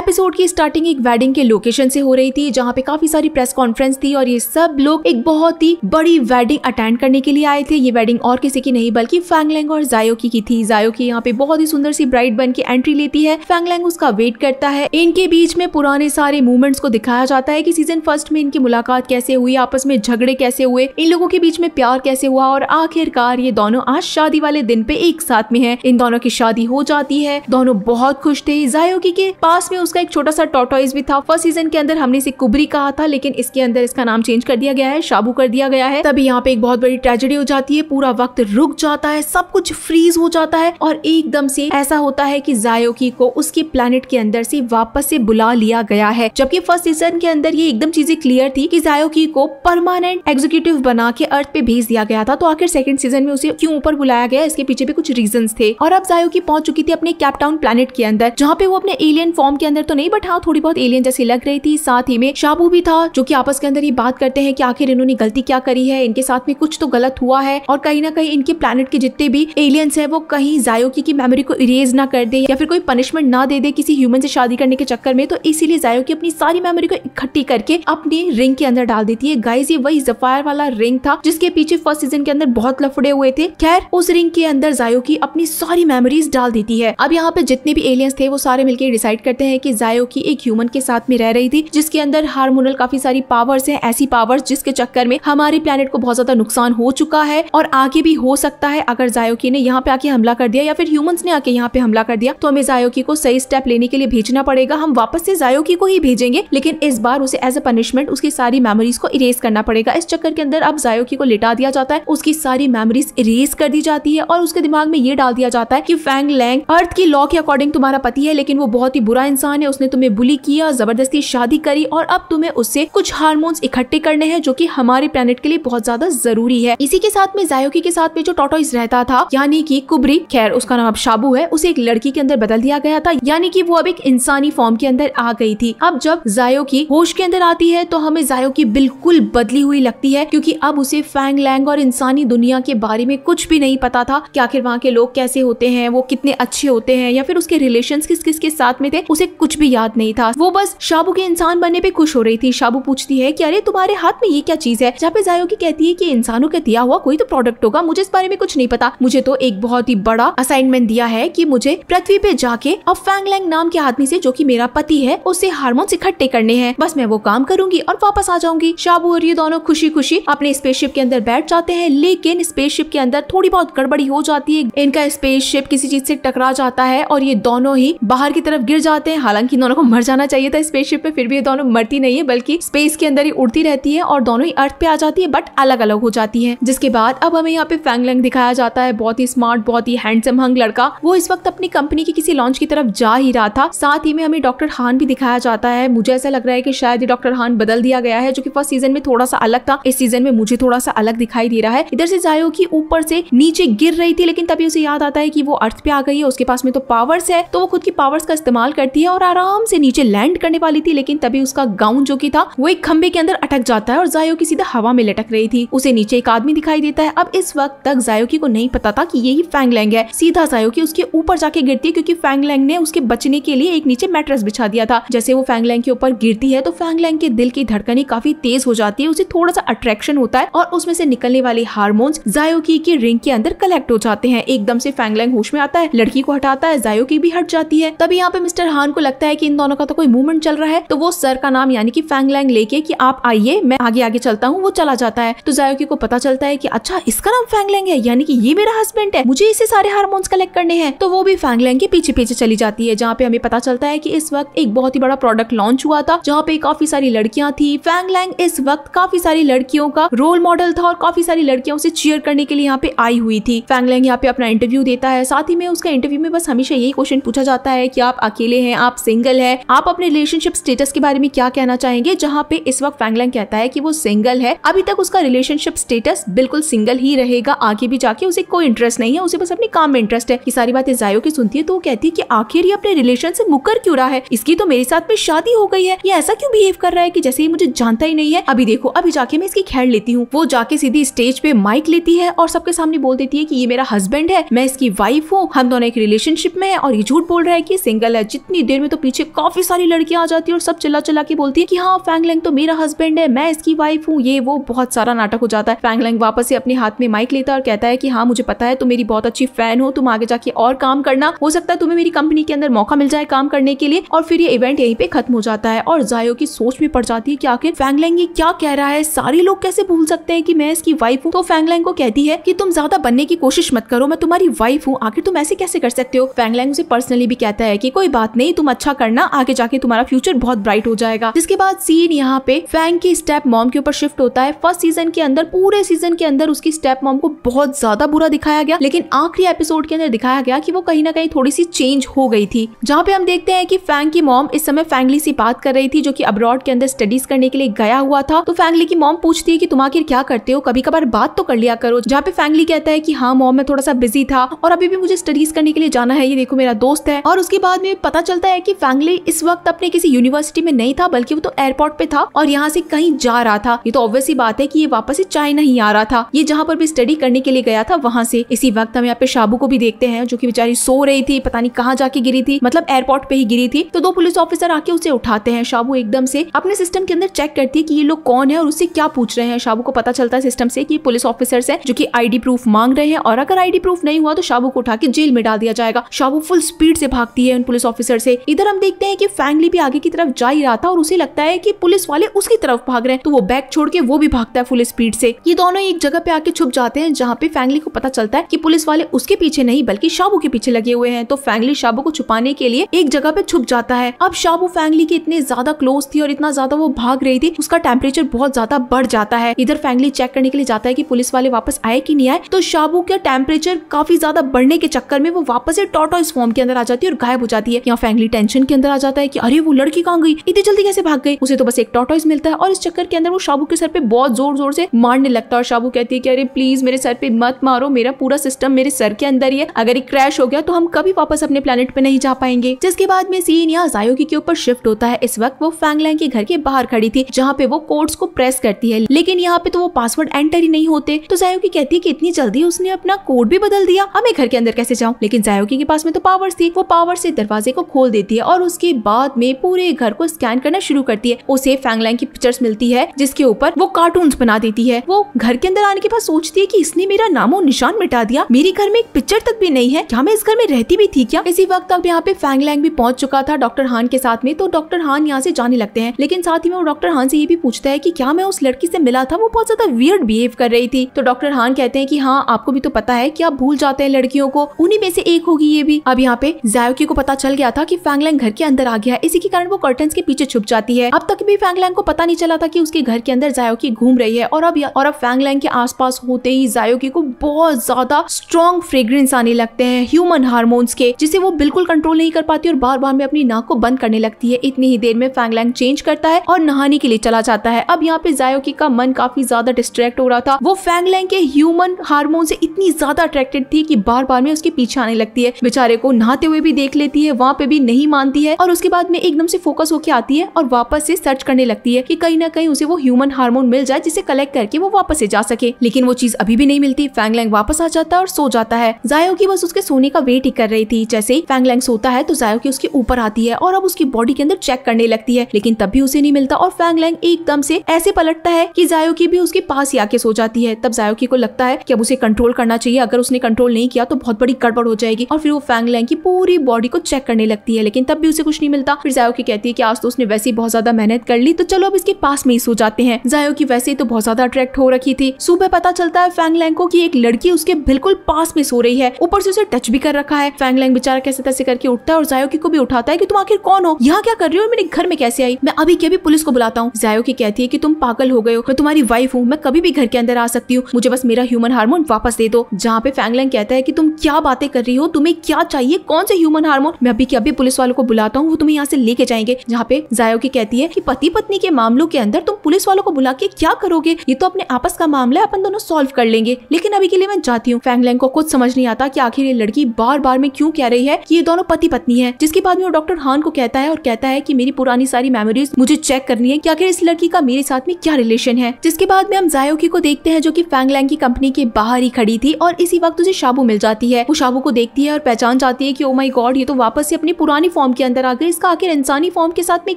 episode की starting एक wedding के लोकेशन से हो रही थी जहाँ पे काफी सारी प्रेस कॉन्फ्रेंस थी और ये सब लोग एक बहुत ही बड़ी वेडिंग अटेंड करने के लिए आए थे ये वेडिंग और किसी की नहीं बल्कि फैंगलैंग और जायोकी की थी जायोकी यहाँ पे बहुत ही सुंदर सी ब्राइट बन के एंट्री लेती है फैंगलैंग उसका वेट करता है इनके बीच में पुराने सारे मूवमेंट्स को दिखाया जाता है की सीजन फर्स्ट में इनकी मुलाकात कैसे हुई आपस में झगड़े कैसे हुए इन लोगों के बीच में प्यार कैसे हुआ और आखिरकार ये दोनों आज शादी वाले दिन पे एक साथ में है इन दोनों की शादी हो जाती है दोनों बहुत खुश थे जायोकी के पास में उस उसका एक छोटा सा टॉटॉइज भी था फर्स्ट सीजन के अंदर हमने इसे कुबरी कहा था लेकिन इसके अंदर इसका नाम चेंज कर दिया गया है शाबू कर दिया गया है तभी यहाँ पे एक बहुत बड़ी ट्रेजेडी हो जाती है पूरा वक्त रुक जाता है सब कुछ फ्रीज हो जाता है और एकदम से ऐसा होता है की जायोकी को उसके प्लेनेट के अंदर से वापस से बुला लिया गया है जबकि फर्स्ट सीजन के अंदर ये एकदम चीजें क्लियर थी की जायोकी को परमानेंट एग्जीक्यूटिव बना के अर्थ पे भेज दिया गया था तो आखिर सेकंड सीजन में उसे क्यों ऊपर बुलाया गया इसके पीछे भी कुछ रीजन थे और अब जायोकी पहुंच चुकी थी अपने कैपटाउन प्लेनेट के अंदर जहाँ पे वो अपने एलियन फॉर्म के अंदर अंदर तो नहीं बट हाँ थोड़ी बहुत एलियन जैसी लग रही थी साथ ही में शाबू भी था जो की आपस के अंदर ही बात करते हैं की आखिर इन्होंने गलती क्या करी है इनके साथ में कुछ तो गलत हुआ है और कहीं ना कहीं इनके प्लेनेट के जितने भी एलियंस है वो कहीं जायो की मेमोरी को इरेज ना कर दे या फिर कोई पनिशमेंट ना दे दे किसी ह्यूमन से शादी करने के चक्कर में तो इसीलिए जायो की अपनी सारी मेमोरी को इकट्ठी करके अपनी रिंग के अंदर डाल देती है गाइज ये वही जफायर वाला रिंग था जिसके पीछे फर्स्ट सीजन के अंदर बहुत लफड़े हुए थे खैर उस रिंग के अंदर जायो की अपनी सारी मेमोरीज डाल देती है अब यहाँ पे जितने भी एलियंस थे वो सारे मिलकर डिसाइड करते हैं कि जायो की एक ह्यूमन के साथ में रह रही थी जिसके अंदर हार्मोनल काफी सारी पावर्स हैं ऐसी पावर्स जिसके चक्कर में हमारे प्लेनेट को बहुत ज्यादा नुकसान हो चुका है और आगे भी हो सकता है अगर जायोकी ने यहाँ पे आके हमला कर दिया या फिर ह्यूमंस ने आके यहाँ पे हमला कर दिया तो हमें जायोकी को सही स्टेप लेने के लिए भेजना पड़ेगा हम वापस से जायोकी को ही भेजेंगे लेकिन इस बार उसे एज अ पनिशमेंट उसकी सारी मेमोरीज को इरेज करना पड़ेगा इस चक्कर के अंदर अब जायोकी को लिटा दिया जाता है उसकी सारी मेमोरीज इरेज कर दी जाती है और उसके दिमाग में ये डाल दिया जाता है की फैंग लैंग अर्थ की लॉ के अकॉर्डिंग तुम्हारा पति है लेकिन वो बहुत ही बुरा इंसान इंसान है उसने तुम्हें बुली किया जबरदस्ती शादी करी और अब तुम्हें उससे कुछ हार्मोन्स इकट्ठे करने हैं जो कि हमारे प्लेनेट के लिए बहुत ज्यादा जरूरी है इसी के साथ में जायोकी के साथ में जो टोटोइस रहता था यानी कि कुबरी खैर उसका नाम अब शाबू है उसे एक लड़की के अंदर बदल दिया गया था यानी कि वो अब एक इंसानी फॉर्म के अंदर आ गई थी अब जब जायोकी होश के अंदर आती है तो हमें जायोकी बिल्कुल बदली हुई लगती है क्योंकि अब उसे फैंग लैंग और इंसानी दुनिया के बारे में कुछ भी नहीं पता था कि आखिर वहाँ के लोग कैसे होते हैं वो कितने अच्छे होते हैं या फिर उसके रिलेशन किस किस के साथ में थे उसे कुछ भी याद नहीं था वो बस शाबू के इंसान बनने पे खुश हो रही थी शाबू पूछती है की अरे तुम्हारे हाथ में ये क्या चीज है जहाँ पे जायो की कहती है कि इंसानों का दिया हुआ कोई तो प्रोडक्ट होगा मुझे इस बारे में कुछ नहीं पता मुझे तो एक बहुत ही बड़ा असाइनमेंट दिया है की मुझे पृथ्वी पे जाके अब फैंगलैंग नाम के आदमी ऐसी जो की मेरा पति है उससे हारमोन इकट्ठे करने हैं बस मैं वो काम करूंगी और वापस आ जाऊंगी शाबू और ये दोनों खुशी खुशी अपने स्पेसशिप के अंदर बैठ जाते हैं लेकिन स्पेसशिप के अंदर थोड़ी बहुत गड़बड़ी हो जाती है इनका स्पेसशिप किसी चीज से टकरा जाता है और ये दोनों ही बाहर की तरफ गिर जाते हैं हालांकि दोनों को मर जाना चाहिए था स्पेसशिप पे फिर भी दोनों मरती नहीं है बल्कि स्पेस के अंदर ही उड़ती रहती है और दोनों ही अर्थ पे आ जाती है बट अलग अलग हो जाती है जिसके बाद अब हमें यहाँ पे फैंगलंग दिखाया जाता है बहुत ही स्मार्ट बहुत ही हैंडसम हंग लड़का वो इस वक्त अपनी कंपनी की किसी लॉन्च की तरफ जा ही रहा था साथ ही में हमें डॉक्टर हान भी दिखाया जाता है मुझे ऐसा लग रहा है की शायद ये डॉक्टर हान बदल दिया गया है जो की फर्स्ट सीजन में थोड़ा सा अलग था इस सीजन में मुझे थोड़ा सा अलग दिखाई दे रहा है इधर से जायो की ऊपर से नीचे गिर रही थी लेकिन तभी उसे याद आता है की वो अर्थ पे आ गई है उसके पास में तो पावर्स है तो वो खुद की पावर्स का इस्तेमाल करती है और और आराम से नीचे लैंड करने वाली थी लेकिन तभी उसका गाउन जो की था वो एक खंबे के अंदर अटक जाता है और जायो की सीधा हवा में लटक रही थी उसे नीचे एक आदमी दिखाई देता है अब इस वक्त तक जायोकी को नहीं पता था की यही फैंगलैंग है सीधा जायोकी उसके ऊपर जाके गिरती है क्यूँकी फैंगलैंग ने उसके बचने के लिए एक नीचे मैट्रेस बिछा दिया था जैसे वो फैंगलैंग के ऊपर गिरती है तो फैंगलैंग के दिल की धड़कने काफी तेज हो जाती है उसे थोड़ा सा अट्रैक्शन होता है और उसमें से निकलने वाले हार्मोन्स जायोकी के रिंग के अंदर कलेक्ट हो जाते हैं एकदम से फैंगलैंग होश में आता है लड़की को हटाता है जायोकी भी हट जाती है तभी यहाँ पे मिस्टर हान को लगता है कि इन दोनों का तो कोई मूवमेंट चल रहा है तो वो सर का नाम यानी कि फैंग लैंग लेके कि आप आइए मैं आगे आगे चलता हूँ वो चला जाता है तो जायोकी को पता चलता है कि अच्छा इसका नाम फैंगलैंग है यानी कि ये मेरा हस्बैंड है मुझे इसे सारे हार्मोन्स कलेक्ट करने हैं तो वो भी फैंगलैंग के पीछे पीछे चली जाती है जहाँ पे हमें पता चलता है की इस वक्त एक बहुत ही बड़ा प्रोडक्ट लॉन्च हुआ था जहाँ पे काफी सारी लड़कियां थी फैंगलैंग इस वक्त काफी सारी लड़कियों का रोल मॉडल था और काफी सारी लड़कियां उसे चीयर करने के लिए यहाँ पे आई हुई थी फैंगलैंग यहाँ पे अपना इंटरव्यू देता है साथ ही में उसका इंटरव्यू में बस हमेशा यही क्वेश्चन पूछा जाता है कि आप अकेले हैं आप सिंगल है आप अपने रिलेशनशिप स्टेटस के बारे में क्या कहना चाहेंगे जहाँ पे इस वक्त फैंगलैंग कहता है की वो सिंगल है अभी तक उसका रिलेशनशिप स्टेटस बिल्कुल सिंगल ही रहेगा आगे भी जाके उसे कोई इंटरेस्ट नहीं है उसे बस अपने काम में इंटरेस्ट है ये सारी बातें जायो की सुनती है तो वो कहती है की आखिर ये अपने रिलेशन से मुकर क्यों रहा है इसकी तो मेरे साथ में शादी हो गई है ये ऐसा क्यों बिहेव कर रहा है की जैसे ही मुझे जानता ही नहीं है अभी देखो अभी जाके मैं इसकी खेल लेती हूँ वो जाके सीधी स्टेज पे माइक लेती है और सबके सामने बोल देती है की ये मेरा हस्बैंड है मैं इसकी वाइफ हूँ हम दोनों एक रिलेशनशिप में है और ये झूठ बोल रहा है की सिंगल है जितनी देर में तो पीछे काफी सारी लड़कियां आ जाती है और सब चिल्ला चिल्ला के बोलती है कि हाँ फैंगलैंग तो मेरा हस्बैंड है मैं इसकी वाइफ हूँ ये वो बहुत सारा नाटक हो जाता है फैंगलैंग वापस से अपने हाथ में माइक लेता है और कहता है कि हाँ मुझे पता है तुम मेरी बहुत अच्छी फैन हो तुम आगे जाके और काम करना हो सकता है तुम्हें मेरी कंपनी के अंदर मौका मिल जाए काम करने के लिए और फिर ये इवेंट यहीं पे खत्म हो जाता है और जायो की सोच में पड़ जाती है कि आखिर फैंगलैंग ये क्या कह रहा है सारे लोग कैसे भूल सकते हैं कि मैं इसकी वाइफ हूँ तो फैंगलैंग को कहती है कि तुम ज्यादा बनने की कोशिश मत करो मैं तुम्हारी वाइफ हूँ आखिर तुम ऐसे कैसे कर सकते हो फैंगलैंग उसे पर्सनली भी कहता है की कोई बात नहीं तुम अच्छा करना आगे जाके तुम्हारा फ्यूचर बहुत ब्राइट हो जाएगा जिसके बाद सीन यहाँ पे फैंग की स्टेप मॉम के ऊपर शिफ्ट होता है फर्स्ट सीजन के अंदर पूरे सीजन के अंदर उसकी स्टेप मॉम को बहुत ज्यादा बुरा दिखाया गया लेकिन आखिरी एपिसोड के अंदर दिखाया गया की वो कहीं ना कहीं थोड़ी सी चेंज हो गई थी जहाँ पे हम देखते हैं की फैंग की मॉम इस समय फैंगली से बात कर रही थी जो की अब्रॉड के अंदर स्टडीज करने के लिए गया हुआ था तो फैंगली की मॉम पूछती है की तुम आखिर क्या करते हो कभी कभार बात तो कर लिया करो जहाँ पे फैंगली कहता है की हाँ मॉम मैं थोड़ा सा बिजी था और अभी भी मुझे स्टडीज करने के लिए जाना है ये देखो मेरा दोस्त है और उसके बाद में पता चलता है है कि फैंगले इस वक्त अपने किसी यूनिवर्सिटी में नहीं था बल्कि वो तो एयरपोर्ट पे था और यहाँ से कहीं जा रहा था ये तो ऑब्वियसली बात है की ये वापस से चाइना ही आ रहा था ये जहाँ पर भी स्टडी करने के लिए गया था वहाँ से इसी वक्त हम यहाँ पे शाबू को भी देखते हैं जो की बेचारी सो रही थी पता नहीं कहाँ जाके गिरी थी मतलब एयरपोर्ट पे ही गिरी थी तो दो पुलिस ऑफिसर आके उसे उठाते हैं शाबू एकदम से अपने सिस्टम के अंदर चेक करती है की ये लोग कौन है और उससे क्या पूछ रहे हैं शाबू को पता चलता है सिस्टम से की पुलिस ऑफिसर है जो की आईडी प्रूफ मांग रहे हैं और अगर आईडी प्रूफ नहीं हुआ तो शाबू को उठा के जेल में डाल दिया जाएगा शाबू फुल स्पीड से भागती है उन पुलिस ऑफिसर से इधर हम देखते हैं कि फैंगली भी आगे की तरफ जा ही रहा था और उसे लगता है कि पुलिस वाले उसकी तरफ भाग रहे हैं तो वो बैग छोड़ के वो भी भागता है फुल स्पीड से ये दोनों एक जगह पे आके छुप जाते हैं जहाँ पे फैंगली को पता चलता है की पुलिस वाले उसके पीछे नहीं बल्कि शाबू के पीछे लगे हुए हैं तो फैंगली शाबू को छुपाने के लिए एक जगह पे छुप जाता है अब शाबू फैंगली के इतने ज्यादा क्लोज थी और इतना ज्यादा वो भाग रही थी उसका टेम्परेचर बहुत ज्यादा बढ़ जाता है इधर फैंगली चेक करने के लिए जाता है की पुलिस वाले वापस आए की नहीं आए तो शाबू का टेम्परेचर काफी ज्यादा बढ़ने के चक्कर में वो वापस टॉटो इस फॉर्म के अंदर आ जाती है और गायब हो जाती है यहाँ फैंगली टेंशन के अंदर आ जाता है कि अरे वो लड़की कहाँ गई इतनी जल्दी कैसे भाग गई उसे तो बस एक टॉटॉइस मिलता है और इस चक्कर के अंदर वो शाबू के सर पे बहुत जोर जोर से मारने लगता है और शाबू कहती है कि अरे प्लीज मेरे सर पे मत मारो मेरा पूरा सिस्टम मेरे सर के अंदर ही है अगर ये क्रैश हो गया तो हम कभी वापस अपने प्लेनेट पे नहीं जा पाएंगे जिसके बाद में सीन यहाँ जायोगी के ऊपर शिफ्ट होता है इस वक्त वो फैंगलैंग के घर के बाहर खड़ी थी जहाँ पे वो कोड्स को प्रेस करती है लेकिन यहाँ पे तो वो पासवर्ड एंटर ही नहीं होते तो जायोगी कहती है की इतनी जल्दी उसने अपना कोड भी बदल दिया हमें घर के अंदर कैसे जाऊँ लेकिन जायोगी के पास में तो पावर थी वो पावर से दरवाजे को खोल देती होती है और उसके बाद में पूरे घर को स्कैन करना शुरू करती है उसे फैंगलैंग की पिक्चर्स मिलती है जिसके ऊपर वो कार्टून बना देती है वो घर के अंदर आने के बाद सोचती है की इसने मेरा नामो निशान मिटा दिया मेरे घर में एक पिक्चर तक भी नहीं है क्या मैं इस घर में रहती भी थी क्या इसी वक्त अब यहाँ पे फैंगलैंग भी पहुंच चुका था डॉक्टर हान के साथ में तो डॉक्टर हान यहाँ से जाने लगते हैं लेकिन साथ ही में वो डॉक्टर हान से ये भी पूछता है कि क्या मैं उस लड़की से मिला था वो बहुत ज्यादा वियर्ड बिहेव कर रही थी तो डॉक्टर हान कहते हैं कि हाँ आपको भी तो पता है कि आप भूल जाते हैं लड़कियों को उन्हीं में से एक होगी ये भी अब यहाँ पे जायोकी को पता चल गया था कि फैंग फैंगलैंग घर के अंदर आ गया है इसी के कारण वो कर्टन के पीछे छुप जाती है अब तक भी फैंगलैंग को पता नहीं चला था की उसके घर के अंदर जायोकी घूम रही है और अब और अब फैंगलैंग के आसपास होते ही जायोकी को बहुत ज्यादा स्ट्रॉन्ग फ्रेग्रेंस आने लगते हैं ह्यूमन हार्मोन्स के जिसे वो बिल्कुल कंट्रोल नहीं कर पाती और बार बार में अपनी नाक को बंद करने लगती है इतनी ही देर में फैंगलैंग चेंज करता है और नहाने के लिए चला जाता है अब यहाँ पे जायोकी का मन काफी ज्यादा डिस्ट्रैक्ट हो रहा था वो फैंगलैंग के ह्यूमन हार्मोन से इतनी ज्यादा अट्रैक्टेड थी कि बार बार में उसके पीछे आने लगती है बेचारे को नहाते हुए भी देख लेती है वहाँ पे भी नहीं मानती है और उसके बाद में एकदम से फोकस होकर आती है और वापस से सर्च करने लगती है कि कहीं ना कहीं उसे वो ह्यूमन हार्मोन मिल जाए जिसे कलेक्ट करके वो वापस से जा सके लेकिन वो चीज अभी भी नहीं मिलती फैंगलैंग वापस आ जाता है और सो जाता है जायो की बस उसके सोने का वेट ही कर रही थी जैसे ही फैंगलैंग सोता है तो जायो की उसके ऊपर आती है और अब उसकी बॉडी के अंदर चेक करने लगती है लेकिन तब भी उसे नहीं मिलता और फैंगलैंग एकदम से ऐसे पलटता है की जायो की भी उसके पास ही आके सो जाती है तब जायो की को लगता है की अब उसे कंट्रोल करना चाहिए अगर उसने कंट्रोल नहीं किया तो बहुत बड़ी गड़बड़ हो जाएगी और फिर वो फैंगलैंग की पूरी बॉडी को चेक करने लगती है लेकिन लेकिन तब भी उसे कुछ नहीं मिलता फिर जायो की कहती है की आज तो उसने वैसे ही बहुत ज्यादा मेहनत कर ली तो चलो अब इसके पास में ही सो जाते हैं जायो की वैसे ही तो बहुत ज्यादा अट्रैक्ट हो रखी थी सुबह पता चलता है फैंगलैंग को की एक लड़की उसके बिल्कुल पास में सो रही है ऊपर से उसे टच भी कर रखा है फैंगलैंग बेचारा कैसे तैसे करके उठता है और जायो को भी उठाता है की तुम आखिर कौन हो यहाँ क्या कर रही हो मेरे घर में कैसे आई मैं अभी के पुलिस को बुलाता हूँ जायो की कहती है की तुम पागल हो गए हो मैं तुम्हारी वाइफ हूँ मैं कभी भी घर के अंदर आ सकती हूँ मुझे बस मेरा ह्यूमन हार्मोन वापस दे दो जहाँ पे फैंगलैंग कहता है की तुम क्या बातें कर रही हो तुम्हें क्या चाहिए कौन से ह्यूमन हार्मोन मैं अभी अभी पुलिस वालों को बुलाता हूँ वो तुम्हें यहाँ से लेके जाएंगे जहाँ पे जायो की कहती है कि पति पत्नी के मामलों के अंदर तुम पुलिस वालों को बुला के क्या करोगे ये तो अपने आपस का मामला है अपन दोनों सोल्व कर लेंगे लेकिन अभी के लिए मैं जाती हूँ फैंगलैंग को कुछ समझ नहीं आता की आखिर ये लड़की बार बार में क्यूँ कह रही है की ये दोनों पति पत्नी है जिसके बाद में वो डॉक्टर हान को कहता है और कहता है की मेरी पुरानी सारी मेमोरीज मुझे चेक करनी है की आखिर इस लड़की का मेरे साथ में क्या रिलेशन है जिसके बाद में हम जायोकी को देखते हैं जो की फैंगलैंग की कंपनी के बाहर ही खड़ी थी और इसी वक्त उसे शाबू मिल जाती है वो शाबू को देखती है और पहचान जाती है की ओ माय गॉड ये तो वापस से अपनी पुरानी फॉर्म के अंदर आ गई इसका आखिर इंसानी फॉर्म के साथ में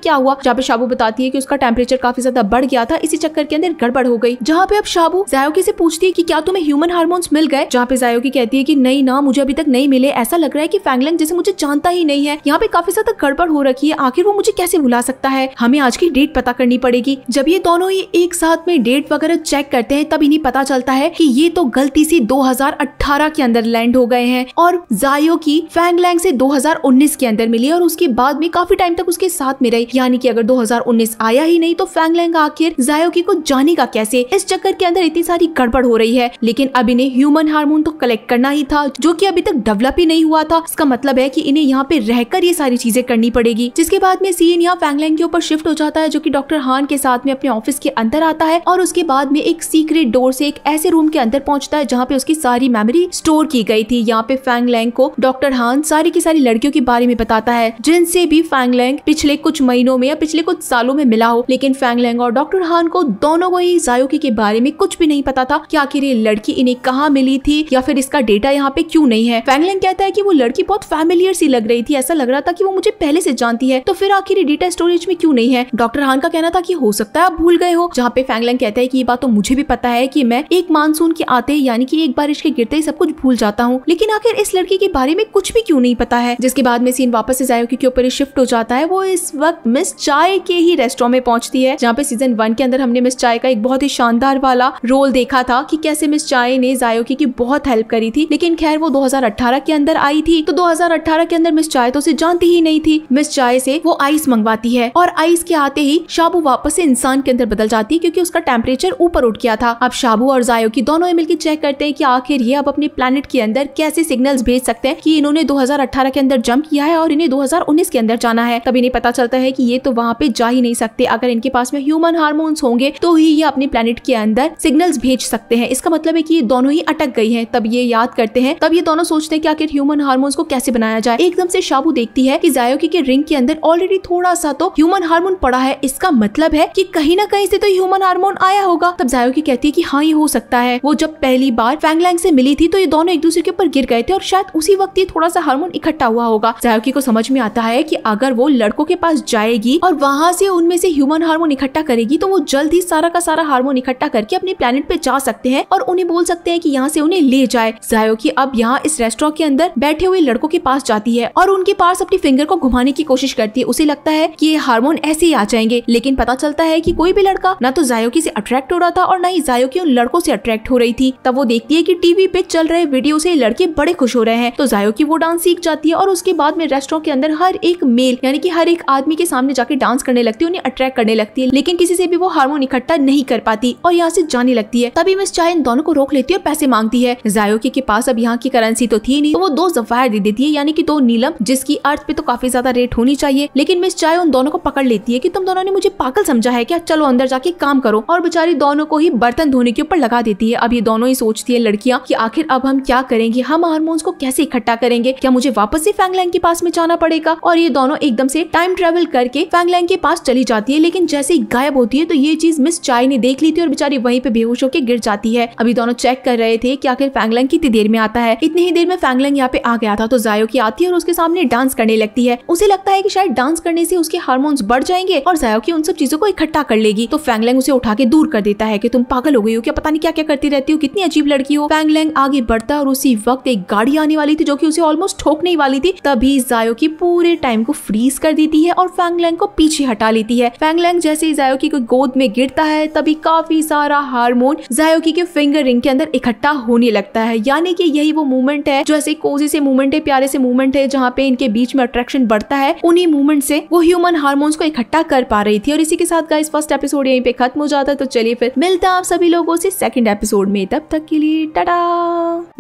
क्या हुआ जहाँ पे शाबू बताती है की उसका टेम्परेचर काफी ज्यादा बढ़ गया था इसी चक्कर के अंदर गड़बड़ हो गई जहाँ पे अब शाबू जायोगी से पूछती है की क्या तुम्हें ह्यूमन हार्मोन्स मिल गए जहाँ पे जायोगी कहती है की नहीं ना मुझे अभी तक नहीं मिले ऐसा लग रहा है की फैंगलैंग जैसे मुझे जानता ही नहीं है यहाँ पे काफी ज्यादा गड़बड़ हो रखी है आखिर वो मुझे कैसे भुला सकता है हमें आज की डेट पता करनी पड़ेगी जब ये दोनों ही एक साथ में डेट वगैरह चेक करते हैं तब इन्हें पता चलता है कि ये तो गलती से 2018 के अंदर लैंड हो गए हैं और जायो की फैंगलैंग से 2019 के अंदर मिली लिया और उसके बाद में काफी टाइम तक उसके साथ में रही यानी कि अगर 2019 आया ही नहीं तो फैंगलैंग आखिर जायोकी को जानेगा कैसे इस चक्कर के अंदर इतनी सारी गड़बड़ हो रही है लेकिन अब इन्हें ह्यूमन हार्मोन तो कलेक्ट करना ही था जो की अभी तक डेवलप ही नहीं हुआ था इसका मतलब है की इन्हें यहाँ पे रहकर ये सारी चीजें करनी पड़ेगी जिसके बाद में सीएन यहाँ फैंगलैंग के ऊपर शिफ्ट हो जाता है जो की डॉक्टर हान के साथ में अपने ऑफिस के अंदर आता है और उसके बाद में एक सीक्रेट डोर से एक ऐसे रूम के अंदर पहुंचता है जहाँ पे उसकी सारी मेमोरी स्टोर की गई थी यहाँ पे फैंगलैंग को डॉक्टर हान सारी की सारी लड़कियों के बारे में बताता सकता है जिनसे भी फैंगलैंग पिछले कुछ महीनों में या पिछले कुछ सालों में मिला हो लेकिन फैंगलैंग और डॉक्टर हान को दोनों को ही जायोकी के बारे में कुछ भी नहीं पता था की आखिर ये लड़की इन्हें कहाँ मिली थी या फिर इसका डेटा यहाँ पे क्यूँ नहीं है फैंगलैंग कहता है की वो लड़की बहुत फैमिलियर सी लग रही थी ऐसा लग रहा था की वो मुझे पहले से जानती है तो फिर आखिर डेटा स्टोरेज में क्यूँ नहीं है डॉक्टर हान का कहना था की हो सकता है आप भूल गए हो जहाँ पे फैंगलैंग कहता है की ये बात तो मुझे भी पता है की मैं एक मानसून के आते यानी की एक बारिश के गिरते ही सब कुछ भूल जाता हूँ लेकिन आखिर इस लड़की के बारे में कुछ भी क्यों नहीं पता है जिसके बाद में सीन वापस से जायोकी के ऊपर शिफ्ट हो जाता है वो इस वक्त मिस चाय के ही रेस्टोरेंट में पहुंचती है जहाँ पे सीजन वन के अंदर हमने मिस चाय का एक बहुत ही शानदार वाला रोल देखा था कि कैसे मिस चाय ने जायोकी की बहुत हेल्प करी थी लेकिन खैर वो 2018 के अंदर आई थी तो 2018 के अंदर मिस चाय तो उसे जानती ही नहीं थी मिस चाय से वो आइस मंगवाती है और आइस के आते ही शाबू वापस से इंसान के अंदर बदल जाती है क्योंकि उसका टेम्परेचर ऊपर उठ गया था अब शाबू और जायोकी दोनों ही मिलकर चेक करते हैं कि आखिर ये अब अपने प्लेनेट के अंदर कैसे सिग्नल्स भेज सकते हैं कि इन्होंने 2018 के अंदर जंप किया है और इन्हें 2019 के अंदर जाना है तभी इन्हें पता चलता है कि ये तो वहाँ पे जा ही नहीं सकते अगर इनके पास में ह्यूमन हार्मोन्स होंगे तो ही ये अपने प्लेनेट के अंदर सिग्नल्स भेज सकते हैं इसका मतलब है कि ये दोनों ही अटक गई है तब ये याद करते हैं तब ये दोनों सोचते हैं कि आखिर ह्यूमन हार्मोन्स को कैसे बनाया जाए एकदम से शाबू देखती है की जायोकी के रिंग के अंदर ऑलरेडी थोड़ा सा तो ह्यूमन हार्मोन पड़ा है इसका मतलब है की कहीं ना कहीं से तो ह्यूमन हार्मोन आया होगा तब जायोकी कहती है की हाँ ये हो सकता है वो जब पहली बार फैंगलैंग से मिली थी तो ये दोनों एक दूसरे के ऊपर गिर गए थे और शायद उसी वक्त ये थोड़ा सा हार्मोन इकट्ठा हुआ होगा जायोकी को समझ समझ में आता है कि अगर वो लड़कों के पास जाएगी और वहां से उनमें से ह्यूमन हार्मोन इकट्ठा करेगी तो वो जल्द ही सारा का सारा हार्मोन इकट्ठा करके अपने प्लेनेट पे जा सकते हैं और उन्हें बोल सकते हैं कि यहाँ से उन्हें ले जाए जायो की अब यहाँ इस रेस्टोरेंट के अंदर बैठे हुए लड़कों के पास जाती है और उनके पास अपनी फिंगर को घुमाने की कोशिश करती है उसे लगता है की ये हार्मोन ऐसे ही आ जाएंगे लेकिन पता चलता है की कोई भी लड़का न तो जायोकी से अट्रैक्ट हो रहा था और न ही जायोकी उन लड़कों से अट्रैक्ट हो रही थी तब वो देखती है की टीवी पे चल रहे वीडियो से लड़के बड़े खुश हो रहे हैं तो जायोकी वो डांस सीख जाती है और उसके बाद में रेस्टोरेंट के अंदर हर एक मेल यानी कि हर एक आदमी के सामने जाके डांस करने लगती है उन्हें अट्रैक्ट करने लगती है लेकिन किसी से भी वो हार्मोन इकट्ठा नहीं कर पाती और यहाँ से जाने लगती है तभी मिस चाय इन दोनों को रोक लेती है और पैसे मांगती है जायोके के पास अब यहाँ की करेंसी तो थी नहीं तो वो दो जफायर दे देती है यानी कि दो नीलम जिसकी अर्थ पे तो काफी ज्यादा रेट होनी चाहिए लेकिन मिस चाय उन दोनों को पकड़ लेती है की तुम दोनों ने मुझे पागल समझा है क्या चलो अंदर जाके काम करो और बेचारी दोनों को ही बर्तन धोने के ऊपर लगा देती है अब ये दोनों ही सोचती है लड़कियाँ की आखिर अब हम क्या करेंगे हम हारमोन्स को कैसे इकट्ठा करेंगे क्या मुझे वापस ही फैंगलैंग के पास में जाना पड़ेगा और ये दोनों एकदम से टाइम ट्रेवल करके फैंगलैंग के पास चली जाती है लेकिन जैसे ही गायब होती है तो ये चीज मिस चाय ने देख ली थी और बेचारी वहीं पे बेहोश होकर गिर जाती है अभी दोनों चेक कर रहे थे कि आखिर फैंगलैंग कितनी देर में आता है इतनी ही देर में फैंगलैंग यहाँ पे आ गया था तो जायो की आती है और उसके सामने डांस करने लगती है उसे लगता है की शायद डांस करने से उसके हार्मोन बढ़ जाएंगे और जायो की उन सब चीजों को इकट्ठा कर लेगी तो फैंगलैंग उसे उठा के दूर कर देता है की तुम पागल हो गई हो क्या पता नहीं क्या क्या करती रहती हो कितनी अजीब लड़की हो फैंगलैंग आगे बढ़ता और उसी वक्त एक गाड़ी आने वाली थी जो की उसे ऑलमोस्ट ठोकने वाली थी तभी जायो की पूरे टाइम को फ्रीज कर देती है और फैंगलैंग को पीछे हटा लेती है फैंगलैंग जैसे ही जायोकी को गोद में गिरता है तभी काफी सारा हार्मोन जायोकी के फिंगर रिंग के अंदर इकट्ठा होने लगता है यानी कि यही वो मूवमेंट है जो ऐसे कोजी से मूवमेंट है प्यारे से मूवमेंट है जहाँ पे इनके बीच में अट्रैक्शन बढ़ता है उन्हीं मूवमेंट से वो ह्यूमन हार्मोन्स को इकट्ठा कर पा रही थी और इसी के साथ गाइस फर्स्ट एपिसोड यहीं पे खत्म हो जाता है तो चलिए फिर मिलता आप सभी लोगों से सेकंड एपिसोड में तब तक के लिए tata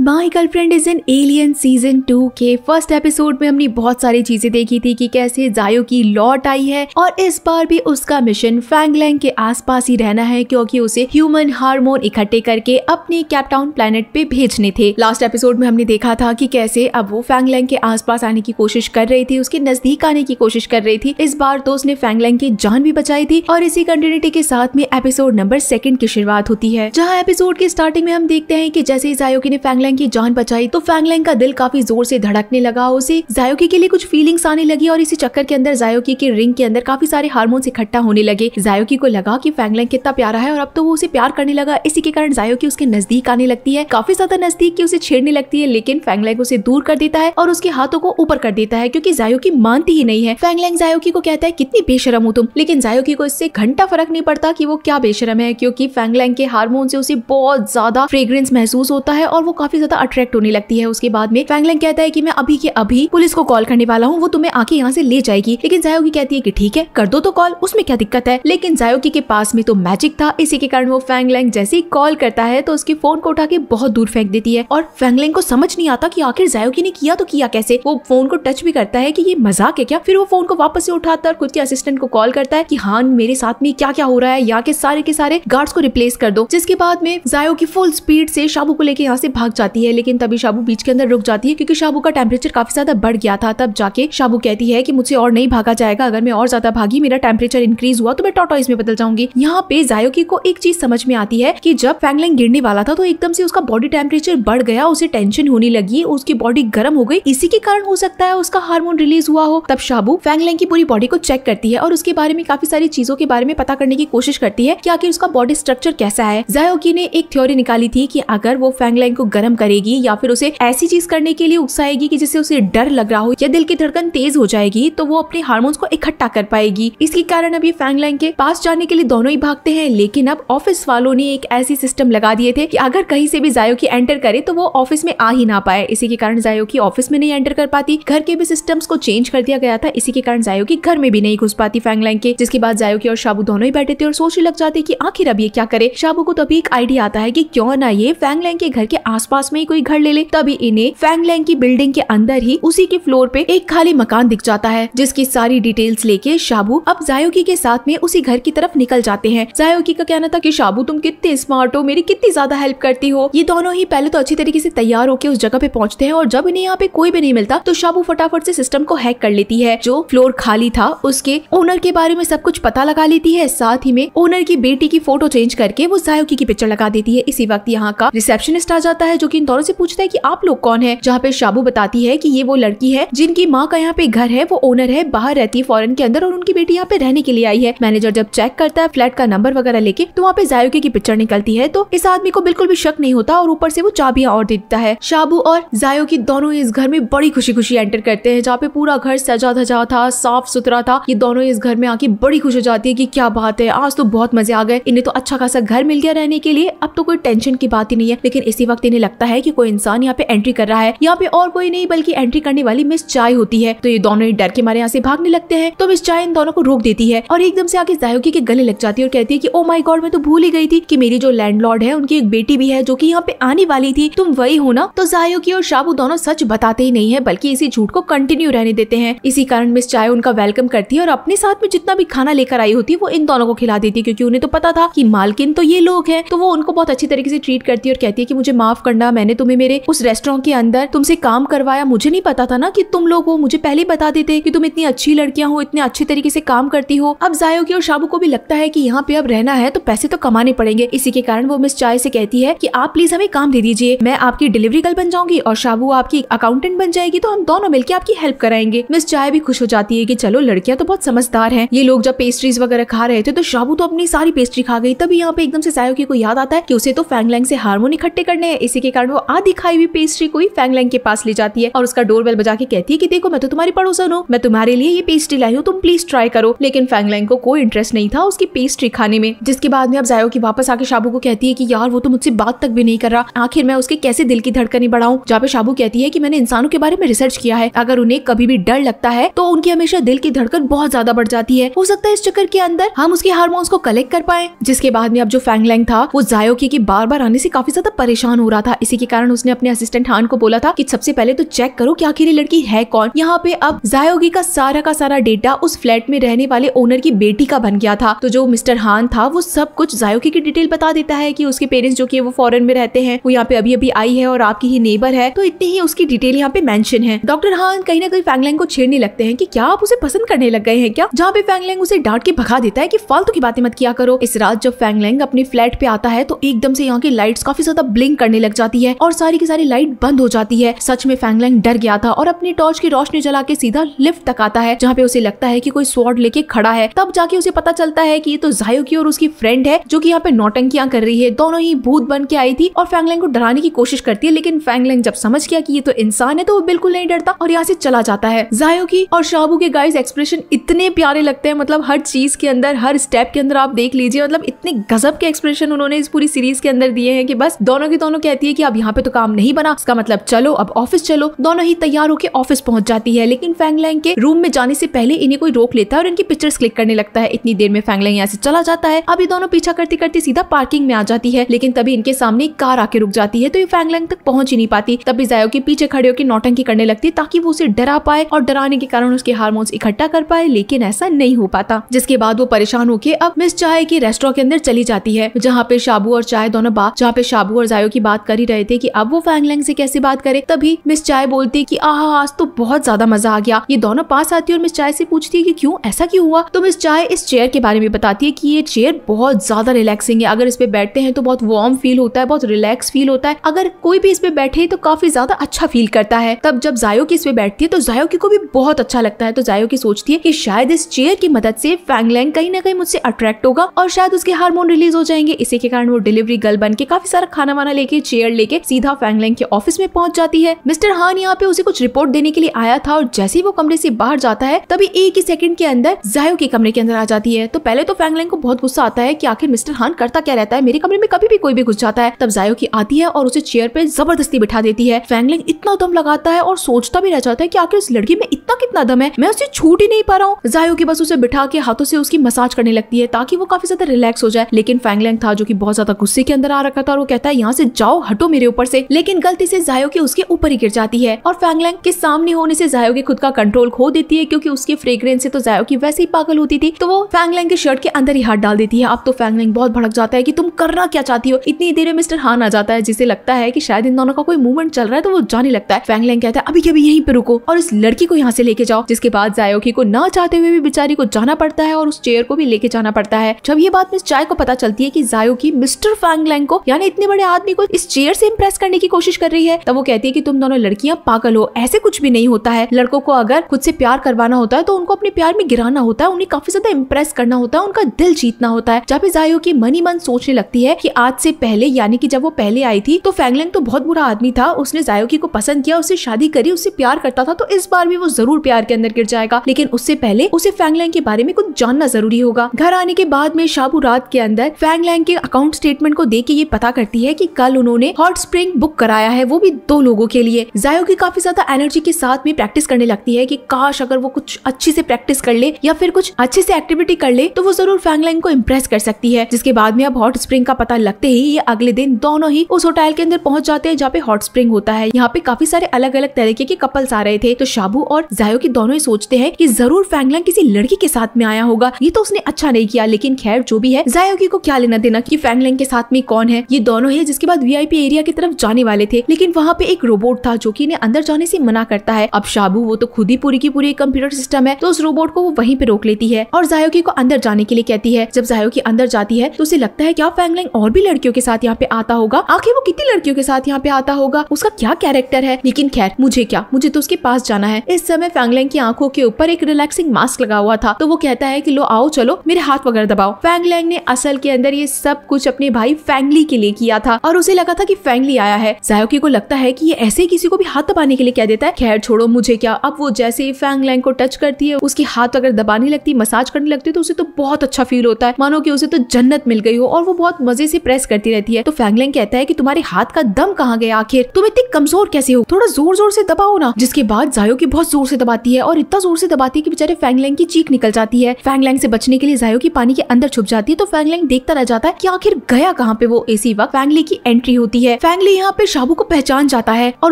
my girlfriend is an alien season two के फर्स्ट एपिसोड में हमने बहुत सारी सारी चीजें देखी थी कि कैसे जायो की लौट आई है और इस बार भी उसका मिशन फैंगलैंग के आसपास ही रहना है क्योंकि उसे ह्यूमन हार्मोन इकट्ठे करके अपने कैपटाउन प्लेनेट पे भेजने थे लास्ट एपिसोड में हमने देखा था कि कैसे अब वो फैंगलैंग के आसपास आने की कोशिश कर रही थी उसके नजदीक आने की कोशिश कर रही थी इस बार तो उसने फैंगलैंग की जान भी बचाई थी और इसी कंटिन्यूटी के साथ में एपिसोड नंबर सेकंड की शुरुआत होती है जहाँ एपिसोड की स्टार्टिंग में हम देखते हैं कि जैसे ही जायोकी ने फैंगलैंग की जान बचाई तो फैंगलैंग का दिल काफी जोर से धड़कने लगा उसे जायोकी के लिए कुछ कुछ फीलिंग्स आने लगी और इसी चक्कर के अंदर जायोकी के रिंग के अंदर काफी सारे हार्मोन्स इकट्ठा होने लगे जायोकी को लगा कि फैंगलैंग कितना प्यारा है और अब तो वो उसे प्यार करने लगा इसी के कारण जायोकी उसके नजदीक आने लगती है काफी ज्यादा नजदीक की उसे छेड़ने लगती है लेकिन फैंगलैंग उसे दूर कर देता है और उसके हाथों को ऊपर कर देता है क्योंकि जायोकी मानती ही नहीं है फैंगलैंग जायोकी को कहता है कितनी बेशरम हो तुम लेकिन जायोकी को इससे घंटा फर्क नहीं पड़ता की वो क्या बेशरम है क्योंकि फैंगलैंग के हार्मोन से उसे बहुत ज्यादा फ्रेग्रेंस महसूस होता है और वो काफी ज्यादा अट्रैक्ट होने लगती है उसके बाद में फैंगलैंग कहता है की मैं अभी के अभी पुलिस को कॉल करने वाला हूँ वो तुम्हें आके यहाँ से ले जाएगी लेकिन जायोगी कहती है की ठीक है कर दो तो कॉल उसमें क्या दिक्कत है लेकिन जायोगी के पास में तो मैजिक था इसी के कारण वो फैंगलैंग जैसे ही कॉल करता है तो उसके फोन को उठा के बहुत दूर फेंक देती है और फैंगलैंग को समझ नहीं आता की आखिर जायोगी ने किया तो किया कैसे वो फोन को टच भी करता है की ये मजाक है क्या फिर वो फोन को वापस से उठाता और खुद के असिस्टेंट को कॉल करता है की हाँ मेरे साथ में क्या क्या हो रहा है यहाँ के सारे के सारे गार्ड्स को रिप्लेस कर दो जिसके बाद में जायो की फुल स्पीड से शाबू को लेकर यहाँ से भाग जाती है लेकिन तभी शाबू बीच के अंदर रुक जाती है क्योंकि शाबू का टेम्परेचर काफी ज्यादा बढ़ गया था तब जाके शाबू कहती है कि मुझसे और नहीं भागा जाएगा अगर मैं और ज्यादा भागी मेरा टेम्परेचर इंक्रीज हुआ तो मैं टॉटॉइस में बदल जाऊंगी यहाँ पे जायोकी को एक चीज समझ में आती है कि जब फैंगलिंग गिरने वाला था तो एकदम से उसका बॉडी टेम्परेचर बढ़ गया उसे टेंशन होने लगी उसकी बॉडी गर्म हो गई इसी के कारण हो सकता है उसका हार्मोन रिलीज हुआ हो तब शाबू फैंगलिंग की पूरी बॉडी को चेक करती है और उसके बारे में काफी सारी चीजों के बारे में पता करने की कोशिश करती है कि आखिर उसका बॉडी स्ट्रक्चर कैसा है जायोकी ने एक थ्योरी निकाली थी कि अगर वो फैंगलाइन को गर्म करेगी या फिर उसे ऐसी चीज करने के लिए उकसाएगी कि जिससे उसे डर लग रहा हो या दिल के की धड़कन तेज हो जाएगी तो वो अपने हार्मोन्स को इकट्ठा कर पाएगी इसके कारण अब ये फैंगलाइन के पास जाने के लिए दोनों ही भागते हैं लेकिन अब ऑफिस वालों ने एक ऐसी सिस्टम लगा दिए थे कि अगर कहीं से भी जायो की एंटर करे तो वो ऑफिस में आ ही ना पाए इसी के कारण जायो की ऑफिस में नहीं एंटर कर पाती घर के भी सिस्टम को चेंज कर दिया गया था इसी के कारण जायो की घर में भी नहीं घुस पाती फैंगलाइन के जिसके बाद जायो की और शाबू दोनों ही बैठे थे और सोचने लग जाते की आखिर अब ये क्या करे शाबू को तो अभी एक आइडिया आता है की क्यों ना ये फैंगलैंग के घर के आसपास में ही कोई घर ले ले तभी इन्हें फैंगलैंग की बिल्डिंग के अंदर ही उसी के फ्लोर पे एक एक खाली मकान दिख जाता है जिसकी सारी डिटेल्स लेके शाबू अब जायोगी के साथ में उसी घर की तरफ निकल जाते हैं जायोगी का कहना था की शाबू तुम कितने स्मार्ट हो मेरी कितनी ज्यादा हेल्प करती हो ये दोनों ही पहले तो अच्छी तरीके से तैयार होकर उस जगह पे पहुंचते हैं और जब इन्हें यहाँ पे कोई भी नहीं मिलता तो शाबू फटाफट से सिस्टम को हैक कर लेती है जो फ्लोर खाली था उसके ओनर के बारे में सब कुछ पता लगा लेती है साथ ही में ओनर की बेटी की फोटो चेंज करके वो जायोकी की पिक्चर लगा देती है इसी वक्त यहाँ का रिसेप्शनिस्ट आ जाता है जो की इन दोनों से पूछता है की आप लोग कौन है जहाँ पे शाबू बताती है की ये वो लड़की है जिनकी माँ का यहाँ पे घर है वो ओनर है बाहर रहती है फॉरन के अंदर और उनकी बेटी यहाँ पे रहने के लिए आई है मैनेजर जब चेक करता है फ्लैट का नंबर वगैरह लेके तो वहाँ पे जायोके की पिक्चर निकलती है तो इस आदमी को बिल्कुल भी शक नहीं होता और ऊपर से वो चाबियां और देता है शाबू और जायो की दोनों इस घर में बड़ी खुशी खुशी एंटर करते हैं जहाँ पे पूरा घर सजा धजा था साफ सुथरा था ये दोनों इस घर में आके बड़ी खुश हो जाती है की क्या बात है आज तो बहुत मजे आ गए इन्हें तो अच्छा खासा घर मिल गया रहने के लिए अब तो कोई टेंशन की बात ही नहीं है लेकिन इसी वक्त इन्हें लगता है की कोई इंसान यहाँ पे एंट्री कर रहा है यहाँ पे और कोई नहीं बल्कि एंट्री करने वाली मिस चाय लड़ाई होती है तो ये दोनों ही डर के मारे यहाँ से भागने लगते हैं तो मिस चाय इन दोनों को रोक देती है और एकदम से आगे जायोकी के गले लग जाती है और कहती है की ओ माई गॉड में तो भूल ही गई थी की मेरी जो लैंड है उनकी एक बेटी भी है जो की यहाँ पे आने वाली थी तुम वही हो ना तो जायोकी और शाबू दोनों सच बताते ही नहीं है बल्कि इसी झूठ को कंटिन्यू रहने देते हैं इसी कारण मिस चाय उनका वेलकम करती है और अपने साथ में जितना भी खाना लेकर आई होती है वो इन दोनों को खिला देती है क्योंकि उन्हें तो पता था कि मालकिन तो ये लोग हैं तो वो उनको बहुत अच्छी तरीके से ट्रीट करती है और कहती है कि मुझे माफ करना मैंने तुम्हें मेरे उस रेस्टोरेंट के अंदर तुमसे काम करवाया मुझे नहीं पता था ना कि तुम लोग लोग हो मुझे पहले बता देते कि तुम इतनी अच्छी लड़कियां हो इतने अच्छे तरीके से काम करती हो अब जायो की और शाबू को भी लगता है कि यहाँ पे अब रहना है तो पैसे तो कमाने पड़ेंगे इसी के कारण वो मिस चाय से कहती है कि आप प्लीज हमें काम दे दीजिए मैं आपकी डिलीवरी गर्ल बन जाऊंगी और शाबू आपकी अकाउंटेंट बन जाएगी तो हम दोनों मिलकर आपकी हेल्प कराएंगे मिस चाय भी खुश हो जाती है की चलो लड़कियां तो बहुत समझदार है ये लोग जब पेस्ट्रीज वगैरह खा रहे थे तो शाबू तो अपनी सारी पेस्ट्री खा गई तभी यहाँ पे एकदम से सायोकी को याद आता है की उसे तो फैंगलैंग से हारमोन इकट्ठे करने हैं इसी के कारण वो आधी खाई हुई पेस्ट्री को ही फैंगलैंग के पास ले जाती है और उसका डोरबेल बजा के कहती है की देखो मैं तो तुम्हारी पड़ोसन हूँ मैं तुम्हारे लिए ये पेस्ट्री लाई हूँ तुम प्लीज ट्राई करो लेकिन फैंगलैंग को कोई इंटरेस्ट नहीं था उसकी पेस्ट्री खाने में जिसके बाद में अब जायो की वापस आके शाबू को कहती है की यार वो तो मुझसे बात तक भी नहीं कर रहा आखिर मैं उसके कैसे दिल की धड़कनी बढ़ाऊँ जहाँ पे शाबू कहती है की मैंने इंसानों के बारे में रिसर्च किया है अगर उन्हें कभी भी डर लगता है तो उनकी हमेशा दिल की धड़कन बहुत ज्यादा बढ़ जाती है हो सकता है इस चक्कर के अंदर हम उसके हारमोन को कलेक्ट कर पाए जिसके बाद में अब जो फैंगलैंग था वो जायो की बार बार आने से काफी ज्यादा परेशान हो रहा था इसी के कारण उसने अपने असिस्टेंट हान को बोला था की सबसे पहले तो चेक करो की आखिर ये लड़की है कौन कौन यहाँ पे अब जायोगी का सारा का सारा डेटा उस फ्लैट में रहने वाले ओनर की बेटी का बन गया था तो जो मिस्टर हान था वो सब कुछ जायोगी की डिटेल बता देता है की उसके पेरेंट्स जो की वो फॉरन में रहते हैं वो यहाँ पे अभी अभी आई है और आपकी ही नेबर है तो इतनी ही उसकी डिटेल यहाँ पे मैंशन है डॉक्टर हान कहीं ना कहीं फैंगलैंग को छेड़ने लगते हैं की क्या आप उसे पसंद करने लग गए हैं क्या जहाँ पे फैंगलैंग उसे डांट के भगा देता है की फालतू की बातें मत किया करो इस रात जब फैंगलैंग अपने फ्लैट पे आता है तो एकदम से यहाँ की लाइट्स काफी ज्यादा ब्लिंक करने लग जाती है और सारी की सारी लाइट बंद हो जाती है सच में फैंगलैंग डर गया था और अपने टॉर्च की रोशनी जला के सीधा लिफ्ट तक आता है जहाँ पे उसे लगता है की कोई स्वॉर्ड लेके खड़ा है तब जाके उसे पता चलता है की ये तो जायो की और उसकी फ्रेंड है जो की यहाँ पे नौटंकियां कर रही है दोनों ही भूत बन के आई थी और फैंगलैंग को डराने की कोशिश करती है लेकिन फैंगलैंग जब समझ गया की ये तो इंसान है तो वो बिल्कुल नहीं डरता और यहाँ से चला जाता है जायो की और शाहबू के गाइस एक्सप्रेशन इतने प्यारे लगते हैं मतलब हर चीज के अंदर हर स्टेप के अंदर आप देख लीजिए मतलब इतने गजब के एक्सप्रेशन उन्होंने इस पूरी सीरीज के अंदर दिए हैं कि बस दोनों की दोनों कहती है कि अब यहाँ पे तो काम नहीं बना इसका मतलब चलो अब ऑफिस चलो दोनों ही तैयार होकर ऑफिस पहुंच पहुंच जाती है लेकिन फैंगलैंग के रूम में जाने से पहले इन्हें कोई रोक लेता है और इनकी पिक्चर्स क्लिक करने लगता है इतनी देर में फैंगलैंग यहाँ से चला जाता है अभी दोनों पीछा करते करते सीधा पार्किंग में आ जाती है लेकिन तभी इनके सामने एक कार आके रुक जाती है तो ये फैंगलैंग तक पहुंच ही नहीं पाती तभी जायो के पीछे खड़े होकर नौटंकी करने लगती है ताकि वो उसे डरा पाए और डराने के कारण उसके हारमोन्स इकट्ठा कर पाए लेकिन ऐसा नहीं हो पाता जिसके बाद वो परेशान होकर अब मिस चाय के रेस्टोरेंट के अंदर चली जाती है जहाँ पे शाबू और चाय दोनों बात जहाँ पे शाबू और जायो की बात कर ही रहे थे की अब वो फैंगलैंग से कैसे बात करे तभी मिस चाय बोलती की आह आज तो बहुत बहुत ज्यादा मजा आ गया ये दोनों पास आती है और मिस चाय से पूछती है कि क्यों ऐसा क्यों हुआ तो मिस चाय इस चेयर के बारे में बताती है कि ये चेयर बहुत ज्यादा रिलैक्सिंग है अगर इस पे बैठते हैं तो बहुत वार्म फील होता है बहुत रिलैक्स फील होता है अगर कोई भी इस पे बैठे तो काफी ज्यादा अच्छा फील करता है तब जब जायो की इस पे बैठती है तो जायो की को भी बहुत अच्छा लगता है तो जायो की सोचती है कि शायद इस चेयर की मदद से फैंगलैंग कहीं ना कहीं मुझसे अट्रैक्ट होगा और शायद उसके हार्मोन रिलीज हो जाएंगे इसी के कारण वो डिलीवरी गर्ल बन के काफी सारा खाना वाना लेके चेयर लेके सीधा फैंगलैंग के ऑफिस में पहुंच जाती है मिस्टर हान यहाँ पे उसे कुछ रिपोर्ट देने के लिए आया था और जैसे ही वो कमरे से बाहर जाता है तभी एक ही सेकंड के अंदर जायो के कमरे के अंदर आ जाती है तो पहले तो फैंगलैंग को बहुत गुस्सा आता है कि आखिर मिस्टर हान करता क्या रहता है मेरे कमरे में कभी भी कोई भी घुस जाता है तब जायो की आती है और उसे चेयर पे जबरदस्ती बिठा देती है फैंगलैंग इतना दम लगाता है और सोचता भी रह जाता है की आखिर उस लड़की में इतना कितना दम है मैं उसे छूट ही नहीं पा रहा हूँ जायो की बस उसे बिठा के हाथों से उसकी मसाज करने लगती है ताकि वो काफी ज्यादा रिलैक्स हो जाए लेकिन फैंगलैंग था जो की बहुत ज्यादा गुस्से के अंदर आ रखा था और वो कहता है यहाँ से जाओ हटो मेरे ऊपर से लेकिन गलती से जायो की उसके ऊपर ही गिर जाती है और फैंगलैंग के सामने हो होने से जायो की खुद का कंट्रोल खो देती है क्योंकि उसके फ्रेग्रेंस से तो जायो की वैसे ही पागल होती थी तो वो फैंगलैंग के शर्ट के अंदर ही हाथ डाल देती है अब तो फैंगलैंग बहुत भड़क जाता है कि तुम करना क्या चाहती हो इतनी देर में मिस्टर हान आ जाता है जिसे लगता है कि शायद इन दोनों का कोई मूवमेंट चल रहा है तो वो जाने लगता है फैंगलैंग कहता है अभी कभी यहीं पर रुको और इस लड़की को यहाँ से लेके जाओ जिसके बाद जायोकी को ना चाहते हुए भी बेचारी को जाना पड़ता है और उस चेयर को भी लेके जाना पड़ता है जब ये बात मिस चाय को पता चलती है की जायोकी मिस्टर फैंगलैंग को यानी इतने बड़े आदमी को इस चेयर से इम्प्रेस करने की कोशिश कर रही है तब वो कहती है की तुम दोनों लड़कियां पागल हो ऐसे कुछ भी नहीं होता है लड़कों को अगर खुद से प्यार करवाना होता है तो उनको अपने प्यार में गिराना होता है उन्हें काफी ज्यादा इम्प्रेस करना होता है उनका दिल जीतना होता है जब जायो की मनी मन सोचने लगती है की आज से पहले यानी की जब वो पहले आई थी तो फैंगलैंग तो बहुत बुरा आदमी था उसने जायोकी को पसंद किया उससे शादी करी उससे प्यार करता था तो इस बार भी वो जरूर प्यार के अंदर गिर जाएगा लेकिन उससे पहले उसे फैंगलैंग के बारे में कुछ जानना जरूरी होगा घर आने के बाद में शाबू रात के अंदर फैंगलैंग के अकाउंट स्टेटमेंट को देख के ये पता करती है कि कल उन्होंने हॉट स्प्रिंग बुक कराया है वो भी दो लोगों के लिए जायो की काफी ज्यादा एनर्जी के साथ आदमी प्रैक्टिस करने लगती है कि काश अगर वो कुछ अच्छी से प्रैक्टिस कर ले या फिर कुछ अच्छे से एक्टिविटी कर ले तो वो जरूर फैंगलैंग को इम्प्रेस कर सकती है जिसके बाद में अब हॉट स्प्रिंग का पता लगते ही ये अगले दिन दोनों ही उस होटल के अंदर पहुंच जाते हैं जहाँ पे हॉट स्प्रिंग होता है यहाँ पे काफी सारे अलग अलग तरीके के कपल्स आ रहे थे तो शाबू और जायो की दोनों ही सोचते हैं की जरूर फैंगलैंग किसी लड़की के साथ में आया होगा ये तो उसने अच्छा नहीं किया लेकिन खैर जो भी है जायोगी को क्या लेना देना की फैंगलैंग के साथ में कौन है ये दोनों है जिसके बाद वी एरिया की तरफ जाने वाले थे लेकिन वहाँ पे एक रोबोट था जो की इन्हें अंदर जाने से मना करता है अब शाबू वो तो खुद ही पूरी की पूरी एक कंप्यूटर सिस्टम है तो उस रोबोट को वो वहीं पे रोक लेती है और जायोकी को अंदर जाने के लिए कहती है जब जायोकी अंदर जाती है तो उसे लगता है क्या फैंगलिंग और भी लड़कियों के साथ यहाँ पे आता होगा आखिर वो कितनी लड़कियों के साथ यहाँ पे आता होगा उसका क्या कैरेक्टर है लेकिन खैर मुझे क्या मुझे तो उसके पास जाना है इस समय फैंगलैंग की आंखों के ऊपर एक रिलैक्सिंग मास्क लगा हुआ था तो वो कहता है की लो आओ चलो मेरे हाथ वगैरह दबाओ फैंगलैंग ने असल के अंदर ये सब कुछ अपने भाई फैंगली के लिए किया था और उसे लगा था की फैंगली आया है जायोकी को लगता है की ये ऐसे किसी को भी हाथ दबाने के लिए कह देता है खैर छोड़ो छोड़ो मुझे क्या अब वो जैसे ही फैंग लैंग को टच करती है उसके हाथ तो अगर दबाने लगती मसाज करने लगती है तो उसे तो बहुत अच्छा फील होता है मानो कि उसे तो जन्नत मिल गई हो और वो बहुत मजे से प्रेस करती रहती है तो फैंगलैंग कहता है की तुम्हारे हाथ का दम कहाँ गया आखिर तुम इतनी कमजोर कैसे हो थोड़ा जोर जोर से दबाओ ना जिसके बाद जायो की बहुत जोर से दबाती है और इतना जोर से दबाती है की बेचारे फैंगलैंग की चीख निकल जाती है फैंगलैंग से बचने के लिए जायो की पानी के अंदर छुप जाती है तो फैंगलैंग देखता रह जाता है की आखिर गया कहाँ पे वो इसी वक्त फैंगली की एंट्री होती है फैंगली यहाँ पे शाबू को पहचान जाता है और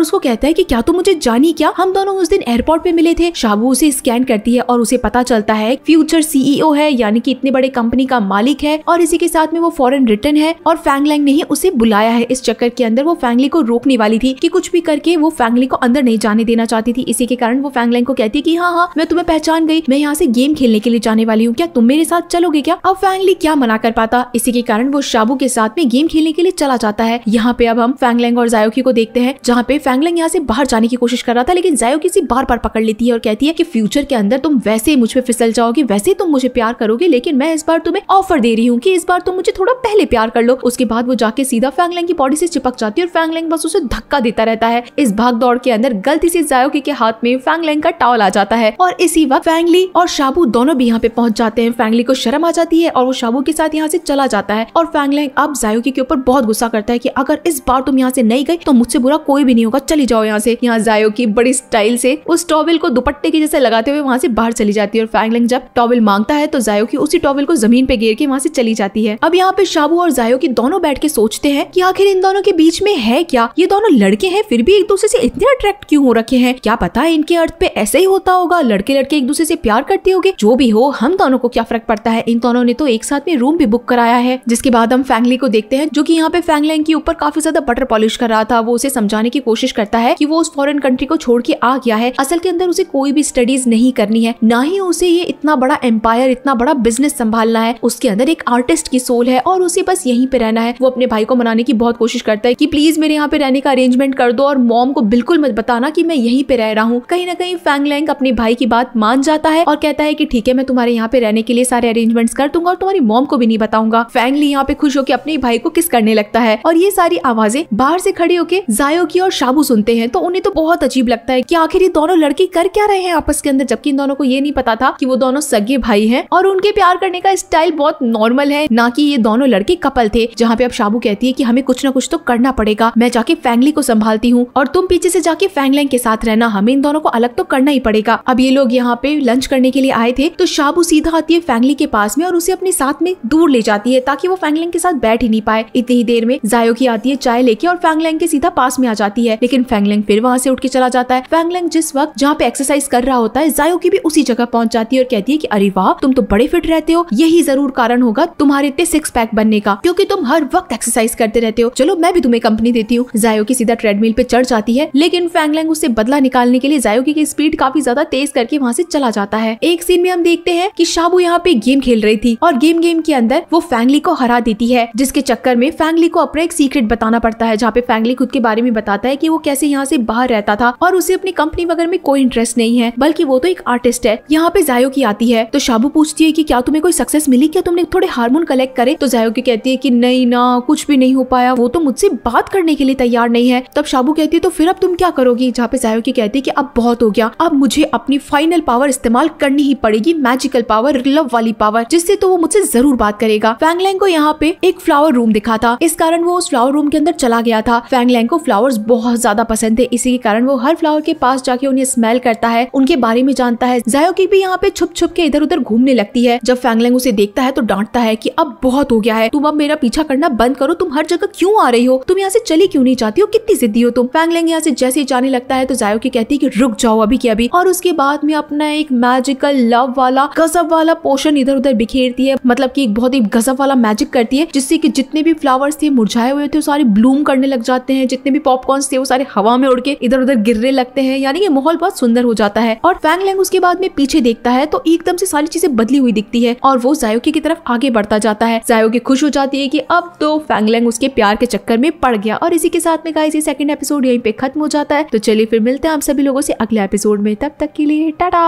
उसको कहता है की क्या तुम मुझे जानी क्या हम तो दोनों उस दिन एयरपोर्ट पे मिले थे शाबू उसे स्कैन करती है और उसे पता चलता है फ्यूचर सीईओ e है यानी कि इतने बड़े कंपनी का मालिक है और इसी के साथ में वो फॉरेन रिटर्न है और फैंगलैंग ने ही उसे बुलाया है इस चक्कर के अंदर वो फैंगली को रोकने वाली थी की कुछ भी करके वो फैंगली को अंदर नहीं जाने देना चाहती थी इसी के कारण वो फैंगलैंग को कहती है की हाँ हाँ मैं तुम्हें पहचान गई मैं यहाँ से गेम खेलने के लिए जाने वाली हूँ क्या तुम मेरे साथ चलोगे क्या अब फैंगली क्या मना कर पाता इसी के कारण वो शाबू के साथ में गेम खेलने के लिए चला जाता है यहाँ पे अब हम फैंगलैंग और जायोकी को देखते हैं जहाँ पे फैंगलैंग यहाँ से बाहर जाने की कोशिश कर रहा था लेकिन डायोग इसी बार बार पकड़ लेती है और कहती है कि फ्यूचर के अंदर तुम वैसे ही मुझ पर फिसल जाओगी वैसे ही तुम मुझे प्यार करोगे लेकिन मैं इस बार तुम्हें ऑफर दे रही हूँ कि इस बार तुम मुझे थोड़ा पहले प्यार कर लो उसके बाद वो जाके सीधा फैंगलैंग की बॉडी से चिपक जाती है और फैंगलैंग बस उसे धक्का देता रहता है इस भाग दौड़ के अंदर गलती से जायोगी के हाथ में फैंगलैंग का टॉल आ जाता है और इसी वक्त फैंगली और शाबू दोनों भी यहाँ पे पहुंच जाते हैं फैंगली को शर्म आ जाती है और वो शाबू के साथ यहाँ से चला जाता है और फैंगलैंग अब जायोगी के ऊपर बहुत गुस्सा करता है की अगर इस बार तुम यहाँ से नहीं गई तो मुझसे बुरा कोई भी नहीं होगा चली जाओ यहाँ से यहाँ जायोगी बड़ी स्टाइल से उस टॉवल को दुपट्टे के जैसे लगाते हुए वहाँ से बाहर चली जाती है और फैंगलिंग जब टॉवल मांगता है तो जायो की उसी टॉवल को जमीन पे गिर के वहाँ से चली जाती है अब यहाँ पे शाबू और जायो की दोनों बैठ के सोचते हैं की आखिर इन दोनों के बीच में है क्या ये दोनों लड़के हैं फिर भी एक दूसरे से इतने अट्रैक्ट क्यों हो रखे हैं क्या पता है इनके अर्थ पे ऐसे ही होता होगा लड़के लड़के एक दूसरे से प्यार करते होंगे जो भी हो हम दोनों को क्या फर्क पड़ता है इन दोनों ने तो एक साथ में रूम भी बुक कराया है जिसके बाद हम फैंगली को देखते हैं जो की यहाँ पे फैंगलैंग के ऊपर काफी ज्यादा बटर पॉलिश कर रहा था वो उसे समझाने की कोशिश करता है की वो उस फॉरन कंट्री को छोड़ के आ क्या किया है असल के अंदर उसे कोई भी स्टडीज नहीं करनी है ना ही उसे ये इतना बड़ा एम्पायर इतना बड़ा बिजनेस संभालना है उसके अंदर एक आर्टिस्ट की सोल है और उसे बस यहीं पे रहना है वो अपने भाई को मनाने की बहुत कोशिश करता है कि प्लीज मेरे यहाँ पे रहने का अरेंजमेंट कर दो और मॉम को बिल्कुल मत बताना कि मैं यहीं पे रह रहा हूँ कहीं ना कहीं फैंगलैंग अपने भाई की बात मान जाता है और कहता है कि ठीक है मैं तुम्हारे यहाँ पे रहने के लिए सारे अरेंजमेंट्स कर दूंगा और तुम्हारी मॉम को भी नहीं बताऊंगा फैंगली यहाँ पे खुश होकर अपने भाई को किस करने लगता है और ये सारी आवाजें बाहर से खड़े होके जायो की और शाबू सुनते हैं तो उन्हें तो बहुत अजीब लगता है कि आखिर ये दोनों लड़के कर क्या रहे हैं आपस के अंदर जबकि इन दोनों को ये नहीं पता था कि वो दोनों सगे भाई हैं और उनके प्यार करने का स्टाइल बहुत नॉर्मल है ना कि ये दोनों लड़के कपल थे जहाँ पे अब शाबू कहती है कि हमें कुछ ना कुछ तो करना पड़ेगा मैं जाके फैंगली को संभालती हूँ और तुम पीछे से जाके फैंगलैंग के साथ रहना हमें इन दोनों को अलग तो करना ही पड़ेगा अब ये लोग यहाँ पे लंच करने के लिए आए थे तो शाबू सीधा आती है फैंगली के पास में और उसे अपने साथ में दूर ले जाती है ताकि वो फैंगलैंग के साथ बैठ ही नहीं पाए इतनी ही देर में जायो की आती है चाय लेके और फैंगलैंग के सीधा पास में आ जाती है लेकिन फैंगलैंग फिर वहाँ से उठ के चला जाता है यांगलैंग जिस वक्त जहाँ पे एक्सरसाइज कर रहा होता है जायो की भी उसी जगह पहुंच जाती है और कहती है की अरे वाह तुम तो बड़े फिट रहते हो यही जरूर कारण होगा तुम्हारे इतने सिक्स पैक बनने का क्यूँकी तुम हर वक्त एक्सरसाइज करते रहते हो चलो मैं भी तुम्हें कंपनी देती हूँ जायो की सीधा ट्रेडमिल पे चढ़ जाती है लेकिन फैंगलैंग उससे बदला निकालने के लिए जायो की स्पीड काफी ज्यादा तेज करके वहाँ से चला जाता है एक सीन में हम देखते हैं की शाबू यहाँ पे गेम खेल रही थी और गेम गेम के अंदर वो फैंगली को हरा देती है जिसके चक्कर में फैंगली को अपना एक सीक्रेट बताना पड़ता है जहाँ पे फैंगली खुद के बारे में बताता है की वो कैसे यहाँ से बाहर रहता था और उसे अपने अपनी कंपनी वगैरह में कोई इंटरेस्ट नहीं है बल्कि वो तो एक आर्टिस्ट है यहाँ पे जायो की आती है तो शाबू पूछती है की क्या तुम्हें कोई सक्सेस मिली क्या तुमने थोड़े हारमोन कलेक्ट करे तो जायो की कहती है की नहीं ना कुछ भी नहीं हो पाया वो तो मुझसे बात करने के लिए तैयार नहीं है तब शाबू कहती है तो फिर अब तुम क्या करोगी जहाँ पे जायो की कहती है की अब बहुत हो गया अब मुझे अपनी फाइनल पावर इस्तेमाल करनी ही पड़ेगी मैजिकल पावर लव वाली पावर जिससे तो वो मुझसे जरूर बात करेगा फैंगलैंग को यहाँ पे एक फ्लावर रूम दिखा था इस कारण वो उस फ्लावर रूम के अंदर चला गया था फैंगलैंग को फ्लावर्स बहुत ज्यादा पसंद थे इसी के कारण वो हर फ्लावर के पास जाके उन्हें स्मेल करता है उनके बारे में जानता है जायो की भी यहाँ पे छुप छुप के इधर उधर घूमने लगती है जब फैंगलैंग उसे देखता है तो डांटता है की अब बहुत हो गया है तुम अब मेरा पीछा करना बंद करो तुम हर जगह क्यूँ आ रही हो तुम यहाँ से चली क्यूँ नहीं चाहती हो कितनी जिद्दी हो तुम फैंगलैंग यहाँ से जैसे ही जाने लगता है तो जायो की कहती है की रुक जाओ अभी की अभी और उसके बाद में अपना एक मैजिकल लव वाला गजब वाला पोषण इधर उधर बिखेरती है मतलब की बहुत ही गजब वाला मैजिक करती है जिससे की जितने भी फ्लावर्स थे मुरझाए हुए थे वो सारे ब्लूम करने लग जाते हैं जितने भी पॉपकॉर्न थे वो सारे हवा में उड़ के इधर उधर गिरने लगते हैं हैं यानी ये माहौल बहुत सुंदर हो जाता है और फैंग लैंग उसके बाद में पीछे देखता है तो एकदम से सारी चीजें बदली हुई दिखती है और वो जायोकी की तरफ आगे बढ़ता जाता है जायोकी खुश हो जाती है की अब तो फैंग लैंग उसके प्यार के चक्कर में पड़ गया और इसी के साथ में गाइस ये सेकंड एपिसोड यहीं पे खत्म हो जाता है तो चलिए फिर मिलते हैं आप सभी लोगों से अगले एपिसोड में तब तक के लिए tata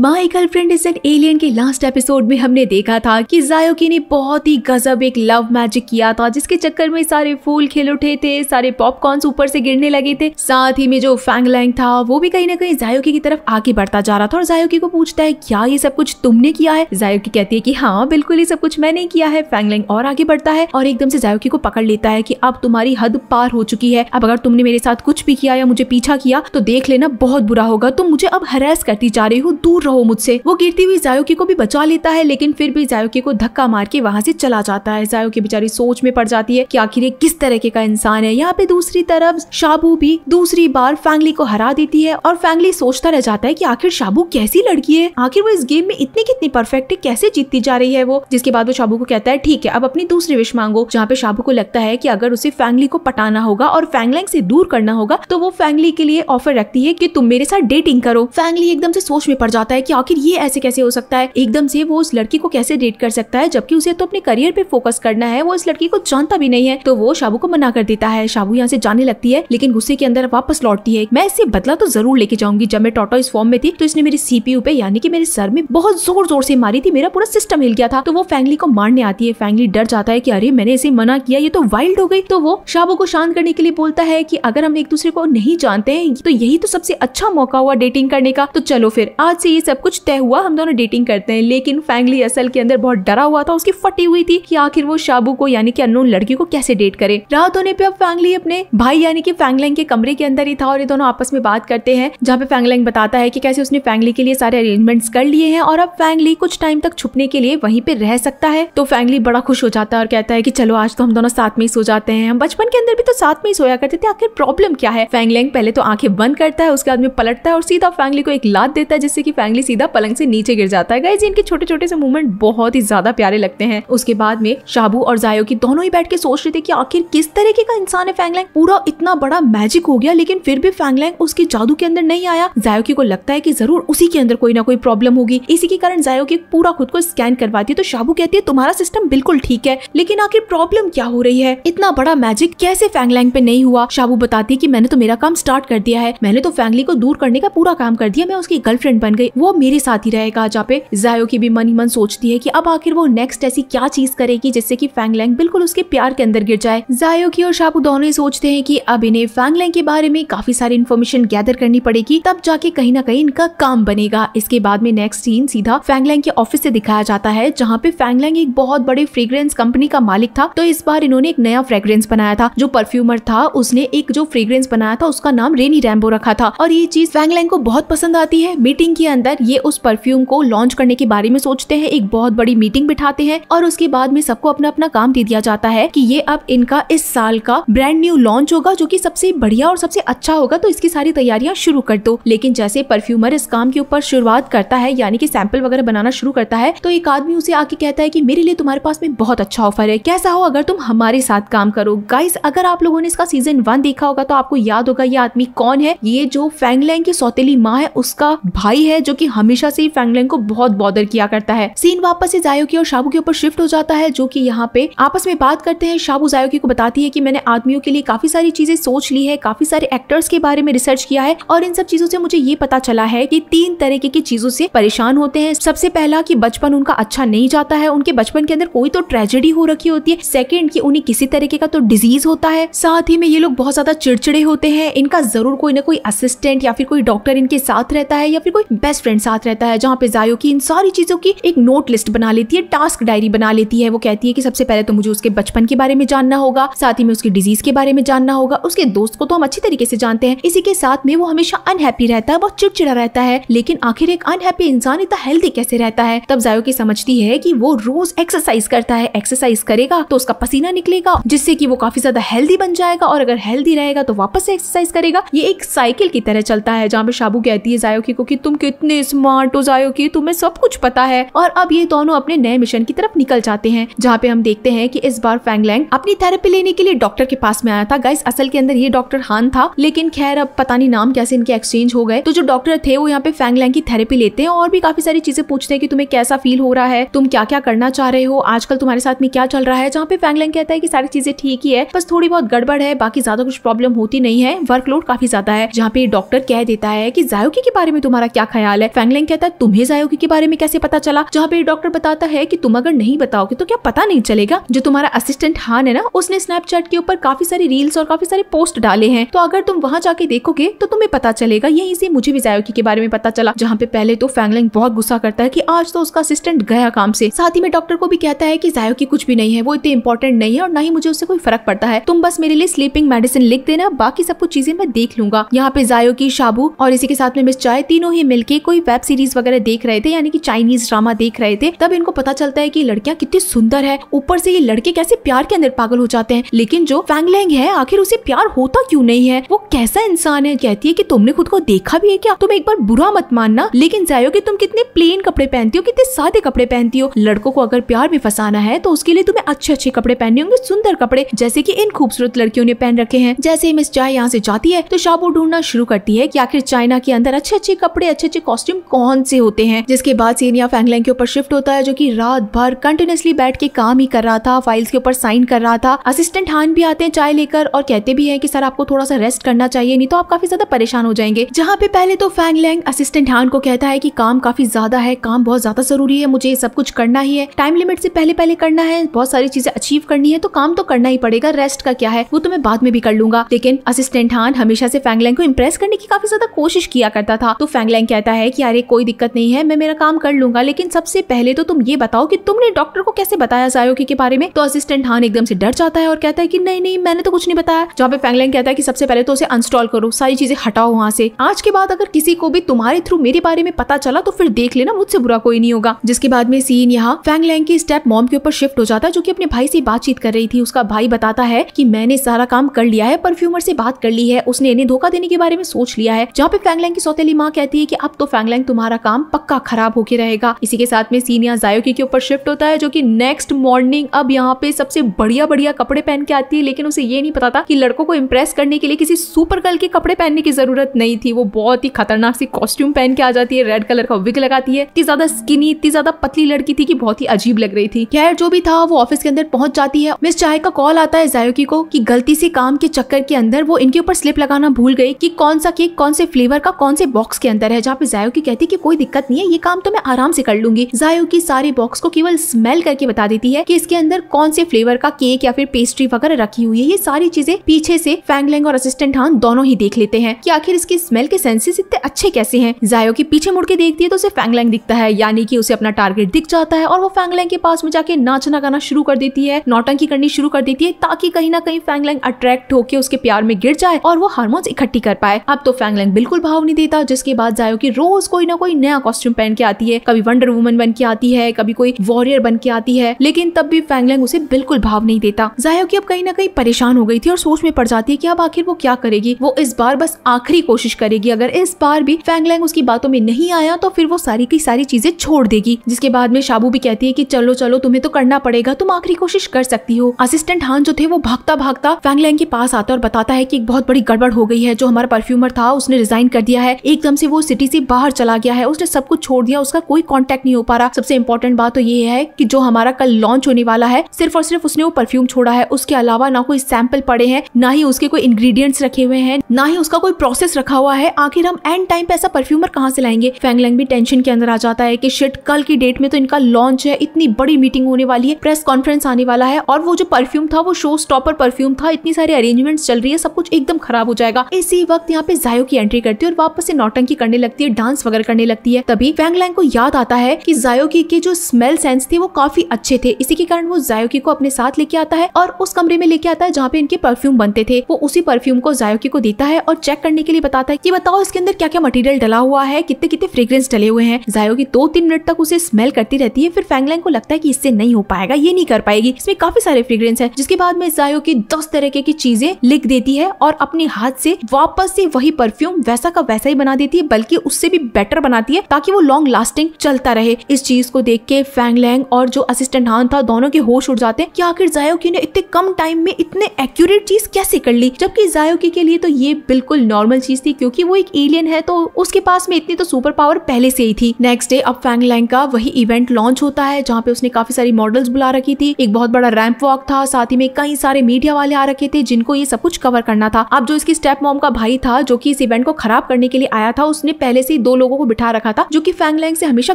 my girlfriend is an alien के लास्ट एपिसोड में हमने देखा था कि जायोकी ने बहुत ही गजब एक लव मैजिक किया था जिसके चक्कर में सारे फूल खिल उठे थे सारे पॉपकॉर्न ऊपर से गिरने लगे थे साथ ही में जो फैंगलैंग था वो भी कहीं ना कहीं जायोकी की तरफ आगे बढ़ता जा रहा था और जायोकी को पूछता है क्या ये सब कुछ तुमने किया है जायोकी कहती है की हाँ बिल्कुल ये सब कुछ मैंने किया है फैंगलैंग और आगे बढ़ता है और एकदम से जायोकी को पकड़ लेता है की अब तुम्हारी हद पार हो चुकी है अब अगर तुमने मेरे साथ कुछ भी किया या मुझे पीछा किया तो देख लेना बहुत बुरा होगा तुम मुझे अब हरास करती जा रही हो दूर रहो मुझसे वो गिरती हुई जायोकी को भी बचा लेता है लेकिन फिर भी जायोकी को धक्का मार के वहाँ से चला जाता है जायोकी बेचारी सोच में पड़ जाती है कि आखिर ये किस तरह का इंसान है यहाँ पे दूसरी तरफ शाबू भी दूसरी बार फैंगली को हरा देती है और फैंगली सोचता रह जाता है की आखिर शाबू कैसी लड़की है आखिर वो इस गेम में इतनी कितनी परफेक्ट है कैसे जीतती जा रही है वो जिसके बाद वो शाबू को कहता है ठीक है अब अपनी दूसरी विश मांगो जहाँ पे शाबू को लगता है की अगर उसे फैंगली को पटाना होगा और फैंगलैंग से दूर करना होगा तो वो फैंगली के लिए ऑफर रखती है की तुम मेरे साथ डेटिंग करो फैंगली एकदम से सोच में पड़ जाती आता है कि आखिर ये ऐसे कैसे हो सकता है एकदम से वो उस लड़की को कैसे डेट कर सकता है जबकि उसे तो अपने करियर पे फोकस करना है वो इस लड़की को जानता भी नहीं है तो वो शाबू को मना कर देता है शाबू यहाँ से जाने लगती है लेकिन गुस्से के अंदर वापस लौटती है मैं इससे बदला तो जरूर लेके जाऊंगी जब मैं टोटो इस फॉर्म में थी तो इसने मेरी सीपीयू पे यानी कि मेरे सर में बहुत जोर जोर से मारी थी मेरा पूरा सिस्टम हिल गया था तो वो फैंगली को मारने आती है फैंगली डर जाता है की अरे मैंने इसे मना किया ये तो वाइल्ड हो गई तो वो शाबू को शांत करने के लिए बोलता है की अगर हम एक दूसरे को नहीं जानते हैं तो यही तो सबसे अच्छा मौका हुआ डेटिंग करने का तो चलो फिर आज से ये सब कुछ तय हुआ हम दोनों डेटिंग करते हैं लेकिन फैंगली असल के अंदर बहुत डरा हुआ था उसकी फटी हुई थी कि आखिर वो शाबू को यानी कि अनोन लड़की को कैसे डेट करे रात होने पे अब फैंगली अपने भाई यानी कि फैंगलैंग के कमरे के अंदर ही था और ये दोनों आपस में बात करते हैं जहाँ पे फैंगलैंग बताता है की कैसे उसने फैंगली के लिए सारे अरेंजमेंट्स कर लिए हैं और अब फैंगली कुछ टाइम तक छुपने के लिए वहीं पे रह सकता है तो फैंगली बड़ा खुश हो जाता है और कहता है की चलो आज तो हम दोनों साथ में ही सो जाते हैं हम बचपन के अंदर भी तो साथ में ही सोया करते थे आखिर प्रॉब्लम क्या है फैंगलैंग पहले तो आंखें बंद करता है उसके बाद में पलटता है और सीधा फैंगली को एक लात देता है जिससे की फाइनली सीधा पलंग से नीचे गिर जाता है गाइज इनके छोटे छोटे से मूवमेंट बहुत ही ज्यादा प्यारे लगते हैं उसके बाद में शाबू और जायो की दोनों ही बैठ के सोच रहे थे कि आखिर किस तरीके का इंसान है फैंगलैंग पूरा इतना बड़ा मैजिक हो गया लेकिन फिर भी फैंगलैंग उसके जादू के अंदर नहीं आया जायोकी को लगता है की जरूर उसी के अंदर कोई ना कोई प्रॉब्लम होगी इसी के कारण जायोकी पूरा खुद को स्कैन करवाती है तो शाबू कहती है तुम्हारा सिस्टम बिल्कुल ठीक है लेकिन आखिर प्रॉब्लम क्या हो रही है इतना बड़ा मैजिक कैसे फैंगलैंग पे नहीं हुआ शाबू बताती है की मैंने तो मेरा काम स्टार्ट कर दिया है मैंने तो फैंगली को दूर करने का पूरा काम कर दिया मैं उसकी गर्लफ्रेंड बन गई वो मेरे साथ ही रहेगा जहाँ पे जायो की भी मन ही मन सोचती है की अब आखिर वो नेक्स्ट ऐसी क्या चीज करेगी जिससे की फैंगलैंग बिल्कुल उसके प्यार के अंदर गिर जाए जायो की और शापू दोनों ही सोचते हैं की अब इन्हें फैंगलैंग के बारे में काफी सारी इन्फॉर्मेशन गैदर करनी पड़ेगी तब जाके कहीं ना कहीं इनका काम बनेगा इसके बाद में नेक्स्ट सीन सीधा फैंगलैंग के ऑफिस से दिखाया जाता है जहाँ पे फैंगलैंग एक बहुत बड़े फ्रेग्रेंस कंपनी का मालिक था तो इस बार इन्होंने एक नया फ्रेग्रेंस बनाया था जो परफ्यूमर था उसने एक जो फ्रेग्रेंस बनाया था उसका नाम रेनी रैम्बो रखा था और ये चीज फैंगलैंग को बहुत पसंद आती है मीटिंग के अंदर अंदर ये उस परफ्यूम को लॉन्च करने के बारे में सोचते हैं एक बहुत बड़ी मीटिंग बिठाते हैं और उसके बाद में सबको अपना अपना काम दे दिया जाता है की ये अब इनका इस साल का ब्रांड न्यू लॉन्च होगा जो की सबसे बढ़िया और सबसे अच्छा होगा तो इसकी सारी तैयारियां शुरू कर दो लेकिन जैसे परफ्यूमर इस काम के ऊपर शुरुआत करता है यानी कि सैंपल वगैरह बनाना शुरू करता है तो एक आदमी उसे आके कहता है कि मेरे लिए तुम्हारे पास में बहुत अच्छा ऑफर है कैसा हो अगर तुम हमारे साथ काम करो गाइस अगर आप लोगों ने इसका सीजन वन देखा होगा तो आपको याद होगा ये आदमी कौन है ये जो फैंगलैंग की सौतेली माँ है उसका भाई है जो कि हमेशा से ही फैंगलैंग को बहुत बॉदर किया करता है सीन वापस से की और शाबू के ऊपर शिफ्ट हो जाता है जो की यहाँ पे आपस में बात करते हैं शाबू जायोकी को बताती है की मैंने आदमियों के लिए काफी सारी चीजें सोच ली है काफी सारे एक्टर्स के बारे में रिसर्च किया है और इन सब चीजों से मुझे ये पता चला है की तीन तरीके की चीजों से परेशान होते हैं सबसे पहला की बचपन उनका अच्छा नहीं जाता है उनके बचपन के अंदर कोई तो ट्रेजेडी हो रखी होती है सेकेंड की उन्हें किसी तरीके का तो डिजीज होता है साथ ही में ये लोग बहुत ज्यादा चिड़चिड़े होते हैं इनका जरूर कोई ना कोई असिस्टेंट या फिर कोई डॉक्टर इनके साथ रहता है या फिर कोई बेस्ट फ्रेंड साथ रहता है जहाँ पे जायो की इन सारी चीज़ों की एक नोट लिस्ट बना लेती है टास्क डायरी बना लेती है वो कहती है कि सबसे पहले तो मुझे उसके बचपन के बारे में जानना होगा साथ ही में उसकी डिजीज के बारे में जानना होगा उसके दोस्त को तो हम अच्छी तरीके से जानते हैं इसी के साथ में वो हमेशा अनहैप्पी रहता है वो चिड़चिड़ा रहता है लेकिन आखिर एक अनहैप्पी इंसान इतना हेल्दी कैसे रहता है तब जायो की समझती है कि वो रोज एक्सरसाइज करता है एक्सरसाइज करेगा तो उसका पसीना निकलेगा जिससे कि वो काफी ज्यादा हेल्दी बन जाएगा और अगर हेल्दी रहेगा तो वापस एक्सरसाइज करेगा ये एक साइकिल की तरह चलता है जहाँ पे शाबू कहती है जायोकी को कि तुम कितने स्मार्ट हो जाओ की तुम्हें सब कुछ पता है और अब ये दोनों अपने नए मिशन की तरफ निकल जाते हैं जहाँ पे हम देखते हैं की इस बार फैंगलैंग अपनी थेरेपी लेने के लिए डॉक्टर के पास में आया था गाइस असल के अंदर ये डॉक्टर हान था लेकिन खैर अब पता नहीं नाम कैसे इनके एक्सचेंज हो गए तो जो डॉक्टर थे वो यहाँ पे फैंगलैंग की थेरेपी लेते हैं और भी काफी सारी चीजें पूछते हैं कि तुम्हें कैसा फील हो रहा है तुम क्या क्या करना चाह रहे हो आजकल तुम्हारे साथ में क्या चल रहा है जहाँ पे फैंगलैंग कहता है कि सारी चीजें ठीक ही है बस थोड़ी बहुत गड़बड़ है बाकी ज्यादा कुछ प्रॉब्लम होती नहीं है वर्कलोड काफी ज्यादा है जहाँ पे डॉक्टर कह देता है की जायोकी के बारे में तुम्हारा क्या ख्याल है है कहता है तुम्हें जायोगे के बारे में कैसे पता चला जहाँ पे डॉक्टर बताता है की तुम अगर नहीं बताओगे तो क्या पता नहीं चलेगा जो तुम्हारा असिस्टेंट हान है ना उसने स्नैपचैट के ऊपर काफी सारी रील्स और काफी सारे पोस्ट डाले हैं तो अगर तुम वहाँ जाके देखोगे तो तुम्हें पता चलेगा यही से मुझे भी जायोगी के बारे में पता चला जहाँ पे पहले तो फैंगलिंग बहुत गुस्सा करता है की आज तो उसका असिस्टेंट गया काम से साथ ही में डॉक्टर को भी कहता है की की कुछ भी नहीं है वो इतने इंपॉर्टेंट नहीं है और ना ही मुझे उससे कोई फर्क पड़ता है तुम बस मेरे लिए स्लीपिंग मेडिसिन लिख देना बाकी सब कुछ चीजें मैं देख लूंगा यहाँ पे की शाबू और इसी के साथ में मिस चाय तीनों ही मिलके कोई वेब सीरीज वगैरह देख रहे थे यानी कि चाइनीज ड्रामा देख रहे थे तब इनको पता चलता है कि लड़कियां कितनी सुंदर है ऊपर से ये लड़के कैसे प्यार के अंदर पागल हो जाते हैं लेकिन जो फैंगलैंग है आखिर उसे प्यार होता क्यों नहीं है वो कैसा इंसान है कहती है की तुमने खुद को देखा भी है क्या तुम एक बार बुरा मत मानना लेकिन जायो की तुम कितने प्लेन कपड़े पहनती हो कितने सादे कपड़े पहनती हो लड़कों को अगर प्यार में फंसाना है तो उसके लिए तुम्हें अच्छे अच्छे कपड़े पहनने होंगे सुंदर कपड़े जैसे की इन खूबसूरत लड़कियों ने पहन रखे हैं जैसे मिस चाय यहाँ से जाती है तो शाबो ढूंढना शुरू करती है कि आखिर चाइना के अंदर अच्छे अच्छे कपड़े अच्छे अच्छे कॉस्ट्यूम कौन से होते हैं जिसके बाद सीनिया फैंगलैंग के ऊपर शिफ्ट होता है जो की रात भर कंटिन्यूसली बैठ के काम ही कर रहा था फाइल्स के ऊपर साइन कर रहा था असिस्टेंट हान भी आते हैं चाय लेकर और कहते भी है की सर आपको थोड़ा सा रेस्ट करना चाहिए नहीं तो आप काफी ज्यादा परेशान हो जाएंगे जहाँ पे पहले तो फैंगलैंग असिस्टेंट हान को कहता है की काम काफी ज्यादा है काम बहुत ज्यादा जरूरी है मुझे सब कुछ करना ही है टाइम लिमिट से पहले पहले करना है बहुत सारी चीजें अचीव करनी है तो काम तो करना ही पड़ेगा रेस्ट का क्या है वो तो मैं बाद में भी कर लूंगा लेकिन असिस्टेंट हान हमेशा से फैंगलैंग को इम्प्रेस करने की काफी ज्यादा कोशिश किया करता था तो फैंगलैंग कहता है है कि अरे कोई दिक्कत नहीं है मैं मेरा काम कर लूंगा लेकिन सबसे पहले तो तुम ये बताओ कि तुमने डॉक्टर को कैसे बताया सायोकी के बारे में तो असिस्टेंट हान एकदम से डर जाता है और कहता है कि नहीं नहीं मैंने तो कुछ नहीं बताया जहाँ पे फैंगलैंड कहता है कि सबसे पहले तो उसे अनस्टॉल करो सारी चीजें हटाओ वहाँ से आज के बाद अगर किसी को भी तुम्हारे थ्रू मेरे बारे में पता चला तो फिर देख लेना मुझसे बुरा कोई नहीं होगा जिसके बाद में सीन यहाँ फैंगलैंग की स्टेप मॉम के ऊपर शिफ्ट हो जाता है जो की अपने भाई से बातचीत कर रही थी उसका भाई बताता है की मैंने सारा काम कर लिया है परफ्यूमर से बात कर ली है उसने इन्हें धोखा देने के बारे में सोच लिया है जहाँ पे फैंगलैंग की सौतेली माँ कहती है की अब तो फैंगलैंग तुम्हारा काम पक्का खराब होके रहेगा इसी के साथ में सीनिया जायोकी के ऊपर शिफ्ट होता है जो कि नेक्स्ट मॉर्निंग अब यहाँ पे सबसे बढ़िया बढ़िया कपड़े पहन के आती है लेकिन उसे ये नहीं पता था कि लड़कों को इम्प्रेस करने के लिए किसी सुपर गर्ल के कपड़े पहनने की जरूरत नहीं थी वो बहुत ही खतरनाक सी कॉस्ट्यूम पहन के आ जाती है रेड कलर का विक लगाती है इतनी ज्यादा स्किनी इतनी ज्यादा पतली लड़की थी कि बहुत ही अजीब लग रही थी खैर जो भी था वो ऑफिस के अंदर पहुंच जाती है मिस चाय का कॉल आता है जायोकी को कि गलती से काम के चक्कर के अंदर वो इनके ऊपर स्लिप लगाना भूल गई कि कौन सा केक कौन से फ्लेवर का कौन से बॉक्स के अंदर है जहाँ पे जायो जायो की कहती की कोई दिक्कत नहीं है ये काम तो मैं आराम से कर लूंगी जायो की सारे बॉक्स को केवल स्मेल करके बता देती है की इसके अंदर कौन से फ्लेवर का केक या फिर पेस्ट्री वगैरह रखी हुई है ये सारी चीजें पीछे से फैंगलेंग और असिस्टेंट हान दोनों ही देख लेते हैं की आखिर इसके स्मेल के सेंसेस इतने अच्छे कैसे है जायो की पीछे मुड़ के देखती है तो उसे फैंगलैंग दिखता है यानी की उसे अपना टारगेट दिख जाता है और वो फैंगलैंग के पास में जाके नाचना गाना शुरू कर देती है नौटंकी करनी शुरू कर देती है ताकि कहीं ना कहीं फैंगलैंग अट्रैक्ट होकर उसके प्यार में गिर जाए और वो हार्मोन्स इकट्ठी कर पाए अब तो फैंगलैंग बिल्कुल भाव नहीं देता जिसके बाद जायो की रोज रोज कोई ना कोई नया कॉस्ट्यूम पहन के आती है कभी वंडर वुमन बन के आती है कभी कोई वॉरियर बन के आती है लेकिन तब भी फैंगलैंग उसे बिल्कुल भाव नहीं देता जाहिर की अब कहीं ना कहीं परेशान हो गई थी और सोच में पड़ जाती है की अब आखिर वो क्या करेगी वो इस बार बस आखिरी कोशिश करेगी अगर इस बार भी फैंगलैंग उसकी बातों में नहीं आया तो फिर वो सारी की सारी चीजें छोड़ देगी जिसके बाद में शाबू भी कहती है की चलो चलो तुम्हें तो करना पड़ेगा तुम आखिरी कोशिश कर सकती हो असिस्टेंट हान जो थे वो भागता भागता फैंगलैंग के पास आता और बताता है की एक बहुत बड़ी गड़बड़ हो गई है जो हमारा परफ्यूमर था उसने रिजाइन कर दिया है एकदम से वो सिटी से बाहर बाहर चला गया है उसने सब कुछ छोड़ दिया उसका कोई कॉन्टेक्ट नहीं हो पा रहा सबसे इंपॉर्टेंट बात तो ये है कि जो हमारा कल लॉन्च होने वाला है सिर्फ और सिर्फ उसने वो परफ्यूम छोड़ा है उसके अलावा ना कोई सैंपल पड़े हैं ना ही उसके कोई इंग्रीडियंट्स रखे हुए हैं ना ही उसका कोई प्रोसेस रखा हुआ है आखिर हम एंड टाइम पे ऐसा परफ्यूमर कहाँ से लाएंगे फैंगलैंग भी टेंशन के अंदर आ जाता है कि शिट कल की डेट में तो इनका लॉन्च है इतनी बड़ी मीटिंग होने वाली है प्रेस कॉन्फ्रेंस आने वाला है और वो जो परफ्यूम था वो शो स्टॉपर परफ्यूम था इतनी सारी अरेंजमेंट्स चल रही है सब कुछ एकदम खराब हो जाएगा इसी वक्त यहाँ पे जायो की एंट्री करती है और वापस से नौटंकी करने लगती है डांस डांस वगैरह करने लगती है तभी फैंगलैंग को याद आता है की जायोकी के जो स्मेल सेंस थे वो काफी अच्छे थे इसी के कारण वो जायोकी को अपने साथ लेके आता है और उस कमरे में लेके आता है जहाँ पे इनके परफ्यूम बनते थे वो उसी परफ्यूम को जायोकी को देता है और चेक करने के लिए बताता है कि बताओ इसके अंदर क्या क्या मटेरियल डला हुआ है कितने कितने फ्रेग्रेंस डले हुए हैं जायोकी दो तीन मिनट तक उसे स्मेल करती रहती है फिर फैंगलैंग को लगता है की इससे नहीं हो पाएगा ये नहीं कर पाएगी इसमें काफी सारे फ्रेग्रेंस है जिसके बाद में जायोकी दस तरीके की चीजें लिख देती है और अपने हाथ से वापस से वही परफ्यूम वैसा का वैसा ही बना देती है बल्कि उससे भी भी बेटर बनाती है ताकि वो लॉन्ग लास्टिंग चलता रहे इस चीज को देख के फैंग लैंग और जो असिस्टेंट हान था दोनों के होश उड़ जाते हैं कि आखिर जायोकी ने इतने कम टाइम में इतने एक्यूरेट चीज कैसे कर ली जबकि जायोकी के लिए तो ये बिल्कुल नॉर्मल चीज थी क्योंकि वो एक एलियन है तो उसके पास में इतनी तो सुपर पावर पहले से ही थी नेक्स्ट डे अब फैंग लैंग का वही इवेंट लॉन्च होता है जहाँ पे उसने काफी सारी मॉडल्स बुला रखी थी एक बहुत बड़ा रैंप वॉक था साथ ही में कई सारे मीडिया वाले आ रखे थे जिनको ये सब कुछ कवर करना था अब जो इसकी स्टेप मॉम का भाई था जो कि इस इवेंट को खराब करने के लिए आया था उसने पहले से ही दो लोगों को बिठा रखा था जो की फैंगलैंग से हमेशा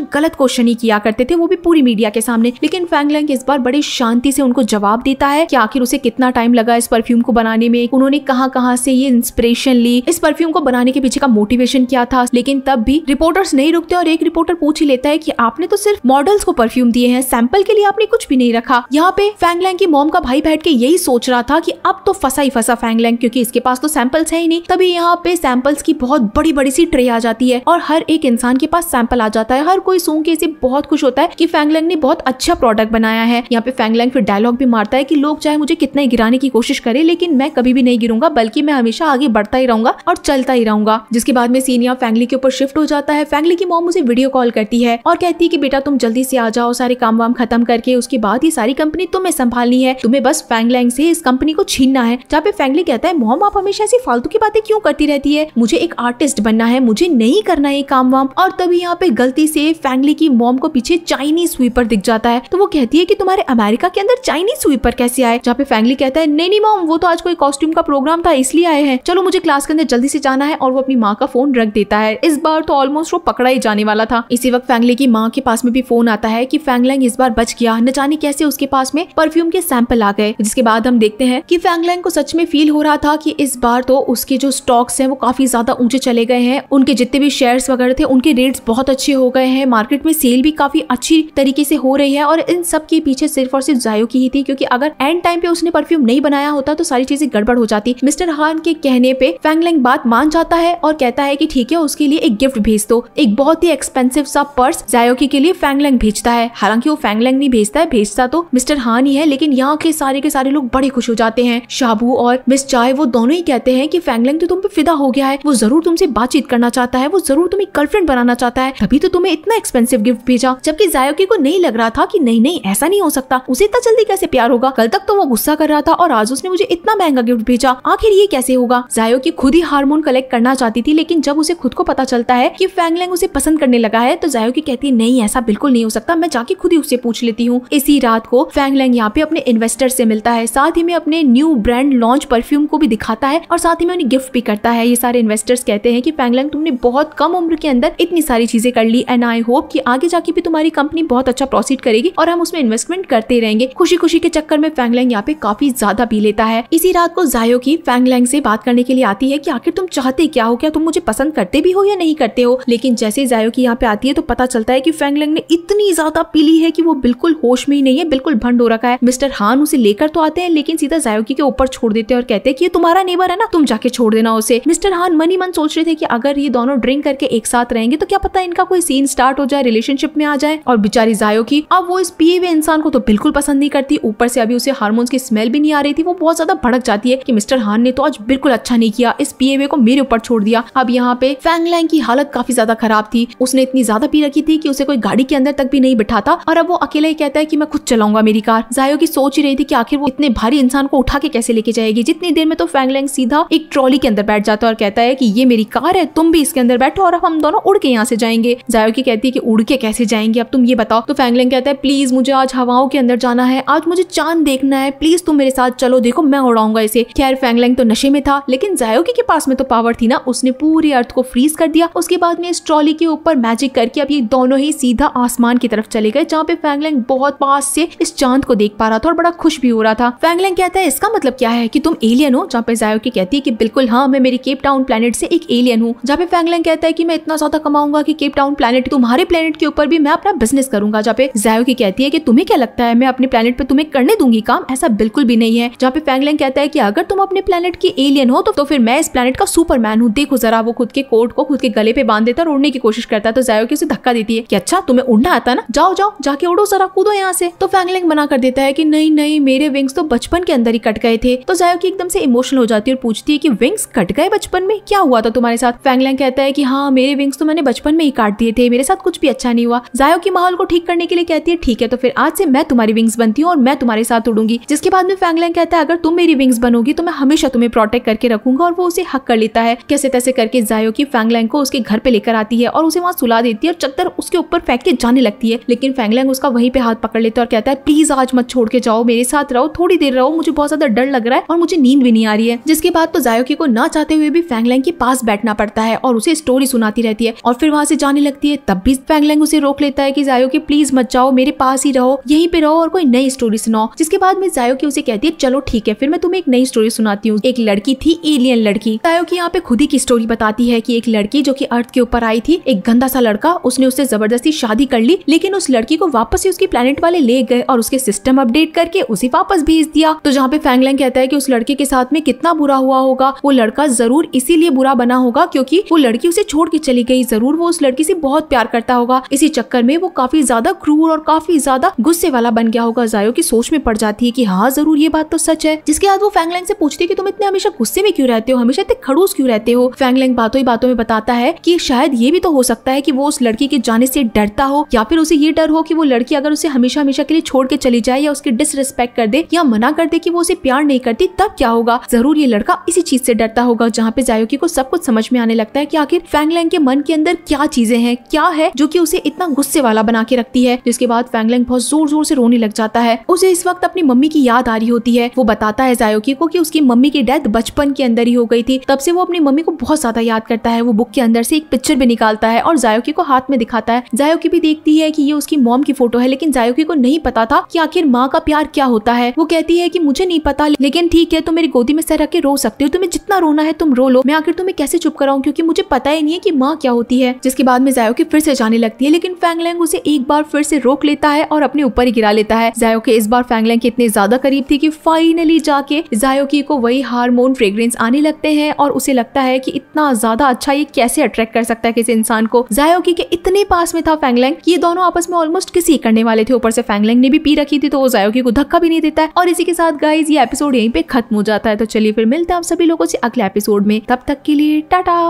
गलत क्वेश्चन ही किया करते थे वो भी पूरी मीडिया के सामने लेकिन फैंगलैंग इस बार बड़ी शांति से उनको जवाब देता है की आखिर उसे कितना टाइम लगा इस परफ्यूम को बनाने में उन्होंने कहाँ कहाँ से ये इंस्पिरेशन ली इस परफ्यूम को बनाने के पीछे का मोटिवेशन क्या था लेकिन तब भी रिपोर्टर्स नहीं रुकते और एक रिपोर्टर पूछ ही लेता है कि आपने तो सिर्फ मॉडल्स को परफ्यूम दिए हैं सैंपल के लिए आपने कुछ भी नहीं रखा यहाँ पे फैंगलैंग की मोम का भाई बैठ के यही सोच रहा था कि अब तो फसा ही फसा फैंगलैंग क्योंकि इसके पास तो सैंपल्स है ही नहीं तभी यहाँ पे सैंपल्स की बहुत बड़ी बड़ी सी ट्रे आ जाती है और हर एक इंसान के पास सैंपल आ जाता है हर कोई सूंघ के इसे बहुत खुश होता है कि फैंगलैंग ने बहुत अच्छा प्रोडक्ट बनाया है यहाँ पे फैंगलैंग फिर डायलॉग भी मारता है कि लोग चाहे मुझे कितना गिराने की कोशिश करे लेकिन मैं कभी भी नहीं गिरूंगा बल्कि मैं हमेशा आगे बढ़ता ही रहूंगा और चलता ही रहूंगा जिसके बाद में सीनिया फैंगली के ऊपर शिफ्ट हो जाता है फैंगली की मॉम मुझे वीडियो कॉल करती है और कहती है कि बेटा तुम जल्दी से आ जाओ सारे काम वाम खत्म करके उसके बाद ये सारी कंपनी तुम्हें संभालनी है तुम्हें बस फैंगलैंग से इस कंपनी को छीनना है जहाँ पे फैंगली कहता है मॉम आप हमेशा ऐसी फालतू की बातें क्यों करती रहती है मुझे एक आर्टिस्ट बनना है मुझे नहीं करना है ये काम वाम और तभी यहाँ पे गलती से फैंगली की मोम को पीछे चाइनीज स्वीपर दिख जाता है तो वो कहती है की तुम्हारे अमेरिका के अंदर चाइनीज स्वीपर कैसे आए जहाँ पे फैंगली कहता है नहीं नहीं मोम वो तो आज कोई कॉस्ट्यूम का प्रोग्राम था इसलिए आए हैं चलो मुझे क्लास के अंदर जल्दी से जाना है और वो अपनी माँ का फोन रख देता है इस बार तो ऑलमोस्ट वो पकड़ा ही जाने वाला था इसी वक्त फैंगली की माँ के पास में भी फोन आता है की फैंगलैंग इस बार बच गया न जाने कैसे उसके पास में परफ्यूम के सैंपल आ गए जिसके बाद हम देखते हैं की फैंगलैंग को सच में फील हो रहा था की इस बार तो उसके जो स्टॉक्स है वो काफी ज्यादा ऊंचे चले गए हैं उनके जितने भी शेयर शेयर्स वगैरह थे उनके रेट्स बहुत अच्छे हो गए हैं मार्केट में सेल भी काफी अच्छी तरीके से हो रही है और इन सब के पीछे सिर्फ और सिर्फ जायो की ही थी क्योंकि अगर एंड टाइम पे उसने परफ्यूम नहीं बनाया होता तो सारी चीजें गड़बड़ हो जाती मिस्टर हान के कहने पे फैंगलैंग बात मान जाता है और कहता है की ठीक है उसके लिए एक गिफ्ट भेज दो एक बहुत ही एक्सपेंसिव सा पर्स जायोकी के लिए फैंगलैंग भेजता है हालांकि वो फैंगलैंग नहीं भेजता है भेजता तो मिस्टर हान ही है लेकिन यहाँ के सारे के सारे लोग बड़े खुश हो जाते हैं शाबू और मिस चाय वो दोनों ही कहते हैं कि फैंगलैंग तो तुम पे फिदा हो गया है वो जरूर तुमसे बातचीत करना चाहता है वो जरूर तुम्हें गर्लफ्रेंड बनाना चाहता है तभी तो तुम्हें इतना एक्सपेंसिव गिफ्ट भेजा जबकि जायोकी को नहीं लग रहा था की नहीं नहीं ऐसा नहीं हो सकता उसे इतना जल्दी कैसे प्यार होगा कल तक तो वो गुस्सा कर रहा था और आज उसने मुझे इतना महंगा गिफ्ट भेजा आखिर ये कैसे होगा जायो की खुद ही हार्मोन कलेक्ट करना चाहती थी लेकिन जब उसे खुद को पता चलता है की फैंगलैंग उसे पसंद करने लगा है तो जायो की कहती है नहीं ऐसा बिल्कुल नहीं हो सकता मैं जाके खुद ही उससे पूछ लेती हूँ इसी रात को फैंगलैंग यहाँ पे अपने इन्वेस्टर से मिलता है साथ ही में अपने न्यू ब्रांड लॉन्च परफ्यूम को भी दिखाता है और साथ ही में उन्हें गिफ्ट भी करता है ये सारे इन्वेस्टर्स कहते हैं कि फैंगलैंग तुमने बहुत कम उम्र के अंदर इतनी सारी चीजें कर ली एंड आई होप कि आगे जाके भी तुम्हारी कंपनी बहुत अच्छा प्रोसीड करेगी और हम उसमें इन्वेस्टमेंट करते रहेंगे खुशी खुशी के चक्कर में फैंगलैंग यहाँ पे काफी ज्यादा पी लेता है इसी रात को जायो की फैंगलैंग से बात करने के लिए आती है की आखिर तुम चाहते क्या हो क्या तुम मुझे पसंद करते भी हो या नहीं करते हो लेकिन जैसे जायो की यहाँ पे आती है तो पता चलता है की फैंगलैंग ने इतनी ज्यादा पी ली है की वो बिल्कुल होश में ही नहीं है बिल्कुल भंड हो रखा है मिस्टर हान उसे लेकर तो आते हैं लेकिन सीधा जायोकी के ऊपर छोड़ देते हैं और कहते हैं कि ये तुम्हारा नेबर है ना तुम जाके छोड़ देना उसे मिस्टर हान मनी मन सोच रहे थे कि अगर ये दोनों ड्रिंक करके एक साथ रहेंगे तो क्या पता इनका कोई सीन स्टार्ट हो जाए रिलेशनशिप में आ जाए और बेचारी जायो की अब वो इस पिए हुए इंसान को तो बिल्कुल पसंद नहीं करती ऊपर से अभी उसे हारमोन की स्मेल भी नहीं आ रही थी वो बहुत ज्यादा भड़क जाती है की मिस्टर हान ने तो आज बिल्कुल अच्छा नहीं किया इस पिए हुए को मेरे ऊपर छोड़ दिया अब यहाँ पे फैंगलैंग की हालत काफी ज्यादा खराब थी उसने इतनी ज्यादा पी रखी थी कि उसे कोई गाड़ी के अंदर तक भी नहीं बिठाता और अब वो अकेला ही कहता है की मैं खुद चलाऊंगा मेरी कार जायो की सोच ही रही थी की आखिर वो इतने भारी इंसान को उठा के कैसे लेके जाएगी जितनी देर में तो फैंगलैंग सीधा एक ट्रॉली के अंदर बैठ जाता है और कहता है की ये मेरी कार है तुम भी इसके अंदर बैठो और और अब हम दोनों उड़ के यहाँ से जाएंगे जायोकी कहती है कि उड़ के कैसे जाएंगे अब तुम ये बताओ तो फैंगलिंग कहता है प्लीज मुझे आज हवाओं के अंदर जाना है आज मुझे चांद देखना है प्लीज तुम मेरे साथ चलो देखो मैं उड़ाऊंगा इसे खैर फैंगलिंग तो नशे में था लेकिन जायोगी के पास में तो पावर थी ना उसने पूरी अर्थ को फ्रीज कर दिया उसके बाद में इस ट्रॉली के ऊपर मैजिक करके अब ये दोनों ही सीधा आसमान की तरफ चले गए जहाँ पे फैंगलैंग बहुत पास से इस चांद को देख पा रहा था और बड़ा खुश भी हो रहा था फैंगलैंग कहता है इसका मतलब क्या है की तुम एलियन हो जहाँ पे जायोगी कहती है की बिल्कुल हाँ मैं मेरी केप टाउन प्लेनेट से एक एलियन हूँ जहाँ पे फैंगलैंग कहता है की कि मैं इतना ज्यादा कमाऊंगा कि केप टाउन प्लानट तुम्हारे प्लानट के ऊपर भी मैं अपना बिजनेस करूंगा जहाँ पे जायो की कहती है कि तुम्हें क्या लगता है मैं अपने प्लेनेट पे तुम्हें करने दूंगी काम ऐसा बिल्कुल भी नहीं है जहाँ पे फैंगलैंग कहता है कि अगर तुम अपने प्लेनेट की एलियन हो तो, तो फिर मैं इस प्लेनेट का सुपरमैन हूँ देखो जरा वो खुद के कोट को खुद के गले पे बांध देता है और उड़ने की कोशिश करता है तो जायो की उसे धक्का देती है कि अच्छा तुम्हें उड़ना आता ना जाओ जाओ जाके उड़ो जरा कूदो यहाँ से तो फैंगलैंग मना कर देता है की नहीं नहीं मेरे विंग्स तो बचपन के अंदर ही कट गए थे तो जायो की एकदम से इमोशनल हो जाती है और पूछती है की विंग्स कट गए बचपन में क्या हुआ था तुम्हारे साथ फैंगलैंग कहता है की हाँ मेरे विंग्स तो मैंने बचपन में ही काट दिए थे मेरे साथ कुछ भी अच्छा नहीं हुआ जायो की माहौल को ठीक करने के लिए कहती है ठीक है तो फिर आज से मैं तुम्हारी विंग्स बनती हूँ और मैं तुम्हारे साथ उड़ूंगी जिसके बाद में फैंगलैंग कहता है अगर तुम मेरी विंग्स बनोगी तो मैं हमेशा तुम्हें प्रोटेक्ट करके रखूंगा और वो उसे हक कर लेता है कैसे तैसे करके जायो की फैंगलैंग को उसके घर पे लेकर आती है और उसे वहाँ सुला देती है और चक्कर उसके ऊपर फेंक के जाने लगती है लेकिन फैंगलैंग उसका वहीं पे हाथ पकड़ लेता है और कहता है प्लीज आज मत छोड़ के जाओ मेरे साथ रहो थोड़ी देर रहो मुझे बहुत ज्यादा डर लग रहा है और मुझे नींद भी नहीं आ रही है जिसके बाद तो जायोकी को ना चाहते हुए भी फैंगलैंग के पास बैठना पड़ता है और उसे स्टोरी सुना सुनाती रहती है और फिर वहाँ से जाने लगती है तब भी फैंगलैंग उसे रोक लेता है की जायो की प्लीज मत जाओ मेरे पास ही रहो यहीं पे रहो और कोई नई स्टोरी सुनाओ जिसके बाद में जायो की उसे कहती है चलो ठीक है फिर मैं तुम्हें एक नई स्टोरी सुनाती हूँ एक लड़की थी एलियन लड़की जायो की यहाँ पे खुद ही की स्टोरी बताती है की एक लड़की जो की अर्थ के ऊपर आई थी एक गंदा सा लड़का उसने उससे जबरदस्ती शादी कर ली लेकिन उस लड़की को वापस ही उसके प्लेनेट वाले ले गए और उसके सिस्टम अपडेट करके उसे वापस भेज दिया तो जहाँ पे फैंगलैंग कहता है कि उस लड़के के साथ में कितना बुरा हुआ होगा वो लड़का जरूर इसीलिए बुरा बना होगा क्योंकि वो लड़की उसे छोड़ कि चली गई जरूर वो उस लड़की से बहुत प्यार करता होगा इसी चक्कर में वो काफी ज्यादा क्रूर और काफी ज्यादा गुस्से वाला बन गया होगा जायो की सोच में पड़ जाती है की हाँ जरूर ये बात तो सच है जिसके बाद वो फैंगलैंग से पूछती है की तुम इतने हमेशा गुस्से में क्यों रहते हो हमेशा इतने खड़ूस क्यूँ रहते हो फैंगलैंग बातों ही बातों में बताता है की शायद ये भी तो हो सकता है की वो उस लड़की के जाने से डरता हो या फिर उसे ये डर हो की वो लड़की अगर उसे हमेशा हमेशा के लिए छोड़ के चली जाए या उसकी डिसरेस्पेक्ट कर दे या मना कर दे की वो उसे प्यार नहीं करती तब क्या होगा जरूर ये लड़का इसी चीज से डरता होगा जहाँ पे जायोकी को सब कुछ समझ में आने लगता है की आखिर फैंगलैंग फैंगलैंग के मन के अंदर क्या चीजें हैं क्या है जो कि उसे इतना गुस्से वाला बना के रखती है जिसके बाद फैंगलैंग बहुत जोर जोर से रोने लग जाता है उसे इस वक्त अपनी मम्मी की याद आ रही होती है वो बताता है जायोकी को कि उसकी मम्मी की डेथ बचपन के अंदर ही हो गई थी तब से वो अपनी मम्मी को बहुत ज्यादा याद करता है वो बुक के अंदर से एक पिक्चर भी निकालता है और जायोकी को हाथ में दिखाता है जायोकी भी देखती है की ये उसकी मॉम की फोटो है लेकिन जायोकी को नहीं पता था की आखिर माँ का प्यार क्या होता है वो कहती है की मुझे नहीं पता लेकिन ठीक है तुम मेरी गोदी में सर रख के रो सकते हो तुम्हें जितना रोना है तुम रो लो मैं आखिर तुम्हें कैसे चुप कराऊं क्यूँकी मुझे पता ही नहीं है कि की माँ क्या होती है जिसके बाद में जायो के फिर से जाने लगती है लेकिन फैंगलैंग उसे एक बार फिर से रोक लेता है और अपने ऊपर ही गिरा लेता है जायो के इस बार फैंगलैंग के इतने ज्यादा करीब थी की फाइनली जाके जायो की को वही हारमोन फ्रेग्रेंस आने लगते हैं और उसे लगता है की इतना ज्यादा अच्छा ये कैसे अट्रैक्ट कर सकता है किसी इंसान को जायो के इतने पास में था फैंगलैंग ये दोनों आपस में ऑलमोस्ट किसी करने वाले थे ऊपर से फैंगलैंग ने भी पी रखी थी तो वो जायो को धक्का भी नहीं देता है और इसी के साथ गाइज ये एपिसोड यहीं पे खत्म हो जाता है तो चलिए फिर मिलते हैं आप सभी लोगों से अगले एपिसोड में तब तक के लिए tata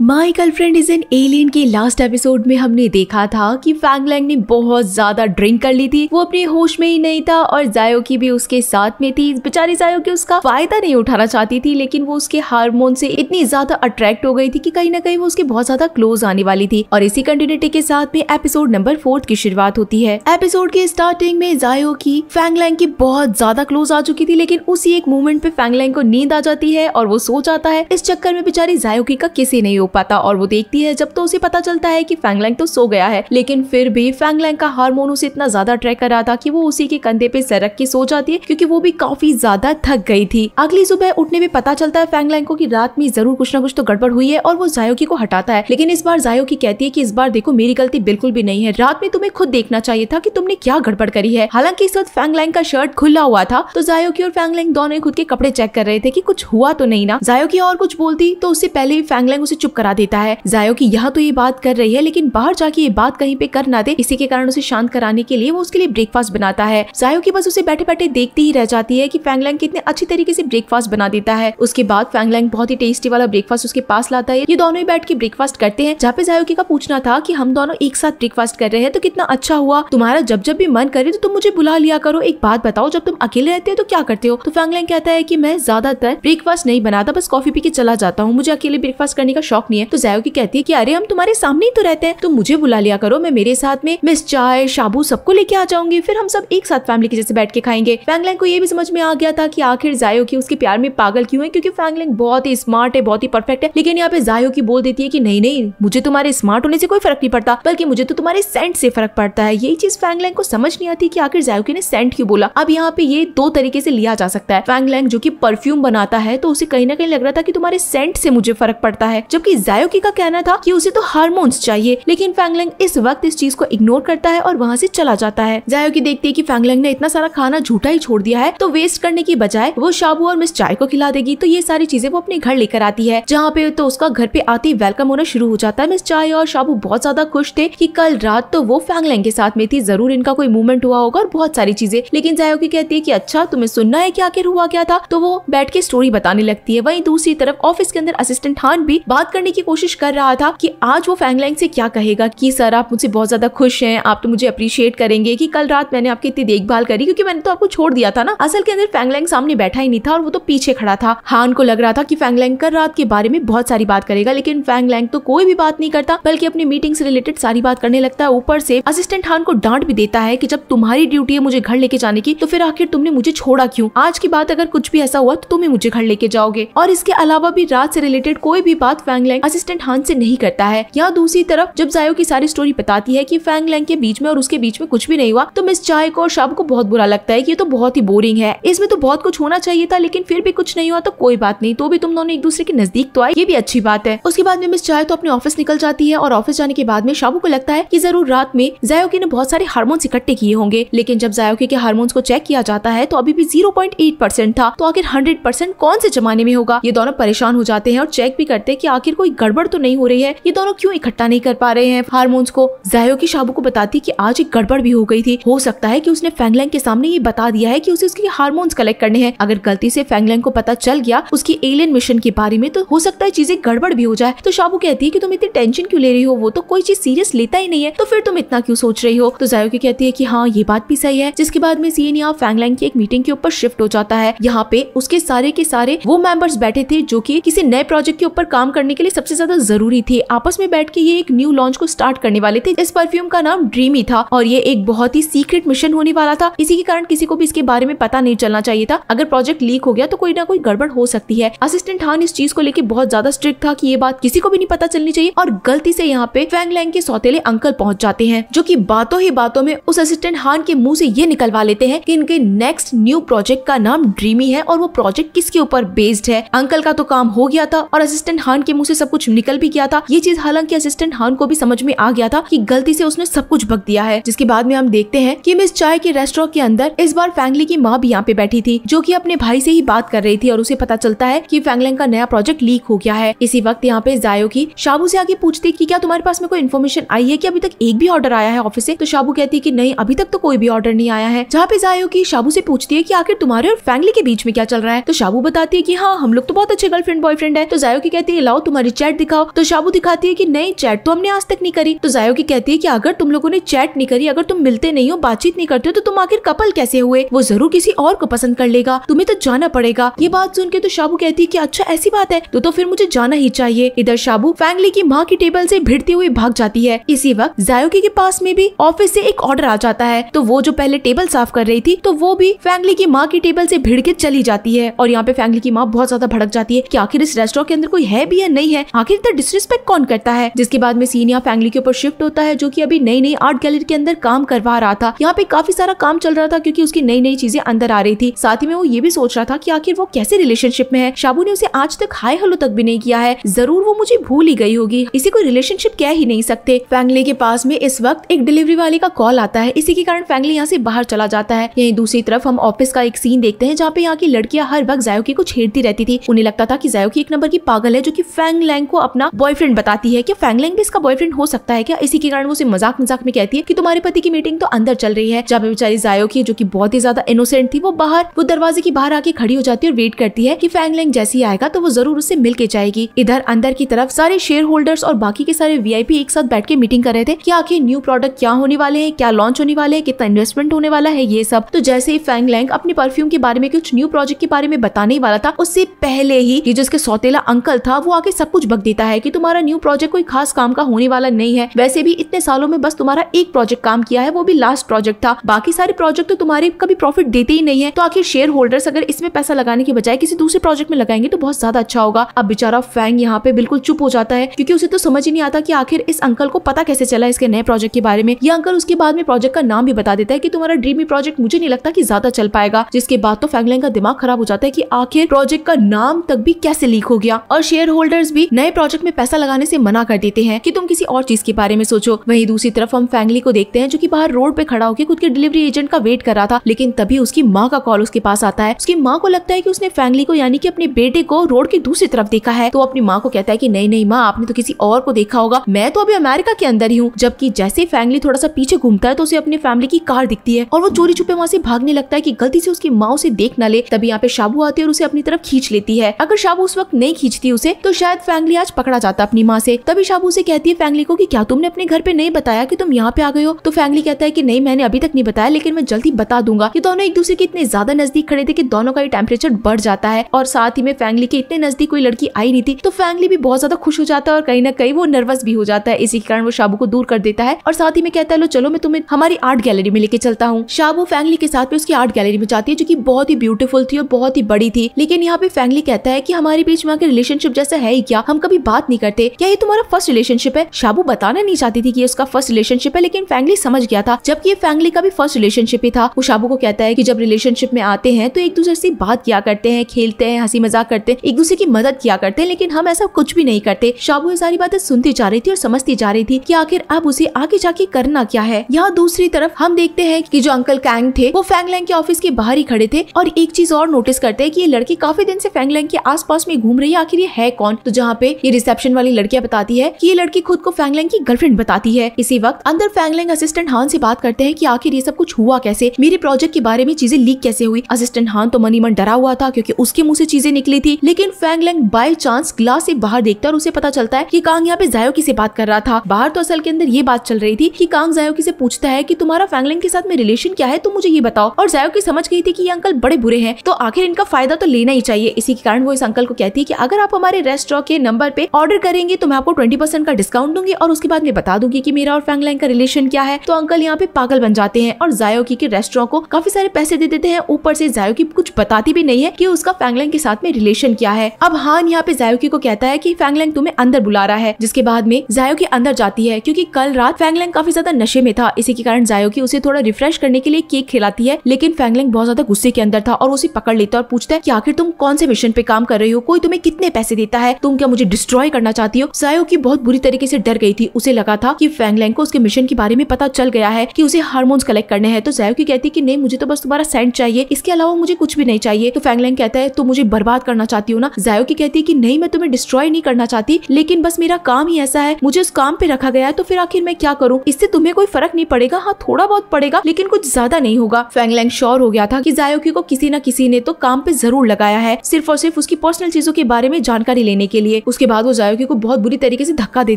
my girlfriend is an alien के लास्ट एपिसोड में हमने देखा था कि फैंगलैंग ने बहुत ज्यादा ड्रिंक कर ली थी वो अपने होश में ही नहीं था और जायो की भी उसके साथ में थी बेचारी जायो की उसका फायदा नहीं उठाना चाहती थी लेकिन वो उसके हार्मोन से इतनी ज्यादा अट्रैक्ट हो गई थी कि कहीं ना कहीं वो उसके बहुत ज्यादा क्लोज आने वाली थी और इसी कंटिन्यूटी के साथ में एपिसोड नंबर फोर्थ की शुरुआत होती है एपिसोड के स्टार्टिंग में जायो की फैंगलैंग की बहुत ज्यादा क्लोज आ चुकी थी लेकिन उसी एक मोमेंट पे फैंगलैंग को नींद आ जाती है और वो सो जाता है इस चक्कर में बेचारी जायो की का किसी नहीं पाता और वो देखती है जब तो उसे पता चलता है कि फैंगलैंग तो सो गया है लेकिन फिर भी फैंगलैंग का हारमोन उसे इतना ज्यादा ट्रैक कर रहा था कि वो उसी के कंधे पे सरक के सो जाती है क्योंकि वो भी काफी ज्यादा थक गई थी अगली सुबह उठने में पता चलता है फैंगलैंग को की रात में जरूर कुछ ना कुछ तो गड़बड़ हुई है और वो जायोकी को हटाता है लेकिन इस बार जायोकी कहती है कि इस बार देखो मेरी गलती बिल्कुल भी नहीं है रात में तुम्हें खुद देखना चाहिए था कि तुमने क्या गड़बड़ करी है हालांकि इस वक्त फैंगलैंग का शर्ट खुला हुआ था तो जायोकी और फैंगलैंग दोनों खुद के कपड़े चेक कर रहे थे कि कुछ हुआ तो नहीं ना जायोकी और कुछ बोलती तो उससे पहले ही फैंगलैंग उसे चुप करा देता है जायो की यहाँ तो ये बात कर रही है लेकिन बाहर जाके ये बात कहीं पे कर ना दे इसी के कारण उसे शांत कराने के लिए वो उसके लिए ब्रेकफास्ट बनाता है जायो की बस उसे बैठे बैठे देखती ही रह जाती है की फैंगलैंग कितने अच्छी तरीके से ब्रेकफास्ट बना देता है उसके बाद फैंगलैंग बहुत ही टेस्टी वाला ब्रेकफास्ट उसके पास लाता है ये दोनों ही बैठ के ब्रेकफास्ट करते हैं जहाँ पे जायोकी का पूछना था की हम दोनों एक साथ ब्रेकफास्ट कर रहे हैं तो कितना अच्छा हुआ तुम्हारा जब जब भी मन करे तो तुम मुझे बुला लिया करो एक बात बताओ जब तुम अकेले रहते हो तो क्या करते हो तो फैंगलैंग कहता है की मैं ज्यादातर ब्रेकफास्ट नहीं बनाता बस कॉफी पी के चला जाता हूँ मुझे अकेले ब्रेकफास्ट करने का शौक नहीं है तो की कहती है की अरे हम तुम्हारे सामने ही तो रहते हैं तुम मुझे बुला लिया करो मैं मेरे साथ में मिस चाय शाबू सबको लेके आ जाऊंगी फिर हम सब एक साथ फैमिली के जैसे बैठ के खाएंगे फैंगलैंग को ये भी समझ में आ गया था कि आखिर जायो की उसके प्यार में पागल क्यों है क्योंकि फैंगलैंग बहुत ही स्मार्ट है बहुत ही परफेक्ट है लेकिन यहाँ पे जायो की बोल देती है की नहीं नहीं मुझे तुम्हारे स्मार्ट होने से कोई फर्क नहीं पड़ता बल्कि मुझे तो तुम्हारे सेंट से फर्क पड़ता है यही चीज फैंगलैंग को समझ नहीं आती की आखिर जायो ने सेंट क्यों बोला अब यहाँ पे ये दो तरीके से लिया जा सकता है फैंगलैंग जो की परफ्यूम बनाता है तो उसे कहीं ना कहीं लग रहा था की तुम्हारे सेंट से मुझे फर्क पड़ता है जबकि जायोकी का कहना था कि उसे तो हारमोन्स चाहिए लेकिन फैंगलैंग इस वक्त इस चीज को इग्नोर करता है और वहाँ से चला जाता है जायोकी देखती है कि फैंगलैंग ने इतना सारा खाना झूठा ही छोड़ दिया है तो वेस्ट करने की बजाय वो शाबू और मिस चाय को खिला देगी तो ये सारी चीजें वो अपने घर लेकर आती है जहाँ पे तो उसका घर पे आती वेलकम होना शुरू हो जाता है मिस चाय और शाबू बहुत ज्यादा खुश थे की कल रात तो वो फैंगलैंग के साथ में थी जरूर इनका कोई मूवमेंट हुआ होगा और बहुत सारी चीजें लेकिन जायोकी कहती है की अच्छा तुम्हें सुनना है की आखिर हुआ क्या था तो वो बैठ के स्टोरी बताने लगती है वही दूसरी तरफ ऑफिस के अंदर असिस्टेंट हान भी बात करने की कोशिश कर रहा था कि आज वो फैंगलैंग से क्या कहेगा कि सर आप मुझसे बहुत ज्यादा खुश हैं आप तो मुझे अप्रिशिएट करेंगे कि कल रात मैंने आपकी इतनी देखभाल करी क्योंकि मैंने तो आपको छोड़ दिया था ना असल के अंदर फैंगलैंग सामने बैठा ही नहीं था और वो तो पीछे खड़ा था हान को लग रहा था कि फैंगलैंग कल रात के बारे में बहुत सारी बात करेगा लेकिन फैंगलैंग तो कोई भी बात नहीं करता बल्कि अपनी मीटिंग से रिलेटेड सारी बात करने लगता है ऊपर से असिस्टेंट हान को डांट भी देता है की जब तुम्हारी ड्यूटी है मुझे घर लेके जाने की तो फिर आखिर तुमने मुझे छोड़ा क्यों आज की बात अगर कुछ भी ऐसा हुआ तो तुम्हें मुझे घर लेके जाओगे और इसके अलावा भी रात से रिलेटेड कोई भी बात फैंगलैंग फैंगलैंग असिस्टेंट हान से नहीं करता है यहाँ दूसरी तरफ जब जायो की सारी स्टोरी बताती है की फैंगलैंग के बीच में और उसके बीच में कुछ भी नहीं हुआ तो मिस चाय को और शाम को बहुत बुरा लगता है की तो बहुत ही बोरिंग है इसमें तो बहुत कुछ होना चाहिए था लेकिन फिर भी कुछ नहीं हुआ तो कोई बात नहीं तो भी तुम दोनों एक दूसरे के नजदीक तो आए ये भी अच्छी बात है उसके बाद में मिस चाय तो अपने ऑफिस निकल जाती है और ऑफिस जाने के बाद में शाबू को लगता है की जरूर रात में जायोकी ने बहुत सारे हार्मोन्स इकट्ठे किए होंगे लेकिन जब जायोकी के हार्मोन्स को चेक किया जाता है तो अभी भी 0.8 परसेंट था तो आखिर 100 परसेंट कौन से जमाने में होगा ये दोनों परेशान हो जाते हैं और चेक भी करते हैं कि आखिर कोई गड़बड़ तो नहीं हो रही है ये दोनों क्यों इकट्ठा नहीं कर पा रहे हैं हारमोन्स को जायो की शाबू को बताती की आज एक गड़बड़ भी हो गई थी हो सकता है की उसने फैंगलैंग के सामने ये बता दिया है की उसे उसके हारमोन्स कलेक्ट करने हैं अगर गलती से फैंगलैंग को पता चल गया उसकी एलियन मिशन के बारे में तो हो सकता है चीजें गड़बड़ भी हो जाए तो शाबू कहती है की तुम इतनी टेंशन क्यों ले रही हो वो तो कोई चीज सीरियस लेता ही नहीं है तो फिर तुम इतना क्यों सोच रही हो तो जायो की कहती है की हाँ ये बात भी सही है जिसके बाद में सीएन यहाँ फैंगलैंग की एक मीटिंग के ऊपर शिफ्ट हो जाता है यहाँ पे उसके सारे के सारे वो मेंबर्स बैठे थे जो कि किसी नए प्रोजेक्ट के ऊपर काम करने के लिए लिए सबसे ज्यादा जरूरी थी आपस में बैठ के ये एक न्यू लॉन्च को स्टार्ट करने वाले थे इस परफ्यूम का नाम ड्रीमी था और ये एक बहुत ही सीक्रेट मिशन होने वाला था इसी के कारण किसी को भी इसके बारे में पता नहीं चलना चाहिए था अगर प्रोजेक्ट लीक हो गया तो कोई ना कोई गड़बड़ हो सकती है असिस्टेंट हान इस चीज को लेकर बहुत ज्यादा स्ट्रिक्ट था की ये बात किसी को भी नहीं पता चलनी चाहिए और गलती से यहाँ पे फैंग लैंग के सौतेले अंकल पहुंच जाते हैं जो की बातों ही बातों में उस असिस्टेंट हान के मुंह से ये निकलवा लेते हैं की इनके नेक्स्ट न्यू प्रोजेक्ट का नाम ड्रीमी है और वो प्रोजेक्ट किसके ऊपर बेस्ड है अंकल का तो काम हो गया था और असिस्टेंट हान के मुंह से सब कुछ निकल भी किया था ये चीज हालांकि असिस्टेंट हान को भी समझ में आ गया था की गलती से उसने सब कुछ बक दिया है जिसके बाद में हम देखते हैं की मिस चाय के रेस्टोरेंट के अंदर इस बार फैंगली की माँ भी यहाँ पे बैठी थी जो की अपने भाई से ही बात कर रही थी और उसे पता चलता है की फैंगलैंग का नया प्रोजेक्ट लीक हो गया है इसी वक्त यहाँ पे जायो की शाबू से आगे पूछती की क्या तुम्हारे पास में कोई इन्फॉर्मेशन आई है की अभी तक एक भी ऑर्डर आया है ऑफिस से तो शाबू कहती है की नहीं अभी तक तो कोई भी ऑर्डर नहीं आया है जहाँ पे जायो की शाबू से पूछती है की आखिर तुम्हारे और फैंगली के बीच में क्या चल रहा है तो शाबू बताती है की हाँ हम लोग तो बहुत अच्छे गर्लफ्रेंड बॉयफ्रेंड है तो जायो की कहती है लाओ तुम्हारी हमारी चैट दिखाओ तो शाबू दिखाती है की नई चैट तो हमने आज तक नहीं करी तो जायो की कहती है की अगर तुम लोगों ने चैट नहीं करी अगर तुम मिलते नहीं हो बातचीत नहीं करते हो तो तुम आखिर कपल कैसे हुए वो जरूर किसी और को पसंद कर लेगा तुम्हें तो जाना पड़ेगा ये बात सुन के तो शाबू कहती है की अच्छा ऐसी बात है तो, तो फिर मुझे जाना ही चाहिए इधर शाबू फैंगली की माँ की टेबल से भिड़ती हुई भाग जाती है इसी वक्त जायोकी के पास में भी ऑफिस से एक ऑर्डर आ जाता है तो वो जो पहले टेबल साफ कर रही थी तो वो भी फैंगली की माँ की टेबल से भिड़ के चली जाती है और यहाँ पे फैंगली की माँ बहुत ज्यादा भड़क जाती है की आखिर इस रेस्टोरेंट के अंदर कोई है भी या नहीं है है आखिर इतना डिसरिस्पेक्ट कौन करता है जिसके बाद में सीन यहाँ फैंगली के ऊपर शिफ्ट होता है जो की अभी नई नई आर्ट गैलरी के अंदर काम करवा रहा था यहाँ पे काफी सारा काम चल रहा था क्यूँकी उसकी नई नई चीजें अंदर आ रही थी साथ ही में वो ये भी सोच रहा था की आखिर वो कैसे रिलेशनशिप में है शाबू ने उसे आज तक हाई हलो तक भी नहीं किया है जरूर वो मुझे भूल ही गई होगी इसे कोई रिलेशनशिप कह ही नहीं सकते फैंगली के पास में इस वक्त एक डिलीवरी वाले का कॉल आता है इसी के कारण फैंगली यहाँ से बाहर चला जाता है यही दूसरी तरफ हम ऑफिस का एक सीन देखते हैं जहाँ पे यहाँ की लड़कियां हर वक्त जायोकी को छेड़ती रहती थी उन्हें लगता था की जायोकी एक नंबर की पागल है जो की फैंग लैंग को अपना बॉयफ्रेंड बताती है कि फैंगलैंग भी इसका बॉयफ्रेंड हो सकता है क्या इसी के कारण वो उसे मजाक मजाक में कहती है कि तुम्हारे पति की मीटिंग तो अंदर चल रही है जहाँ पे बेचारी जायो की जो की बहुत ही ज्यादा इनोसेंट थी वो बाहर वो दरवाजे की बाहर आके खड़ी हो जाती है और वेट करती है की फैंगलैंग जैसे ही आएगा तो वो जरूर उससे मिलकर जाएगी इधर अंदर की तरफ सारे शेयर होल्डर्स और बाकी के सारे वी एक साथ बैठ के मीटिंग कर रहे थे की आखिर न्यू प्रोडक्ट क्या होने वाले हैं क्या लॉन्च होने वाले हैं कितना इन्वेस्टमेंट होने वाला है ये सब तो जैसे ही फैंग लैंग अपने परफ्यूम के बारे में कुछ न्यू प्रोजेक्ट के बारे में बताने वाला था उससे पहले ही ये जो इसके सौतेला अंकल था वो आके सब कुछ बग देता है कि तुम्हारा न्यू प्रोजेक्ट कोई खास काम का होने वाला नहीं है वैसे भी इतने सालों में बस तुम्हारा एक प्रोजेक्ट काम किया है वो भी लास्ट प्रोजेक्ट था बाकी सारे प्रोजेक्ट तो तुम्हारे कभी प्रॉफिट देते ही नहीं है तो आखिर शेयर होल्डर्स अगर इसमें पैसा लगाने के बजाय किसी दूसरे प्रोजेक्ट में लगाएंगे तो बहुत ज्यादा अच्छा होगा अब बेचारा फैंग यहाँ पे बिल्कुल चुप हो जाता है क्योंकि उसे तो समझ ही नहीं आता की आखिर इस अंकल को पता कैसे चला इसके नए प्रोजेक्ट के बारे में यह अंकल उसके बाद में प्रोजेक्ट का नाम भी बता देता है की तुम्हारा ड्रीमी प्रोजेक्ट मुझे नहीं लगता की ज्यादा चल पाएगा जिसके बाद तो फैंगलैंग का दिमाग खराब हो जाता है की आखिर प्रोजेक्ट का नाम तक भी कैसे लीक हो गया और शेयर होल्डर्स भी नए प्रोजेक्ट में पैसा लगाने से मना कर देते हैं कि तुम किसी और चीज के बारे में सोचो वही दूसरी तरफ हम फैंगली को देखते हैं जो की बाहर रोड पे खड़ा होकर खुद के डिलीवरी एजेंट का वेट कर रहा था लेकिन तभी उसकी माँ का कॉल उसके पास आता है उसकी माँ को लगता है की उसने फैंगली को यानी की अपने बेटे को रोड की दूसरी तरफ देखा है तो अपनी माँ को कहता है की नहीं नहीं माँ आपने तो किसी और को देखा होगा मैं तो अभी अमेरिका के अंदर ही हूँ जबकि जैसे फैमिली थोड़ा सा पीछे घूमता है तो उसे अपनी फैमिली की कार दिखती है और वो चोरी छुपे वहाँ से भागने लगता है की गलती से उसकी माँ उसे देख न ले तभी यहाँ पे शाबू आती है और उसे अपनी तरफ खींच लेती है अगर शाबू उस वक्त नहीं खींचती उसे तो शायद फैंगली आज पकड़ा जाता अपनी माँ से तभी शाबू से कहती है फैंगली को कि क्या तुमने अपने घर पे नहीं बताया कि तुम यहाँ पे आ गए हो तो फैंगली कहता है कि नहीं मैंने अभी तक नहीं बताया लेकिन मैं जल्दी बता दूंगा ये दोनों एक दूसरे के इतने ज्यादा नजदीक खड़े थे कि दोनों का ही टेम्परेचर बढ़ जाता है और साथ ही में फैंगली के इतने नजदीक कोई लड़की आई नहीं थी तो फैंगली भी बहुत ज्यादा खुश हो जाता है और कहीं ना कहीं वो नर्वस भी हो जाता है इसी कारण वो शाबू को दूर कर देता है और साथ ही में कहता है लो चलो मैं तुम्हें हमारी आर्ट गैलरी में लेके चलता हूँ शाबू फैंगली के साथ में उसकी आर्ट गैलरी में जाती है जो की बहुत ही ब्यूटीफुल थी और बहुत ही बड़ी थी लेकिन यहाँ पे फैंगली कहता है की हमारे बीच में रिलेशनशिप जैसा है ही क्या किया हम कभी बात नहीं करते क्या ये तुम्हारा फर्स्ट रिलेशनशिप है शाबू बताना नहीं चाहती थी कि उसका फर्स्ट रिलेशनशिप है लेकिन फैंगली समझ गया था जबकि ये फैंगली का भी फर्स्ट रिलेशनशिप ही था वो शाबू को कहता है की जब रिलेशनशिप में आते हैं तो एक दूसरे से बात किया करते हैं खेलते हैं हंसी मजाक करते हैं एक दूसरे की मदद किया करते हैं लेकिन हम ऐसा कुछ भी नहीं करते शाबू ये सारी बातें सुनती जा रही थी और समझती जा रही थी की आखिर अब उसे आगे जाके करना क्या है यहाँ दूसरी तरफ हम देखते हैं की जो अंकल कैंग थे वो फैंगलैंग के ऑफिस के बाहर ही खड़े थे और एक चीज और नोटिस करते हैं की ये लड़की काफी दिन से फैंगलैंग के आसपास में घूम रही है आखिर ये है कौन तो जहाँ जहाँ पे ये रिसेप्शन वाली लड़कियाँ बताती है की ये लड़की खुद को फैंगलैंग की गर्लफ्रेंड बताती है इसी वक्त अंदर फैंगलैंग असिस्टेंट हान से बात करते हैं की आखिर ये सब कुछ हुआ कैसे मेरे प्रोजेक्ट के बारे में चीजें लीक कैसे हुई असिस्टेंट हान तो मनी मन डरा हुआ था क्योंकि उसके मुंह से चीजें निकली थी लेकिन फैंगलैंग बाय चांस ग्लास से बाहर देखता और उसे पता चलता है की कांग यहाँ पे जायोकी से बात कर रहा था बाहर तो असल के अंदर ये बात चल रही थी की कांग जायोकी से पूछता है की तुम्हारा फैंगलैंग के साथ में रिलेशन क्या है तुम मुझे ये बताओ और जायोकी समझ गई थी की ये अंकल बड़े बुरे हैं तो आखिर इनका फायदा तो लेना ही चाहिए इसी के कारण वो इस अंकल को कहती है कि अगर आप हमारे रेस्टोरेंट के नंबर पे ऑर्डर करेंगे तो मैं आपको ट्वेंटी परसेंट का डिस्काउंट दूंगी और उसके बाद मैं बता दूंगी की मेरा और फैंगलाइन का रिलेशन क्या है तो अंकल यहाँ पे पागल बन जाते हैं और जायोकी के रेस्टोरेंट को काफी सारे पैसे दे देते हैं ऊपर से जायोकी कुछ बताती भी नहीं है की उसका फैंगलाइन के साथ में रिलेशन क्या है अब हान यहाँ पे जायोकी को कहता है की फैंगलैंग तुम्हें अंदर बुला रहा है जिसके बाद में जायोकी अंदर जाती है क्यूँकी कल रात फैंगलैंग काफी ज्यादा नशे में था इसी के कारण जायोकी उसे थोड़ा रिफ्रेश करने के लिए केक खिलाती है लेकिन फैंगलैंग बहुत ज्यादा गुस्से के अंदर था और उसे पकड़ लेता है और पूछता है की आखिर तुम कौन से मिशन पे काम कर रही हो कोई तुम्हें कितने पैसे देता है तुम क्या मुझे डिस्ट्रॉय करना चाहती हो सायो की बहुत बुरी तरीके से डर गई थी उसे लगा था की फैंगलैंग को उसके मिशन के बारे में पता चल गया है की उसे हार्मोन्स कलेक्ट करने हैं तो सायो की कहती कि नहीं मुझे तो बस तुम्हारा सेंट चाहिए इसके अलावा मुझे कुछ भी नहीं चाहिए तो फैंगलैंग कहता है तो मुझे बर्बाद करना चाहती हो ना जायो की कहती है की नहीं मैं तुम्हें डिस्ट्रॉय नहीं करना चाहती लेकिन बस मेरा काम ही ऐसा है मुझे उस काम पे रखा गया है तो फिर आखिर मैं क्या करूँ इससे तुम्हें कोई फर्क नहीं पड़ेगा हाँ थोड़ा बहुत पड़ेगा लेकिन कुछ ज्यादा नहीं होगा फैंगलैंग श्योर हो गया था की जायोकी को किसी न किसी ने तो काम पे जरूर लगाया है सिर्फ और सिर्फ उसकी पर्सनल चीजों के बारे में जानकारी लेने के लिए उसके बाद वो जायोकी को बहुत बुरी तरीके से धक्का दे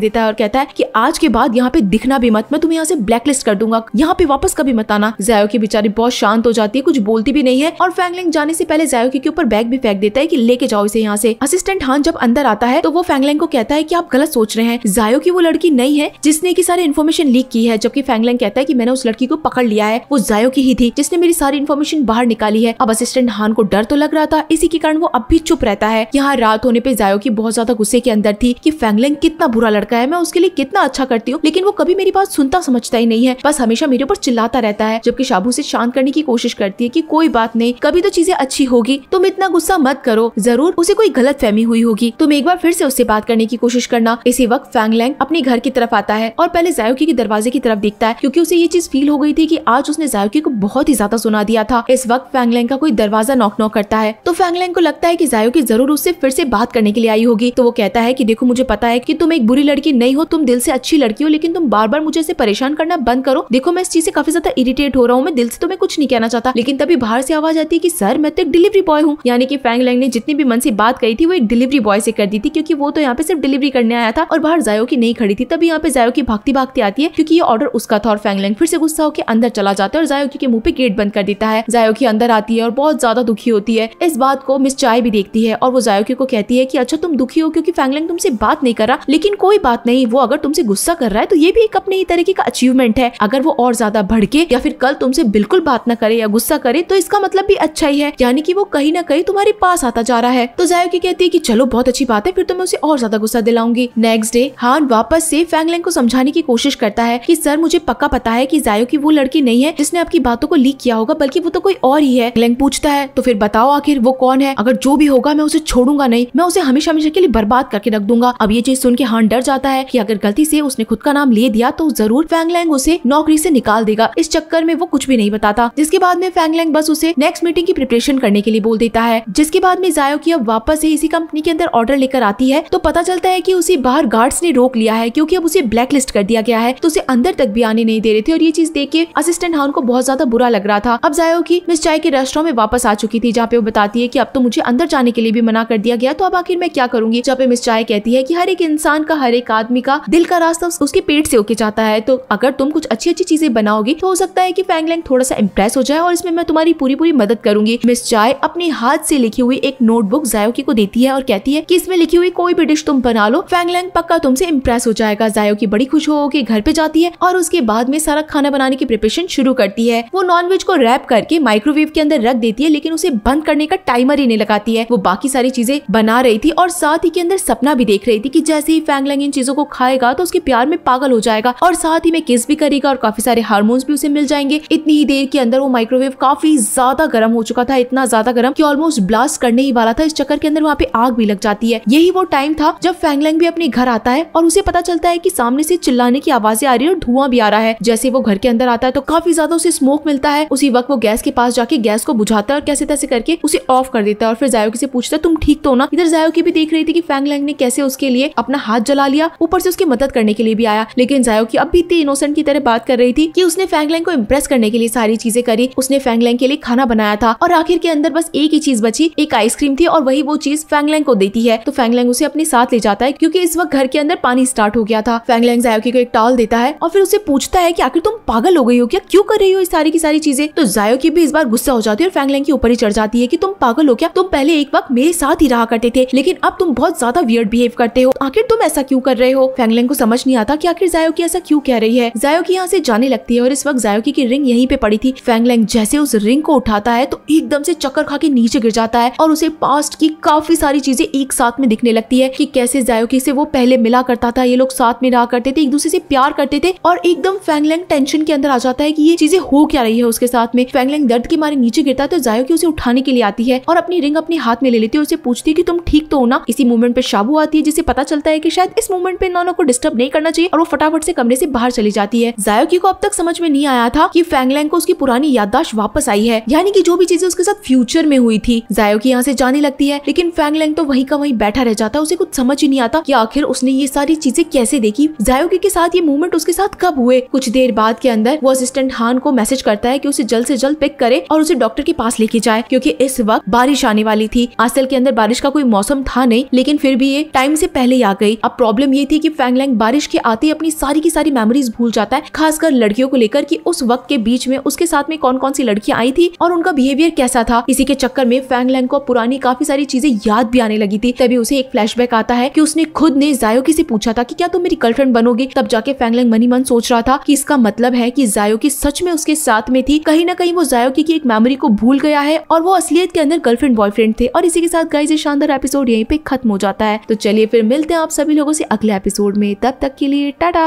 देता है और कहता है की आज के बाद यहाँ पे दिखना भी मत मैं तुम्हें यहाँ से ब्लैकलिस्ट कर दूंगा यहाँ पे वापस कभी मत आना जायो की बेचारी बहुत शांत हो जाती है कुछ बोलती भी नहीं है और फैंगलिंग जाने से पहले जायो के ऊपर बैग भी फेंक देता है की लेके जाओ इसे यहाँ से असिस्टेंट हान जब अंदर आता है तो वो फैंगलैंग को कहता है की आप गलत सोच रहे हैं जायो की वो लड़की नहीं है जिसने की सारी इन्फॉर्मेशन लीक की है जबकि फैंगलैंग कहता है की मैंने उस लड़की को पकड़ लिया है वो जायो की ही थी जिसने मेरी सारी इन्फॉर्मेशन बाहर निकाली है अब असिस्टेंट हान को डर तो लग रहा था इसी के कारण वो अब भी चुप रहता है यहाँ रात होने पे जायो की बहुत ज्यादा तक गुस्से के अंदर थी कि फैंगलिंग कितना बुरा लड़का है मैं उसके लिए कितना अच्छा करती हूँ लेकिन वो कभी मेरी बात सुनता समझता ही नहीं है बस हमेशा मेरे ऊपर चिल्लाता रहता है जबकि शाबू से शांत करने की कोशिश करती है की कोई बात नहीं कभी तो चीजें अच्छी होगी तुम इतना गुस्सा मत करो जरूर उसे कोई गलत फहमी हुई होगी तुम एक बार फिर से उससे बात करने की कोशिश करना इसी वक्त फैंगलैंग अपने घर की तरफ आता है और पहले जायोकी के दरवाजे की तरफ देखता है क्योंकि उसे ये चीज फील हो गई थी कि आज उसने जायोकी को बहुत ही ज्यादा सुना दिया था इस वक्त फैंगलैंग का कोई दरवाजा नॉक नॉक करता है तो फैंगलैंग को लगता है की जायोकी जरूर उससे फिर से बात करने के लिए आई होगी तो वो कहता है कि देखो मुझे पता है कि तुम एक बुरी लड़की नहीं हो तुम दिल से अच्छी लड़की हो लेकिन तुम बार बार मुझे इसे परेशान करना बंद करो देखो मैं इस चीज से काफी ज्यादा इरिटेट हो रहा हूँ मैं दिल से तुम्हें तो कुछ नहीं कहना चाहता लेकिन तभी बाहर से आवाज आती है की सर मैं तो एक डिलीवरी बॉय हूँ यानी कि फैंग लैंग ने जितनी भी मन से बात करी थी वो एक डिलीवरी बॉय से कर दी थी क्योंकि वो तो यहाँ पे सिर्फ डिलीवरी करने आया था और बाहर जायो की नहीं खड़ी थी तभी यहाँ पे जायो की भागती भागती आती है क्योंकि ये ऑर्डर उसका था और लैंग फिर से गुस्सा होकर अंदर चला जाता है और जायो के मुंह पे गेट बंद कर देता है जायो की अंदर आती है और बहुत ज्यादा दुखी होती है इस बात को मिस चाय भी देखती है और वो जायो को कहती है की अच्छा तुम दुखी हो क्योंकि फैंगलैंग तुमसे बात नहीं कर रहा लेकिन कोई बात नहीं वो अगर तुमसे गुस्सा कर रहा है तो ये भी एक अपने ही तरीके का अचीवमेंट है अगर वो और ज्यादा भड़के या फिर कल तुमसे बिल्कुल बात ना करे या गुस्सा करे तो इसका मतलब भी अच्छा ही है यानी कि वो कहीं ना कहीं तुम्हारे पास आता जा रहा है तो की कहती है कि चलो बहुत अच्छी बात है फिर तो मैं उसे और ज्यादा गुस्सा दिलाऊंगी नेक्स्ट डे हान वापस से फैंगलैंग को समझाने की कोशिश करता है कि सर मुझे पक्का पता है कि जायो की वो लड़की नहीं है जिसने आपकी बातों को लीक किया होगा बल्कि वो तो कोई और ही है पूछता है तो फिर बताओ आखिर वो कौन है अगर जो भी होगा मैं उसे छोड़ूंगा नहीं मैं उसे हमेशा हमेशा के लिए बर्बाद करके रख दूंगा अब ये चीज सुन के हान डर जाता है कि अगर गलती से उसने खुद का नाम ले दिया तो जरूर फैंगलैंग उसे नौकरी से निकाल देगा इस चक्कर में वो कुछ भी नहीं बताता जिसके बाद में फैंगलैंग बस उसे नेक्स्ट मीटिंग की प्रिपरेशन करने के लिए बोल देता है जिसके बाद में जायो की अब वापस से इसी कंपनी के अंदर ऑर्डर लेकर आती है तो पता चलता है की उसे बाहर गार्ड्स ने रोक लिया है क्यूँकी अब उसे ब्लैक लिस्ट कर दिया गया है तो उसे अंदर तक भी आने नहीं दे रहे थे और ये चीज देख के असिस्टेंट हाउन को बहुत ज्यादा बुरा लग रहा था अब जायो की मिस चाय के रेस्टोरेंट में वापस आ चुकी थी जहाँ पे वो बताती है की अब तो मुझे अंदर जाने के लिए भी मना कर दिया गया तो अब आखिर मैं क्या करूंगी नीचा पे मिस चाय कहती है कि हर एक इंसान का हर एक आदमी का दिल का रास्ता उसके पेट से होके जाता है तो अगर तुम कुछ अच्छी अच्छी चीजें बनाओगी तो हो सकता है की फैंगलैंग थोड़ा सा इम्प्रेस हो जाए और इसमें मैं तुम्हारी पूरी पूरी मदद करूंगी मिस चाय अपने हाथ से लिखी हुई एक नोटबुक जायोकी को देती है और कहती है की इसमें लिखी हुई कोई भी डिश तुम बना लो फैंगलैंग पक्का तुमसे इम्प्रेस हो जाएगा जायोकी बड़ी खुश के घर पे जाती है और उसके बाद में सारा खाना बनाने की प्रिपरेशन शुरू करती है वो नॉनवेज को रैप करके माइक्रोवेव के अंदर रख देती है लेकिन उसे बंद करने का टाइमर ही नहीं लगाती है वो बाकी सारी चीजें बना रही थी और साथ ही के अंदर सपना भी देख रही थी कि जैसे ही फैंगलैंग इन चीजों को खाएगा तो उसके प्यार में पागल हो जाएगा और साथ ही में किस भी करेगा और काफी सारे हार्मोन्स भी उसे मिल जाएंगे इतनी ही देर के अंदर वो माइक्रोवेव काफी ज्यादा गर्म हो चुका था इतना ज्यादा गर्म की ऑलमोस्ट ब्लास्ट करने ही वाला था इस चक्कर के अंदर वहाँ पे आग भी लग जाती है यही वो टाइम था जब फैंगलैंग भी अपने घर आता है और उसे पता चलता है की सामने से चिल्लाने की आवाजें आ रही है और धुआं भी आ रहा है जैसे वो घर के अंदर आता है तो काफी ज्यादा उसे स्मोक मिलता है उसी वक्त वो गैस के पास जाके गैस को बुझाता है और कैसे तैसे करके उसे ऑफ कर देता है और फिर जायो से पूछता है तुम ठीक तो ना इधर जायो की भी देख रही थी कि लैंग ने कैसे उसके लिए अपना हाथ जला लिया ऊपर से उसकी मदद करने के लिए भी आया लेकिन जायो की अब भी इतनी इनोसेंट की तरह बात कर रही थी की उसने लैंग को इम्प्रेस करने के लिए सारी चीजें करी उसने फैंगलैंग के लिए खाना बनाया था और आखिर के अंदर बस एक ही चीज बची एक आइसक्रीम थी और वही वो चीज फैंगलैंग को देती है तो फैंगलैंग उसे अपने साथ ले जाता है क्योंकि इस वक्त घर के अंदर पानी स्टार्ट हो गया था फैंगलैंग जायोकी को एक टॉल देता है और फिर उसे पूछता है की आखिर तुम पागल हो गई हो क्या क्यों कर रही हो इस सारी की सारी चीजें तो जायोकी भी इस बार गुस्सा हो जाती है और फैंगलैंग के ऊपर ही चढ़ जाती है की तुम पागल हो क्या तुम पहले एक वक्त मेरे साथ ही रहा करते थे लेकिन अब तुम बहुत बहुत ज्यादा वियर्ड बिहेव करते हो आखिर तुम ऐसा क्यों कर रहे हो फैंगलेंग को समझ नहीं आता कि आखिर जायो की ऐसा क्यों कह रही है जायो की यहाँ से जाने लगती है और इस वक्त जायो की की रिंग यहीं पे पड़ी थी फैंगलेंग जैसे उस रिंग को उठाता है तो एकदम से चक्कर खा के नीचे गिर जाता है और उसे पास्ट की काफी सारी चीजें एक साथ में दिखने लगती है की कैसे जायोकी से वो पहले मिला करता था ये लोग साथ में रहा करते थे एक दूसरे से प्यार करते थे और एकदम फैंगलेंग टेंशन के अंदर आ जाता है की ये चीजें हो क्या रही है उसके साथ में फैंगलेंग दर्द के मारे नीचे गिरता है तो जायोकी उसे उठाने के लिए आती है और अपनी रिंग अपने हाथ में ले लेती है उसे पूछती है की तुम ठीक तो हो ना इसी मूवमेंट मूवमेंट पे शाबू आती है जिसे पता चलता है की शायद इस मूवमेंट पे नोनो को डिस्टर्ब नहीं करना चाहिए और वो फटाफट से कमरे से बाहर चली जाती है जायोकी को अब तक समझ में नहीं आया था कि फैंगलैंग को उसकी पुरानी याददाश्त वापस आई है यानी कि जो भी चीजें उसके साथ फ्यूचर में हुई थी जायोकी यहाँ से जाने लगती है लेकिन फैंगलैंग तो वही का वही बैठा रह जाता है उसे कुछ समझ ही नहीं आता की आखिर उसने ये सारी चीजें कैसे देखी जायोकी के साथ ये मूवमेंट उसके साथ कब हुए कुछ देर बाद के अंदर वो असिस्टेंट हान को मैसेज करता है की उसे जल्द ऐसी जल्द पिक करे और उसे डॉक्टर के पास लेके जाए क्यूँकी इस वक्त बारिश आने वाली थी आसल के अंदर बारिश का कोई मौसम था नहीं लेकिन फिर भी ये टाइम से पहले ही आ गई अब प्रॉब्लम ये थी कि फैंगलैंग बारिश के आते ही अपनी सारी की सारी मेमोरीज भूल जाता है खासकर लड़कियों को लेकर कि उस वक्त के बीच में उसके साथ में कौन कौन सी लड़कियां आई थी और उनका बिहेवियर कैसा था इसी के चक्कर में फैंगलैंग को पुरानी काफी सारी चीजें याद भी आने लगी थी तभी उसे एक फ्लैश आता है की उसने खुद ने जायोकी से पूछा था की क्या तुम मेरी गर्लफ्रेंड बनोगी तब जाके फैंगलैंग मनी मन सोच रहा था की इसका मतलब है जायो जायोकी सच में उसके साथ में थी कहीं ना कहीं वो जायोकी की एक मेमोरी को भूल गया है और वो असलियत के अंदर गर्लफ्रेंड बॉयफ्रेंड थे और इसी के साथ गाइज शानदार एपिसोड यहीं पे खत्म हो जाता है तो चलिए फिर मिलते हैं आप सभी लोगों से अगले एपिसोड में तब तक के लिए tata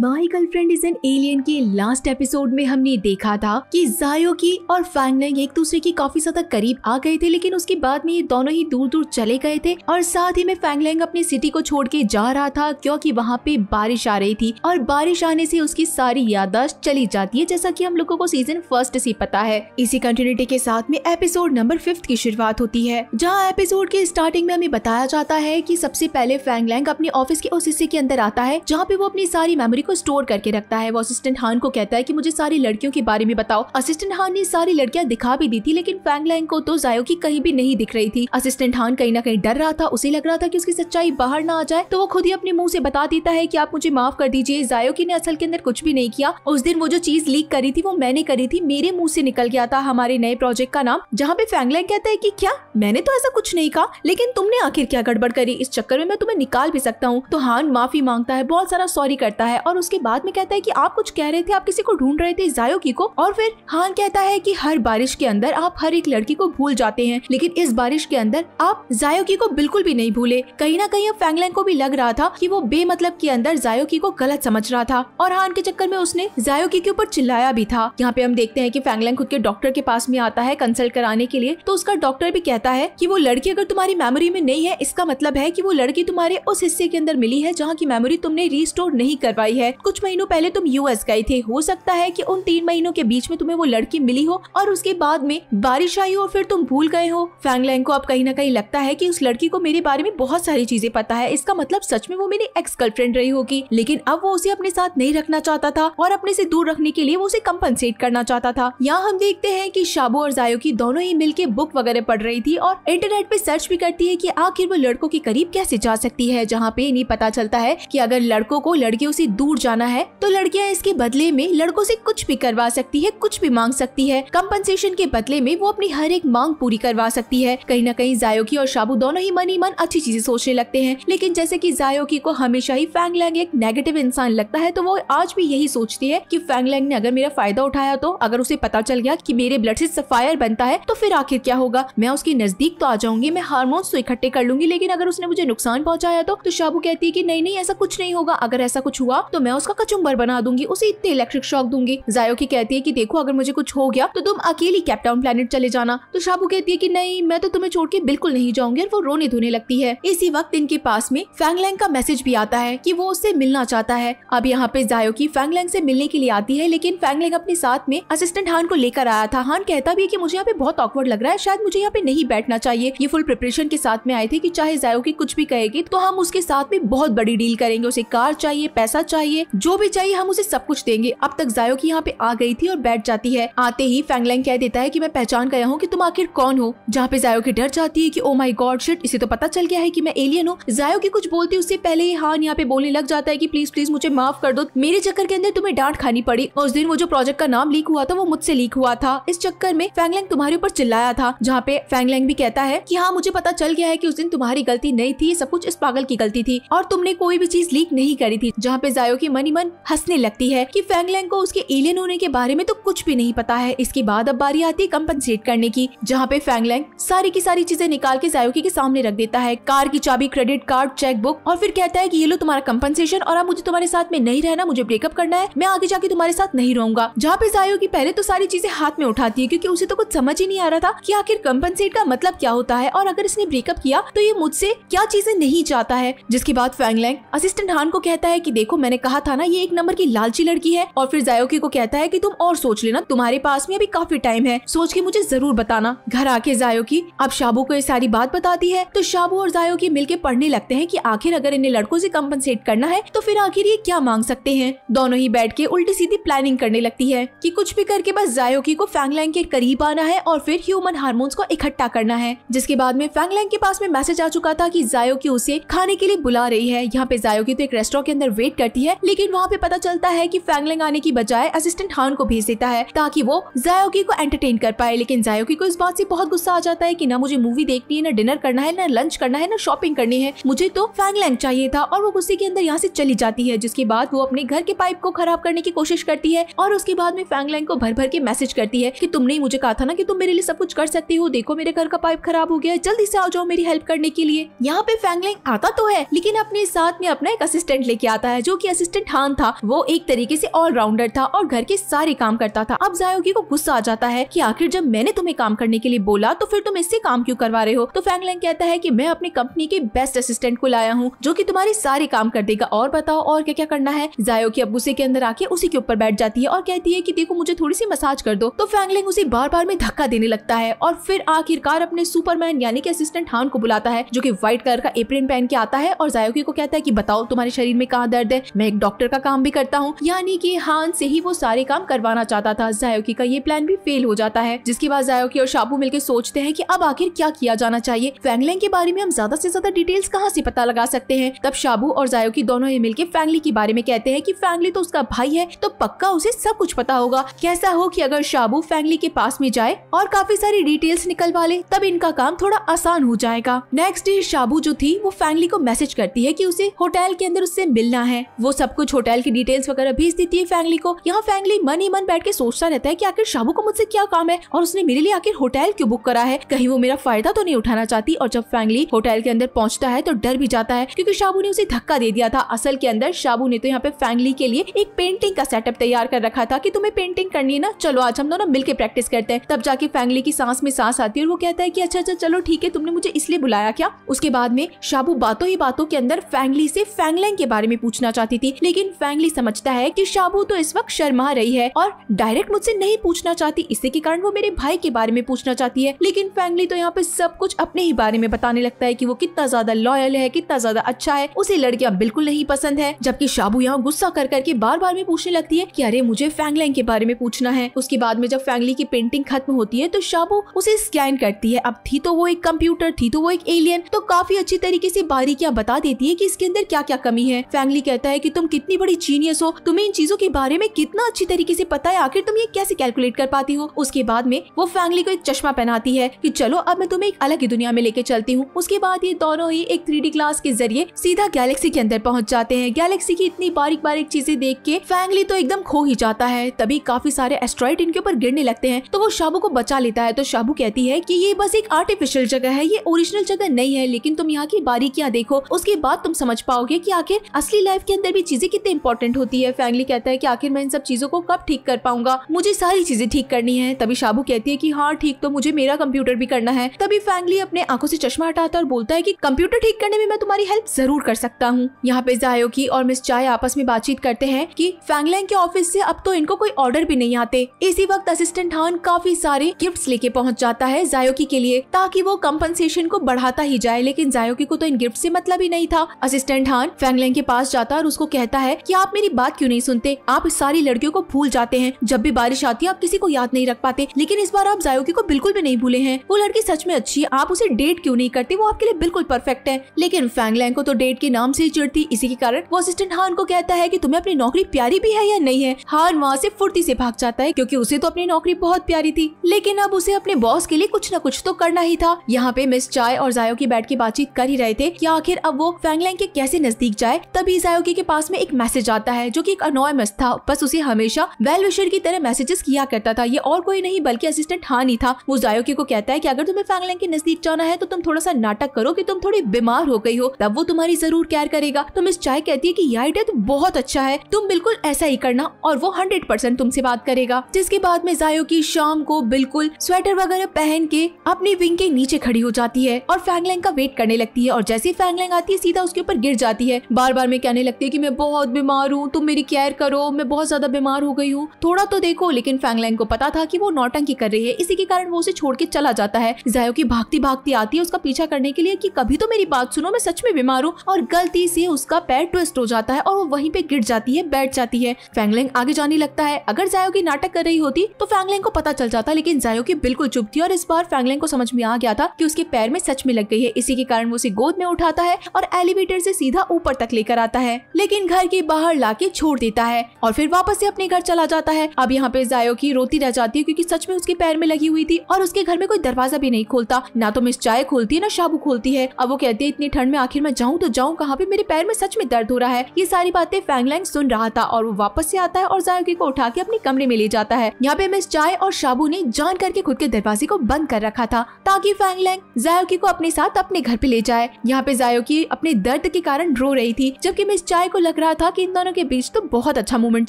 my girlfriend is an alien के लास्ट एपिसोड में हमने देखा था कि जायो की और फैंगनेंग एक दूसरे की काफी ज्यादा करीब आ गए थे लेकिन उसके बाद में ये दोनों ही दूर दूर चले गए थे और साथ ही में फैंगलेंग अपनी सिटी को छोड़ के जा रहा था क्योंकि वहाँ पे बारिश आ रही थी और बारिश आने से उसकी सारी यादाश्त चली जाती है जैसा की हम लोगों को सीजन फर्स्ट से पता है इसी कंटिन्यूटी के साथ में एपिसोड नंबर फिफ्थ की शुरुआत होती है जहाँ एपिसोड के स्टार्टिंग में हमें बताया बताया जाता है कि सबसे पहले फैंगलैंग अपने ऑफिस के उस हिस्से के अंदर आता है जहाँ पे वो अपनी सारी मेमोरी को स्टोर करके रखता है वो असिस्टेंट हान को कहता है की मुझे सारी लड़कियों के बारे में बताओ असिस्टेंट हान ने सारी लड़कियाँ दिखा भी दी थी लेकिन फैंगलैंग को तो जायो की कहीं भी नहीं दिख रही थी असिस्टेंट हान कहीं ना कहीं डर रहा था उसे लग रहा था की उसकी सच्चाई बाहर ना आ जाए तो वो खुद ही अपने मुँह से बता देता है की आप मुझे माफ कर दीजिए जायोकी ने असल के अंदर कुछ भी नहीं किया उस दिन वो जो चीज लीक करी थी वो मैंने करी थी मेरे मुंह से निकल गया था हमारे नए प्रोजेक्ट का नाम जहाँ पे फैंगलैंग कहता है की क्या मैंने तो ऐसा कुछ नहीं कहा लेकिन तुमने आखिर क्या गड़बड़ करी इस चक्कर में मैं तुम्हें निकाल भी सकता हूँ तो हान माफी मांगता है बहुत सारा सॉरी करता है और उसके बाद में कहता है की आप कुछ कह रहे थे आप किसी को ढूंढ रहे थे जायोकी को और फिर हान कहता है की हर बारिश के अंदर आप हर एक लड़की को भूल जाते हैं लेकिन इस बारिश के अंदर आप जायोकी को बिल्कुल भी नहीं भूले कहीं ना कहीं अब फैंगलैंग को भी लग रहा था कि वो बेमतलब के अंदर जायोकी को गलत समझ रहा था और हान के चक्कर में उसने जायोकी के ऊपर चिल्लाया भी था यहाँ पे हम देखते हैं कि फैंगलैंग खुद के डॉक्टर के पास में आता है कंसल्ट कराने के लिए तो उसका डॉक्टर भी कहता है कि वो लड़की अगर तुम्हारी मेमोरी में नहीं है इसका मतलब है कि वो लड़की तुम्हारे उस हिस्से के अंदर मिली है जहाँ की मेमोरी तुमने रिस्टोर नहीं करवाई है कुछ महीनों पहले तुम यूएस गए थे हो सकता है की उन तीन महीनों के बीच में तुम्हें वो लड़की मिली हो और उसके बाद में बारिश आई हो और फिर तुम भूल गए हो फैंगलैंग को अब कहीं ना कहीं लगता है की उस लड़की को मेरे बारे में बहुत सारी चीजें पता है इसका मतलब सच में वो मेरी एक्स गर्लफ्रेंड रही होगी लेकिन अब वो उसे अपने साथ नहीं रखना चाहता था और अपने से दूर रखने के लिए वो उसे कम्पनसेट करना चाहता था यहाँ हम देखते हैं कि शाबू और जायो की दोनों ही मिलके बुक वगैरह पढ़ रही थी और इंटरनेट पे सर्च भी करती है कि आखिर वो लड़कों के करीब कैसे जा सकती है जहाँ पे इन्हें पता चलता है की अगर लड़कों को लड़कियों से दूर जाना है तो लड़कियाँ इसके बदले में लड़कों से कुछ भी करवा सकती है कुछ भी मांग सकती है कम्पनसेशन के बदले में वो अपनी हर एक मांग पूरी करवा सकती है कहीं ना कहीं जायोकी और शाबू दोनों ही मन ही मन अच्छी चीजें सोचने लगते हैं लेकिन जैसे की जायोकी को हमेशा ही फैंगलैंग एक नेगेटिव इंसान लगता है तो वो आज भी यही सोचती है की फैंगलैंग ने अगर मेरा फायदा उठाया तो अगर उसे पता चल गया की मेरे ब्लड से सफायर बनता है तो फिर आखिर क्या होगा मैं उसके नजदीक तो आ जाऊंगी मैं हार्मोन्स तो इकट्ठे कर लूंगी करूंगी लेकिन अगर उसने मुझे नुकसान पहुंचाया तो, तो शाबू कहती है की नहीं नहीं ऐसा कुछ नहीं होगा अगर ऐसा कुछ हुआ तो मैं उसका कचुम्बर बना दूंगी उसे इतने इलेक्ट्रिक शॉक दूंगी जायो की कहती है की देखो अगर मुझे कुछ हो गया तो तुम अकेली कैप्टाउन प्लेनेट चले जाना तो शाबू कहती है की नहीं मैं तो तुम्हें छोड़ के बिल्कुल नहीं जाऊंगी और वो रोने धोने लगती है इसी वक्त इनके पास में फैंगलैंग का मैसेज भी आता है की वो उससे मिलना चाहता है अब यहाँ पे जायो की फैंगलैंग से मिलने के लिए आती है लेकिन फैंगलैंग अपने साथ में असिस्टेंट हान को लेकर आया था हान कहता भी है की मुझे यहाँ पे बहुत ऑकवर्ड लग रहा है शायद मुझे यहाँ पे नहीं बैठना चाहिए ये फुल प्रिपरेशन के साथ में आए थे कि चाहे की कुछ भी कहेगी तो हम उसके साथ में बहुत बड़ी डील करेंगे उसे कार चाहिए पैसा चाहिए जो भी चाहिए हम उसे सब कुछ देंगे अब तक जायोकी यहाँ पे आ गई थी और बैठ जाती है आते ही फैंगलैंग कह देता है की मैं पहचान गया हूँ की तुम आखिर कौन हो जहाँ पे की डर जाती है की ओ माई गॉड शिट इसे तो पता चल गया है की मैं एलियन हूँ की कुछ बोलती उससे पहले ही हान यहाँ पे बोलने लग जाता है की प्लीज प्लीज मुझे माफ कर दो मेरे चक्कर के अंदर तुम्हें डांट खानी पड़ी उस दिन वो जो प्रोजेक्ट का नाम लीक हुआ था वो मुझसे लीक हुआ था इस चक्कर में फैंगलैंग तुम्हारे ऊपर चिल्लाया था जहाँ पे फैंगलैंग भी कहता है की हाँ मुझे पता चल गया है की उस दिन तुम्हारी गलती नहीं थी सब कुछ इस पागल की गलती थी और तुमने कोई भी चीज लीक नहीं करी थी जहाँ पे जायो की मनी मन हंसने लगती है की फैंगलैंग को उसके एलियन होने के बारे में तो कुछ भी नहीं पता है इसके बाद अब बारी आती है कम्पनसेट करने की जहाँ पे फैंगलैंग सारी की सारी चीजें निकाल के जायोकी के सामने रख देता है कार की चाबी क्रेडिट कार्ड चेक बुक और फिर कहता है की ये लो तुम्हारा कम्पनसेशन और अब मुझे तुम्हारे साथ में नहीं रहना मुझे ब्रेकअप करना है मैं आगे जाके तुम्हारे साथ नहीं रहूंगा जहाँ पे जायो की पहले तो सारी चीजें हाथ में उठाती है क्योंकि उसे तो कुछ समझ ही नहीं आ रहा था कि आखिर कम्पनसेट का मतलब क्या होता है और अगर इसने ब्रेकअप किया तो ये मुझसे क्या चीजें नहीं चाहता है जिसके बाद फैंगलैंग असिस्टेंट हान को कहता है कि देखो मैंने कहा था ना ये एक नंबर की लालची लड़की है और फिर जायोकी को कहता है की तुम और सोच लेना तुम्हारे पास में अभी काफी टाइम है सोच के मुझे जरूर बताना घर आके जायोकी अब शाबू को ये सारी बात बताती है तो शाबू और जायोकी मिलके पढ़ने लगते है की आखिर अगर इन्हें लड़कों ऐसी कम्पनसेट करना है तो फिर आखिर ये क्या मांग सकते हैं दोनों ही बैठ के उल्टी सीधी प्लानिंग करने लगती है की कुछ भी करके बस जायोकी को फैंगलैंग के करीब आना है और फिर ह्यूमन हार्मोन्स को इकट्ठा करना है जिसके बाद में फैंगलैंग के पास में मैसेज मैसेज आ चुका था कि जायोकी उसे खाने के लिए बुला रही है यहाँ पे की तो एक रेस्टोरेंट के अंदर वेट करती है लेकिन वहाँ पे पता चलता है कि फैंगलिंग आने की बजाय असिस्टेंट हान को भेज देता है ताकि वो जायोकी को एंटरटेन कर पाए लेकिन जायोकी को इस बात से बहुत गुस्सा आ जाता है की न मुझे मूवी देखनी है न डिनर करना है न लंच करना है न शॉपिंग करनी है मुझे तो फैंगलैंग चाहिए था और वो गुस्से के अंदर यहाँ से चली जाती है जिसके बाद वो अपने घर के पाइप को खराब करने की कोशिश करती है और उसके बाद में फैंगलैंग को भर भर के मैसेज करती है की तुमने मुझे कहा था ना की तुम मेरे लिए सब कुछ कर सकती हो देखो मेरे घर का पाइप खराब हो गया जल्दी से आ जाओ मेरी हेल्प कर करने के लिए यहाँ पे फैंगलिंग आता तो है लेकिन अपने साथ में अपना एक असिस्टेंट लेके आता है जो की असिस्टेंट हान था वो एक तरीके से ऑलराउंडर था और घर के सारे काम करता था अब जायोगी को गुस्सा आ जाता है की आखिर जब मैंने तुम्हें काम करने के लिए बोला तो फिर तुम इससे काम क्यूँ करवा रहे हो तो फैंगलिंग कहता है की मैं अपनी कंपनी के बेस्ट असिस्टेंट को लाया हूँ जो की तुम्हारे सारे काम कर देगा और बताओ और क्या क्या करना है जायोगी अब गुस्से के अंदर आके उसी के ऊपर बैठ जाती है और कहती है की देखो मुझे थोड़ी सी मसाज कर दो तो फैंगलिंग उसे बार बार में धक्का देने लगता है और फिर आखिरकार अपने सुपरमैन यानी कि असिस्टेंट हान को बुलाता आता है जो की व्हाइट कलर का एप्रिन पहन के आता है और जायोकी को कहता है की बताओ तुम्हारे शरीर में कहाँ दर्द है मैं एक डॉक्टर का काम भी करता हूँ यानी की हान से ही वो सारे काम करवाना चाहता था जायोकी का ये प्लान भी फेल हो जाता है जिसके बाद जायोकी और शाबू मिलकर सोचते हैं कि अब आखिर क्या किया जाना चाहिए फैंगलैंग के बारे में हम ज्यादा से ज्यादा डिटेल्स कहाँ से पता लगा सकते हैं तब शाबू और जायोकी दोनों ही मिलकर फैंगली के बारे में कहते हैं कि फैंगली तो उसका भाई है तो पक्का उसे सब कुछ पता होगा कैसा हो कि अगर शाबू फैंगली के पास में जाए और काफी सारी डिटेल्स निकलवा ले तब इनका काम थोड़ा आसान हो जाएगा नेक्स्ट डे शाबू जो थी वो फैंगली को मैसेज करती है कि उसे होटल के अंदर उससे मिलना है वो सब कुछ होटल की डिटेल्स वगैरह भेज देती है फैंगली को यहाँ फैंगली मन ही मन बैठ के सोचता रहता है कि आखिर शाबू को मुझसे क्या काम है और उसने मेरे लिए आखिर होटल क्यों बुक करा है कहीं वो मेरा फायदा तो नहीं उठाना चाहती और जब फैंगली होटल के अंदर पहुंचता है तो डर भी जाता है क्योंकि शाबू ने उसे धक्का दे दिया था असल के अंदर शाबू ने तो यहाँ पे फैंगली के लिए एक पेंटिंग का सेटअप तैयार कर रखा था की तुम्हें पेंटिंग करनी है ना चलो आज हम दोनों मिलकर प्रैक्टिस करते हैं तब जाके फैंगली की सांस में सांस आती है और वो कहता है की अच्छा अच्छा चलो ठीक है तुमने मुझे इसलिए बुलाया बताया क्या उसके बाद में शाबू बातों ही बातों के अंदर फैंगली से फैंगलैंग के बारे में पूछना चाहती थी लेकिन फैंगली समझता है कि शाबू तो इस वक्त शर्मा रही है और डायरेक्ट मुझसे नहीं पूछना चाहती इसी के कारण वो मेरे भाई के बारे में पूछना चाहती है लेकिन फैंगली तो यहाँ पे सब कुछ अपने ही बारे में बताने लगता है की कि वो कितना ज्यादा लॉयल है कितना ज्यादा अच्छा है उसे लड़कियाँ बिल्कुल नहीं पसंद है जबकि शाबू यहाँ गुस्सा कर करके बार बार में पूछने लगती है की अरे मुझे फैंगलैंग के बारे में पूछना है उसके बाद में जब फैंगली की पेंटिंग खत्म होती है तो शाबू उसे स्कैन करती है अब थी तो वो एक कंप्यूटर थी तो वो एक ए एलियन तो काफी अच्छी तरीके से बारीकियां बता देती है कि इसके अंदर क्या क्या कमी है फैंगली कहता है कि तुम कितनी बड़ी जीनियस हो तुम्हें इन चीजों के बारे में कितना अच्छी तरीके से पता है आखिर तुम ये कैसे कैलकुलेट कर पाती हो उसके बाद में वो फैंगली को एक चश्मा पहनाती है की चलो अब मैं तुम्हें एक अलग ही दुनिया में लेके चलती हूँ उसके बाद ये दोनों ही एक थ्री ग्लास के जरिए सीधा गैलेक्सी के अंदर पहुँच जाते हैं गैलेक्सी की इतनी बारीक बारीक चीजें देख के फैंगली तो एकदम खो ही जाता है तभी काफी सारे एस्ट्रॉइड इनके ऊपर गिरने लगते हैं तो वो शाबू को बचा लेता है तो शाबू कहती है की ये बस एक आर्टिफिशियल जगह है ये ओरिजिनल जगह पसंद नहीं है लेकिन तुम यहाँ की बारीकियाँ देखो उसके बाद तुम समझ पाओगे की आखिर असली लाइफ के अंदर भी चीजें कितनी इंपॉर्टेंट होती है फैंगली कहता है की आखिर मैं इन सब चीजों को कब ठीक कर पाऊंगा मुझे सारी चीजें ठीक करनी है तभी शाबू कहती है की हाँ ठीक तो मुझे मेरा कंप्यूटर भी करना है तभी फैंगली अपने आंखों से चश्मा हटाता और बोलता है की कंप्यूटर ठीक करने में मैं तुम्हारी हेल्प जरूर कर सकता हूँ यहाँ पे जायोकी और मिस चाय आपस में बातचीत करते हैं कि फैंगलैंग के ऑफिस से अब तो इनको कोई ऑर्डर भी नहीं आते इसी वक्त असिस्टेंट हान काफी सारे गिफ्ट्स लेके पहुंच जाता है जायोकी के लिए ताकि वो कम्पनसेशन को बढ़ा चाहता ही जाए लेकिन जायोकी को तो इन गिफ्ट से मतलब ही नहीं था असिस्टेंट हान फैंगलैंग के पास जाता और उसको कहता है कि आप मेरी बात क्यों नहीं सुनते आप इस सारी लड़कियों को भूल जाते हैं जब भी बारिश आती है आप किसी को याद नहीं रख पाते लेकिन इस बार आप जायोकी को बिल्कुल भी नहीं भूले हैं वो लड़की सच में अच्छी है आप उसे डेट क्यों नहीं करते वो आपके लिए बिल्कुल परफेक्ट है लेकिन फैंगलैंग को तो डेट के नाम से ही इसी के कारण वो असिस्टेंट हान को कहता है की तुम्हें अपनी नौकरी प्यारी भी है या नहीं है हान वहाँ ऐसी फुर्ती ऐसी भाग जाता है क्यूँकी उसे तो अपनी नौकरी बहुत प्यारी थी लेकिन अब उसे अपने बॉस के लिए कुछ न कुछ तो करना ही था यहाँ पे मिस चाय और की बैठ के बातचीत कर ही रहे थे कि आखिर अब वो फैंगलैंग के कैसे नजदीक जाए तभी जायोकी के पास में एक मैसेज आता है जो की एक अनोयमस था बस उसे हमेशा वेल विशर की तरह मैसेजेस किया करता था ये और कोई नहीं बल्कि असिस्टेंट हानि था वो जायोकी को कहता है की अगर तुम्हें फैंगलैंग के नजदीक जाना है तो तुम थोड़ा सा नाटक करो की तुम थोड़ी बीमार हो गई हो तब वो तुम्हारी जरूर केयर करेगा तुम इस चाय कहती है की यह आइडिया तो बहुत अच्छा है तुम बिल्कुल ऐसा ही करना और वो हंड्रेड परसेंट तुमसे बात करेगा जिसके बाद में जायो की शाम को बिल्कुल स्वेटर वगैरह पहन के अपनी विंग के नीचे खड़ी हो जाती है और फैंगलैंग का वेट करने लगती है और जैसी फैंगलैंग आती है सीधा उसके ऊपर गिर जाती है बार बार में कहने लगती है की मैं बहुत बीमार हूँ तुम मेरी केयर करो मैं बहुत ज्यादा बीमार हो गई हूँ थोड़ा तो देखो लेकिन फैंगलैंग को पता था की वो नौटंकी कर रही है इसी के कारण वो उसे छोड़ के चला जाता है जायो की भागती भागती आती है उसका पीछा करने के लिए की कभी तो मेरी बात सुनो मैं सच में बीमार हूँ और गलती से उसका पैर ट्विस्ट हो जाता है और वो वहीं पे गिर जाती है बैठ जाती है फैंगलैंग आगे जाने लगता है अगर जायो की नाटक कर रही होती तो फैंगलैंग को पता चल जाता लेकिन जायो की बिल्कुल चुप थी और इस बार फैंगलैंग को समझ में आ गया था की उसके पैर में सच में लग गई है इसी के कारण वो उसे गोद में उठाता है और एलिवेटर से सीधा ऊपर तक लेकर आता है लेकिन घर के बाहर लाके छोड़ देता है और फिर वापस से अपने घर चला जाता है अब यहाँ पे जायो की रोती रह जाती है क्योंकि सच में उसके पैर में लगी हुई थी और उसके घर में कोई दरवाजा भी नहीं खोलता ना तो मिस चाय खोलती है ना शाबू खोलती है अब वो कहती है इतनी ठंड में आखिर मैं जाऊँ तो जाऊँ कहाँ पे मेरे पैर में सच में दर्द हो रहा है ये सारी बातें फैंगलैंग सुन रहा था और वो वापस से आता है और जायोगी को उठा के अपने कमरे में ले जाता है यहाँ पे मिस चाय और शाबू ने जान करके खुद के दरवाजे को बंद कर रखा था ताकि फैंगलैंग जायोगी को अपने अपने साथ अपने घर पे ले जाए यहाँ पे जायोकी अपने दर्द के कारण रो रही थी जबकि मिस चाय को लग रहा था कि इन दोनों के बीच तो बहुत अच्छा मूवमेंट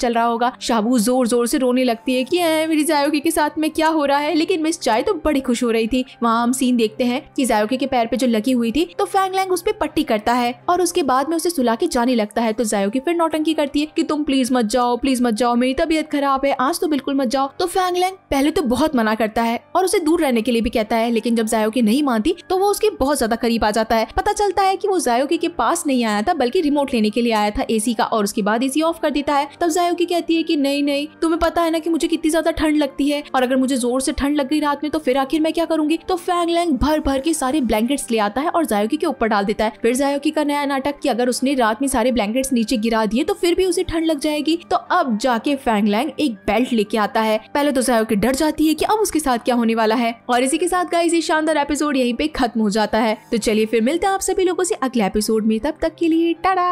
चल रहा होगा शाबू जोर जोर से रोने लगती है की मेरी जायोगी के साथ में क्या हो रहा है लेकिन मिस चाय तो बड़ी खुश हो रही थी वहाँ हम सीन देखते हैं की जायोकी के पैर पे जो लगी हुई थी तो फैंग लैंग उस पर पट्टी करता है और उसके बाद में उसे सुला के जाने लगता है तो जायोकी फिर नौटंकी करती है की तुम प्लीज मत जाओ प्लीज मत जाओ मेरी तबीयत खराब है आज तो बिल्कुल मत जाओ तो फैंग लैंग पहले तो बहुत मना करता है और उसे दूर रहने के लिए भी कहता है लेकिन जब जायोकी नहीं मानती तो वो उसकी के बहुत ज्यादा करीब आ जाता है पता चलता है की वो जायोकी के पास नहीं आया था बल्कि रिमोट लेने के लिए आया था एसी का और उसके बाद एसी ऑफ कर देता है तब जायोकी कहती है की नहीं नहीं तुम्हें पता है ना की मुझे कितनी ज्यादा ठंड लगती है और अगर मुझे जोर से ठंड लग गई रात में तो फिर आखिर मैं क्या करूंगी तो फैंग लैंग भर भर के सारे ब्लैंकेट्स ले आता है और जायोकी के ऊपर डाल देता है फिर जायोकी का नया नाटक की अगर उसने रात में सारे ब्लैंकेट्स नीचे गिरा दिए तो फिर भी उसे ठंड लग जाएगी तो अब जाके फैंग लैंग एक बेल्ट लेके आता है पहले तो जायोकी डर जाती है की अब उसके साथ क्या होने वाला है और इसी के साथ गाय शानदार एपिसोड यही पे खत्म हो जाता जाता है तो चलिए फिर मिलते हैं आप सभी लोगों से अगले एपिसोड में तब तक के लिए tata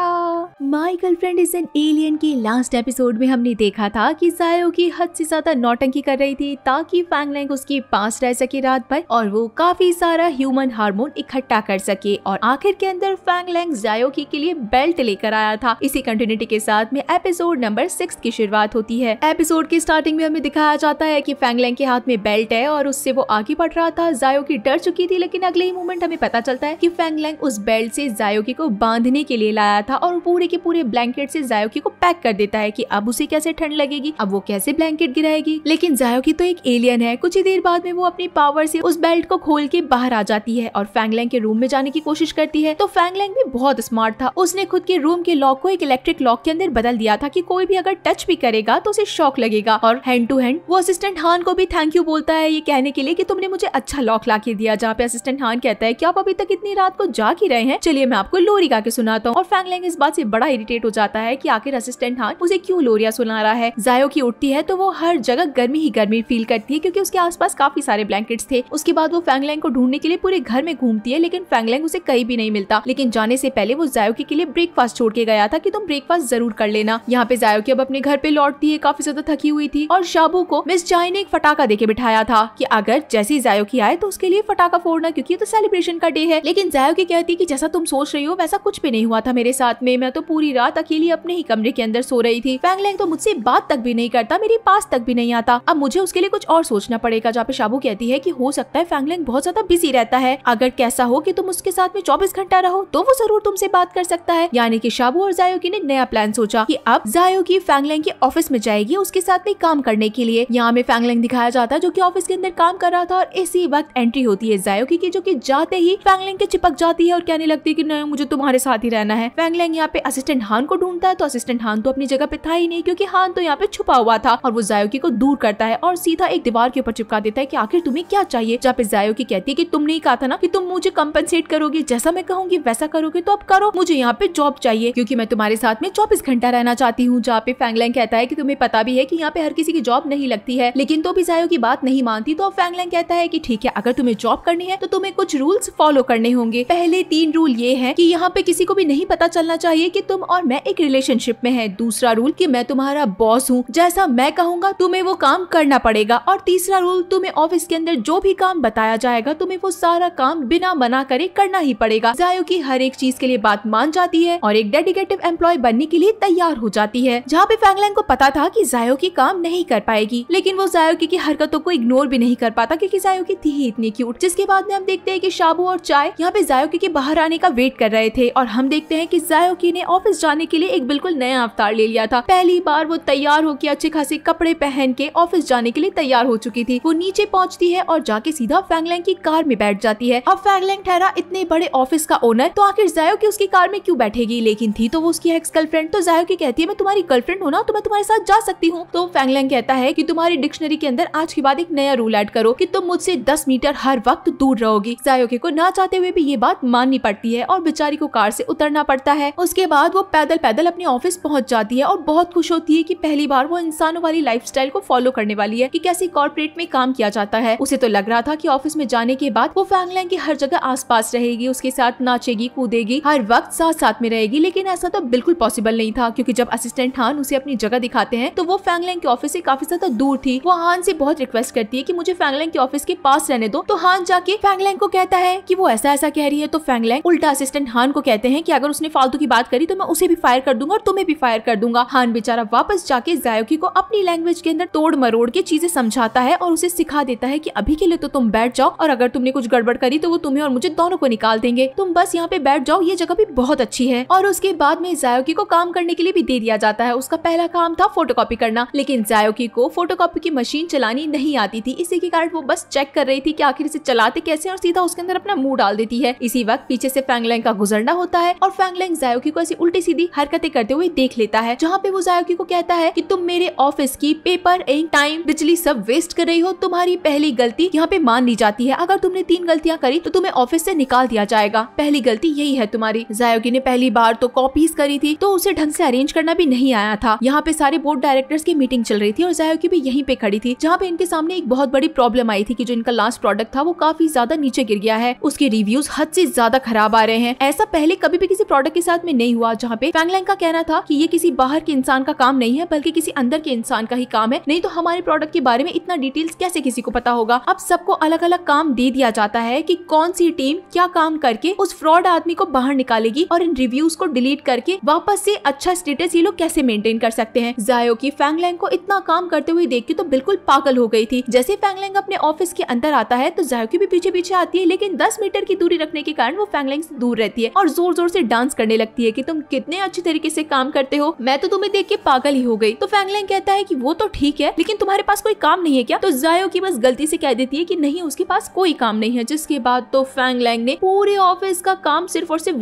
my girlfriend is an alien के लास्ट एपिसोड में हमने देखा था कि जायो की हद से ज्यादा नौटंकी कर रही थी ताकि फैंगलैंग उसके पास रह सके रात भर और वो काफी सारा ह्यूमन हार्मोन इकट्ठा कर सके और आखिर के अंदर फैंगलैंग जायो की के लिए बेल्ट लेकर आया था इसी कंटिन्यूटी के साथ में एपिसोड नंबर सिक्स की शुरुआत होती है एपिसोड की स्टार्टिंग में हमें दिखाया जाता है की फैंगलैंग के हाथ में बेल्ट है और उससे वो आगे बढ़ रहा था जायो की डर चुकी थी लेकिन अगले ही मोमेंट पॉइंट हमें पता चलता है कि फैंगलैंग उस बेल्ट से जायोकी को बांधने के लिए लाया था और पूरे के पूरे ब्लैंकेट से जायोकी को पैक कर देता है कि अब उसे कैसे ठंड लगेगी अब वो कैसे ब्लैंकेट गिराएगी लेकिन जायोकी तो एक एलियन है कुछ ही देर बाद में वो अपनी पावर से उस बेल्ट को खोल के बाहर आ जाती है और फैंगलैंग के रूम में जाने की कोशिश करती है तो फैंगलैंग भी बहुत स्मार्ट था उसने खुद के रूम के लॉक को एक इलेक्ट्रिक लॉक के अंदर बदल दिया था की कोई भी अगर टच भी करेगा तो उसे शॉक लगेगा और हैंड टू हैंड वो असिस्टेंट हान को भी थैंक यू बोलता है ये कहने के लिए की तुमने मुझे अच्छा लॉक ला दिया जहाँ पे असिस्टेंट हान कहता कहता है कि आप अभी तक इतनी रात को जा ही रहे हैं चलिए मैं आपको लोरी गा के सुनाता हूँ और फैंगलैंग इस बात से बड़ा इरिटेट हो जाता है की आखिर असिस्टेंट हान उसे क्यूँ लोरिया सुना रहा है जायो की उठती है तो वो हर जगह गर्मी ही गर्मी फील करती है क्यूँकी उसके आसपास काफी सारे ब्लैंकेट थे उसके बाद वो फैंगलैंग को ढूंढने के लिए पूरे घर में घूमती है लेकिन फैंगलैंग उसे कहीं भी नहीं मिलता लेकिन जाने से पहले वो जायो के लिए ब्रेकफास्ट छोड़ के गया था कि तुम ब्रेकफास्ट जरूर कर लेना यहाँ पे जायो की अब अपने घर पे लौटती है काफी ज्यादा थकी हुई थी और शाबू को मिस चाय ने एक फटाका देके बिठाया था कि अगर जैसे ही की आए तो उसके लिए फटाका फोड़ना क्यूँकी तो सेलिब्रेशन का डे है लेकिन जायो की कहती है की जैसा तुम सोच रही हो वैसा कुछ भी नहीं हुआ था मेरे साथ में मैं तो पूरी रात अकेली अपने ही कमरे के अंदर सो रही थी फैंगलैंग तो मुझसे बात तक भी नहीं करता मेरे पास तक भी नहीं आता अब मुझे उसके लिए कुछ और सोचना पड़ेगा जहाँ पे शाबू कहती है की हो सकता है फैंगलैंग बहुत ज्यादा बिजी रहता है अगर कैसा हो की तुम उसके साथ में चौबीस घंटा रहो तो वो जरूर तुमसे बात कर सकता है यानी की शाबू और जायोकी ने नया प्लान सोचा की अब जायोकी फैंगलैंग के ऑफिस में जाएगी उसके साथ में काम करने के लिए यहाँ में फैंगलैंग दिखाया जाता है जो की ऑफिस के अंदर काम कर रहा था और इसी वक्त एंट्री होती है जायोकी की जो की जा जाते ही फैंगलैंग के चिपक जाती है और कहने लगती है की नहीं मुझे तुम्हारे साथ ही रहना है फैंगलिंग यहाँ पे असिस्टेंट हान को ढूंढता है तो असिस्टेंट हान तो अपनी जगह पे था ही नहीं क्योंकि हान तो यहाँ पे छुपा हुआ था और वो जायोकी को दूर करता है और सीधा एक दीवार के ऊपर चिपका देता है की आखिर तुम्हें क्या चाहिए जहाँ पे जायोकी कहती है की तुमने ही कहा था ना की तुम मुझे कम्पनसेट करोगी जैसा मैं कहूंगी वैसा करोगे तो अब करो मुझे यहाँ पे जॉब चाहिए क्योंकि मैं तुम्हारे साथ में चौबीस घंटा रहना चाहती हूँ जहाँ पे फैंगलैंग कहता है की तुम्हें पता भी है की यहाँ पे हर किसी की जॉब नहीं लगती है लेकिन तो भी जायो की बात नहीं मानती तो अब फैंगलैंग कहता है की ठीक है अगर तुम्हें जॉब करनी है तो तुम्हें कुछ रूल रूल्स फॉलो करने होंगे पहले तीन रूल ये है की यहाँ पे किसी को भी नहीं पता चलना चाहिए की तुम और मैं एक रिलेशनशिप में है दूसरा रूल की मैं तुम्हारा बॉस हूँ जैसा मैं कहूँगा तुम्हें वो काम करना पड़ेगा और तीसरा रूल तुम्हें ऑफिस के अंदर जो भी काम बताया जाएगा तुम्हें वो सारा काम बिना मना करे करना ही पड़ेगा जायो की हर एक चीज के लिए बात मान जाती है और एक डेडिकेटिव एम्प्लॉय बनने के लिए तैयार हो जाती है जहाँ पे फैंगलैंड को पता था की जायो की काम नहीं कर पाएगी लेकिन वो जायो की हरकतों को इग्नोर भी नहीं कर पाता क्यूँकी जायो की थी ही इतनी क्यूट जिसके बाद में हम देखते हैं की शाबू और चाय यहाँ पे जायोकी के बाहर आने का वेट कर रहे थे और हम देखते हैं कि जायोकी ने ऑफिस जाने के लिए एक बिल्कुल नया अवतार ले लिया था पहली बार वो तैयार होकर अच्छे खासे कपड़े पहन के ऑफिस जाने के लिए तैयार हो चुकी थी वो नीचे पहुँचती है और जाके सीधा फैंगलैंग की कार में बैठ जाती है अब फैंगलैंग ठहरा इतने बड़े ऑफिस का ओनर तो आखिर जायोकी उसकी कार में क्यूँ बैठेगी लेकिन थी तो वो उसकी एक्स गर्लफ्रेंड तो जायोकी कहती है मैं तुम्हारी गर्लफ्रेंड हूँ ना तो मैं तुम्हारे साथ जा सकती हूँ तो फैंगलैंग कहता है की तुम्हारी डिक्शनरी के अंदर आज के बाद एक नया रूल एड करो की तुम मुझसे दस मीटर हर वक्त दूर रहोगी जायो को ना चाहते हुए भी ये बात माननी पड़ती है और बेचारी को कार से उतरना पड़ता है उसके बाद वो पैदल पैदल अपने ऑफिस पहुंच जाती है और बहुत खुश होती है कि पहली बार वो इंसानों वाली लाइफस्टाइल को फॉलो करने वाली है कि कैसे कॉर्पोरेट में काम किया जाता है उसे तो लग रहा था कि ऑफिस में जाने के बाद वो फैंगलैंग की हर जगह आस रहेगी उसके साथ नाचेगी कूदेगी हर वक्त साथ साथ में रहेगी लेकिन ऐसा तो बिल्कुल पॉसिबल नहीं था क्यूँकी जब असिस्टेंट हान उसे अपनी जगह दिखाते हैं तो वो फैंगलैंग के ऑफिस से काफी ज्यादा दूर थी वो हान से बहुत रिक्वेस्ट करती है की मुझे फैंगलैंग के ऑफिस के पास रहने दो तो हान जाके फैंगलैंग को कहता है कि वो ऐसा ऐसा कह रही है तो फैंगलैंग उल्टा असिस्टेंट हान को कहते हैं कि अगर उसने फालतू की बात करी तो मैं उसे भी फायर कर दूंगा और तुम्हें भी फायर कर दूंगा हान बेचारा वापस जाके जायोकी को अपनी लैंग्वेज के अंदर तोड़ मरोड़ के चीजें समझाता है और उसे सिखा देता है की अभी के लिए तो तुम बैठ जाओ और अगर तुमने कुछ गड़बड़ करी तो वो तुम्हें और मुझे दोनों को निकाल देंगे तुम बस यहाँ पे बैठ जाओ ये जगह भी बहुत अच्छी है और उसके बाद में जायोकी को काम करने के लिए भी दे दिया जाता है उसका पहला काम था फोटोकॉपी करना लेकिन जायोकी को फोटोकॉपी की मशीन चलानी नहीं आती थी इसी के कारण वो बस चेक कर रही थी कि आखिर इसे चलाते कैसे और सीधा उसके अंदर अपना मुंह डाल देती है इसी वक्त पीछे से फैंगलैंग का गुजरना होता है और फैंगलैंग जायोकी को ऐसी उल्टी सीधी हरकतें करते हुए देख लेता है जहाँ पे वो जायोकी को कहता है की तुम मेरे ऑफिस की पेपर एंड टाइम बिजली सब वेस्ट कर रही हो तुम्हारी पहली गलती यहाँ पे मान ली जाती है अगर तुमने तीन गलतियाँ करी तो तुम्हें ऑफिस ऐसी निकाल दिया जाएगा पहली गलती यही है तुम्हारी जायोगी ने पहली बार तो कॉपीज करी थी तो उसे ढंग से अरेंज करना भी नहीं आया था यहाँ पे सारे बोर्ड डायरेक्टर्स की मीटिंग चल रही थी और जायोकी भी यहीं पे खड़ी थी जहाँ पे इनके सामने एक बहुत बड़ी प्रॉब्लम आई थी की जो इनका लास्ट प्रोडक्ट था वो काफी ज्यादा नीचे गिर गया है उसके रिव्यूज हद से ज्यादा खराब आ रहे हैं ऐसा पहले कभी भी किसी प्रोडक्ट के साथ में नहीं हुआ जहाँ पे फैंगलैंग का कहना था कि ये किसी बाहर के इंसान का काम नहीं है बल्कि किसी अंदर के इंसान का ही काम है नहीं तो हमारे प्रोडक्ट के बारे में इतना डिटेल्स कैसे किसी को पता होगा अब सबको अलग अलग काम दे दिया जाता है की कौन सी टीम क्या काम करके उस फ्रॉड आदमी को बाहर निकालेगी और इन रिव्यूज को डिलीट करके वापस से अच्छा स्टेटस ये लोग कैसे मेंटेन कर सकते हैं जायो की फैंगलैंग को इतना काम करते हुए देख के तो बिल्कुल पागल हो गई थी जैसे फैंगलैंग अपने ऑफिस के अंदर आता है तो जायो की भी पीछे पीछे आती है लेकिन दस मीटर की दूरी रखने के कारण वो फैंगलिंग से दूर रहती है और जोर जोर से डांस करने लगती है की कि तुम कितने अच्छे तरीके से काम करते हो मैं तो तुम्हें देख के पागल ही हो गई तो फैंगलिंग कहता है की वो तो ठीक है लेकिन तुम्हारे पास कोई काम नहीं है क्या तो जायो की बस गलती से कह देती है की नहीं उसके पास कोई काम नहीं है जिसके बाद तो फैंगलैंग ने पूरे ऑफिस का काम सिर्फ और सिर्फ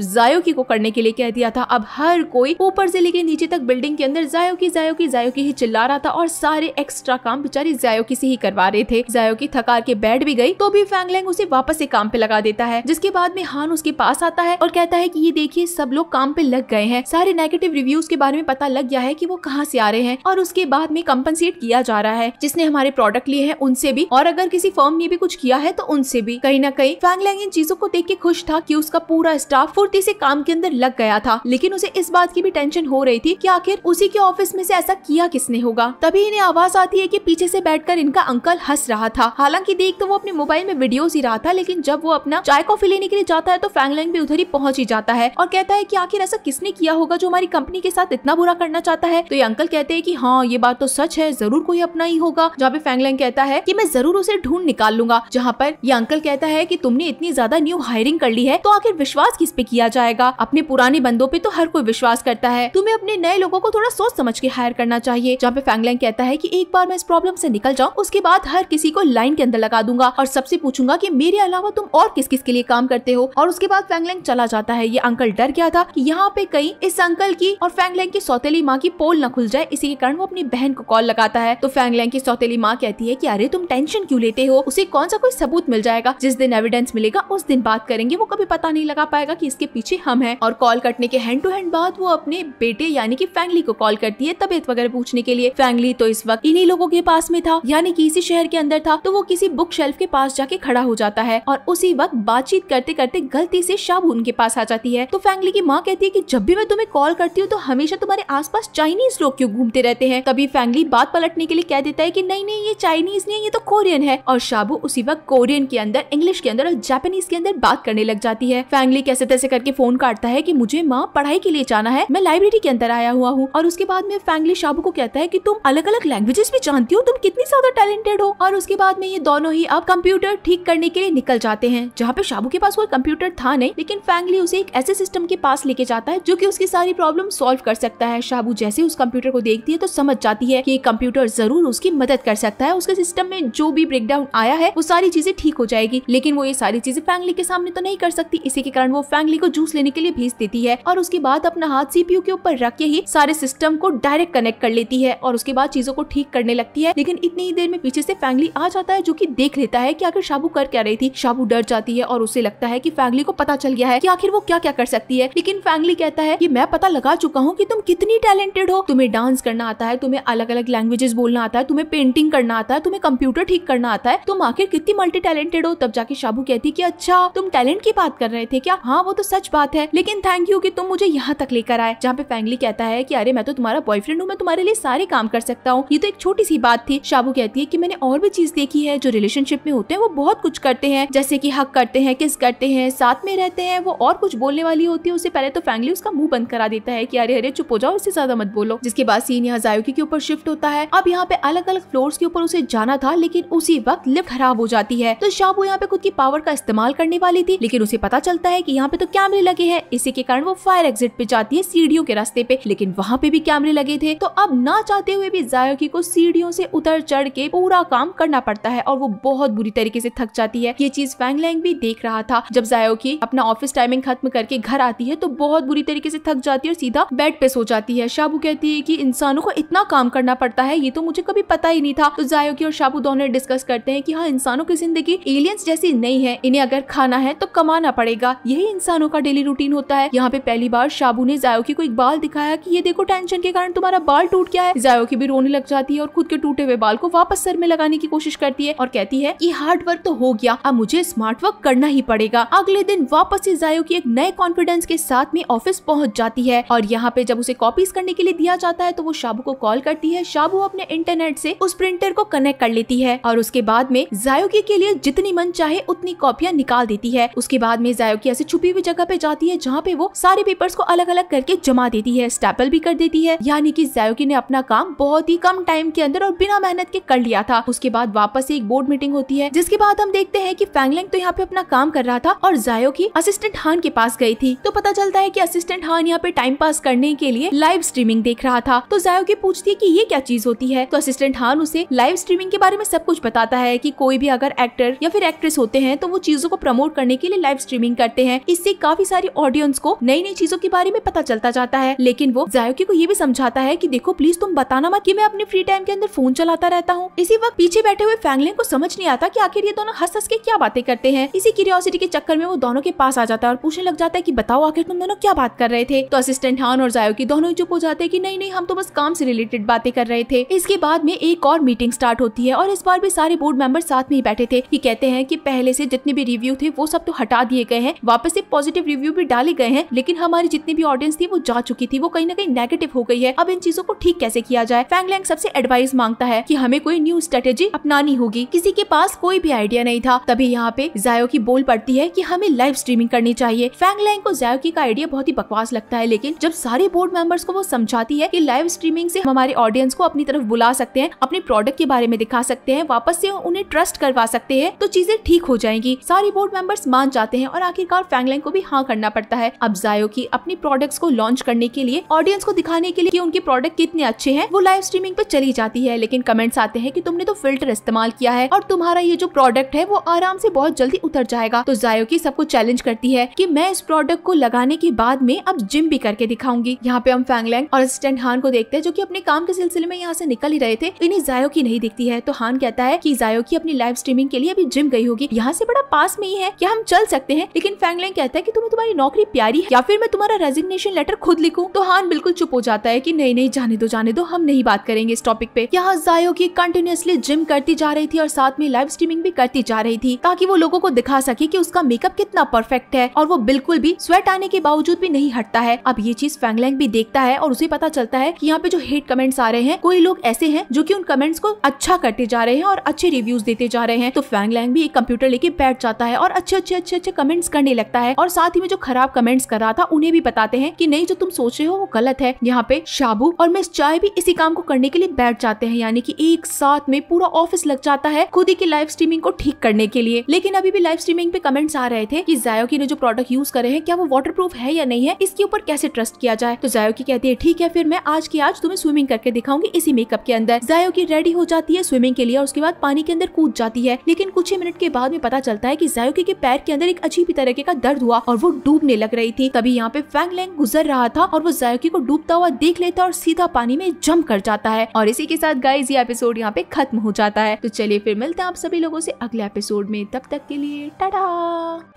की को करने के लिए कह दिया था अब हर कोई ऊपर से लेकर नीचे तक बिल्डिंग के अंदर की जायो की ही चिल्ला रहा था और सारे एक्स्ट्रा काम बेचारी जायोकी से ही करवा रहे थे जायोकी थकार के बैठ भी गई तो भी फैंगलैंग उसे वापस से काम काम पे लगा देता है जिसके बाद में हान उसके पास आता है और कहता है की ये देखिए सब लोग काम पे लग गए हैं सारे नेगेटिव रिव्यूज के बारे में पता लग गया है की वो कहाँ से आ रहे हैं और उसके बाद में कम्पनसेट किया जा रहा है जिसने हमारे प्रोडक्ट लिए है उनसे भी और अगर किसी फर्म ने भी कुछ किया है तो उनसे भी कहीं ना कहीं फैंगलैंग इन चीजों को देख के खुश था की उसका पूरा स्टाफ फुर्ती से काम के अंदर लग गया था लेकिन उसे इस बात की भी टेंशन हो रही थी कि आखिर उसी के ऑफिस में से ऐसा किया किसने होगा तभी इन्हें आवाज आती है कि पीछे से बैठकर इनका अंकल हंस रहा था हालांकि देख तो वो अपने मोबाइल में वीडियोस ही रहा था लेकिन जब जब वो अपना चाय कॉफी लेने के लिए जाता है तो फैंगलैंग भी उधर ही पहुंच ही जाता है और कहता है की आखिर ऐसा किसने किया होगा जो हमारी कंपनी के साथ इतना बुरा करना चाहता है तो ये अंकल कहते हैं कि हाँ ये बात तो सच है जरूर कोई अपना ही होगा जहाँ पे फैंगलैंग कहता है की मैं जरूर उसे ढूंढ निकाल लूंगा जहाँ पर ये अंकल कहता है की तुमने इतनी ज्यादा न्यू हायरिंग कर ली है तो आखिर विश्वास किस पे किया जाएगा अपने पुराने बंदों पे तो हर कोई विश्वास करता है तुम्हें अपने नए लोगों को थोड़ा सोच समझ के हायर करना चाहिए जहाँ पे फैंगलैंग कहता है की एक बार मैं इस प्रॉब्लम ऐसी निकल जाऊँ उसके बाद हर किसी को लाइन के अंदर लगा दूंगा और सबसे पूछूंगा कि मेरे अलावा तुम और किस किस के लिए काम करते हो और उसके बाद फैंगलैंग चला जाता है ये अंकल डर गया था कि यहाँ पे कहीं इस अंकल की और फैंगलैंग की सौतेली माँ की पोल न खुल जाए इसी के कारण वो अपनी बहन को कॉल लगाता है तो फैंगलैंग की सौतेली माँ कहती है की अरे तुम टेंशन क्यूँ लेते हो उसे कौन सा कोई सबूत मिल जाएगा जिस दिन एविडेंस मिलेगा उस दिन बात करेंगे वो कभी पता नहीं लगा पाएगा की इसके पीछे हम है और कॉल कटने के हैंड टू हैंड बाद वो अपने बेटे यानी की फैंगली को कॉल करती है तबियत वगैरह पूछने के लिए फैंगली तो इस वक्त इन्हीं लोगों के पास में था यानी कि इसी शहर के अंदर था तो वो किसी बुक शेल्फ के पास जाके खड़ा हो जाता है और उस उसी वक्त बातचीत करते करते गलती से शाबू उनके पास आ जाती है तो फैंगली की माँ कहती है की जब भी मैं तुम्हें कॉल करती हूँ तो हमेशा तुम्हारे आसपास चाइनीज लोग क्यों घूमते रहते हैं तभी फैंगली बात पलटने के लिए कह देता है की नहीं नहीं ये चाइनीज नहीं ये तो कोरियन है और शाबू उसी वक्त कोरियन के अंदर इंग्लिश के अंदर और जापानीज के अंदर बात करने लग जाती है फैंगली कैसे तैसे करके फोन काटता है की मुझे माँ पढ़ाई के लिए जाना है मैं लाइब्रेरी के अंदर आया हुआ हूँ और उसके बाद में फैंगली शाबू को कहता है की तुम अलग अलग लैंग्वेजेस भी जानती हो तुम कितनी ज्यादा टैलेंटेड हो और उसके बाद में ये दोनों ही अब कंप्यूटर ठीक करने के लिए निकल जाते जाते हैं जहाँ पे शाबू के पास कोई कंप्यूटर था नहीं लेकिन फैंगली उसे एक ऐसे सिस्टम के पास लेके जाता है जो की उसकी सारी प्रॉब्लम सोल्व कर सकता है शाबू जैसे उस कंप्यूटर को देखती है तो समझ जाती है की कंप्यूटर जरूर उसकी मदद कर सकता है उसके सिस्टम में जो भी ब्रेकडाउन आया है वो सारी चीजें ठीक हो जाएगी लेकिन वो ये सारी चीजें फैंगली के सामने तो नहीं कर सकती इसी के कारण वो फैंगली को जूस लेने के लिए भेज देती है और उसके बाद अपना हाथ सीपीयू के ऊपर रख के ही सारे सिस्टम को डायरेक्ट कनेक्ट कर लेती है और उसके बाद चीजों को ठीक करने लगती है लेकिन इतनी ही देर में पीछे से फैंगली आ जाता है जो की देख लेता है की आखिर शाबू कर क्या रही थी शाबू डर जाती है और उसे लगता है कि फैंगली को पता चल गया है कि आखिर वो क्या क्या कर सकती है लेकिन फैंगली कहता है कि मैं पता लगा चुका हूँ कि तुम कितनी टैलेंटेड हो तुम्हें डांस करना आता है तुम्हें अलग अलग लैंग्वेजेस बोलना आता है तुम्हें पेंटिंग करना आता है तुम्हें कंप्यूटर ठीक करना आता है तुम आखिर कितनी मल्टी टैलेंटेड हो तब जाके शाबू कहती की अच्छा तुम टैलेंट की बात कर रहे थे क्या हाँ वो तो सच बात है लेकिन थैंक यू की तुम मुझे यहाँ तक लेकर आए जहाँ पे फैंगली कहता है की अरे मैं तो तुम्हारा बॉयफ्रेंड हूँ मैं तुम्हारे लिए सारे काम कर सकता हूँ ये तो एक छोटी सी बात थी शाबू कहती है की मैंने और भी चीज देखी है जो रिलेशनशिप में होते हैं वो बहुत कुछ करते हैं जैसे की की हक करते हैं किस करते हैं साथ में रहते हैं वो और कुछ बोलने वाली होती है उससे पहले तो फैंगली उसका मुंह बंद करा देता है कि अरे अरे चुप हो जाओ इससे ज्यादा मत बोलो जिसके बाद सीन यहाँ जायुकी के ऊपर शिफ्ट होता है अब यहाँ पे अलग अलग फ्लोर के ऊपर उसे जाना था लेकिन उसी वक्त लिफ्ट खराब हो जाती है तो शाबू यहाँ पे खुद की पावर का इस्तेमाल करने वाली थी लेकिन उसे पता चलता है की यहाँ पे तो कैमरे लगे है इसी के कारण वो फायर एग्जिट पे जाती है सीढ़ियों के रास्ते पे लेकिन वहाँ पे भी कैमरे लगे थे तो अब ना चाहते हुए भी जायुकी को सीढ़ियों से उतर चढ़ के पूरा काम करना पड़ता है और वो बहुत बुरी तरीके से थक जाती है ये चीज फैंग लैंग भी देख रहा था जब जायो की अपना ऑफिस टाइमिंग खत्म करके घर आती है तो बहुत बुरी तरीके से थक जाती है और सीधा बेड पे सो जाती है शाबू कहती है की इंसानों को इतना काम करना पड़ता है ये तो मुझे कभी पता ही नहीं था तो जायो की और शाबू दोनों डिस्कस करते हैं की हाँ इंसानों की जिंदगी एलियंस जैसी नहीं है इन्हें अगर खाना है तो कमाना पड़ेगा यही इंसानों का डेली रूटीन होता है यहाँ पे पहली बार शाबू ने जायोकी को एक बाल दिखाया की ये देखो टेंशन के कारण तुम्हारा बाल टूट गया है की भी रोने लग जाती है और खुद के टूटे हुए बाल को वापस सर में लगाने की कोशिश करती है और कहती है ये हार्ड वर्क तो हो गया अब मुझे इस स्मार्ट वर्क करना ही पड़ेगा अगले दिन वापस ऐसी जायो की एक नए कॉन्फिडेंस के साथ में ऑफिस पहुँच जाती है और यहाँ पे जब उसे कॉपीज करने के लिए दिया जाता है तो वो शाबू को कॉल करती है शाबू अपने इंटरनेट ऐसी उस प्रिंटर को कनेक्ट कर लेती है और उसके बाद में जायोगी के लिए जितनी मन चाहे उतनी कॉपियाँ निकाल देती है उसके बाद में जायोकी ऐसी छुपी हुई जगह पे जाती है जहाँ पे वो सारे पेपर्स को अलग अलग करके जमा देती है स्टैपल भी कर देती है यानी कि जायोकी ने अपना काम बहुत ही कम टाइम के अंदर और बिना मेहनत के कर लिया था उसके बाद वापस एक बोर्ड मीटिंग होती है जिसके बाद हम देखते हैं की फैंगलेंग तो यहाँ पे अपना काम कर रहा था और जायो की असिस्टेंट हान के पास गई थी तो पता चलता है कि असिस्टेंट हान यहाँ पे टाइम पास करने के लिए लाइव स्ट्रीमिंग देख रहा था तो जायो की पूछती है की ये क्या चीज होती है तो असिस्टेंट हान उसे लाइव स्ट्रीमिंग के बारे में सब कुछ बताता है की कोई भी अगर एक्टर या फिर एक्ट्रेस होते हैं तो वो चीजों को प्रमोट करने के लिए लाइव स्ट्रीमिंग करते हैं इससे काफी सारी ऑडियंस को नई नई चीजों के बारे में पता चलता जाता है लेकिन वो जायोकी को ये भी समझाता है की देखो प्लीज तुम बताना मत की मैं अपने फ्री टाइम के अंदर फोन चलाता रहता हूँ इसी वक्त पीछे बैठे हुए फैंगलिंग को समझ नहीं आता कि आखिर ये दोनों हंस हंस के क्या बातें कर करते हैं इसी क्यूरियोसिटी के चक्कर में वो दोनों के पास आ जाता है और पूछने लग जाता है की बताओ आखिर तुम दोनों क्या बात कर रहे थे तो असिस्टेंट हान और जायो की दोनों चुप हो जाते हैं की नहीं नहीं हम तो बस काम से रिलेटेड बातें कर रहे थे इसके बाद में एक और मीटिंग स्टार्ट होती है और इस बार भी सारे बोर्ड मेंबर साथ में ही बैठे थे ये कहते हैं की पहले से जितने भी रिव्यू थे वो सब तो हटा दिए गए हैं वापस से पॉजिटिव रिव्यू भी डाले गए हैं लेकिन हमारी जितनी भी ऑडियंस थी वो जा चुकी थी वो कहीं ना कहीं नेगेटिव हो गई है अब इन चीजों को ठीक कैसे किया जाए फैंगलैंग सबसे एडवाइस मांगता है कि हमें कोई न्यू स्ट्रेटेजी अपनानी होगी किसी के पास कोई भी आइडिया नहीं था तभी यहाँ पे जायो की बोल पड़ती है की हमें लाइव स्ट्रीमिंग करनी चाहिए फैंग लैंग को की का आइडिया बहुत ही बकवास लगता है लेकिन जब सारे बोर्ड मेंबर्स को वो समझाती है कि लाइव स्ट्रीमिंग से हमारे ऑडियंस को अपनी तरफ बुला सकते हैं अपने प्रोडक्ट के बारे में दिखा सकते हैं वापस से उन्हें ट्रस्ट करवा सकते हैं तो चीजें ठीक हो जाएंगी सारे बोर्ड मेंबर्स मान जाते हैं और आखिरकार फैंगलैंग को भी हाँ करना पड़ता है अब जायो की अपने प्रोडक्ट्स को लॉन्च करने के लिए ऑडियंस को दिखाने के लिए कि उनके प्रोडक्ट कितने अच्छे हैं वो लाइव स्ट्रीमिंग पे चली जाती है लेकिन कमेंट्स आते हैं कि तुमने तो फिल्टर इस्तेमाल किया है और तुम्हारा ये जो प्रोडक्ट है वो आराम से बहुत जल्दी उतर जाएगा तो जायोकी सबको चैलेंज करती है की मैं इस प्रोडक्ट को लगाने के बाद में अब जिम भी करके दिखाऊंगी यहाँ पे हम फैंगलैंग और असिस्टेंट हान को देखते हैं जो की अपने काम के सिलसिले में यहाँ से निकल ही रहे थे इन्हें जायोकी नहीं दिखती है तो हान कहता है की जायोकी अपनी लाइव स्ट्रीमिंग के लिए अभी जिम गई होगी यहाँ से बड़ा पास में ही है क्या हम चल सकते हैं लेकिन फैंगलैंग कहता है की तुम्हें तुम्हारी नौकरी प्यारी है या फिर मैं तुम्हारा रेजिग्नेशन लेटर खुद लिखूँ तो हान बिल्कुल चुप हो जाता है की नहीं नहीं जाने दो जाने दो हम नहीं बात करेंगे इस टॉपिक पे यहाँ जायो की कंटिन्यूसली जिम करती जा रही थी और साथ में लाइव स्ट्रीमिंग भी करती जा रही थी ताकि वो लोगों को दिखा सके कि उसका मेकअप कितना परफेक्ट है और वो बिल्कुल भी स्वेट आने के बावजूद भी नहीं हटता है अब ये चीज फैंगलैंग भी देखता है और उसे पता चलता है कि यहाँ पे जो हेट कमेंट्स आ रहे हैं कोई लोग ऐसे हैं जो कि उन कमेंट्स को अच्छा करते जा रहे हैं और अच्छे रिव्यूज देते जा रहे हैं तो फैंगलैंग भी एक कंप्यूटर लेके बैठ जाता है और अच्छे अच्छे अच्छे अच्छे कमेंट्स करने लगता है और साथ ही में जो खराब कमेंट्स कर रहा था उन्हें भी बताते हैं की नहीं जो तुम सोच रहे हो वो गलत है यहाँ पे शाबू और मिस चाय भी इसी काम को करने के लिए बैठ जाते हैं यानी की एक साथ में पूरा ऑफिस लग जाता है खुद ही की लाइव स्ट्रीमिंग को ठीक करने के लिए लेकिन अभी भी लाइव स्ट्रीमिंग पे कमेंट्स आ रहे थे कि जायोकी ने जो प्रोडक्ट यूज करे हैं क्या वो वाटर है या नहीं है इसके ऊपर कैसे ट्रस्ट किया जाए तो जायोकी कहती है ठीक है फिर मैं आज की आज तुम्हें स्विमिंग करके दिखाऊंगी इसी मेकअप के अंदर जायोकी रेडी हो जाती है स्विमिंग के लिए और उसके बाद पानी के अंदर कूद जाती है लेकिन कुछ ही मिनट के बाद में पता चलता है की जायोकी के पैर के अंदर एक अजीब तरीके का दर्द हुआ और वो डूबने लग रही थी तभी यहाँ पे फैंग लैंग गुजर रहा था और वो जायोकी को डूबता हुआ देख लेता और सीधा पानी में जम कर जाता है और इसी के साथ गाइज ये एपिसोड यहाँ पे खत्म हो जाता है तो चलिए फिर मिलते हैं आप सभी लोगों से अगले एपिसोड में तब तक तक के लिए tata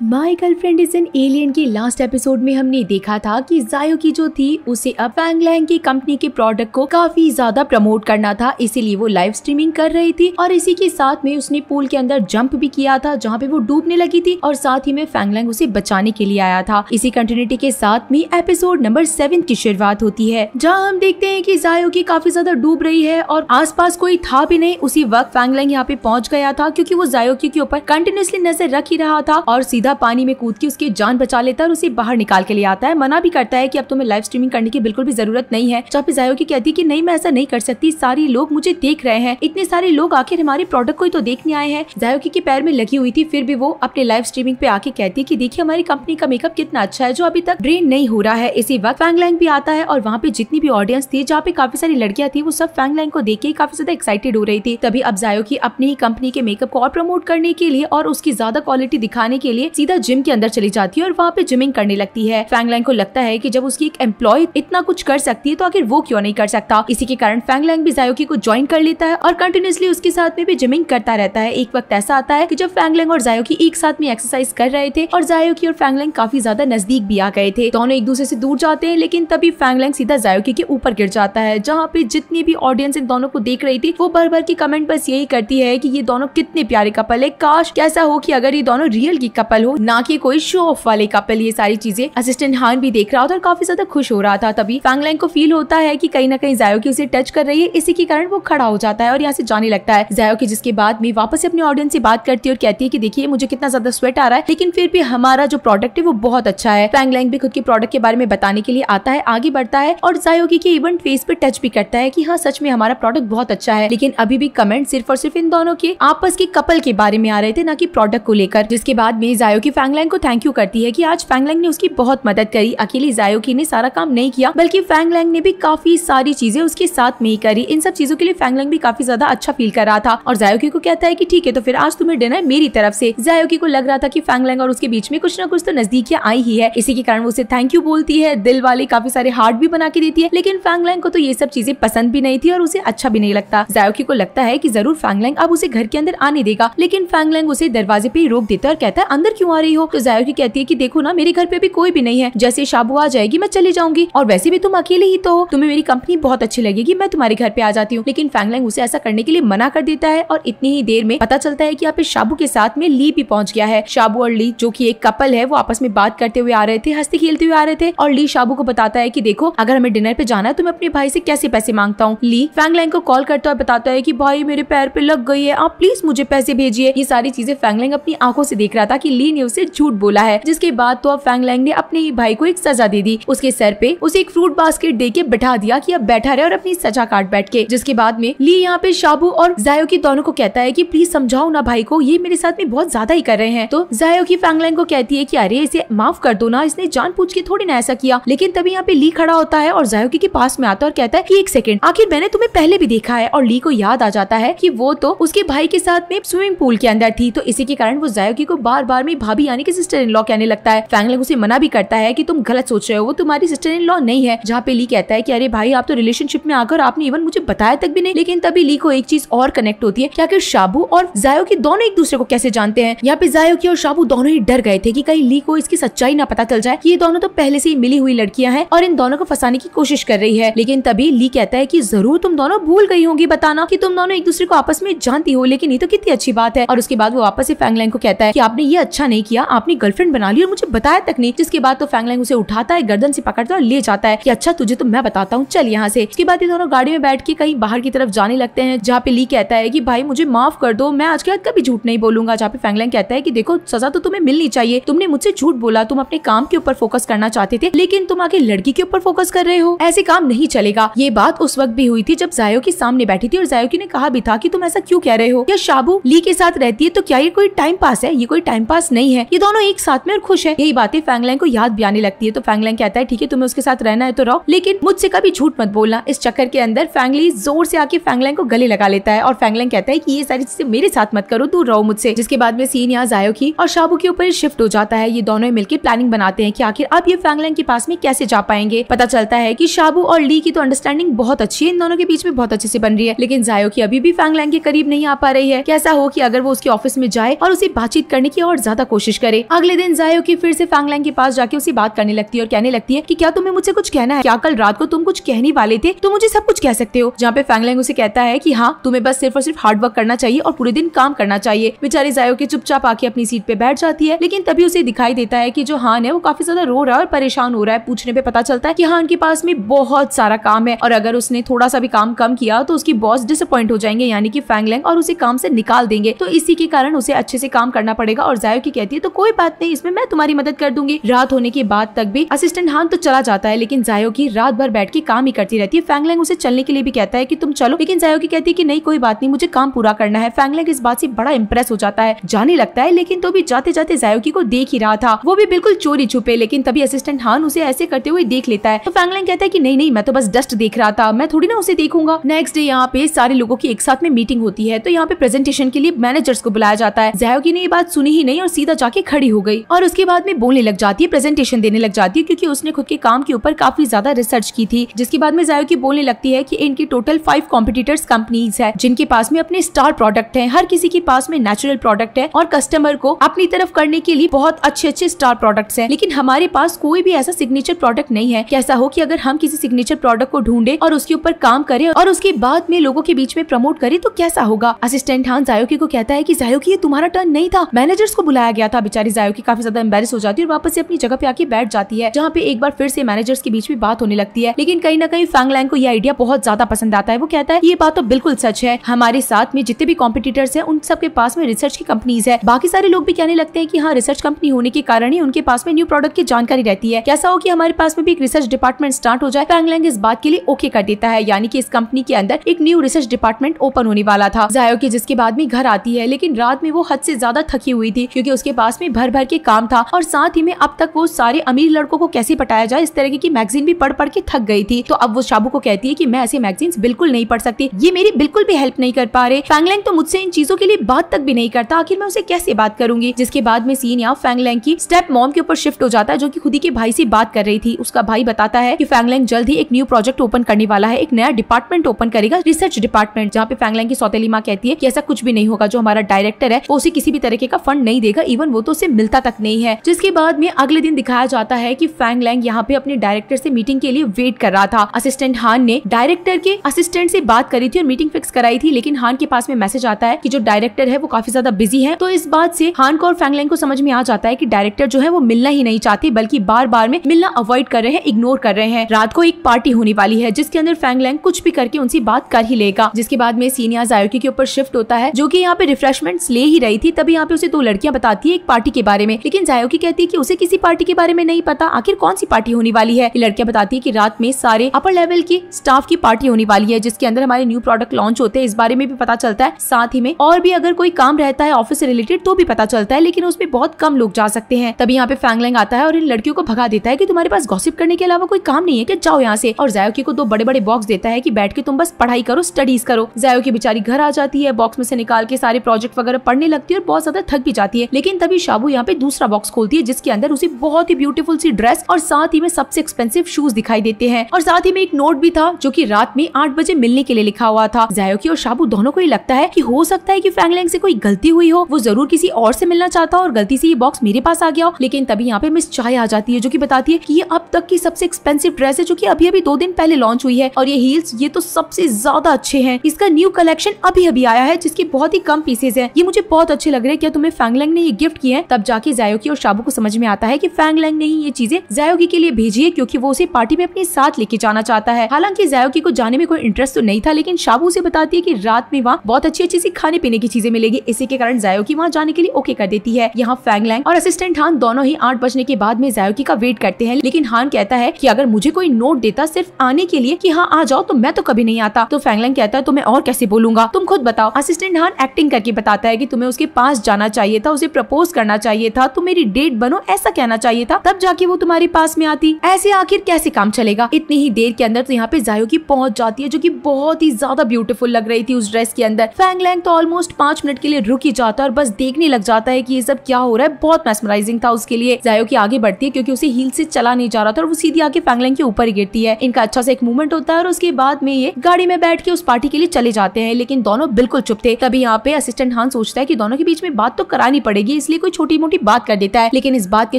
my girlfriend is an alien के लास्ट एपिसोड में हमने देखा था कि जायो की जो थी उसे अब वैंगलैंग की कंपनी के प्रोडक्ट को काफी ज्यादा प्रमोट करना था इसीलिए वो लाइव स्ट्रीमिंग कर रही थी और इसी के साथ में उसने पूल के अंदर जंप भी किया था जहाँ पे वो डूबने लगी थी और साथ ही में फैंगलैंग उसे बचाने के लिए आया था इसी कंटिन्यूटी के साथ में एपिसोड नंबर सेवन की शुरुआत होती है जहाँ हम देखते हैं की जायो की काफी ज्यादा डूब रही है और आसपास कोई था भी नहीं उसी वक्त फैंगलैंग यहाँ पे पहुँच गया था क्यूँकी वो जायो के ऊपर कंटिन्यूस इसलिए नजर रख ही रहा था और सीधा पानी में कूद के उसकी जान बचा लेता और उसे बाहर निकाल के ले आता है मना भी करता है की अब तुम्हें लाइव स्ट्रीमिंग करने की बिल्कुल भी जरूरत नहीं है चापी जायो की कहती की नहीं मैं ऐसा नहीं कर सकती सारे लोग मुझे देख रहे हैं इतने सारे लोग आखिर हमारे प्रोडक्ट को ही तो देखने आए हैं जायोकी के पैर में लगी हुई थी फिर भी वो अपने लाइव स्ट्रीमिंग पे आके कहती है की देखिए हमारी कंपनी का मेकअप कितना अच्छा है जो अभी तक ड्रेन नहीं हो रहा है इसी वक्त फैंगलैंग भी आता है और वहाँ पे जितनी भी ऑडियंस थी जहाँ पे काफी सारी लड़कियां थी वो सब फैंगलैंग को देख के काफी ज्यादा एक्साइटेड हो रही थी तभी अब जायो की अपनी ही कंपनी के मेकअप को और प्रमोट करने के लिए और उस उसकी ज्यादा क्वालिटी दिखाने के लिए सीधा जिम के अंदर चली जाती है और वहाँ पे जिमिंग करने लगती है फैंगलैंग को लगता है की जब उसकी एक एम्प्लॉय इतना कुछ कर सकती है तो आखिर वो क्यों नहीं कर सकता इसी के कारण फैंगलैंग भी जायोकी को ज्वाइन कर लेता है और कंटिन्यूसली उसके साथ में भी जिमिंग करता रहता है एक वक्त ऐसा आता है की जब फैंगलैंग और जायोकी एक साथ में एक्सरसाइज कर रहे थे और जायोकी और फैंगलैंग काफी ज्यादा नजदीक भी आ गए थे दोनों एक दूसरे से दूर जाते हैं लेकिन तभी फैंगलैंग सीधा जायोकी के ऊपर गिर जाता है जहाँ पे जितनी भी ऑडियंस इन दोनों को देख रही थी वो भर भर की कमेंट बस यही करती है की ये दोनों कितने प्यारे कपल है काश कैसा हो कि अगर ये दोनों रियल की कपल हो ना कि कोई शो ऑफ वाले कपल ये सारी चीजें असिस्टेंट हान भी देख रहा था और काफी ज्यादा खुश हो रहा था तभी फैंगलैंग को फील होता है कि कहीं ना कहीं जायो की उसे टच कर रही है इसी के कारण वो खड़ा हो जाता है और यहाँ से जाने लगता है जायो की जिसके बाद मैं वापस अपने ऑडियंस से बात करती है और कहती है की देखिए मुझे कितना ज्यादा स्वेट आ रहा है लेकिन फिर भी हमारा जो प्रोडक्ट है वो बहुत अच्छा है फैंगलैंग भी खुद के प्रोडक्ट के बारे में बताने के लिए आता है आगे बढ़ता है और जायोगी के इवन फेस पे टच भी करता है की हाँ सच में हमारा प्रोडक्ट बहुत अच्छा है लेकिन अभी भी कमेंट सिर्फ और सिर्फ इन दोनों के आपस के कपल के बारे में आ रहे थे ना की प्रोडक्ट को लेकर जिसके बाद में जायो की फैंगलैंग को थैंक यू करती है की आज फैंगलैंग ने उसकी बहुत मदद करी अकेली जायो की ने सारा काम नहीं किया बल्कि फैंगलैंग ने भी काफी सारी चीजें उसके साथ में ही करी इन सब चीजों के लिए फैंगलैंग भी काफी ज्यादा अच्छा फील कर रहा था और जायोकी को कहता है की ठीक है तो फिर आज तुम्हें डिनर मेरी तरफ से जायोकी को लग रहा था की फैंगलैंग और उसके बीच में कुछ न कुछ तो नजदीकियाँ आई ही है इसी के कारण उसे थैंक यू बोलती है दिल वाले काफी सारे हार्ट भी बना के देती है लेकिन फैंगलैंग को तो ये सब चीजें पसंद भी नहीं थी और उसे अच्छा भी नहीं लगता जायोकी को लगता है की जरूर फैंगलैंग अब उसे घर के अंदर आने देगा लेकिन फैंगलैंग उसे दरवाजे दरवाजे पे रोक देता है और कहता है अंदर क्यों आ रही हो तो जायोकी कहती है की देखो ना मेरे घर पे भी कोई भी नहीं है जैसे शाबू आ जाएगी मैं चली जाऊंगी और वैसे भी तुम अकेले ही तो हो तुम्हें मेरी कंपनी बहुत अच्छी लगेगी मैं तुम्हारे घर पे आ जाती हूँ लेकिन फैंगलैंग उसे ऐसा करने के लिए मना कर देता है और इतनी ही देर में पता चलता है की यहाँ पे शाबू के साथ में ली भी पहुंच गया है शाबू और ली जो की एक कपल है वो आपस में बात करते हुए आ रहे थे हंसते खेलते हुए आ रहे थे और ली शाबू को बताता है की देखो अगर हमें डिनर पे जाना है तो मैं अपने भाई से कैसे पैसे मांगता हूँ ली फैंगलैंग को कॉल करता है बताता है की भाई मेरे पैर पे लग गई है आप प्लीज मुझे पैसे भेजिए ये सारी चीजें फैंगलैंग अपनी आंखों से देख रहा था कि ली ने उसे झूठ बोला है जिसके बाद तो अब फैंगलैंग ने अपने ही भाई को एक सजा दे दी उसके सर पे उसे एक फ्रूट बास्केट दे के बैठा दिया की अब बैठा रहे और अपनी सजा काट बैठ के जिसके बाद में ली यहाँ पे शाबू और जायो की दोनों को कहता है की प्लीज समझाओ ना भाई को ये मेरे साथ में बहुत ज्यादा ही कर रहे हैं तो जायो की फैंगलैंग को कहती है की अरे इसे माफ कर दो ना इसने जान पूछ के थोड़ी ना ऐसा किया लेकिन तभी यहाँ पे ली खड़ा होता है और जायोकी के पास में आता है और कहता है की एक सेकंड आखिर मैंने तुम्हें पहले भी देखा है और ली को याद आ जाता है कि वो तो उसके भाई के साथ में स्विमिंग पूल के अंदर थी तो इसी के कारण वो जायोगी को बार बार में भाभी यानी कि सिस्टर इन लॉ कहने लगता है फैंगलैंग उसे मना भी करता है कि तुम गलत सोच रहे हो वो तुम्हारी सिस्टर इन लॉ नहीं है जहाँ पे ली कहता है कि अरे भाई आप तो रिलेशनशिप में आकर आपने इवन मुझे बताया तक भी नहीं लेकिन तभी ली को एक चीज और कनेक्ट होती है क्या आखिर शाबू और जायो की दोनों एक दूसरे को कैसे जानते हैं यहाँ पे जायो की और शाबू दोनों ही डर गए थे की कहीं ली को इसकी सच्चाई ना पता चल जाए ये दोनों तो पहले से ही मिली हुई लड़कियां हैं और इन दोनों को फंसाने की कोशिश कर रही है लेकिन तभी ली कहता है की जरूर तुम दोनों भूल गई होगी बताना की तुम दोनों एक दूसरे को आपस में जानती हो लेकिन ये तो कितनी अच्छी बात है और उसके बाद वो आपस से फैंगलैंग को कहता है कि आपने ये अच्छा नहीं किया आपने गर्लफ्रेंड बना ली और मुझे बताया तक नहीं जिसके बाद तो फैंगलैंग उसे उठाता है गर्दन से पकड़ता है और ले जाता है कि अच्छा तुझे तो मैं बताता हूँ चल यहाँ से इसके बाद ये दोनों गाड़ी में बैठ के कहीं बाहर की तरफ जाने लगते हैं जहाँ पे ली कहता है की भाई मुझे माफ कर दो मैं आज के बाद कभी झूठ नहीं बोलूंगा जहाँ पे फैंगलैंग कहता है की देखो सजा तो तुम्हें मिलनी चाहिए तुमने मुझसे झूठ बोला तुम अपने काम के ऊपर फोकस करना चाहते थे लेकिन तुम आगे लड़की के ऊपर फोकस कर रहे हो ऐसे काम नहीं चलेगा ये बात उस वक्त भी हुई थी जब जायो के सामने बैठी थी और जायो ने कहा भी था की तुम ऐसा क्यों कह रहे हो क्या शाबू ली के साथ रहती है तो क्या ये कोई टाइम पास है ये कोई टाइम पास नहीं है ये दोनों एक साथ में और खुश है यही बातें फैंगलैंग को याद भी आने लगती है तो फैंगलैंग कहता है ठीक है तुम्हें उसके साथ रहना है तो रहो लेकिन मुझसे कभी झूठ मत बोलना इस चक्कर के अंदर फैंगली जोर से आके फैंगलैंग को गले लगा लेता है और फैंगलैंग कहता है की ये सारी चीजें मेरे साथ मत करो दूर रहो मुझसे जिसके बाद में सीन यहाँ जायो की और शाबू के ऊपर शिफ्ट हो जाता है ये दोनों मिलकर प्लानिंग बनाते हैं की आखिर अब ये फैंगलैंग के पास में कैसे जा पाएंगे पता चलता है की शाबू और ली की तो अंडरस्टैंडिंग बहुत अच्छी है इन दोनों के बीच में बहुत अच्छे से बन रही है लेकिन जायो की अभी भी फैंगलैंग के करीब नहीं आ पा रही है कैसा हो की अगर वो उसके ऑफिस में जाए जाए और उसे बातचीत करने की और ज्यादा कोशिश करे अगले दिन जायो की फिर से फैंगलैंग के पास जाके उसे बात करने लगती है और कहने लगती है कि क्या तुम्हें मुझसे कुछ कहना है क्या कल रात को तुम कुछ कहने वाले थे तो मुझे सब कुछ कह सकते हो जहाँ पे फैंगलैंग उसे कहता है की हाँ तुम्हें बस सिर्फ और सिर्फ हार्ड वर्क करना चाहिए और पूरे दिन काम करना चाहिए बेचारी जायो की चुपचाप आके अपनी सीट पे बैठ जाती है लेकिन तभी उसे दिखाई देता है की जो हान है वो काफी ज्यादा रो रहा है और परेशान हो रहा है पूछने पे पता चलता है की हान के पास में बहुत सारा काम है और अगर उसने थोड़ा सा भी काम कम किया तो उसकी बॉस डिसअपॉइंट हो जाएंगे यानी कि फैंगलैंग और उसे काम से निकाल देंगे तो इसी के कारण उसे अच्छे से काम करना पड़ेगा और जायो की कहती है तो कोई बात नहीं इसमें मैं तुम्हारी मदद कर दूंगी रात होने के बाद तक भी असिस्टेंट हान तो चला जाता है लेकिन जायो की रात भर बैठ के काम ही करती रहती है फैंगलैंग उसे चलने के लिए भी कहता है की तुम चलो लेकिन की कहती है की नहीं कोई बात नहीं मुझे काम पूरा करना है फैंगलैंग इस बात से बड़ा इम्प्रेस हो जाता है जाने लगता है लेकिन तो भी जाते जाते जायोकी को देख ही रहा था वो भी बिल्कुल चोरी छुपे लेकिन तभी असिस्टेंट हान उसे ऐसे करते हुए देख लेता है तो फैंगलैंग कहता है की नहीं नहीं मैं तो बस डस्ट देख रहा था मैं थोड़ी ना उसे देखूंगा नेक्स्ट डे यहाँ पे सारे लोगों की एक साथ में मीटिंग होती है तो यहाँ पे प्रेजेंटेशन के लिए मैनेजर्स को बुलाया जाता है है जयो की ने ये बात सुनी ही नहीं और सीधा जाके खड़ी हो गई और उसके बाद में बोलने लग जाती है प्रेजेंटेशन देने लग जाती है क्योंकि उसने खुद के काम के ऊपर काफी ज्यादा रिसर्च की थी जिसके बाद में जायो की बोलने लगती है की इनकी टोटल फाइव कॉम्पिटिटर्स कंपनीज है जिनके पास में अपने स्टार प्रोडक्ट है हर किसी के पास में नेचुरल प्रोडक्ट है और कस्टमर को अपनी तरफ करने के लिए बहुत अच्छे अच्छे स्टार प्रोडक्ट है लेकिन हमारे पास कोई भी ऐसा सिग्नेचर प्रोडक्ट नहीं है कैसा हो की अगर हम किसी सिग्नेचर प्रोडक्ट को ढूंढे और उसके ऊपर काम करे और उसके बाद में लोगों के बीच में प्रमोट करे तो कैसा होगा असिस्टेंट हान जायोकी को कहता है कि जायोकी ये हमारा टर्न नहीं था मैनेजर्स को बुलाया गया था बेचारी जायो की काफी ज्यादा एम्बेस हो जाती है और वापस से अपनी जगह पे आके बैठ जाती है जहाँ पे एक बार फिर से मैनेजर्स के बीच में बात होने लगती है लेकिन कहीं ना कहीं फैंग लैंग को यह आइडिया बहुत ज्यादा पसंद आता है वो कहता है ये बात तो बिल्कुल सच है हमारे साथ में जितने भी कॉम्पिटिटर्स है उन सबके पास में रिसर्च की कंपनीज है बाकी सारे लोग भी कहने लगते हैं की हाँ रिसर्च कंपनी होने के कारण ही उनके पास में न्यू प्रोडक्ट की जानकारी रहती है कैसा हो की हमारे पास में भी एक रिसर्च डिपार्टमेंट स्टार्ट हो जाए फैंग लैंग इस बात के लिए ओके कर देता है यानी की इस कंपनी के अंदर एक न्यू रिसर्च डिपार्टमेंट ओपन होने वाला था जायो की जिसके बाद में घर आती है लेकिन रात में वो हद से ज्यादा थकी हुई थी क्योंकि उसके पास में भर भर के काम था और साथ ही में अब तक वो सारे अमीर लड़कों को कैसे पटाया जाए इस तरह की मैगजीन भी पढ़ पढ़ के थक गई थी तो अब वो शाबू को कहती है की मैं ऐसे मैगजीन बिल्कुल नहीं पढ़ सकती ये मेरी बिल्कुल भी हेल्प नहीं कर पा रहे फैंगलैंग तो मुझसे इन चीजों के लिए बात तक भी नहीं करता आखिर मैं उसे कैसे बात करूंगी जिसके बाद में सीन यहाँ फैंगलैंग की स्टेप मॉम के ऊपर शिफ्ट हो जाता है जो की खुद ही के भाई से बात कर रही थी उसका भाई बताता है की फैंगलैंग जल्द ही एक न्यू प्रोजेक्ट ओपन करने वाला है एक नया डिपार्टमेंट ओपन करेगा रिसर्च डिपार्टमेंट जहाँ पे फैंगलैंग की सौतेली माँ कहती है की ऐसा कुछ भी नहीं होगा जो हमारा डायरेक्टर है वो उसे किसी भी तरीके का फंड नहीं देगा इवन वो तो उसे मिलता तक नहीं है जिसके बाद में अगले दिन दिखाया जाता है की फैंग लैंग यहाँ पे अपने डायरेक्टर ऐसी मीटिंग के लिए वेट कर रहा था असिस्टेंट हान ने डायरेक्टर के असिस्टेंट से बात करी थी और मीटिंग फिक्स कराई थी लेकिन हान के पास में मैसेज आता है की जो डायरेक्टर है वो काफी ज्यादा बिजी है तो इस बात से हान को और फैंगलैंग को समझ में आ जाता है की डायरेक्टर जो है वो मिलना ही नहीं चाहते बल्कि बार बार में मिलना अवॉइड कर रहे हैं इग्नोर कर रहे हैं रात को एक पार्टी होने वाली है जिसके अंदर फैंगलैंग कुछ भी करके उनसे बात कर ही लेगा जिसके बाद में सीनियर आयोग के ऊपर शिफ्ट होता है जो की यहाँ पे रिफ्रेशमेंट ले ही रहे रही थी तभी यहाँ पे उसे दो लड़कियां बताती है एक पार्टी के बारे में लेकिन जायोकी कहती है की उसे किसी पार्टी के बारे में नहीं पता आखिर कौन सी पार्टी होने वाली है लड़कियां बताती है की रात में सारे अपर लेवल के स्टाफ की पार्टी होने वाली है जिसके अंदर हमारे न्यू प्रोडक्ट लॉन्च होते हैं इस बारे में भी पता चलता है साथ ही में और भी अगर कोई काम रहता है ऑफिस से रिलेटेड तो भी पता चलता है लेकिन उसमें बहुत कम लोग जा सकते हैं तभी यहाँ पे फैंगलैंग आता है और इन लड़कियों को भगा देता है की तुम्हारे पास गॉसिप करने के अलावा कोई काम नहीं है की जाओ यहाँ से और जायोकी को दो बड़े बड़े बॉक्स देता है की बैठ के तुम बस पढ़ाई करो स्टडीज करो जायोकी बेचारी घर आ जाती है बॉक्स में से निकाल के सारे प्रोजेक्ट वगैरह पढ़ने लगती है और बहुत ज्यादा थक भी जाती है लेकिन तभी शाबू यहाँ पे दूसरा बॉक्स खोलती है जिसके अंदर उसे बहुत ही ब्यूटीफुल सी ड्रेस और साथ ही में सबसे एक्सपेंसिव शूज दिखाई देते हैं और साथ ही में एक नोट भी था जो की रात में आठ बजे मिलने के लिए लिखा हुआ था जायोकी और शाबू दोनों को ही लगता है की हो सकता है की फैंगलैंग से कोई गलती हुई हो वो जरूर किसी और से मिलना चाहता हो और गलती से ये बॉक्स मेरे पास आ गया हो लेकिन तभी यहाँ पे मिस चाय आ जाती है जो की बताती है की ये अब तक की सबसे एक्सपेंसिव ड्रेस है जो की अभी अभी दो दिन पहले लॉन्च हुई है और ये हील्स ये तो सबसे ज्यादा अच्छे हैं इसका न्यू कलेक्शन अभी अभी आया है जिसके बहुत ही कम पीसेज हैं ये मुझे बहुत बहुत अच्छी लग रही है क्या तुम्हें फैंगलैंग ने ये गिफ्ट किया है तब जाके जायोगी और शाबू को समझ में आता है की फैंगलैंग ने ही ये चीजें जायोगी के लिए भेजी है क्यूँकी वो उसे पार्टी में अपने साथ लेके जाना चाहता है हालांकि जायोगी को जाने में कोई इंटरेस्ट तो नहीं था लेकिन शाबू उसे बताती है की रात में वहाँ बहुत अच्छी अच्छी सी खाने पीने की चीजें मिलेगी इसी के कारण जायोकी वहाँ जाने के लिए ओके कर देती है यहाँ फैंगलैंग और असिस्टेंट हान दोनों ही आठ बजने के बाद में जायोगी का वेट करते हैं लेकिन हान कहता है की अगर मुझे कोई नोट देता सिर्फ आने के लिए की हाँ आ जाओ तो मैं तो कभी नहीं आता तो फैंगलैंग कहता है तो मैं और कैसे बोलूंगा तुम खुद बताओ असिस्टेंट हान एक्टिंग करके बताता है कि तुम्हें उसके पास जाना चाहिए था उसे प्रपोज करना चाहिए था तुम मेरी डेट बनो ऐसा कहना चाहिए था तब जाके वो तुम्हारे पास में आती ऐसे आखिर कैसे काम चलेगा इतनी ही देर के अंदर तो यहाँ पे जायो की पहुंच जाती है जो की बहुत ही ज्यादा ब्यूटीफुल लग रही थी उस ड्रेस के अंदर फैंग लैंग तो ऑलमोस्ट पांच मिनट के लिए रुक ही जाता है और बस देखने लग जाता है की ये सब क्या हो रहा है बहुत मैसमराइजिंग था उसके लिए जायो की आगे बढ़ती है क्योंकि उसे हील से चला नहीं जा रहा था और वो सीधी आके फैंगलैंग के ऊपर गिरती है इनका अच्छा सा एक मूवमेंट होता है और उसके बाद में ये गाड़ी में बैठ के उस पार्टी के लिए चले जाते हैं लेकिन दोनों बिल्कुल चुप थे तभी यहाँ पे असिस्टेंट हान सोचता है की दोनों के बीच में बात तो करानी पड़ेगी इसलिए कोई छोटी मोटी बात कर देता है लेकिन इस बात के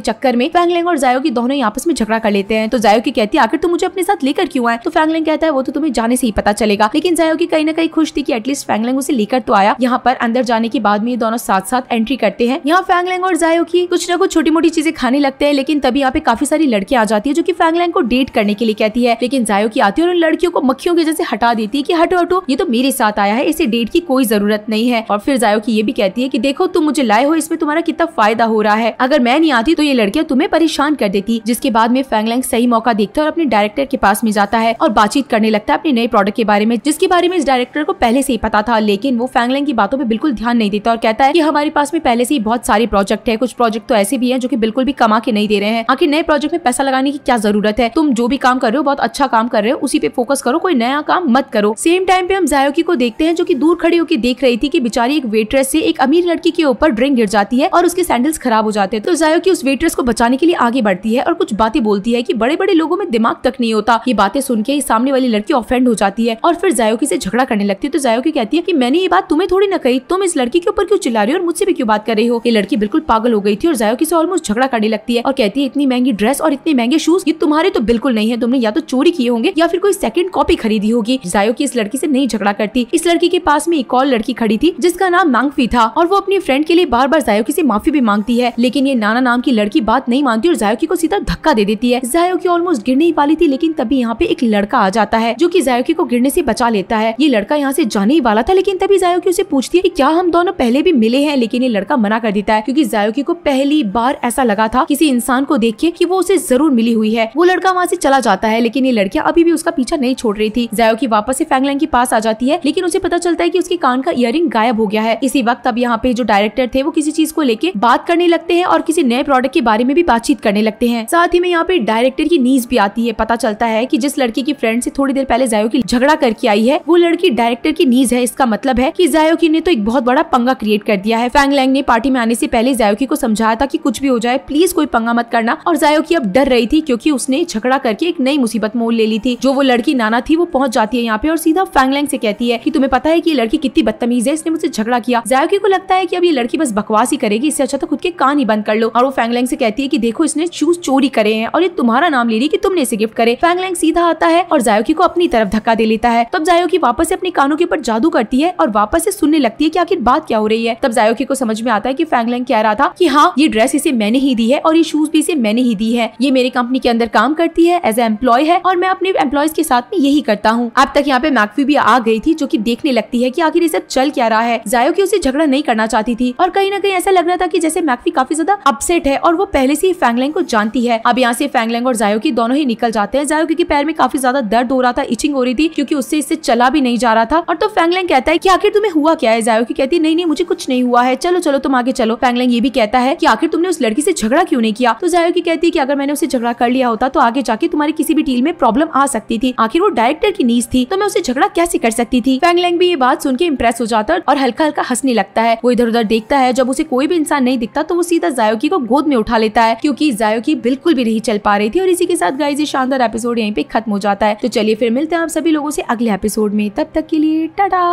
चक्कर में फैंगलिंग और जायो की दोनों ही आपस में झगड़ा कर लेते हैं तो जायो की कहती है आखिर तुम मुझे अपने साथ लेकर क्यों आए तो फैंगलिंग कहता है वो तो तुम्हें जाने से ही पता चलेगा लेकिन जायो की कहीं ना कहीं खुश थी की एटलीस्ट फैंगलिंग उसे लेकर तो आया यहाँ पर अंदर जाने के बाद में ये दोनों साथ साथ एंट्री करते हैं यहाँ फैंगलिंग और जायो की कुछ ना कुछ छोटी मोटी चीजें खाने लगते हैं लेकिन तभी यहाँ पे काफी सारी लड़की आ जाती है जो की फैंगलैंग को डेट करने के लिए कहती है लेकिन जायो की आती है और उन लड़कियों को मक्खियों की जैसे हटा देती है की हटो हटो ये तो मेरे साथ आया है इसे डेट की कोई जरूरत नहीं है और फिर जायो की ये भी कहती कहती है कि देखो तुम मुझे लाए हो इसमें तुम्हारा कितना फायदा हो रहा है अगर मैं नहीं आती तो ये लड़कियां तुम्हें परेशान कर देती जिसके बाद में फैंगलैंग सही मौका देखता है और अपने डायरेक्टर के पास में जाता है और बातचीत करने लगता है अपने नए प्रोडक्ट के बारे में जिसके बारे में इस डायरेक्टर को पहले से ही पता था लेकिन वो फैंगलैंग की बातों पर बिल्कुल ध्यान नहीं देता और कहता है की हमारे पास में पहले से ही बहुत सारे प्रोजेक्ट है कुछ प्रोजेक्ट तो ऐसे भी है जो की बिल्कुल भी कमा के नहीं दे रहे हैं आखिर नए प्रोजेक्ट में पैसा लगाने की क्या जरूरत है तुम जो भी काम कर रहे हो बहुत अच्छा काम कर रहे हो उसी पे फोकस करो कोई नया काम मत करो सेम टाइम पे हम जायोकी को देखते हैं जो की दूर खड़ी होकर देख रही थी की बेचारी एक वेट्रेस से एक अमीर लड़की के ऊपर ड्रिंक गिर जाती है और उसके सैंडल्स खराब हो जाते हैं तो जायो की उस वेटर्स को बचाने के लिए आगे बढ़ती है और कुछ बातें बोलती है की बड़े बड़े लोगों में दिमाग तक नहीं होता ये बातें सुन के सामने वाली लड़की ऑफेंड हो जाती है और फिर जायो की से झगड़ा करने लगती है तो जायो की कहती है की मैंने ये बात तुम्हें थोड़ी न कही तुम इस लड़की के ऊपर क्यों चिल्ला रही हो और मुझसे भी क्यों बात कर रही हो ये लड़की बिल्कुल पागल हो गई थी और की से ऑलमोस्ट झगड़ा करने लगती है और कहती है इतनी महंगी ड्रेस और इतने महंगे शूज ये तुम्हारे तो बिल्कुल नहीं है तुमने या तो चोरी किए होंगे या फिर कोई सेकंड कॉपी खरीदी होगी जायो की इस लड़की से नहीं झगड़ा करती इस लड़की के पास में एक और लड़की खड़ी थी जिसका नाम मांगफी था और वो अपनी फ्रेंड के लिए बार बार जायोकी से माफी भी मांगती है लेकिन ये नाना नाम की लड़की बात नहीं मानती और जायोकी को सीधा धक्का दे देती है जायोकी ऑलमोस्ट गिर नहीं पाली थी लेकिन तभी यहाँ पे एक लड़का आ जाता है जो की जायोकी को गिरने से बचा लेता है ये लड़का यहाँ से जाने ही वाला था लेकिन तभी जायोकी उसे पूछती है की क्या हम दोनों पहले भी मिले हैं लेकिन ये लड़का मना कर देता है क्यूँकी जायोकी को पहली बार ऐसा लगा था किसी इंसान को देख के की वो उसे जरूर मिली हुई है वो लड़का वहाँ से चला जाता है लेकिन ये लड़कियाँ अभी भी उसका पीछा नहीं छोड़ रही थी जायोकी वापस से फैंगलैंड के पास आ जाती है लेकिन उसे पता चलता है की उसके कान का इयर गायब हो गया है इसी वक्त अब यहाँ पे जो डायरेक्टर थे वो किसी चीज को लेके बात करने लगते हैं और किसी नए प्रोडक्ट के बारे में भी बातचीत करने लगते हैं साथ ही में यहाँ पे डायरेक्टर की नीज भी आती है पता चलता है की जिस लड़की की फ्रेंड से थोड़ी देर पहले जायो की झगड़ा करके आई है वो लड़की डायरेक्टर की नीज है इसका मतलब है की जायोकी ने तो एक बहुत बड़ा पंगा क्रिएट कर दिया है फैंग लैंग ने पार्टी में आने से पहले जायोकी को समझाया था की कुछ भी हो जाए प्लीज कोई पंगा मत करना और जायोकी अब डर रही थी क्यूँकी उसने झगड़ा करके एक नई मुसीबत मोल ले ली थी जो वो लड़की नाना थी वो पहुंच जाती है यहाँ पे और सीधा फैंगलैंग से कहती है कि तुम्हें पता है कि ये लड़की कितनी बदतमीज है इसने मुझसे झगड़ा किया जायो को लगता है कि अब ये लड़की बस बकवास ही करेगी इससे अच्छा तो खुद के कान ही बंद कर लो और वो फैंगलैंग से कहती है कि देखो इसने शूज चोरी करे हैं और ये तुम्हारा नाम ले रही है कि तुमने इसे गिफ्ट करे फैंगलैंग सीधा आता है और जायोकी को अपनी तरफ धक्का दे लेता है तब जायोकी वापस से अपने कानों के ऊपर जादू करती है और वापस से सुनने लगती है की आखिर बात क्या हो रही है तब जायोकी को समझ में आता है की फैंगलैंग कह रहा था की हाँ ये ड्रेस इसे मैंने ही दी है और ये शूज भी इसे मैंने ही दी है ये मेरी कंपनी के अंदर काम करती है एज ए एम्प्लॉय है और मैं अपने एम्प्लॉयज के साथ में यही करता हूँ अब तक यहाँ पे मैकफी भी आ गई थी जो की देखने लगती है की आखिर ये सब चल क्या रहा है जायोकी उसे झगड़ा नहीं करना चाहती थी और कहीं ना कहीं ऐसा लग रहा था की जैसे मैकफी काफी ज्यादा अपसेट है और वो पहले से ही फैंगलैंग को जानती है अब यहाँ से फैंगलैंग और जायो की दोनों ही निकल जाते हैं जायो क्योंकि पैर में काफी ज्यादा दर्द हो रहा था इचिंग हो रही थी क्यूँकी उससे इससे चला भी नहीं जा रहा था और तो फैंगलैंग कहता है की आखिर तुम्हें हुआ क्या है जायो की कहती नहीं नहीं मुझे कुछ नहीं हुआ है चलो चलो तुम आगे चलो फैंगलैंग ये भी कहता है की आखिर तुमने उस लड़की से झगड़ा क्यों नहीं किया तो जायो की कहती है की अगर मैंने उसे झगड़ा कर लिया होता तो आगे जाके तुम्हारी किसी भी डील में प्रॉब्लम आ सकती थी आखिर वो डायरेक्टर की नीज थी तो मैं उसे झगड़ा कैसे कर सकती थी फैंगलैंग भी ये बात सुन के इम्प्रेस हो जाता और हल्का हल्का हंसने लगता जाता है वो इधर उधर देखता है जब उसे कोई भी इंसान नहीं दिखता तो वो सीधा जायोकी को गोद में उठा लेता है क्योंकि जायोकी बिल्कुल भी नहीं चल पा रही थी और इसी के साथ गाइज ये शानदार एपिसोड यहीं पे खत्म हो जाता है तो चलिए फिर मिलते हैं आप सभी लोगों से अगले एपिसोड में तब तक के लिए tata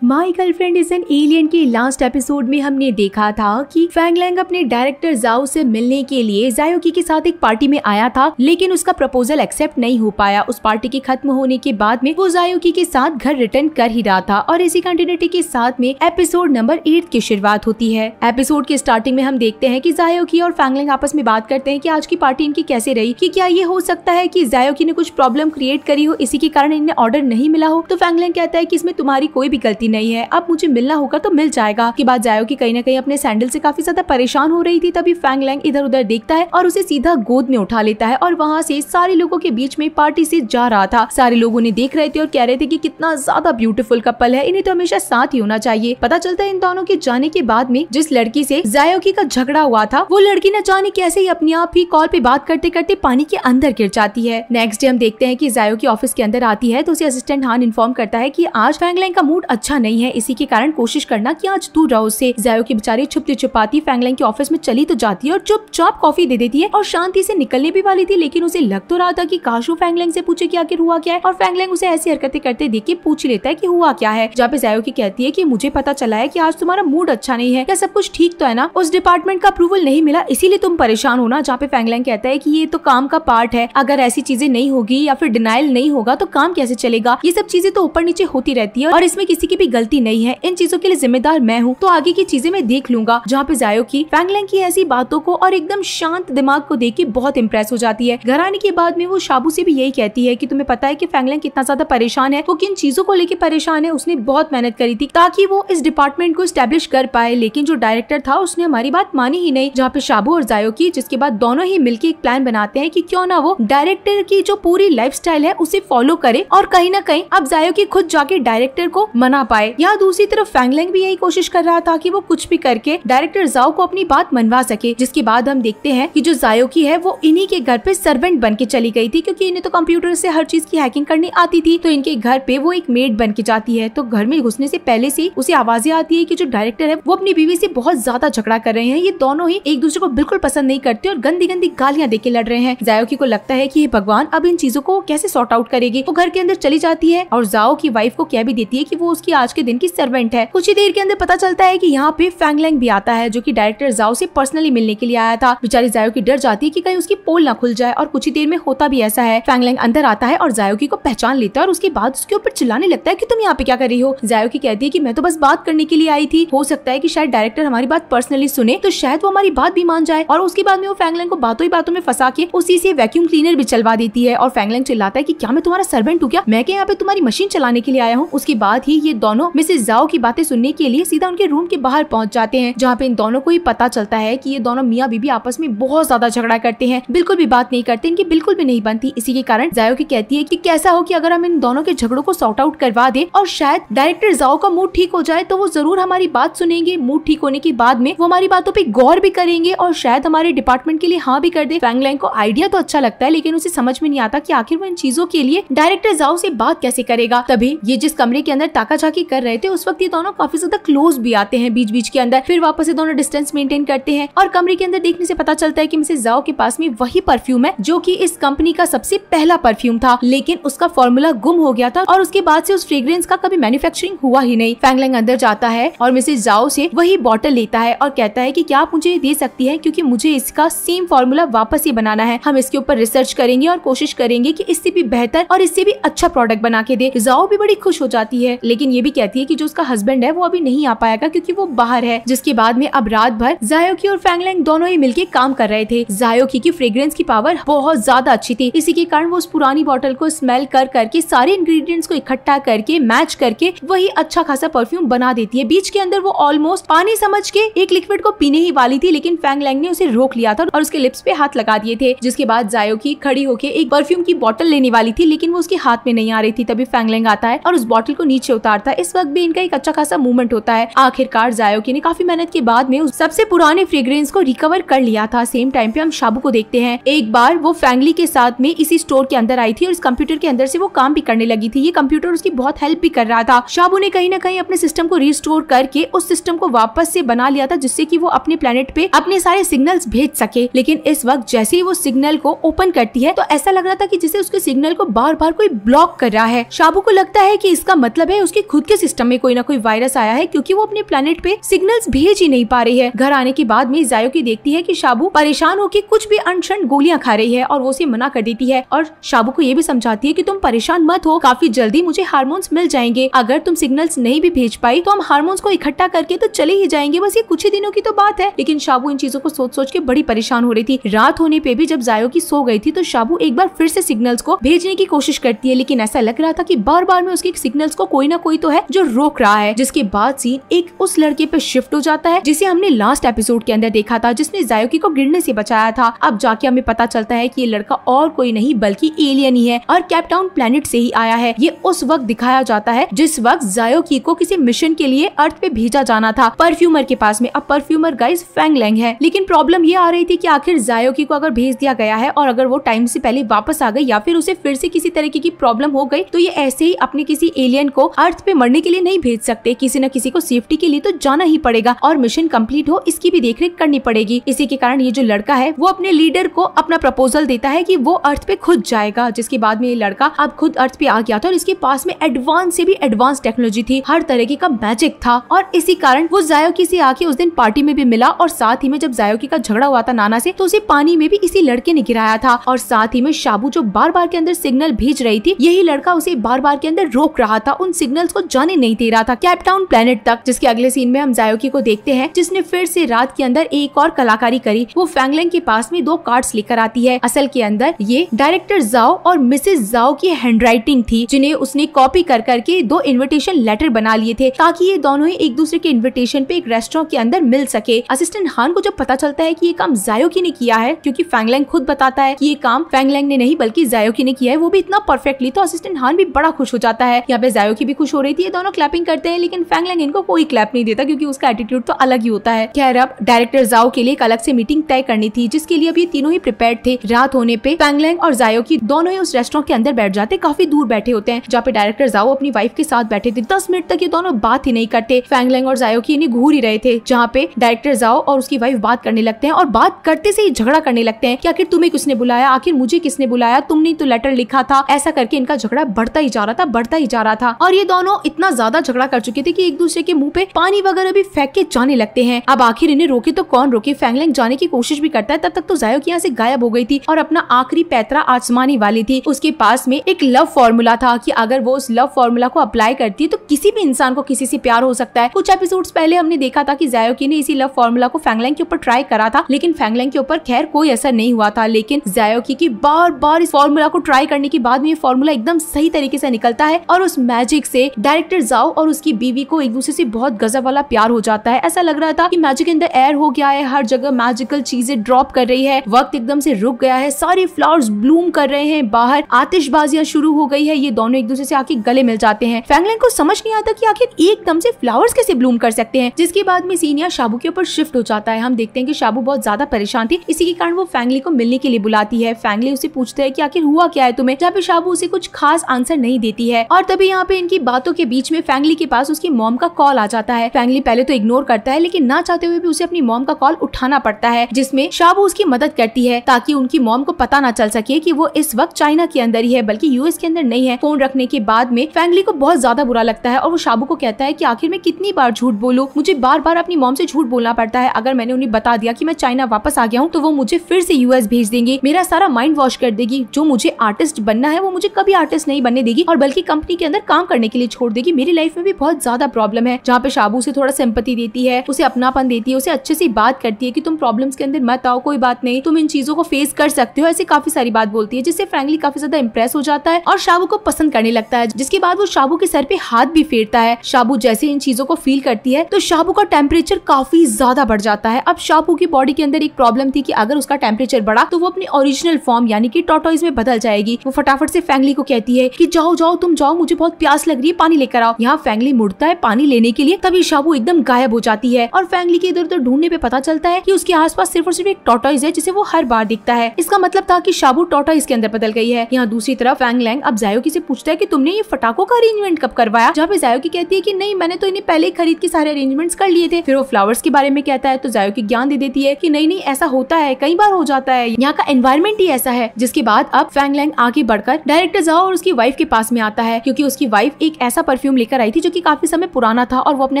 my girlfriend is an alien के लास्ट एपिसोड में हमने देखा था कि फैंगलैंग अपने डायरेक्टर जाओ से मिलने के लिए जायोकी के साथ एक पार्टी में आया था लेकिन उसका प्रपोजल एक्सेप्ट नहीं हो पाया उस पार्टी के खत्म होने के बाद में वो जायोकी के साथ घर रिटर्न कर ही रहा था और इसी कंटिन्यूटी के साथ में एपिसोड नंबर एट की शुरुआत होती है एपिसोड के स्टार्टिंग में हम देखते हैं की जायोकी और फैंगलैंग आपस में बात करते हैं की आज की पार्टी इनकी कैसे रही की क्या ये हो सकता है की जायोकी ने कुछ प्रॉब्लम क्रिएट करी हो इसी के कारण इन्हें ऑर्डर नहीं मिला हो तो फैंगलैंग कहता है की इसमें तुम्हारी कोई भी गलती आती नहीं है अब मुझे मिलना होगा तो मिल जाएगा की बात जायो की कहीं ना कहीं अपने सैंडल से काफी ज्यादा परेशान हो रही थी तभी फैंग लैंग इधर उधर देखता है और उसे सीधा गोद में उठा लेता है और वहाँ से सारे लोगों के बीच में पार्टी से जा रहा था सारे लोग उन्हें देख रहे थे और कह रहे थे की कितना ज्यादा ब्यूटीफुल कपल है इन्हें तो हमेशा साथ ही होना चाहिए पता चलता है इन दोनों के जाने के बाद में जिस लड़की से जायोकी का झगड़ा हुआ था वो लड़की न जाने कैसे ही अपने आप ही कॉल पे बात करते करते पानी के अंदर गिर जाती है नेक्स्ट डे हम देखते हैं की जायो की ऑफिस के अंदर आती है तो उसे असिस्टेंट हान इन्फॉर्म करता है की आज फैंगलैंग का मूड अच्छा अच्छा नहीं है इसी के कारण कोशिश करना की आज दूर रहो उससे जयो की बेचारी छुपती छुपाती फैंगलैंग के ऑफिस में चली तो जाती है और चुपचाप कॉफी दे देती है और शांति से निकलने भी वाली थी लेकिन उसे लग तो रहा था की काशु फैंगलैंग से पूछे की आखिर हुआ क्या है और फैंगलैंग उसे ऐसी हरकते करते देख के पूछ लेता है की हुआ क्या है जहाँ पे जयो की कहती है की मुझे पता चला है की आज तुम्हारा मूड अच्छा नहीं है या सब कुछ ठीक तो है ना उस डिपार्टमेंट का अप्रूवल नहीं मिला इसीलिए तुम परेशान होना जहाँ पे फैंगलैंग कहता है की ये तो काम का पार्ट है अगर ऐसी चीजें नहीं होगी या फिर डिनाइल नहीं होगा तो काम कैसे चलेगा ये सब चीजें तो ऊपर नीचे होती रहती है और इसमें किसी की भी मेरी गलती नहीं है इन चीजों के लिए जिम्मेदार मैं हूँ तो आगे की चीजें मैं देख लूंगा जहाँ पे जायो की फैंगलैंग की ऐसी बातों को और एकदम शांत दिमाग को देख के बहुत इम्प्रेस हो जाती है घर आने के बाद में वो शाबू से भी यही कहती है की तुम्हें पता है की फैंगलैंग कितना ज्यादा परेशान है वो किन चीजों को लेकर परेशान है उसने बहुत मेहनत करी थी ताकि वो इस डिपार्टमेंट को स्टेब्लिश कर पाए लेकिन जो डायरेक्टर था उसने हमारी बात मानी ही नहीं जहाँ पे शाबू और जायो की जिसके बाद दोनों ही मिलकर एक प्लान बनाते हैं कि क्यों ना वो डायरेक्टर की जो पूरी लाइफ है उसे फॉलो करे और कहीं ना कहीं अब जायो की खुद जाके डायरेक्टर को मना पाए पाए यहाँ दूसरी तरफ फैंगलैंग भी यही कोशिश कर रहा था की वो कुछ भी करके डायरेक्टर जाओ को अपनी बात मनवा सके जिसके बाद हम देखते हैं की जो की है वो इन्हीं के घर पे सर्वेंट बन के चली गई थी क्यूँकी इन्हें तो कंप्यूटर से हर चीज की हैकिंग करनी आती थी तो इनके घर पे वो एक मेड बन के जाती है तो घर में घुसने से पहले से उसे आवाजें आती है की जो डायरेक्टर है वो अपनी बीवी से बहुत ज्यादा झगड़ा कर रहे हैं ये दोनों ही एक दूसरे को बिल्कुल पसंद नहीं करते और गंदी गंदी गालियां देके लड़ रहे हैं जायोकी को लगता है कि भगवान अब इन चीजों को कैसे सॉर्ट आउट करेगी वो घर के अंदर चली जाती है और जाओ की वाइफ को कह भी देती है की वो उसकी आज के दिन की सर्वेंट है कुछ ही देर के अंदर पता चलता है की यहाँ पे फैंगलैंग भी आता है जो की डायरेक्टर जाओ ऐसी पर्सनली मिलने के लिए आया था बेचारी जायो की डर जाती है की कहीं उसकी पोल न खुल जाए और कुछ ही देर में होता भी ऐसा है फैंगलैंग अंदर आता है और जायोकी को पहचान लेता है और उसके बाद उसके ऊपर चिल्लाने लगता है की तुम यहाँ पे क्या कर रही हो जायोकी कहती है की मैं तो बस बात करने के लिए आई थी हो सकता है की शायद डायरेक्टर हमारी बात पर्सनली सुने तो शायद वो हमारी बात भी मान जाए और उसके बाद में वो फैंगलैंग को बातों ही बातों में फंसा के उसी से वैक्यूम क्लीनर भी चलवा देती है और फैंगलैंग चिल्लाता है कि क्या मैं तुम्हारा सर्वेंट हूँ क्या मैं क्या यहाँ पे तुम्हारी मशीन चलाने के लिए आया हूँ उसके बाद ही ये दोनों दोनों मिसेज जाओ की बातें सुनने के लिए सीधा उनके रूम के बाहर पहुंच जाते हैं जहाँ पे इन दोनों को ही पता चलता है की ये दोनों मियाँ बीबी आपस में बहुत ज्यादा झगड़ा करते हैं बिल्कुल भी बात नहीं करते इनकी बिल्कुल भी नहीं बनती इसी के कारण जायो की कहती है की कैसा हो की अगर हम इन दोनों के झगड़ों को सॉर्ट आउट करवा दे और शायद डायरेक्टर जाओ का मूड ठीक हो जाए तो वो जरूर हमारी बात सुनेंगे मूड ठीक होने के बाद में वो हमारी बातों पे गौर भी करेंगे और शायद हमारे डिपार्टमेंट के लिए हाँ भी कर दे फैंगलैंग को आइडिया तो अच्छा लगता है लेकिन उसे समझ में नहीं आता की आखिर वो इन चीजों के लिए डायरेक्टर जाओ से बात कैसे करेगा तभी ये जिस कमरे के अंदर ताका झाकी कर रहे थे उस वक्त ये दोनों काफी ज्यादा क्लोज भी आते हैं बीच बीच के अंदर फिर वापस ये दोनों डिस्टेंस मेंटेन करते हैं और कमरे के अंदर देखने से पता चलता है कि मिसेज जाओ के पास में वही परफ्यूम है जो कि इस कंपनी का सबसे पहला परफ्यूम था लेकिन उसका फॉर्मूला गुम हो गया था और उसके बाद से उस फ्रेग्रेंस का कभी मैन्युफैक्चरिंग हुआ ही नहीं फैंगलैंग अंदर जाता है और मिसेज जाओ से वही बॉटल लेता है और कहता है की क्या आप मुझे दे सकती है क्यूँकी मुझे इसका सेम फॉर्मूला वापस ही बनाना है हम इसके ऊपर रिसर्च करेंगे और कोशिश करेंगे की इससे भी बेहतर और इससे भी अच्छा प्रोडक्ट बना के दे जाओ भी बड़ी खुश हो जाती है लेकिन ये भी कहती है कि जो उसका हस्बैंड है वो अभी नहीं आ पाएगा क्योंकि वो बाहर है जिसके बाद में अब रात भर जायोकी और फैंगलैंग दोनों ही मिलकर काम कर रहे थे जायोकी की फ्रेग्रेंस की पावर बहुत ज्यादा अच्छी थी इसी के कारण वो उस पुरानी बॉटल को स्मेल कर करके सारे इंग्रीडियंट्स को इकट्ठा करके मैच करके वही अच्छा खासा परफ्यूम बना देती है बीच के अंदर वो ऑलमोस्ट पानी समझ के एक लिक्विड को पीने ही वाली थी लेकिन फैंगलैंग ने उसे रोक लिया था और उसके लिप्स पे हाथ लगा दिए थे जिसके बाद जायोकी खड़ी होकर एक परफ्यूम की बॉटल लेने वाली थी लेकिन वो उसके हाथ में नहीं आ रही थी तभी फैंगलैंग आता है और उस बॉटल को नीचे उतारता इस वक्त भी इनका एक अच्छा खासा मूवमेंट होता है आखिरकार जायोकी ने काफी मेहनत के बाद में सबसे पुराने फ्रेग्रेंस को रिकवर कर लिया था सेम टाइम पे हम शाबू को देखते हैं एक बार वो फैंगली के साथ में इसी स्टोर के अंदर आई थी और इस कंप्यूटर के अंदर से वो काम भी करने लगी थी ये कंप्यूटर उसकी बहुत हेल्प भी कर रहा था शाबू ने कहीं ना कहीं अपने सिस्टम को रिस्टोर करके उस सिस्टम को वापस से बना लिया था जिससे की वो अपने प्लेनेट पे अपने सारे सिग्नल्स भेज सके लेकिन इस वक्त जैसे ही वो सिग्नल को ओपन करती है तो ऐसा लग रहा था की जिसे उसके सिग्नल को बार बार कोई ब्लॉक कर रहा है शाबू को लगता है की इसका मतलब है उसकी खुद के सिस्टम में कोई ना कोई वायरस आया है क्योंकि वो अपने प्लेनेट पे सिग्नल्स भेज ही नहीं पा रही है घर आने के बाद में की देखती है कि शाबू परेशान होकर कुछ भी अनशन गोलियां खा रही है और वो उसे मना कर देती है और शाबू को ये भी समझाती है कि तुम परेशान मत हो काफी जल्दी मुझे हार्मोन्स मिल जाएंगे अगर तुम सिग्नल्स नहीं भी भेज पाई तो हम हार्मोन्स को इकट्ठा करके तो चले ही जाएंगे बस ये कुछ ही दिनों की तो बात है लेकिन शाबू इन चीजों को सोच सोच के बड़ी परेशान हो रही थी रात होने पे भी जब जायो की सो गई थी तो शाबू एक बार फिर से सिग्नल्स को भेजने की कोशिश करती है लेकिन ऐसा लग रहा था की बार बार में उसके सिग्नल्स को कोई ना कोई तो है जो रोक रहा है जिसके बाद सीन एक उस लड़के पे शिफ्ट हो जाता है जिसे हमने लास्ट एपिसोड के अंदर देखा था जिसने जायोकी को गिरने से बचाया था अब जाके हमें पता चलता है कि ये लड़का और कोई नहीं बल्कि एलियन ही है और कैपटाउन प्लेनेट से ही आया है ये उस वक्त दिखाया जाता है जिस वक्त जायोकी को किसी मिशन के लिए अर्थ पे भेजा जाना था परफ्यूमर के पास में अब परफ्यूमर गाइज फैंगलैंग है लेकिन प्रॉब्लम ये आ रही थी की आखिर जायोकी को अगर भेज दिया गया है और अगर वो टाइम ऐसी पहले वापस आ गई या फिर उसे फिर से किसी तरीके की प्रॉब्लम हो गई तो ये ऐसे ही अपने किसी एलियन को अर्थ पे मरने के लिए नहीं भेज सकते किसी न किसी को सेफ्टी के लिए तो जाना ही पड़ेगा और मिशन कम्प्लीट हो इसकी भी देखरेख करनी पड़ेगी इसी के कारण ये जो लड़का है वो अपने लीडर को अपना प्रपोजल देता है की वो अर्थ पे खुद जाएगा जिसके बाद में ये लड़का अब खुद अर्थ पे आ गया था और इसके पास में एडवांस से भी एडवांस टेक्नोलॉजी थी हर तरीके का मैजिक था और इसी कारण वो जायोकी से आके उस दिन पार्टी में भी मिला और साथ ही में जब जायोकी का झगड़ा हुआ था नाना से तो उसे पानी में भी इसी लड़के ने गिराया था और साथ ही में शाबू जो बार बार के अंदर सिग्नल भेज रही थी यही लड़का उसे बार बार के अंदर रोक रहा था उन सिग्नल्स को जाने नहीं दे रहा था कैपटाउन प्लेनेट तक जिसके अगले सीन में हम जायोकी को देखते हैं जिसने फिर से रात के अंदर एक और कलाकारी करी वो फैंगलैंग के पास में दो कार्ड्स लेकर आती है असल के अंदर ये डायरेक्टर जाओ और मिसेज जाओ की हैंडराइटिंग थी जिन्हें उसने कॉपी कर करके दो इन्विटेशन लेटर बना लिए थे ताकि ये दोनों ही एक दूसरे के इन्विटेशन पे एक रेस्टोरेंट के अंदर मिल सके असिस्टेंट हान को जब पता चलता है की ये काम जायोकी ने किया है क्यूँकी फैंगलैंग खुद बताता है की ये काम फैंगलैंग ने नहीं बल्कि जायोकी ने किया है वो भी इतना परफेक्टली तो असिस्टेंट हान भी बड़ा खुश हो जाता है यहाँ पे जायोकी भी खुश हो रही थी ये दोनों क्लैपिंग करते हैं लेकिन फैंगलैंग इनको कोई क्लैप नहीं देता क्योंकि उसका एटीट्यूड तो अलग ही होता है खैर अब डायरेक्टर जाओ के लिए एक अलग से मीटिंग तय करनी थी जिसके लिए अब ये तीनों ही प्रिपेयर थे रात होने पे फैंगलैंग और जायो की दोनों ही उस रेस्टोरेंट के अंदर बैठ जाते काफी दूर बैठे होते हैं जहाँ पे डायरेक्टर जाओ अपनी वाइफ के साथ बैठे थे दस मिनट तक ये दोनों बात ही नहीं करते फैंगलैंग और जायो की इन्हें घूर ही रहे थे जहाँ पे डायरेक्टर जाओ और उसकी वाइफ बात करने लगते हैं और बात करते से ही झगड़ा करने लगते हैं कि आखिर तुम्हें किसने बुलाया आखिर मुझे किसने बुलाया तुमने तो लेटर लिखा था ऐसा करके इनका झगड़ा बढ़ता ही जा रहा था बढ़ता ही जा रहा था और ये दोनों इतना ज्यादा झगड़ा कर चुके थे कि एक दूसरे के मुंह पे पानी वगैरह भी फेंक के जाने लगते हैं अब आखिर इन्हें रोके तो कौन रोके फैंगलैंग जाने की कोशिश भी करता है तब तक तो की यहाँ से गायब हो गई थी और अपना आखिरी पैतरा आजमाने वाली थी उसके पास में एक लव फॉर्मूला था की अगर वो उस लव फॉर्मूला को अप्लाई करती है तो किसी भी इंसान को किसी से प्यार हो सकता है कुछ एपिसोड पहले हमने देखा था की जायोकी ने इसी लव फॉर्मूला को फैंगलैंग के ऊपर ट्राई करा था लेकिन फैंगलैंग के ऊपर खैर कोई असर नहीं हुआ था लेकिन जायोकी की बार बार इस फॉर्मूला को ट्राई करने के बाद में ये फॉर्मूला एकदम सही तरीके से निकलता है और उस मैजिक से डायरेक्ट कैरेक्टर जाओ और उसकी बीवी को एक दूसरे से बहुत गजब वाला प्यार हो जाता है ऐसा लग रहा था कि मैजिक इन द एयर हो गया है हर जगह मैजिकल चीजें ड्रॉप कर रही है वक्त एकदम से रुक गया है सारे फ्लावर्स ब्लूम कर रहे हैं बाहर आतिशबाजियां शुरू हो गई है ये दोनों एक दूसरे से आके गले मिल जाते हैं फैंगलैंड को समझ नहीं आता की आखिर एकदम से फ्लावर्स कैसे ब्लूम कर सकते हैं जिसके बाद में सीनिया शाबू के ऊपर शिफ्ट हो जाता है हम देखते हैं की शाबू बहुत ज्यादा परेशान थी इसी के कारण वो फैंगली को मिलने के लिए बुलाती है फैंगली उसे पूछते है की आखिर हुआ क्या है तुम्हें जहाँ पे शाबू उसे कुछ खास आंसर नहीं देती है और तभी यहाँ पे इनकी बातों के बीच बीच में फैंगली के पास उसकी मॉम का कॉल आ जाता है फैंगली पहले तो इग्नोर करता है लेकिन ना चाहते हुए भी उसे अपनी मॉम का कॉल उठाना पड़ता है जिसमे शाबू उसकी मदद करती है ताकि उनकी मॉम को पता ना चल सके की वो इस वक्त चाइना के अंदर ही है बल्कि यूएस के अंदर नहीं है फोन रखने के बाद में फैंगली को बहुत ज्यादा बुरा लगता है और वो शाबू को कहता है की आखिर में कितनी बार झूठ बोलू मुझे बार बार अपनी मॉम से झूठ बोलना पड़ता है अगर मैंने उन्हें बता दिया की मैं चाइना वापस आ गया हूँ तो वो मुझे फिर से यूएस भेज देंगे मेरा सारा माइंड वॉश कर देगी जो मुझे आर्टिस्ट बनना है वो मुझे कभी आर्टिस्ट नहीं बनने देगी और बल्कि कंपनी के अंदर काम करने के लिए छोड़ देखिए मेरी लाइफ में भी बहुत ज्यादा प्रॉब्लम है जहाँ पे शाबू से थोड़ा सिंपति देती है उसे अपनापन देती है उसे अच्छे से बात करती है की तुम प्रॉब्लम के अंदर मत आओ कोई बात नहीं तुम इन चीजों को फेस कर सकते हो ऐसी काफी सारी बात बोलती है जिससे फ्रेंकली काफी ज्यादा इम्प्रेस हो जाता है और शाबू को पसंद करने लगता है जिसके बाद वो शाबू के सर पे हाथ भी फेरता है शाबू जैसे इन चीजों को फील करती है तो शाबू का टेम्परेचर काफी ज्यादा बढ़ जाता है अब शाबू की बॉडी के अंदर एक प्रॉब्लम थी कि अगर उसका टेम्परेचर बढ़ा तो वो अपने ओरिजिनल फॉर्म यानी कि टोटोइज में बदल जाएगी वो फटाफट से फैंगली को कहती है कि जाओ जाओ तुम जाओ मुझे बहुत प्यास लग रही है पानी लेकर आओ यहाँ फैंगली मुड़ता है पानी लेने के लिए तभी शाबू एकदम गायब हो जाती है और फैंगली के इधर उधर ढूंढने पे पता चलता है कि उसके आसपास सिर्फ और सिर्फ एक टोटाइज है जिसे वो हर बार दिखता है इसका मतलब था कि शाबू टॉटॉइज के अंदर बदल गई है यहाँ दूसरी तरफ फैंग लैंग अब जायोकी से पूछता है की तुमने ये फटाखों का अरेंजमेंट कब करवाया जहाँ पे जायोकी कहती है की नहीं मैंने तो इन्हें पहले ही खरीद के सारे अरेंजमेंट कर लिए थे फिर वो फ्लावर्स के बारे में कहता है तो जायोकी ज्ञान दे देती है की नहीं नहीं ऐसा होता है कई बार हो जाता है यहाँ का एनवायरमेंट ही ऐसा है जिसके बाद अब फैंग लैंग आगे बढ़कर डायरेक्टर जाओ और उसकी वाइफ के पास में आता है क्यूँकी उसकी वाइफ एक ऐसा परफ्यूम लेकर आई थी जो कि काफी समय पुराना था और वो अपने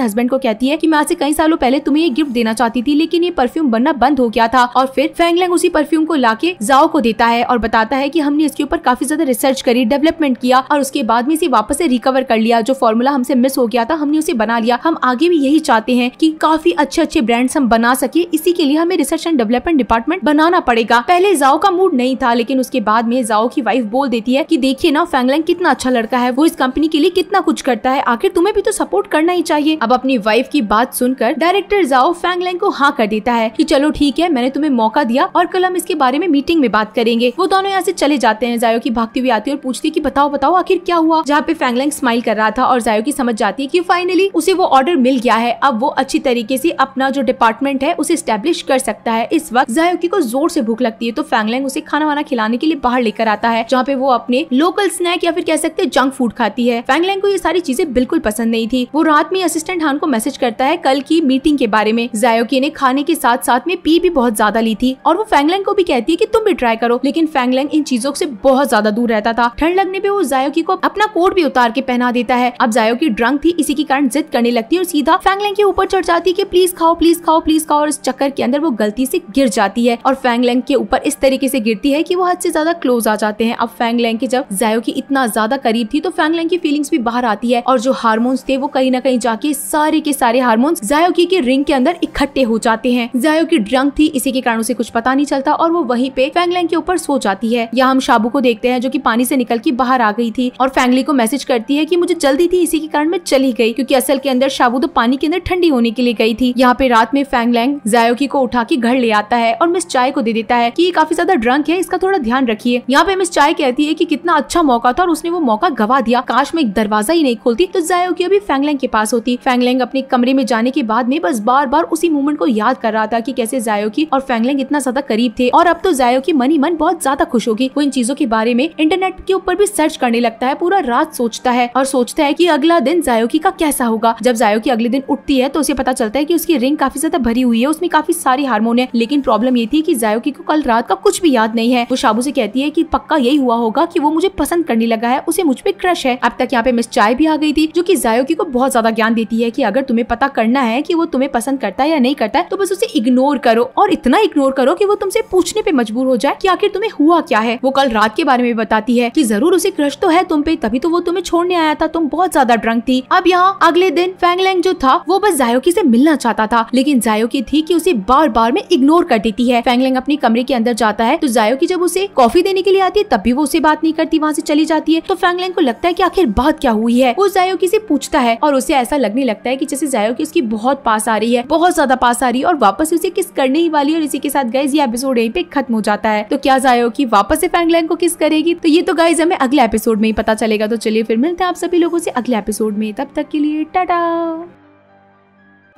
हस्बैंड को कहती है कि मैं आज से कई सालों पहले तुम्हें ये गिफ्ट देना चाहती थी लेकिन ये परफ्यूम बनना बंद हो गया था और फिर फैंगलैंग उसी परफ्यूम को लाके जाओ को देता है और बताता है की हमने इसके ऊपर काफी ज्यादा रिसर्च करी डेवलपमेंट किया और उसके बाद में इसे वापस से रिकवर कर लिया जो फॉर्मूला हमसे मिस हो गया था हमने उसे बना लिया हम आगे भी यही चाहते हैं की काफी अच्छे अच्छे ब्रांड्स हम बना सके इसी के लिए हमें रिसर्च एंड डेवलपमेंट डिपार्टमेंट बनाना पड़ेगा पहले जाओ का मूड नहीं था लेकिन उसके बाद में जाओ की वाइफ बोल देती है की देखिए ना फैंगलैंग कितना अच्छा लड़का है वो इस कंपनी के लिए कितना कुछ करता है आखिर तुम्हें भी तो सपोर्ट करना ही चाहिए अब अपनी वाइफ की बात सुनकर डायरेक्टर जाओ फैंगलैंग को हाँ कर देता है की चलो ठीक है मैंने तुम्हें मौका दिया और कल हम इसके बारे में मीटिंग में बात करेंगे वो दोनों यहाँ से चले जाते हैं जायो की भागती हुई आती है और पूछती की बताओ बताओ आखिर क्या हुआ जहाँ पे फैंगलैंग स्माइल कर रहा था और जायो की समझ जाती है की फाइनली उसे वो ऑर्डर मिल गया है अब वो अच्छी तरीके से अपना जो डिपार्टमेंट है उसे स्टेब्लिश कर सकता है इस वक्त जायोकी को जोर से भूख लगती है तो फैंगलैंग उसे खाना वाना खिलाने के लिए बाहर लेकर आता है जहाँ पे वो अपने लोकल स्नैक या फिर कह सकते हैं जंक फूड खाती है फैंगलैंग को ये सारी सारी चीजें बिल्कुल पसंद नहीं थी वो रात में असिस्टेंट हान को मैसेज करता है कल की मीटिंग के बारे में जायोकी ने खाने के साथ साथ में पी भी बहुत ज्यादा ली थी और वो फैंगलैंग को भी कहती है की तुम भी ट्राई करो लेकिन फैंगलैंग इन चीजों से बहुत ज्यादा दूर रहता था ठंड लगने पे वो जायोकी को अपना कोट भी उतार के पहना देता है अब जायोकी ड्रंक थी इसी के कारण जिद करने लगती है और सीधा फैंगलैंग के ऊपर चढ़ जाती है की प्लीज खाओ प्लीज खाओ प्लीज खाओ और इस चक्कर के अंदर वो गलती से गिर जाती है और फैंगलैंग के ऊपर इस तरीके से गिरती है की वो हद से ज्यादा क्लोज आ जाते हैं अब फैंगलैंग के जब जायोकी इतना ज्यादा करीब थी तो फैंगलैंग की फीलिंग्स भी बाहर आती जाती है और जो हार्मोन्स थे वो कहीं ना कहीं जाके सारे के सारे हार्मोन्स जायोकी के रिंग के अंदर इकट्ठे हो जाते हैं जायोकी ड्रंक थी इसी के कारण उसे कुछ पता नहीं चलता और वो वहीं पे फैंगलैंग के ऊपर सो जाती है या हम शाबू को देखते हैं जो की पानी से निकल के बाहर आ गई थी और फैंगली को मैसेज करती है की मुझे जल्दी थी इसी के कारण मैं चली गई क्यूँकी असल के अंदर शाबू तो पानी के अंदर ठंडी होने के लिए गई थी यहाँ पे रात में फैंगलैंग जायोकी को उठा के घर ले आता है और मिस चाय को दे देता है की ये काफी ज्यादा ड्रंक है इसका थोड़ा ध्यान रखिए यहाँ पे मिस चाय कहती है की कितना अच्छा मौका था और उसने वो मौका गवा दिया काश में एक दरवाजा ही नहीं नहीं खोलती तो जायो की अभी फैंगलैंग के पास होती फैंगलैंग अपने कमरे में जाने के बाद में बस बार बार उसी मूवमेंट को याद कर रहा था की कैसे जायो की और फैंगलैंग इतना ज्यादा करीब थे और अब तो जायो की मन मन बहुत ज्यादा खुश होगी वो इन चीजों के बारे में इंटरनेट के ऊपर भी सर्च करने लगता है पूरा रात सोचता है और सोचता है की अगला दिन जायो का कैसा होगा जब जायोकी अगले दिन उठती है तो उसे पता चलता है की उसकी रिंग काफी ज्यादा भरी हुई है उसमें काफी सारी हारमोन है लेकिन प्रॉब्लम ये थी की जायोकी को कल रात का कुछ भी याद नहीं है वो शाबू से कहती है की पक्का यही हुआ होगा की वो मुझे पसंद करने लगा है उसे मुझ पर क्रश है अब तक यहाँ पे मिस चाय भी भी आ गई थी जो की जायोकी को बहुत ज्यादा ज्ञान देती है की अगर तुम्हें पता करना है की वो तुम्हें पसंद करता है या नहीं करता है तो बस उसे इग्नोर करो और इतना इग्नोर करो की वो तुमसे पूछने पे मजबूर हो जाए की आखिर तुम्हें हुआ क्या है वो कल रात के बारे में बताती है की जरूर उसे क्रश तो है तुम पे तभी तो वो तुम्हें छोड़ने आया था तुम बहुत ज्यादा ड्रंक थी अब यहाँ अगले दिन फैंगलैंग जो था वो बस जायोकी से मिलना चाहता था लेकिन जायोकी थी कि उसे बार बार में इग्नोर कर देती है फैंगलैंग अपने कमरे के अंदर जाता है तो जायोकी जब उसे कॉफी देने के लिए आती है तब भी वो उसे बात नहीं करती वहाँ से चली जाती है तो फैंगलैंग को लगता है की आखिर बात क्या हुई है है वो जायोकी से पूछता है और उसे ऐसा लगने लगता है की जैसे जायोकी उसकी बहुत पास आ रही है बहुत ज्यादा पास आ रही है और वापस उसे किस करने ही वाली है और इसी के साथ गाइज ये एपिसोड यही पे खत्म हो जाता है तो क्या जायोकी वापस से फैंगलैंग को किस करेगी तो ये तो गाइज हमें अगले एपिसोड में ही पता चलेगा तो चलिए फिर मिलते हैं आप सभी लोगों से अगले एपिसोड में तब तक के लिए tata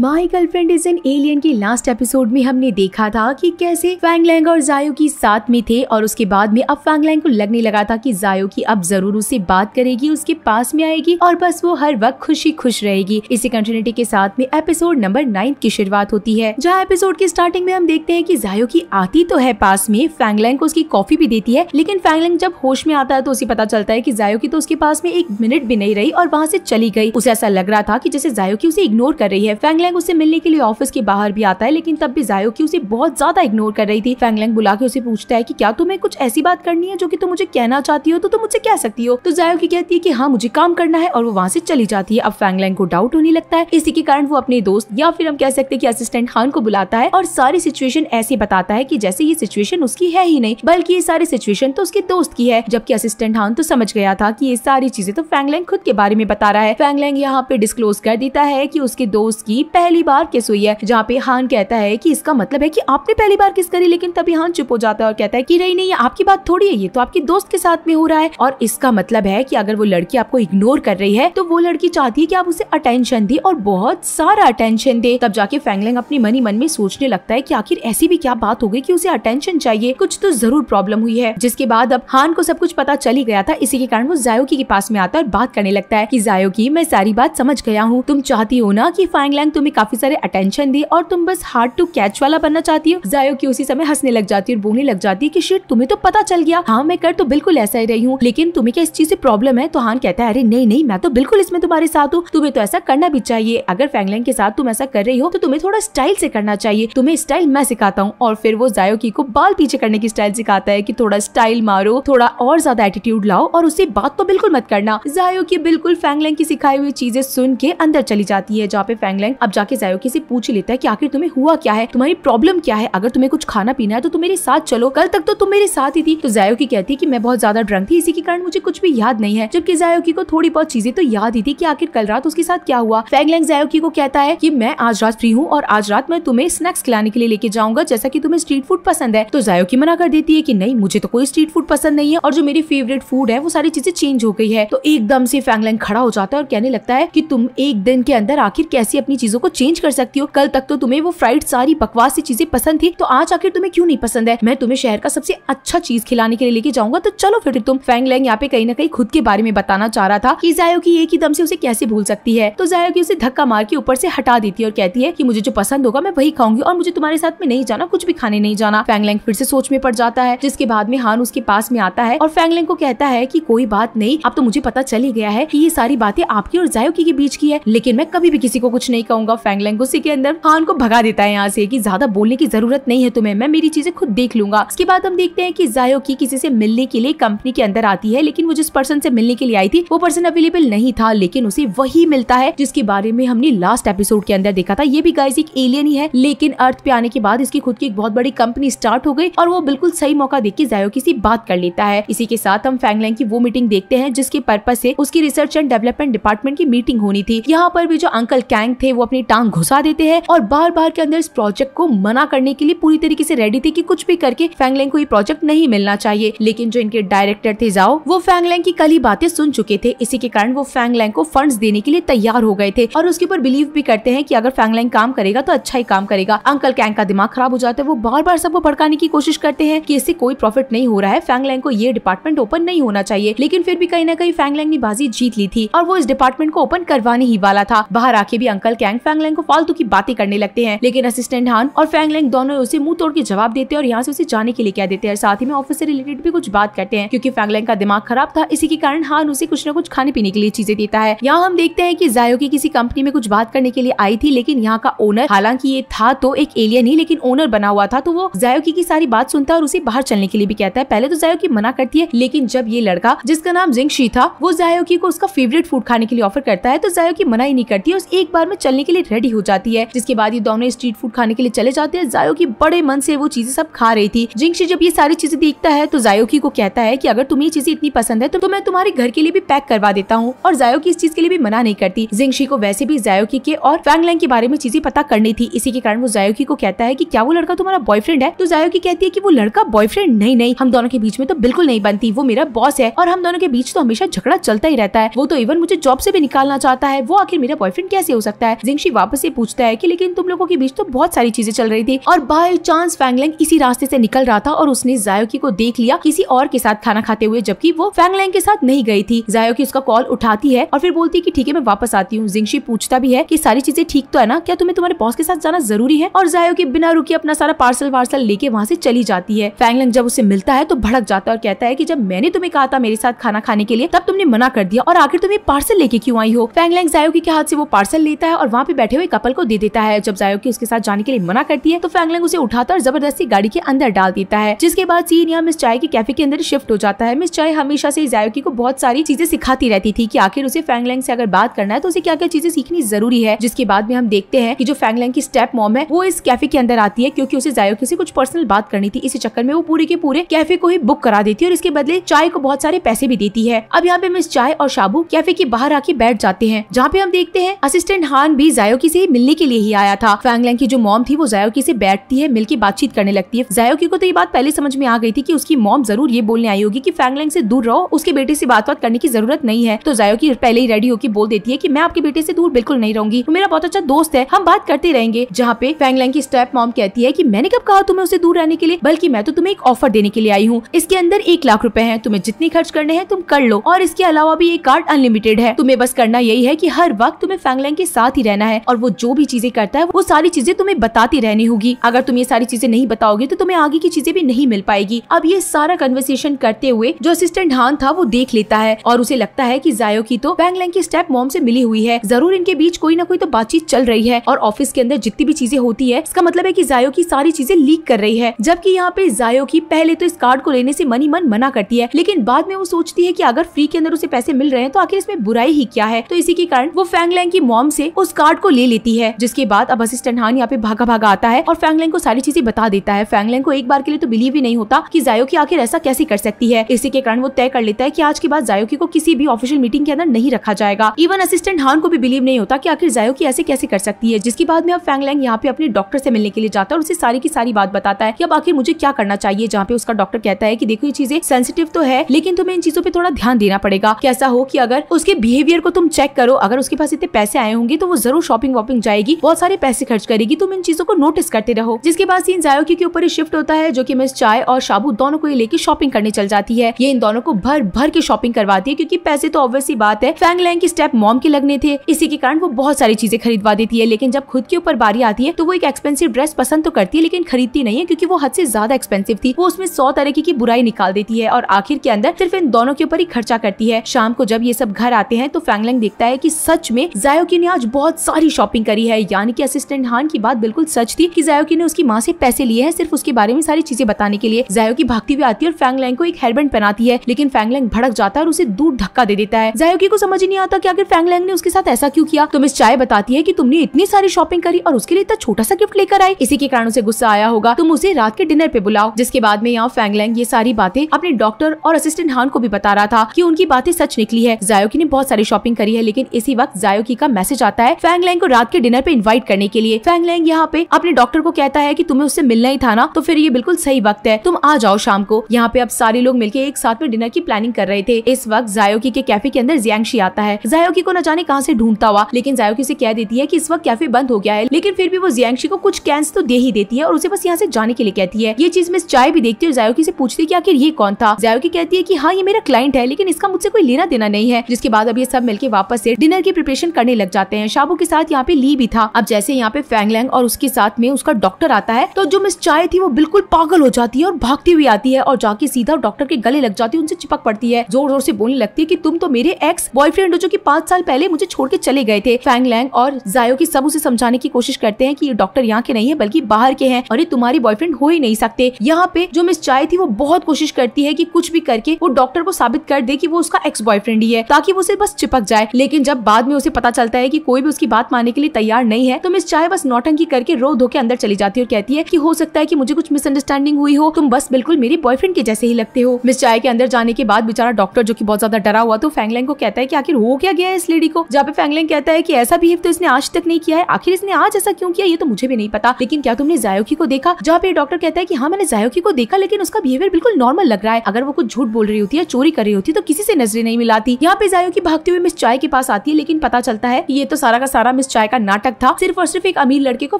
my girlfriend is an alien के लास्ट एपिसोड में हमने देखा था कि कैसे फैंगलैंग और जायो की साथ में थे और उसके बाद में अब फैंगलैंग को लगने लगा था कि जायो की अब जरूर उससे बात करेगी उसके पास में आएगी और बस वो हर वक्त खुशी खुश रहेगी इसी कंटिन्यूटी के साथ में एपिसोड नंबर नाइन की शुरुआत होती है जहाँ एपिसोड की स्टार्टिंग में हम देखते हैं की जायो की आती तो है पास में फैंगलैंग को उसकी कॉफी भी देती है लेकिन फैंगलैंग जब होश में आता है तो उसे पता चलता है की जायो की तो उसके पास में एक मिनट भी नहीं रही और वहाँ से चली गई उसे ऐसा लग रहा था की जैसे जायो की उसे इग्नोर कर रही है फैंगलैंग फैंगलैंग उससे मिलने के लिए ऑफिस के बाहर भी आता है लेकिन तब भी जायो की उसे बहुत ज्यादा इग्नोर कर रही थी फैंगलैंग बुला के उसे पूछता है की क्या तुम्हें कुछ ऐसी बात करनी है जो की तुम मुझे कहना चाहती हो तो तुम मुझे कह सकती हो तो जायो की कहती है की हाँ मुझे काम करना है और वो वहाँ से चली जाती है अब फैंगलैंग को डाउट होने लगता है इसी के कारण वो अपने दोस्त या फिर हम कह सकते हैं कि असिस्टेंट खान को बुलाता है और सारी सिचुएशन ऐसे बताता है कि जैसे ये सिचुएशन उसकी है ही नहीं बल्कि ये सारी सिचुएशन तो उसके दोस्त की है जबकि असिस्टेंट खान तो समझ गया था कि ये सारी चीजें तो फैंगलैंग खुद के बारे में बता रहा है फैंगलैंग यहाँ पे डिस्क्लोज कर देता है की उसके दोस्त की पहली बार किस हुई है जहाँ पे हान कहता है की इसका मतलब है की आपने पहली बार किस करी लेकिन तभी हान चुप हो जाता है और कहता है की रही नहीं आपकी बात थोड़ी है ये तो आपके दोस्त के साथ में हो रहा है और इसका मतलब है की अगर वो लड़की आपको इग्नोर कर रही है तो वो लड़की चाहती है की आप उसे अटेंशन दे और बहुत सारा अटेंशन दे तब जाके फैंगलिंग अपनी मन ही मन में सोचने लगता है की आखिर ऐसी भी क्या बात हो गई की उसे अटेंशन चाहिए कुछ तो जरूर प्रॉब्लम हुई है जिसके बाद अब हान को सब कुछ पता चल ही गया था इसी के कारण वो जायोकी के पास में आता है और बात करने लगता है की जायोकी मैं सारी बात समझ गया हूँ तुम चाहती हो ना की फैंगलैंग तुम्हें काफी सारे अटेंशन दी और तुम बस हार्ड टू कैच वाला बनना चाहती हो जायो की उसी समय हंसने लग जाती है और बोलने लग जाती है की शीट तुम्हें तो पता चल गया हाँ मैं कर तो बिल्कुल ऐसा ही रही हूँ लेकिन तुम्हें क्या इस चीज ऐसी प्रॉब्लम है तो हान कहता है अरे नहीं नहीं मैं तो बिल्कुल इसमें तुम्हारे साथ हूँ तुम्हें तो ऐसा करना भी चाहिए अगर फैंगलैंड के साथ तुम ऐसा कर रही हो तो तुम्हें थोड़ा स्टाइल से करना चाहिए तुम्हें स्टाइल मैं सिखाता हूँ और फिर वो जायो की को बाल पीछे करने की स्टाइल सिखाता है कि थोड़ा स्टाइल मारो थोड़ा और ज्यादा एटीट्यूड लाओ और उससे बात तो बिल्कुल मत करना जायो की बिल्कुल फैंगलैंग की सिखाई हुई चीजें सुन के अंदर चली जाती है जहाँ पे फैंगलैंग अब जाके जायोकी से पूछ लेता है कि आखिर तुम्हें हुआ क्या है तुम्हारी प्रॉब्लम क्या है अगर तुम्हें कुछ खाना पीना है तो तुम मेरे साथ चलो कल तक तो तुम मेरे साथ ही थी तो जायोकी कहती है की मैं बहुत ज्यादा ड्रंक थी इसी के कारण मुझे कुछ भी याद नहीं है जबकि जायोकी को थोड़ी बहुत चीजें तो याद ही थी की आखिर कल रात उसके साथ क्या हुआ फैंगलैंग जायोकी को कहता है की मैं आज रात फ्री हूँ और आज रात मैं तुम्हें स्नैक्स खिलाने के लिए लेके जाऊंगा जैसा की तुम्हें स्ट्रीट फूड पसंद है तो जायोकी मना कर देती है की नहीं मुझे तो कोई स्ट्रीट फूड पसंद नहीं है और जो मेरी फेवरेट फूड है वो सारी चीजें चेंज हो गई है तो एकदम से फैंगलैंग खड़ा हो जाता है और कहने लगता है की तुम एक दिन के अंदर आखिर कैसे अपनी चीजों को चेंज कर सकती हो कल तक तो तुम्हें वो फ्राइड सारी बकवास सी चीजें पसंद थी तो आज आखिर तुम्हें क्यों नहीं पसंद है मैं तुम्हें शहर का सबसे अच्छा चीज खिलाने के लिए लेके जाऊंगा तो चलो फिर तुम फैंग लैंग यहाँ पे कहीं ना कहीं खुद के बारे में बताना चाह रहा था की जायो की एक ही दम से उसे कैसे भूल सकती है तो जायो की उसे धक्का मार के ऊपर से हटा देती है और कहती है की मुझे जो पसंद होगा मैं वही खाऊंगी और मुझे तुम्हारे साथ में नहीं जाना कुछ भी खाने नहीं जाना फैंगलैंग फिर से सोच में पड़ जाता है जिसके बाद में हान उसके पास में आता है और फैंगलैंग को कहता है की कोई बात नहीं अब तो मुझे पता चल ही गया है की ये सारी बातें आपकी और जायो की के बीच की है लेकिन मैं कभी भी किसी को कुछ नहीं कहूंगा ऑफ फैंगलैंग उसी के अंदर खान को भगा देता है यहाँ से कि ज्यादा बोलने की जरूरत नहीं है तुम्हें मैं मेरी चीजें खुद देख लूंगा इसके बाद हम देखते हैं कि जायो की किसी से मिलने के लिए कंपनी के अंदर आती है लेकिन वो जिस पर्सन से मिलने के लिए आई थी वो पर्सन अवेलेबल नहीं था लेकिन उसे वही मिलता है जिसके बारे में हमने लास्ट एपिसोड के अंदर देखा था ये भी गाइज एक एलियन ही है लेकिन अर्थ पे आने के बाद इसकी खुद की एक बहुत बड़ी कंपनी स्टार्ट हो गई और वो बिल्कुल सही मौका देख के जायो किसी बात कर लेता है इसी के साथ हम फैंगलैंग की वो मीटिंग देखते हैं जिसके पर्पज से उसकी रिसर्च एंड डेवलपमेंट डिपार्टमेंट की मीटिंग होनी थी यहाँ पर भी जो अंकल कैंग थे वो अपनी टांग घुसा देते हैं और बार बार के अंदर इस प्रोजेक्ट को मना करने के लिए पूरी तरीके से रेडी थे कि कुछ भी करके फैंगलैंग को ये प्रोजेक्ट नहीं मिलना चाहिए लेकिन जो इनके डायरेक्टर थे जाओ वो फैंगलैंग की कल बातें सुन चुके थे इसी के कारण वो फैंगलैंग को फंड देने के लिए तैयार हो गए थे और उसके ऊपर बिलीव भी करते हैं की अगर फैंगलैंग काम करेगा तो अच्छा ही काम करेगा अंकल कैंग का दिमाग खराब हो जाता है वो बार बार सबको भड़काने की कोशिश करते हैं की इससे कोई प्रॉफिट नहीं हो रहा है फैंगलैंग को ये डिपार्टमेंट ओपन नहीं होना चाहिए लेकिन फिर भी कहीं ना कहीं फैंगलैंग ने बाजी जीत ली थी और वो इस डिपार्टमेंट को ओपन करवाने ही वाला था बाहर आके भी अंकल कैंग फैंगलैंग को फालतू की बातें करने लगते हैं लेकिन असिस्टेंट हान और फैंगलैंग दोनों उसे मुंह तोड़ के जवाब देते हैं और यहाँ से उसे जाने के लिए कह देते हैं साथ ही में ऑफिस से रिलेटेड भी कुछ बात करते हैं क्योंकि फैंगलैंग का दिमाग खराब था इसी के कारण हान उसे कुछ न कुछ खाने पीने के लिए चीजें देता है यहाँ हम देखते हैं की जायो की किसी कंपनी में कुछ बात करने के लिए आई थी लेकिन यहाँ का ओनर हालांकि ये था तो एक एलियन ही लेकिन ओनर बना हुआ था तो वो जायोकी की सारी बात सुनता है और उसे बाहर चलने के लिए भी कहता है पहले तो जायो मना करती है लेकिन जब ये लड़का जिसका नाम जिंग शी था वो जायोकी को उसका फेवरेट फूड खाने के लिए ऑफर करता है तो जायो मना ही नहीं करती है और एक बार में चलने के के लिए रेडी हो जाती है जिसके बाद ये दोनों स्ट्रीट फूड खाने के लिए चले जाते हैं जायो की बड़े मन से वो चीजें सब खा रही थी जिंगशी जब ये सारी चीजें देखता है तो जायोकी को कहता है की अगर तुम्हें ये चीजें इतनी पसंद है तो, तो मैं तुम्हारे घर के लिए भी पैक करवा देता हूँ और जायो इस चीज के लिए भी मना नहीं करती जिंगशी को वैसे भी जायोकी के और फैंगलैंग के बारे में चीजें पता करनी थी इसी के कारण वो जायोकी को कहता है की क्या वो लड़का तुम्हारा बॉयफ्रेंड है तो जायोकी कहती है की वो लड़का बॉयफ्रेंड नहीं नहीं हम दोनों के बीच में तो बिल्कुल नहीं बनती वो मेरा बॉस है और हम दोनों के बीच तो हमेशा झगड़ा चलता ही रहता है वो तो इवन मुझे जॉब से भी निकालना चाहता है वो आखिर मेरा बॉयफ्रेंड कैसे हो सकता है जिंक ऋषि वापस से पूछता है कि लेकिन तुम लोगों के बीच तो बहुत सारी चीजें चल रही थी और बाय चांस फैंगलैंग इसी रास्ते से निकल रहा था और उसने जायोकी को देख लिया किसी और के साथ खाना खाते हुए जबकि वो फैंगलैंग के साथ नहीं गई थी जायोकी उसका कॉल उठाती है और फिर बोलती है की ठीक है मैं वापस आती हूँ जिंगशी पूछता भी है की सारी चीजें ठीक तो है ना क्या तुम्हें तुम्हारे बॉस के साथ जाना जरूरी है और जायोकी बिना रुकी अपना सारा पार्सल वार्सल लेके वहाँ से चली जाती है फैंगलैंग जब उसे मिलता है तो भड़क जाता है और कहता है की जब मैंने तुम्हें कहा था मेरे साथ खाना खाने के लिए तब तुमने मना कर दिया और आखिर तुम्हें पार्सल लेके क्यों आई हो फैंगलैंग जायोकी के हाथ से वो पार्सल लेता है और वहाँ पे बैठे हुए कपल को दे देता है जब जायोकी उसके साथ जाने के लिए मना करती है तो फैंगलिंग उसे उठाता और जबरदस्ती गाड़ी के अंदर डाल देता है जिसके बाद सीन यहाँ मिस चाय के कैफे के अंदर शिफ्ट हो जाता है मिस चाय हमेशा से जायोकी को बहुत सारी चीजें सिखाती रहती थी की आखिर उसे फैंगलैंग से अगर बात करना है तो उसे क्या क्या चीजें सीखनी जरूरी है जिसके बाद में हम देखते हैं की जो फैंगलैंग की स्टेप मॉम है वो इस कैफे के अंदर आती है क्योंकि उसे जायोकी से कुछ पर्सनल बात करनी थी इसी चक्कर में वो पूरे के पूरे कैफे को ही बुक करा देती है और इसके बदले चाय को बहुत सारे पैसे भी देती है अब यहाँ पे मिस चाय और शाबू कैफे के बाहर आके बैठ जाते हैं जहाँ पे हम देखते हैं असिस्टेंट हान भी जायोकी से मिलने के लिए ही आया था फैंगलैंग की जो मॉम थी वो जायोकी से बैठती है मिलकर बातचीत करने लगती है जायोकी को तो ये बात पहले समझ में आ गई थी की उसकी मॉम जरूर ये बोलने आई होगी की फैंगलैंग से दूर रहो उसके बेटे से बात बात करने की जरूरत नहीं है तो जायोकी पहले ही रेडी होकर बोल देती है की मैं आपके बेटे से दूर बिल्कुल नहीं रहूंगी तो मेरा बहुत अच्छा दोस्त है हम बात करते रहेंगे जहाँ पे फैंगलैंग की स्टेप मॉम कहती है की मैंने कब कहा तुम्हें उसे दूर रहने के लिए बल्कि मैं तो तुम्हें एक ऑफर देने के लिए आई हूँ इसके अंदर एक लाख रूपए है तुम्हें जितने खर्च करने हैं तुम कर लो और इसके अलावा भी ये कार्ड अनलिमिटेड है तुम्हें बस करना यही है की हर वक्त तुम्हें फैंगलैंग के साथ ही रहना है है और वो जो भी चीजें करता है वो सारी चीजें तुम्हें बताती रहनी होगी अगर तुम ये सारी चीजें नहीं बताओगे तो तुम्हें आगे की चीजें भी नहीं मिल पाएगी अब ये सारा कन्वर्सेशन करते हुए जो असिस्टेंट हान था वो देख लेता है और उसे लगता है की जायो की तो बैंगलैंग की स्टेप मॉम ऐसी मिली हुई है जरूर इनके बीच कोई ना कोई तो बातचीत चल रही है और ऑफिस के अंदर जितनी भी चीजें होती है इसका मतलब है की जायो की सारी चीजें लीक कर रही है जबकि यहाँ पे जायो की पहले तो इस कार्ड को लेने ऐसी मनी मन मना करती है लेकिन बाद में वो सोचती है की अगर फ्री के अंदर उसे पैसे मिल रहे हैं तो आखिर इसमें बुराई ही क्या है तो इसी के कारण वो फैंगलैंग की मॉम से उस कार्ड को ले लेती है जिसके बाद अब असिस्टेंट हान यहाँ पे भागा भागा आता है और फैंगलैंग को सारी चीजें बता देता है फैंगलैंग को एक बार के लिए तो बिलीव ही नहीं होता की की आखिर ऐसा कैसे कर सकती है इसी के कारण वो तय कर लेता है की आज के बाद जायोकी को किसी भी ऑफिशियल मीटिंग के अंदर नहीं रखा जाएगा इवन असिस्टेंट हान को भी बिलीव नहीं होता की आखिर की ऐसे कैसे कर सकती है जिसके बाद में अब फैंगलैंग यहाँ पे अपने डॉक्टर से मिलने के लिए जाता है और उसे सारी की सारी बात बताता है की अब आखिर मुझे क्या करना चाहिए जहाँ पे उसका डॉक्टर कहता है की देखो ये चीजें सेंसिटिव तो है लेकिन तुम्हें इन चीजों पर थोड़ा ध्यान देना पड़ेगा कैसा हो की अगर उसके बिहेवियर को तुम चेक करो अगर उसके पास इतने पैसे आए होंगे तो वो जरूर शॉपिंग वॉपिंग जाएगी बहुत सारे पैसे खर्च करेगी तुम इन चीजों को नोटिस करते रहो जिसके बाद सीन जायो के ऊपर शिफ्ट होता है जो की मिस चाय और शाबू दोनों को ये लेके शॉपिंग करने चल जाती है ये इन दोनों को भर भर के शॉपिंग करवाती है क्यूँकी पैसे तो ऑब्वियसली बात है फैंग लैंग की स्टेप मॉम के लगने थे इसी के कारण वो बहुत सारी चीजें खरीदवा देती है लेकिन जब खुद के ऊपर बारी आती है तो वो एक एक्सपेंसिव ड्रेस पसंद तो करती है लेकिन खरीदती नहीं है क्योंकि वो हद से ज्यादा एक्सपेंसिव थी वो उसमें सौ तरह की बुराई निकाल देती है और आखिर के अंदर सिर्फ इन दोनों के ऊपर ही खर्चा करती है शाम को जब ये सब घर आते हैं तो फैंगलैंग देखता है की सच में जायो ने आज बहुत सारी शॉपिंग करी है यानी कि असिस्टेंट हान की बात बिल्कुल सच थी कि जायोकी ने उसकी माँ से पैसे लिए हैं सिर्फ उसके बारे में सारी चीजें बताने के लिए जायोकी भागती हुई आती है और फैंगलैंग को एक हेयरबैंड पहनाती है लेकिन फैंगलैंग भड़क जाता है और उसे दूर धक्का दे देता है जायोकी को समझ नहीं आता कि अगर फैंगलैंग ने उसके साथ ऐसा क्यों किया तो मिस चाय बताती है की तुमने इतनी सारी शॉपिंग करी और उसके लिए इतना छोटा सा गिफ्ट लेकर आई इसी के कारण उसे गुस्सा आया होगा तुम उसे रात के डिनर पे बुलाओ जिसके बाद में यहाँ फैंगलैंग ये सारी बातें अपने डॉक्टर और असिस्टेंट हान को भी बता रहा था की उनकी बातें सच निकली है जायोकी ने बहुत सारी शॉपिंग करी है लेकिन इसी वक्त जायोकी का मैसेज आता है फैंग फैंगलैंग को रात के डिनर पे इनवाइट करने के लिए फैंगलैंग यहाँ पे अपने डॉक्टर को कहता है की तुम्हें उससे मिलना ही था ना तो फिर ये बिल्कुल सही वक्त है तुम आ जाओ शाम को यहाँ पे अब सारे लोग मिलकर एक साथ में डिनर की प्लानिंग कर रहे थे इस वक्त जायोकी के कैफे के अंदर जियांगशी आता है जायोकी को न जाने कहाँ से ढूंढता हुआ लेकिन जायोकी से कह देती है कि इस वक्त कैफे बंद हो गया है लेकिन फिर भी वो जियांगशी को कुछ कैंस तो दे ही देती है और उसे बस यहाँ से जाने के लिए कहती है ये चीज मिस चाय भी देखती है जायोकी से पूछती है आखिर ये कौन था जायोकी कहती है की हाँ ये मेरा क्लाइंट है लेकिन इसका मुझसे कोई लेना देना नहीं है जिसके बाद अब ये सब मिलकर वापस से डिनर की प्रिपरेशन करने लग जाते हैं शाबू के साथ यहाँ पे ली भी था अब जैसे यहाँ पे फैंगलैंग और उसके साथ में उसका डॉक्टर आता है तो जो मिस चाय थी वो बिल्कुल पागल हो जाती है और भागती हुई आती है और जाके सीधा डॉक्टर के गले लग जाती है उनसे चिपक पड़ती है जोर जोर से बोलने लगती है की तुम तो मेरे एक्स बॉयफ्रेंड हो जो की पांच साल पहले मुझे छोड़ के चले गए थे फैंगलैंग और जायो की सब उसे समझाने की कोशिश करते हैं की ये डॉक्टर यहाँ के नहीं है बल्कि बाहर के है और ये तुम्हारे बॉयफ्रेंड हो ही नहीं सकते यहाँ पे जो मिस चाय थी वो बहुत कोशिश करती है की कुछ भी करके वो डॉक्टर को साबित कर दे की वो उसका एक्स बॉयफ्रेंड ही है ताकि वो उसे बस चिपक जाए लेकिन जब बाद में उसे पता चलता है की कोई भी उसकी बात बात मानने के लिए तैयार नहीं है तो मिस चाय बस नौटंकी करके रो धो के अंदर चली जाती है और कहती है की हो सकता है की मुझे कुछ मिसअंडरस्टैंडिंग हुई हो तुम बस बिल्कुल मेरी बॉयफ्रेंड के जैसे ही लगते हो मिस चाय के अंदर जाने के बाद बेचारा डॉक्टर जो की बहुत ज्यादा डरा हुआ तो फैंगलैंग को कहता है की आखिर हो क्या गया इस लेडी को जहाँ पे फैंगलैंग कहता है की ऐसा बिहेव तो इसने आज तक नहीं किया है आखिर इसने आज ऐसा क्यों किया ये तो मुझे भी नहीं पता लेकिन क्या तुमने जायोकी को देखा जहाँ पे डॉक्टर कहता है की हाँ मैंने जायोकी को देखा लेकिन उसका बिहेवियर बिल्कुल नॉर्मल लग रहा है अगर वो कुछ झूठ बोल रही होती है चोरी कर रही होती तो किसी से नजरें नहीं मिलाती यहाँ पे जायोकी भागते हुए मिस चाय के पास आती है लेकिन पता चलता है ये तो सारा का सारा आराम मिस चाय का नाटक था सिर्फ और सिर्फ एक अमीर लड़के को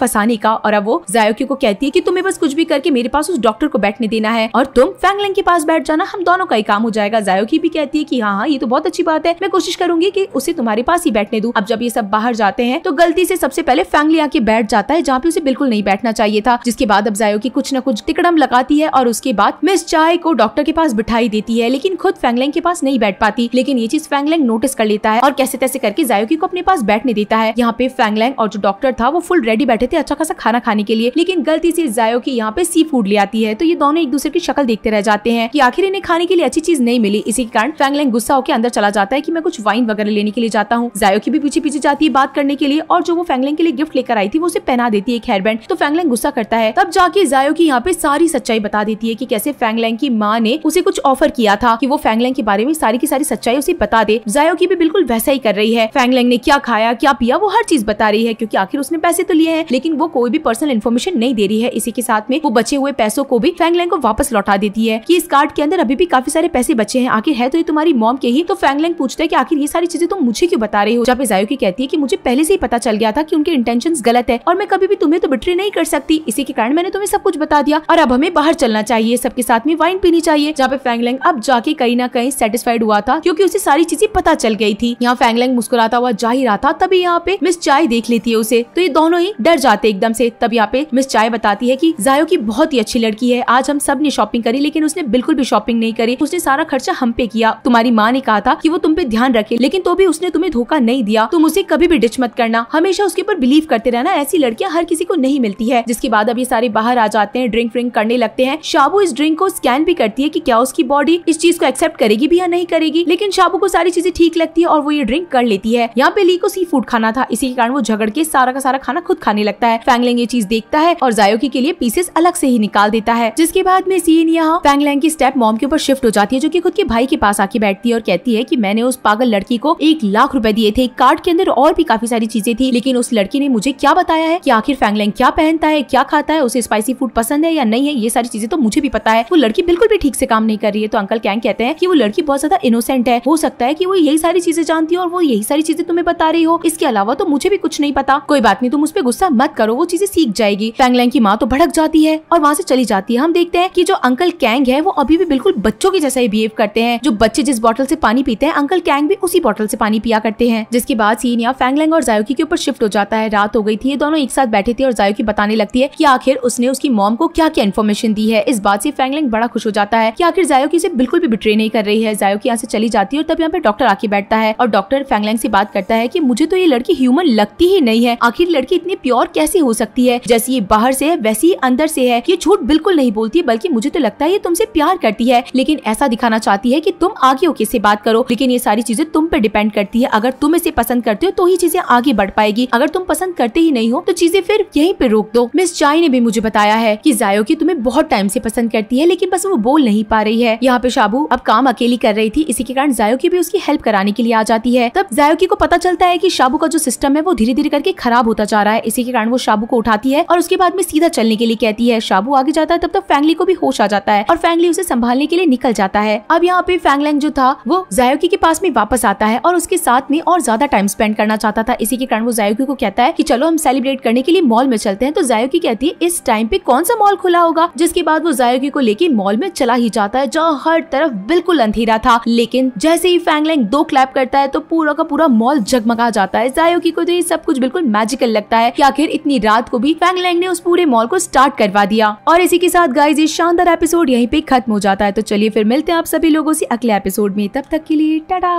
फंसाने का और अब वो जायोकी को कहती है की तुम्हें बस कुछ भी करके मेरे पास उस डॉक्टर को बैठने देना है और तुम फैंगलिंग के पास बैठ जाना हम दोनों का ही काम हो जाएगा जायोकी भी कहती है की हाँ हाँ ये तो बहुत अच्छी बात है मैं कोशिश करूंगी की उसे तुम्हारे पास ही बैठने दू अब जब ये सब बाहर जाते हैं तो गलती से सबसे पहले फैंगली आके बैठ जाता है जहाँ पे उसे बिल्कुल नहीं बैठना चाहिए था जिसके बाद अब जायोकी कुछ न कुछ तिकड़म लगाती है और उसके बाद मिस चाय को डॉक्टर के पास बिठाई देती है लेकिन खुद फैंगलैंग के पास नहीं बैठ पाती लेकिन ये चीज फैंगलैंग नोटिस कर लेता है और कैसे तैसे करके जायोकी को अपने पास बैठने देता है यहाँ पे फैंगलैंग और जो डॉक्टर था वो फुल रेडी बैठे थे अच्छा खासा खाना खाने के लिए लेकिन गलती से जायो की यहाँ पे सी फूड ले आती है तो ये दोनों एक दूसरे की शक्ल देखते रह जाते हैं की आखिर इन्हें खाने के लिए अच्छी चीज नहीं मिली इसी कारण फैंगलैंग गुस्सा होकर अंदर चला जाता है की मैं कुछ वाइन वगैरह लेने के लिए जाता हूँ जायो की भी पीछे पीछे जाती है बात करने के लिए और जो वो फैंगलैंग के लिए गिफ्ट लेकर आई थी वो उसे पहना देती है एक बैंड तो फैंगलैंग गुस्सा करता है तब जाके जायो की यहाँ पे सारी सच्चाई बता देती है की कैसे फैंगलैंग की माँ ने उसे कुछ ऑफर किया था की वो फैंगलैंग के बारे में सारी की सारी सच्चाई उसे बता दे जायो की भी बिल्कुल वैसा ही कर रही है फैंगलैंग ने क्या खाया क्या पिया वो हर चीज बता रही है क्योंकि आखिर उसने पैसे तो लिए हैं लेकिन वो कोई भी पर्सनल इन्फॉर्मेशन नहीं दे रही है इसी के साथ में वो बचे हुए पैसों को भी फैंगलैंग को वापस लौटा देती है की इस कार्ड के अंदर अभी भी काफी सारे पैसे बचे हैं आखिर है तो ये तुम्हारी मॉम के ही तो फैंगलैंग पूछता है की आखिर ये सारी चीजें तुम मुझे क्यों बता रही हो जहाँ पे की कहती है की मुझे पहले से ही पता चल गया था की उनके इंटेंशन गलत है और मैं कभी भी तुम्हें तो बिट्री नहीं कर सकती इसी के कारण मैंने तुम्हें सब कुछ बता दिया और अब हमें बाहर चलना चाहिए सबके साथ में वाइन पीनी चाहिए जहाँ पे फैंगलैंग अब जाके कहीं ना कहीं सेटिस्फाइड हुआ था क्योंकि उसे सारी चीजें पता चल गई थी यहाँ फैंगलैंग मुस्कुराता हुआ जा ही रहा था तभी यहाँ पे मिस चाय देख लेती है उसे तो ये दोनों ही डर जाते एकदम से तब यहाँ पे मिस चाय बताती है की जायो की बहुत ही अच्छी लड़की है आज हम सब ने शॉपिंग करी लेकिन उसने बिल्कुल भी शॉपिंग नहीं करी उसने सारा खर्चा हम पे किया तुम्हारी माँ ने कहा था की वो तुम पे ध्यान रखे लेकिन तो भी उसने तुम्हें धोखा नहीं दिया तुम उसे कभी भी डिच मत करना हमेशा उसके ऊपर बिलीव करते रहना ऐसी लड़कियाँ हर किसी को नहीं मिलती है जिसके बाद अब ये सारे बाहर आ जाते हैं ड्रिंक व्रिंक करने लगते हैं शाबू इस ड्रिंक को स्कैन भी करती है कि क्या उसकी बॉडी इस चीज को एक्सेप्ट करेगी भी या नहीं करेगी लेकिन शाबू को सारी चीजें ठीक लगती है और वो ये ड्रिंक कर लेती है यहाँ पे ली को सी फूड खाना था था इसी के कारण वो झगड़ के सारा का सारा खाना खुद खाने लगता है फैंगलैंग ये चीज देखता है और जायोकी के लिए पीसेस अलग से ही निकाल देता है जिसके बाद में सीन यहाँ फैंगलैंग की स्टेप मॉम के ऊपर शिफ्ट हो जाती है जो की खुद के भाई के पास आके बैठती है और कहती है की मैंने उस पागल लड़की को एक लाख रूपए दिए थे कार्ड के अंदर और भी काफी सारी चीजें थी लेकिन उस लड़की ने मुझे क्या बताया है की आखिर फैंगलैंग क्या पहनता है क्या खाता है उसे स्पाइसी फूड पसंद है या नहीं है ये सारी चीजें तो मुझे भी पता है वो लड़की बिल्कुल भी ठीक से काम नहीं कर रही है तो अंकल कैंग कहते हैं कि वो लड़की बहुत ज्यादा इनोसेंट है हो सकता है कि वो यही सारी चीजें जानती हो और वो यही सारी चीजें तुम्हें बता रही हो इसके अलावा अलावा तो मुझे भी कुछ नहीं पता कोई बात नहीं तुम उस पर गुस्सा मत करो वो चीजें सीख जाएगी पैंगलैंग की माँ तो भड़क जाती है और वहाँ से चली जाती है हम देखते हैं कि जो अंकल कैंग है वो अभी भी बिल्कुल बच्चों के जैसा ही बिहेव करते हैं जो बच्चे जिस बॉटल से पानी पीते हैं अंकल कैंग भी उसी बॉटल से पानी पिया करते हैं जिसके बाद सीन या फैंगलैंग और जायोकी के ऊपर शिफ्ट हो जाता है रात हो गई थी दोनों एक साथ बैठे थे और जायोकी बताने लगती है की आखिर उसने उसकी मॉम को क्या क्या इन्फॉर्मेशन दी है इस बात से फैंगलैंग बड़ा खुश हो जाता है की आखिर जायोकी उसे बिल्कुल भी बिट्रे नहीं कर रही है जायोकी यहाँ से चली जाती है और तब यहाँ पे डॉक्टर आके बैठता है और डॉक्टर फैंगलैंग से बात करता है की मुझे तो ये लड़की ह्यूमन लगती ही नहीं है आखिर लड़की इतनी प्योर कैसे हो सकती है जैसी ये बाहर से है वैसी ही अंदर से है ये झूठ बिल्कुल नहीं बोलती बल्कि मुझे तो लगता है ये तुमसे प्यार करती है लेकिन ऐसा दिखाना चाहती है की तुम आगे होके से बात करो लेकिन ये सारी चीजें तुम पे डिपेंड करती है अगर तुम इसे पसंद करते हो तो ही चीजें आगे बढ़ पाएगी अगर तुम पसंद करते ही नहीं हो तो चीजें फिर यहीं पे रोक दो मिस चाई ने भी मुझे बताया है की जायो की तुम्हें बहुत टाइम से पसंद करती है लेकिन बस वो बोल नहीं पा रही है यहाँ पे शाबू अब काम अकेली कर रही थी इसी के कारण जायो की भी उसकी हेल्प कराने के लिए आ जाती है तब जायो की को पता चलता है की शाबू का जो सिस्टम है वो धीरे धीरे करके खराब होता जा रहा है इसी के कारण वो शाबू को उठाती है और उसके बाद में सीधा चलने के लिए कहती है शाबू आगे जाता है तब तक फैंगली को भी होश आ जाता है और फैंगली उसे संभालने के लिए निकल जाता है अब यहाँ पे फैंगलैंग जो था वो जायोकी के पास में वापस आता है और उसके साथ में और ज्यादा टाइम स्पेंड करना चाहता था इसी के कारण वो जायोकी को कहता है की चलो हम सेलिब्रेट करने के लिए मॉल में चलते हैं तो जायोकी कहती है इस टाइम पे कौन सा मॉल खुला होगा जिसके बाद वो जायोकी को लेके मॉल में चला ही जाता है जहाँ हर तरफ बिल्कुल अंधेरा था लेकिन जैसे ही फैंगलैंग दो क्लैप करता है तो पूरा का पूरा मॉल जगमगा जाता है जायो लोकी को तो ये सब कुछ बिल्कुल मैजिकल लगता है की आखिर इतनी रात को भी फैंग लैंग ने उस पूरे मॉल को स्टार्ट करवा दिया और इसी के साथ गाइज ये शानदार एपिसोड यही पे खत्म हो जाता है तो चलिए फिर मिलते हैं आप सभी लोगों से अगले एपिसोड में तब तक के लिए tata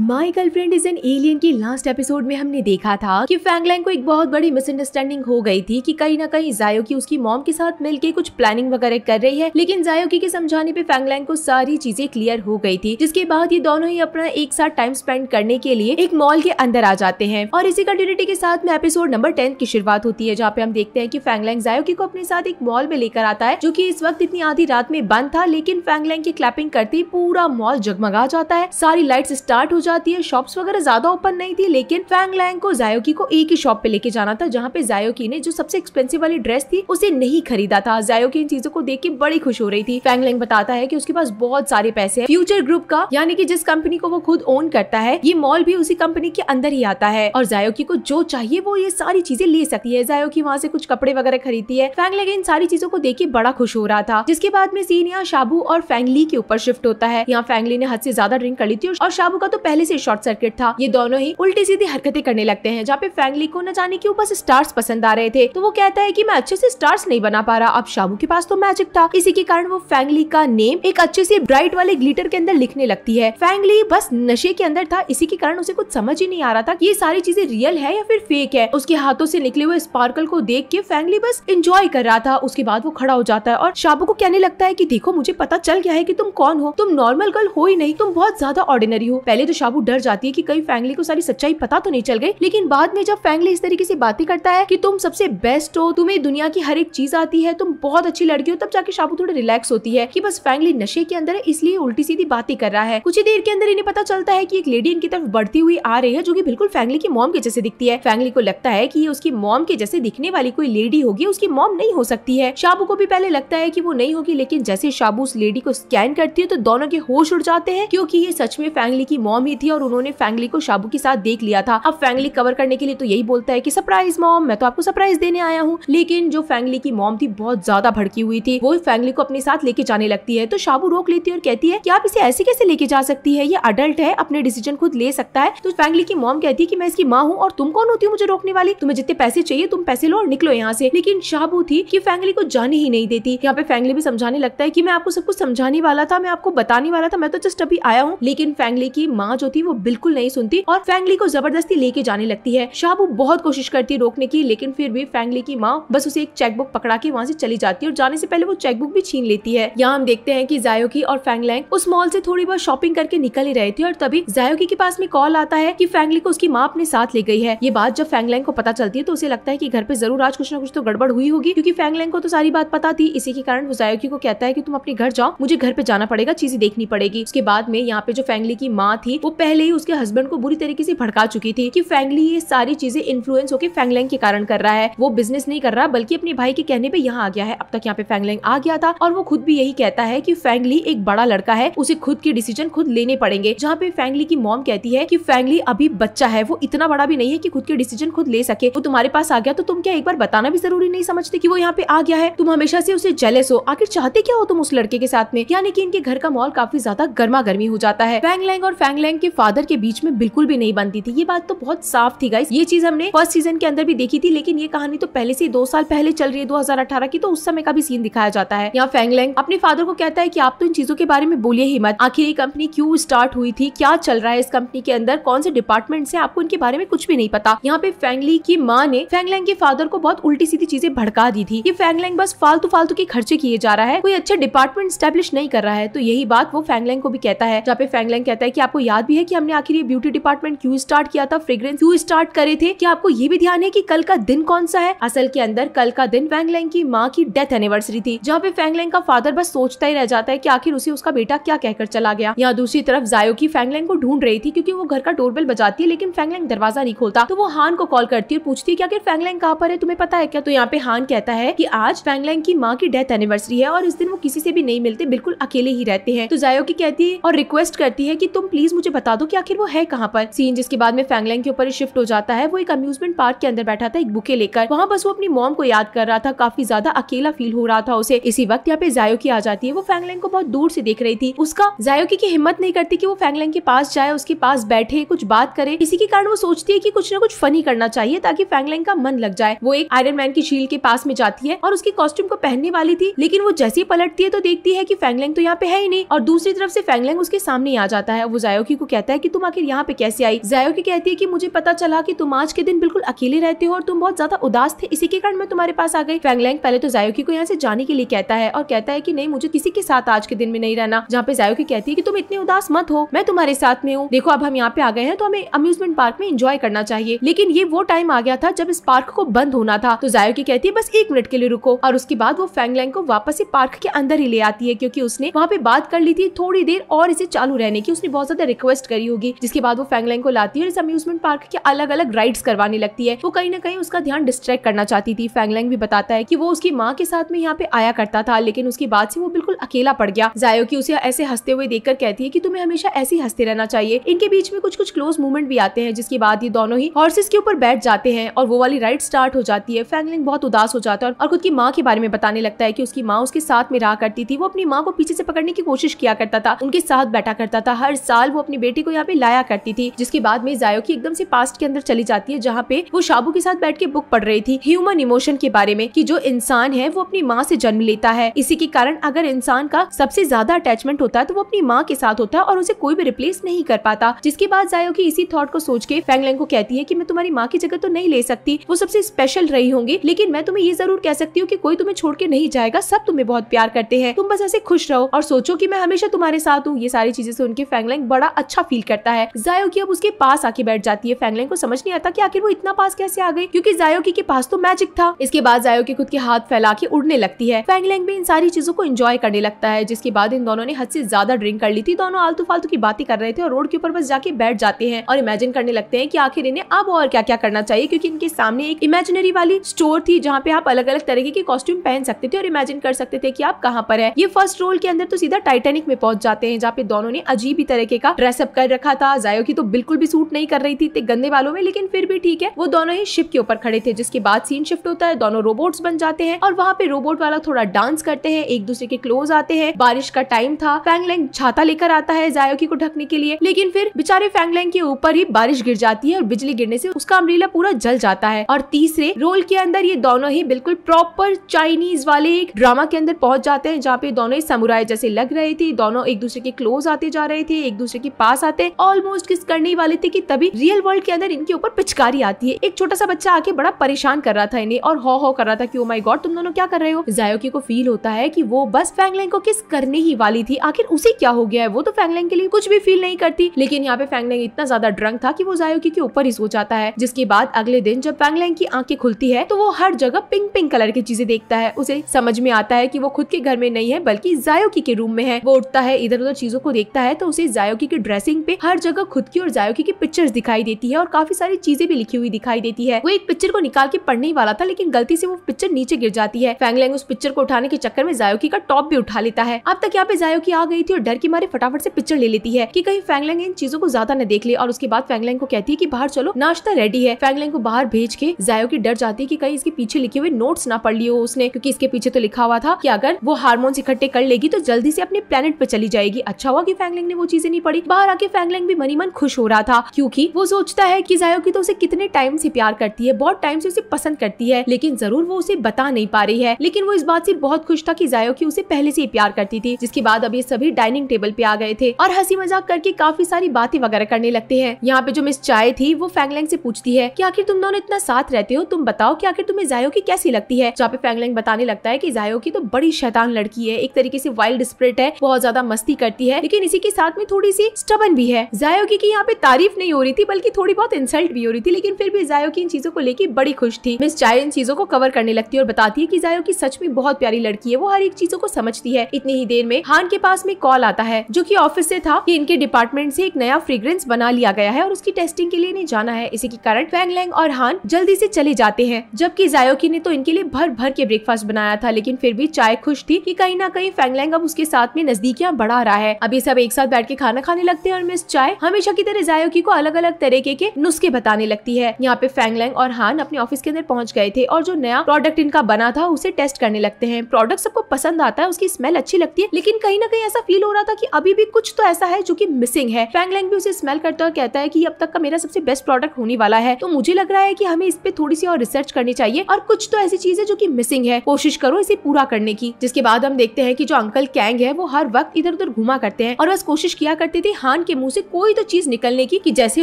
my girlfriend is an alien की लास्ट एपिसोड में हमने देखा था कि फैंगलैंग को एक बहुत बड़ी मिसअंडरस्टैंडिंग हो गई थी कि कहीं ना कहीं जायो की उसकी मॉम के साथ मिलकर कुछ प्लानिंग वगैरह कर रही है लेकिन जायो की के समझाने पे फैंगलैंग को सारी चीजें क्लियर हो गई थी जिसके बाद ये दोनों ही अपना एक साथ टाइम स्पेंड करने के लिए एक मॉल के अंदर आ जाते हैं और इसी कंटिन्यूटी के साथ में एपिसोड नंबर टेन की शुरुआत होती है जहाँ पे हम देखते हैं की फैंगलैंग जायोकी को अपने साथ एक मॉल में लेकर आता है जो की इस वक्त इतनी आधी रात में बंद था लेकिन फैंगलैंग की क्लैपिंग करते ही पूरा मॉल जगमगा जाता है सारी लाइट स्टार्ट हो जाती है शॉप्स वगैरह ज़्यादा ओपन नहीं थी लेकिन फैंग लैंग को जायोकी को एक ही शॉप पे लेके जाना था जहाँ पे जायोकी ने जो सबसे एक्सपेंसिव वाली ड्रेस थी उसे नहीं खरीदा था जायोकी इन चीजों को देख के बड़ी खुश हो रही थी फैंग लैंग बताता है की उसके पास बहुत सारे पैसे है फ्यूचर ग्रुप का यानी की जिस कंपनी को वो खुद ओन करता है ये मॉल भी उसी कंपनी के अंदर ही आता है और जायोकी को जो चाहिए वो ये सारी चीजें ले सकती है जायोकी वहाँ से कुछ कपड़े वगैरह खरीदती है फैंग लैंग इन सारी चीजों को देख के बड़ा खुश हो रहा था जिसके बाद में सीन यहाँ शाबू और फैंगली के ऊपर शिफ्ट होता है यहाँ फैंगली ने हद से ज्यादा ड्रिंक कर ली थी और शाबू का तो पहले पहले से शॉर्ट सर्किट था ये दोनों ही उल्टी सीधी हरकतें करने लगते हैं जहाँ पे फैंगली को न जाने की ऊपर स्टार्स पसंद आ रहे थे तो वो कहता है की मैं अच्छे से स्टार्स नहीं बना पा रहा अब शाबू के पास तो मैजिक था इसी के कारण वो फैंगली का नेम एक अच्छे से ब्राइट वाले ग्लिटर के अंदर लिखने लगती है फैंगली बस नशे के अंदर था इसी के कारण उसे कुछ समझ ही नहीं आ रहा था ये सारी चीजें रियल है या फिर फेक है उसके हाथों से निकले हुए स्पार्कल को देख के फैंगली बस इंजॉय कर रहा था उसके बाद वो खड़ा हो जाता है और शाबू को कहने लगता है की देखो मुझे पता चल गया है की तुम कौन हो तुम नॉर्मल गर्ल हो ही नहीं तुम बहुत ज्यादा ऑर्डिनरी हो पहले तो शाबू डर जाती है कि कहीं फैंगली को सारी सच्चाई पता तो नहीं चल गई लेकिन बाद में जब फैंगली इस तरीके से बातें करता है कि तुम सबसे बेस्ट हो तुम्हें दुनिया की हर एक चीज आती है तुम बहुत अच्छी लड़की हो तब जाके शाबू थोड़ी रिलैक्स होती है कि बस फैंगली नशे के अंदर है इसलिए उल्टी सीधी बातें कर रहा है कुछ ही देर के अंदर इन्हें पता चलता है की एक लेडी इनकी तरफ बढ़ती हुई आ रही है जो की बिल्कुल फैंगली की मॉम के जैसे दिखती है फैंगली को लगता है की ये उसकी मॉम के जैसे दिखने वाली कोई लेडी होगी उसकी मॉम नहीं हो सकती है शाबू को भी पहले लगता है की वो नहीं होगी लेकिन जैसे शाबू उस लेडी को स्कैन करती है तो दोनों के होश उड़ जाते हैं क्योंकि ये सच में फैंगली की मॉम ही रही थी और उन्होंने फैंगली को शाबू के साथ देख लिया था अब फैंगली कवर करने के लिए तो यही बोलता है की सरप्राइज मॉम मैं तो आपको सरप्राइज देने आया हूँ लेकिन जो फैंगली की मॉम थी बहुत ज्यादा भड़की हुई थी वो फैंगली को अपने साथ लेके जाने लगती है तो शाबू रोक लेती है और कहती है की आप इसे ऐसे कैसे लेके जा सकती है ये अडल्ट है अपने डिसीजन खुद ले सकता है तो फैंगली की मॉम कहती है की मैं इसकी माँ हूँ और तुम कौन होती हो मुझे रोकने वाली तुम्हें जितने पैसे चाहिए तुम पैसे लो और निकलो यहाँ से लेकिन शाबू थी कि फैंगली को जाने ही नहीं देती यहाँ पे फैंगली भी समझाने लगता है कि मैं आपको सब कुछ समझाने वाला था मैं आपको बताने वाला था मैं तो जस्ट अभी आया हूँ लेकिन फैंगली की माँ जो थी वो बिल्कुल नहीं सुनती और फैंगली को जबरदस्ती लेके जाने लगती है शाबू बहुत कोशिश करती है रोकने की लेकिन फिर भी फैंगली की माँ बस उसे एक चेकबुक पकड़ा के वहाँ से चली जाती है और जाने से पहले वो चेकबुक भी छीन लेती है यहाँ हम देखते हैं की जायोकी और फैंगलैंग उस मॉल से थोड़ी बहुत शॉपिंग करके निकल ही रहे थे और तभी जायोकी के पास में कॉल आता है की फैंगली को उसकी माँ अपने साथ ले गई है ये बात जब फैंगलैंग को पता चलती है तो उसे लगता है की घर पे जरूर आज कुछ ना कुछ तो गड़बड़ हुई होगी क्यूँकी फैंगलैंग को तो सारी बात पता थी इसी के कारण वो जायोकी को कहता है की तुम अपने घर जाओ मुझे घर पे जाना पड़ेगा चीजें देखनी पड़ेगी उसके बाद में यहाँ पे जो फैंगली की माँ थी वो पहले ही उसके हस्बैंड को बुरी तरीके से भड़का चुकी थी कि फैंगली ये सारी चीजें इन्फ्लुएंस होकर फैंगलैंग के कारण कर रहा है वो बिजनेस नहीं कर रहा बल्कि अपने भाई के कहने पे यहाँ आ गया है अब तक यहाँ पे फैंगलैंग आ गया था और वो खुद भी यही कहता है की फैंगली एक बड़ा लड़का है उसे खुद के डिसीजन खुद लेने पड़ेंगे जहाँ पे फैंगली की मॉम कहती है की फैंगली अभी बच्चा है वो इतना बड़ा भी नहीं है की खुद के डिसीजन खुद ले सके वो तुम्हारे पास आ गया तो तुम क्या एक बार बताना भी जरूरी नहीं समझते की वो यहाँ पे आ गया है तुम हमेशा से उसे जेलेस हो आखिर चाहते क्या हो तुम उस लड़के के साथ में यानी कि इनके घर का माहौल काफी ज्यादा गर्मा गर्मी हो जाता है फैंगलैंग और फैंगलैंग के फादर के बीच में बिल्कुल भी नहीं बनती थी ये बात तो बहुत साफ थी गाइस ये चीज हमने फर्स्ट सीजन के अंदर भी देखी थी लेकिन ये कहानी तो पहले से दो साल पहले चल रही है दो की तो उस समय का भी सीन दिखाया जाता है यहाँ फैंगलैंग अपने फादर को कहता है की आप तो इन चीजों के बारे में बोलिए ही मत आखिर ये कंपनी क्यूँ स्टार्ट हुई थी क्या चल रहा है इस कंपनी के अंदर कौन से डिपार्टमेंट से आपको इनके बारे में कुछ भी नहीं पता यहाँ पे फैंगली की माँ ने फैंगलैंग के फादर को बहुत उल्टी सीधी चीजें भड़का दी थी ये फैंगलैंग बस फालतू फालतू के खर्चे किए जा रहा है कोई अच्छा डिपार्टमेंट स्टेब्लिश नहीं कर रहा है तो यही बात वो फैंगलैंग को भी कहता है जहाँ पे फैंगलैंग कहता है की आपको याद बात भी है कि हमने आखिर ये ब्यूटी डिपार्टमेंट क्यों स्टार्ट किया था फ्रेग्रेंस क्यों स्टार्ट करे थे क्या आपको ये भी ध्यान है कि कल का दिन कौन सा है असल के अंदर कल का दिन फैंगलैंग की माँ की डेथ एनिवर्सरी थी जहाँ पे फैंगलैंग का फादर बस सोचता ही रह जाता है की आखिर उसे उसका बेटा क्या कहकर चला गया यहाँ दूसरी तरफ जायो की फैंगलैंग को ढूंढ रही थी क्यूँकी वो घर का डोरबेल बजाती है लेकिन फैंगलैंग दरवाजा नहीं खोलता तो वो हान को कॉल करती है पूछती है की आखिर फैंगलैंग कहाँ पर है तुम्हें पता है क्या तो यहाँ पे हान कहता है की आज फैंगलैंग की माँ की डेथ एनिवर्सरी है और इस दिन वो किसी से भी नहीं मिलते बिल्कुल अकेले ही रहते हैं तो जायो की कहती है और रिक्वेस्ट करती है की तुम प्लीज मुझे बता दो कि आखिर वो है कहाँ पर सीन जिसके बाद में फैंगलैंग के ऊपर शिफ्ट हो जाता है वो एक अम्यूजमेंट पार्क के अंदर बैठा था एक बुके लेकर वहाँ बस वो अपनी मॉम को याद कर रहा था काफी ज्यादा अकेला फील हो रहा था उसे इसी वक्त यहाँ पे जायो की आ जाती है वो फैंगलैंग को बहुत दूर से देख रही थी उसका जायो की हिम्मत नहीं करती की वो फैंगलैंग के पास जाए उसके पास बैठे कुछ बात करे इसी के कारण वो सोचती है की कुछ न कुछ फनी करना चाहिए ताकि फैंगलैंग का मन लग जाए वो एक आयरन मैन की शील के पास में जाती है और उसके कॉस्ट्यूम को पहनने वाली थी लेकिन वो जैसे ही पलटती है तो देखती है की फैंगलैंग तो यहाँ पे है ही नहीं और दूसरी तरफ से फैंगलैंग उसके सामने आ जाता है वो जायोकी को को कहता है कि तुम आखिर यहाँ पे कैसे आई की कहती है कि मुझे पता चला कि तुम आज के दिन बिल्कुल अकेले रहते हो और तुम बहुत ज्यादा उदास थे इसी के कारण मैं तुम्हारे पास आ गई फैंगलैंग पहले तो जायोकी को यहाँ से जाने के लिए कहता है और कहता है की नहीं मुझे किसी के साथ आज के दिन में नहीं रहना जहाँ पे की कहती है की तुम इतने उदास मत हो मैं तुम्हारे साथ में हूँ देखो अब हम यहाँ पे आ गए हैं तो हमें अम्यूजमेंट पार्क में इंजॉय करना चाहिए लेकिन ये वो टाइम आ गया था जब इस पार्क को बंद होना था तो जायोकी कहती है बस एक मिनट के लिए रुको और उसके बाद वो फैंगलैंग को वापस ही पार्क के अंदर ही ले आती है क्योंकि उसने वहाँ पे बात कर ली थी थोड़ी देर और इसे चालू रहने की उसने बहुत ज्यादा रिक्वेस्ट रिक्वेस्ट करी होगी जिसके बाद वो फैंगलैंग को लाती है और इस अम्यूजमेंट पार्क के अलग अलग राइड्स करवाने लगती है वो कहीं ना कहीं उसका ध्यान डिस्ट्रैक्ट करना चाहती थी फैंगलैंग भी बताता है की वो उसकी माँ के साथ में यहाँ पे आया करता था लेकिन उसके बाद से वो बिल्कुल अकेला पड़ गया जायो की उसे ऐसे हंसते हुए देखकर कहती है की तुम्हें हमेशा ऐसे हंसते रहना चाहिए इनके बीच में कुछ कुछ क्लोज मूवमेंट भी आते हैं जिसके बाद ये दोनों ही हॉर्सेस के ऊपर बैठ जाते हैं और वो वाली राइड स्टार्ट हो जाती है फैंगलिंग बहुत उदास हो जाता है और खुद की माँ के बारे में बताने लगता है की उसकी माँ उसके साथ में रहा करती थी वो अपनी माँ को पीछे से पकड़ने की कोशिश किया करता था उनके साथ बैठा करता था हर साल वो अपनी बेटी को यहाँ पे लाया करती थी जिसके बाद में जायो की एकदम से पास्ट के अंदर चली जाती है जहाँ पे वो शाबू के साथ बैठ के बुक पढ़ रही थी ह्यूमन इमोशन के बारे में की जो इंसान है वो अपनी माँ से जन्म लेता है इसी के कारण अगर इंसान का सबसे ज्यादा अटैचमेंट होता है तो वो अपनी माँ के साथ होता है और उसे कोई भी रिप्लेस नहीं कर पाता जिसके बाद जायो की इसी थॉट को सोच के फैंगलैंग को कहती है की मैं तुम्हारी माँ की जगह तो नहीं ले सकती वो सबसे स्पेशल रही होंगी लेकिन मैं तुम्हें ये जरूर कह सकती हूँ की कोई तुम्हें छोड़ के नहीं जाएगा सब तुम्हें बहुत प्यार करते हैं तुम बस ऐसे खुश रहो और सोचो की मैं हमेशा तुम्हारे साथ हूँ ये सारी चीजें सुन के फैंगलैंग बड़ा अच्छा अच्छा फील करता है की अब उसके पास आके बैठ जाती है फैंगलैंग को समझ नहीं आता की आखिर वो इतना पास कैसे आ गई क्यूँकी जायोगी के पास तो मैजिक था इसके बाद जायोगी खुद के हाथ फैला के उड़ने लगती है फैंगलैंग भी इन सारी चीजों को एंजॉय करने लगता है जिसके बाद इन दोनों ने हद से ज्यादा ड्रिंक कर ली थी दोनों आलतू फालतू की बातें कर रहे थे और रोड के ऊपर बस जाके बैठ जाते हैं और इमेजिन करने लगते हैं कि आखिर इन्हें अब और क्या क्या करना चाहिए क्योंकि इनके सामने एक इमेजिनरी वाली स्टोर थी जहाँ पे आप अलग अलग तरीके के कॉस्ट्यूम पहन सकते थे और इमेजिन कर सकते थे की आप कहाँ पर है ये फर्स्ट रोल के अंदर तो सीधा टाइटेनिक में पहुंच जाते हैं जहाँ पे दोनों ने अजीब ही तरीके का ड्रेसअप सब कर रखा था जायो की तो बिल्कुल भी सूट नहीं कर रही थी इतने गंदे वालों में लेकिन फिर भी ठीक है वो दोनों ही शिप के ऊपर खड़े थे जिसके बाद सीन शिफ्ट होता है दोनों रोबोट्स बन जाते हैं और वहाँ पे रोबोट वाला थोड़ा डांस करते हैं एक दूसरे के क्लोज आते हैं बारिश का टाइम था फैंगलैंग छाता लेकर आता है जायोकी को ढकने के लिए लेकिन फिर बेचारे फैंगलैंग के ऊपर ही बारिश गिर जाती है और बिजली गिरने से उसका अमरीला पूरा जल जाता है और तीसरे रोल के अंदर ये दोनों ही बिल्कुल प्रॉपर चाइनीज वाले एक ड्रामा के अंदर पहुंच जाते हैं जहाँ पे दोनों ही समुराय जैसे लग रहे थे दोनों एक दूसरे के क्लोज आते जा रहे थे एक दूसरे के पास पास आते ऑलमोस्ट किस करने वाले थे की तभी रियल वर्ल्ड के अंदर इनके ऊपर पिचकारी आती है एक छोटा सा बच्चा आके बड़ा परेशान कर रहा था इन्हें और हो हो कर रहा था की ओ माई गॉड तुम दोनों क्या कर रहे हो जायोकी को फील होता है की वो बस फैंगलैंग को किस करने ही वाली थी आखिर उसे क्या हो गया है वो तो फैंगलैंग के लिए कुछ भी फील नहीं करती लेकिन यहाँ पे फैंगलैंग इतना ज्यादा ड्रंक था की वो जायोकी के ऊपर ही सो जाता है जिसके बाद अगले दिन जब फैंगलैंग की आंखें खुलती है तो वो हर जगह पिंक पिंक कलर की चीजें देखता है उसे समझ में आता है कि वो खुद के घर में नहीं है बल्कि जायोकी के रूम में है वो उठता है इधर उधर चीजों को देखता है तो उसे जायोकी के ड्रेस ड्रेसिंग पे हर जगह खुद की और जायोकी की पिक्चर्स दिखाई देती है और काफी सारी चीजें भी लिखी हुई दिखाई देती है वो एक पिक्चर को निकाल के पढ़ने ही वाला था लेकिन गलती से वो पिक्चर नीचे गिर जाती है फैंगलैंग उस पिक्चर को उठाने के चक्कर में जायोकी का टॉप भी उठा लेता है अब तक यहाँ पे जायोकी आ गई थी और डर के मारे फटाफट से पिक्चर ले लेती है की कहीं फैंगलैंग इन चीजों को ज्यादा न देख ले और उसके बाद फैंगलैंग को कहती है की बाहर चलो नाश्ता रेडी है फैंगलैंग को बाहर भेज के जायोकी डर जाती है की कहीं इसके पीछे लिखे हुए नोट्स ना पढ़ लियो उसने क्यूँकी इसके पीछे तो लिखा हुआ था की अगर वो हार्मोन्स इकट्ठे कर लेगी तो जल्दी से अपने प्लेनेट पर चली जाएगी अच्छा हुआ की फैंगलैंग ने वो चीजें नहीं पढ़ी बाहर और आके फैंगलिंग भी मनी मन खुश हो रहा था क्योंकि वो सोचता है कि जायो की तो उसे कितने टाइम से प्यार करती है बहुत टाइम से उसे पसंद करती है लेकिन जरूर वो उसे बता नहीं पा रही है लेकिन वो इस बात से बहुत खुश था कि जायो की उसे पहले से ही प्यार करती थी जिसके बाद अब ये सभी डाइनिंग टेबल पे आ गए थे और हंसी मजाक करके काफी सारी बातें वगैरह करने लगते हैं यहाँ पे जो मिस चाय थी वो फैंगलैंग से पूछती है की आखिर तुम दोनों इतना साथ रहते हो तुम बताओ की आखिर तुम्हें जायो की कैसी लगती है जहाँ पे फैंगलैंग बताने लगता है की जायो की तो बड़ी शैतान लड़की है एक तरीके से वाइल्ड स्प्रिट है बहुत ज्यादा मस्ती करती है लेकिन इसी के साथ में थोड़ी सी स्टबन भी है जायोगी की यहाँ पे तारीफ नहीं हो रही थी बल्कि थोड़ी बहुत इंसल्ट भी हो रही थी लेकिन फिर भी जायोगी इन चीजों को लेकर बड़ी खुश थी मिस चाय इन चीजों को कवर करने लगती है और बताती है की जायोगी सच में बहुत प्यारी लड़की है वो हर एक चीजों को समझती है इतनी ही देर में हान के पास में कॉल आता है जो की ऑफिस से था की इनके डिपार्टमेंट से एक नया फ्रेग्रेंस बना लिया गया है और उसकी टेस्टिंग के लिए इन्हें जाना है इसी के कारण फैंग लैंग और हान जल्दी से चले जाते हैं जबकि जायोकी ने तो इनके लिए भर भर के ब्रेकफास्ट बनाया था लेकिन फिर भी चाय खुश थी कि कहीं ना कहीं फैंगलैंग अब उसके साथ में नजदीकियां बढ़ा रहा है अभी सब एक साथ बैठ के खाना खाने लगते सकते हैं और मिस चाय हमेशा की तरह जायोकी को अलग अलग तरीके के नुस्खे बताने लगती है यहाँ पे फैंगलैंग और हान अपने ऑफिस के अंदर पहुँच गए थे और जो नया प्रोडक्ट इनका बना था उसे टेस्ट करने लगते हैं प्रोडक्ट सबको पसंद आता है उसकी स्मेल अच्छी लगती है लेकिन कहीं ना कहीं ऐसा फील हो रहा था की अभी भी कुछ तो ऐसा है जो की मिसिंग है फैंगलैंग भी उसे स्मेल करता है और कहता है की अब तक का मेरा सबसे बेस्ट प्रोडक्ट होने वाला है तो मुझे लग रहा है की हमें इस पे थोड़ी सी और रिसर्च करनी चाहिए और कुछ तो ऐसी चीज है जो की मिसिंग है कोशिश करो इसे पूरा करने की जिसके बाद हम देखते हैं की जो अंकल कैंग है वो हर वक्त इधर उधर घुमा करते हैं और बस कोशिश किया करते थे हाँ हान के मुंह से कोई तो चीज निकलने की कि जैसे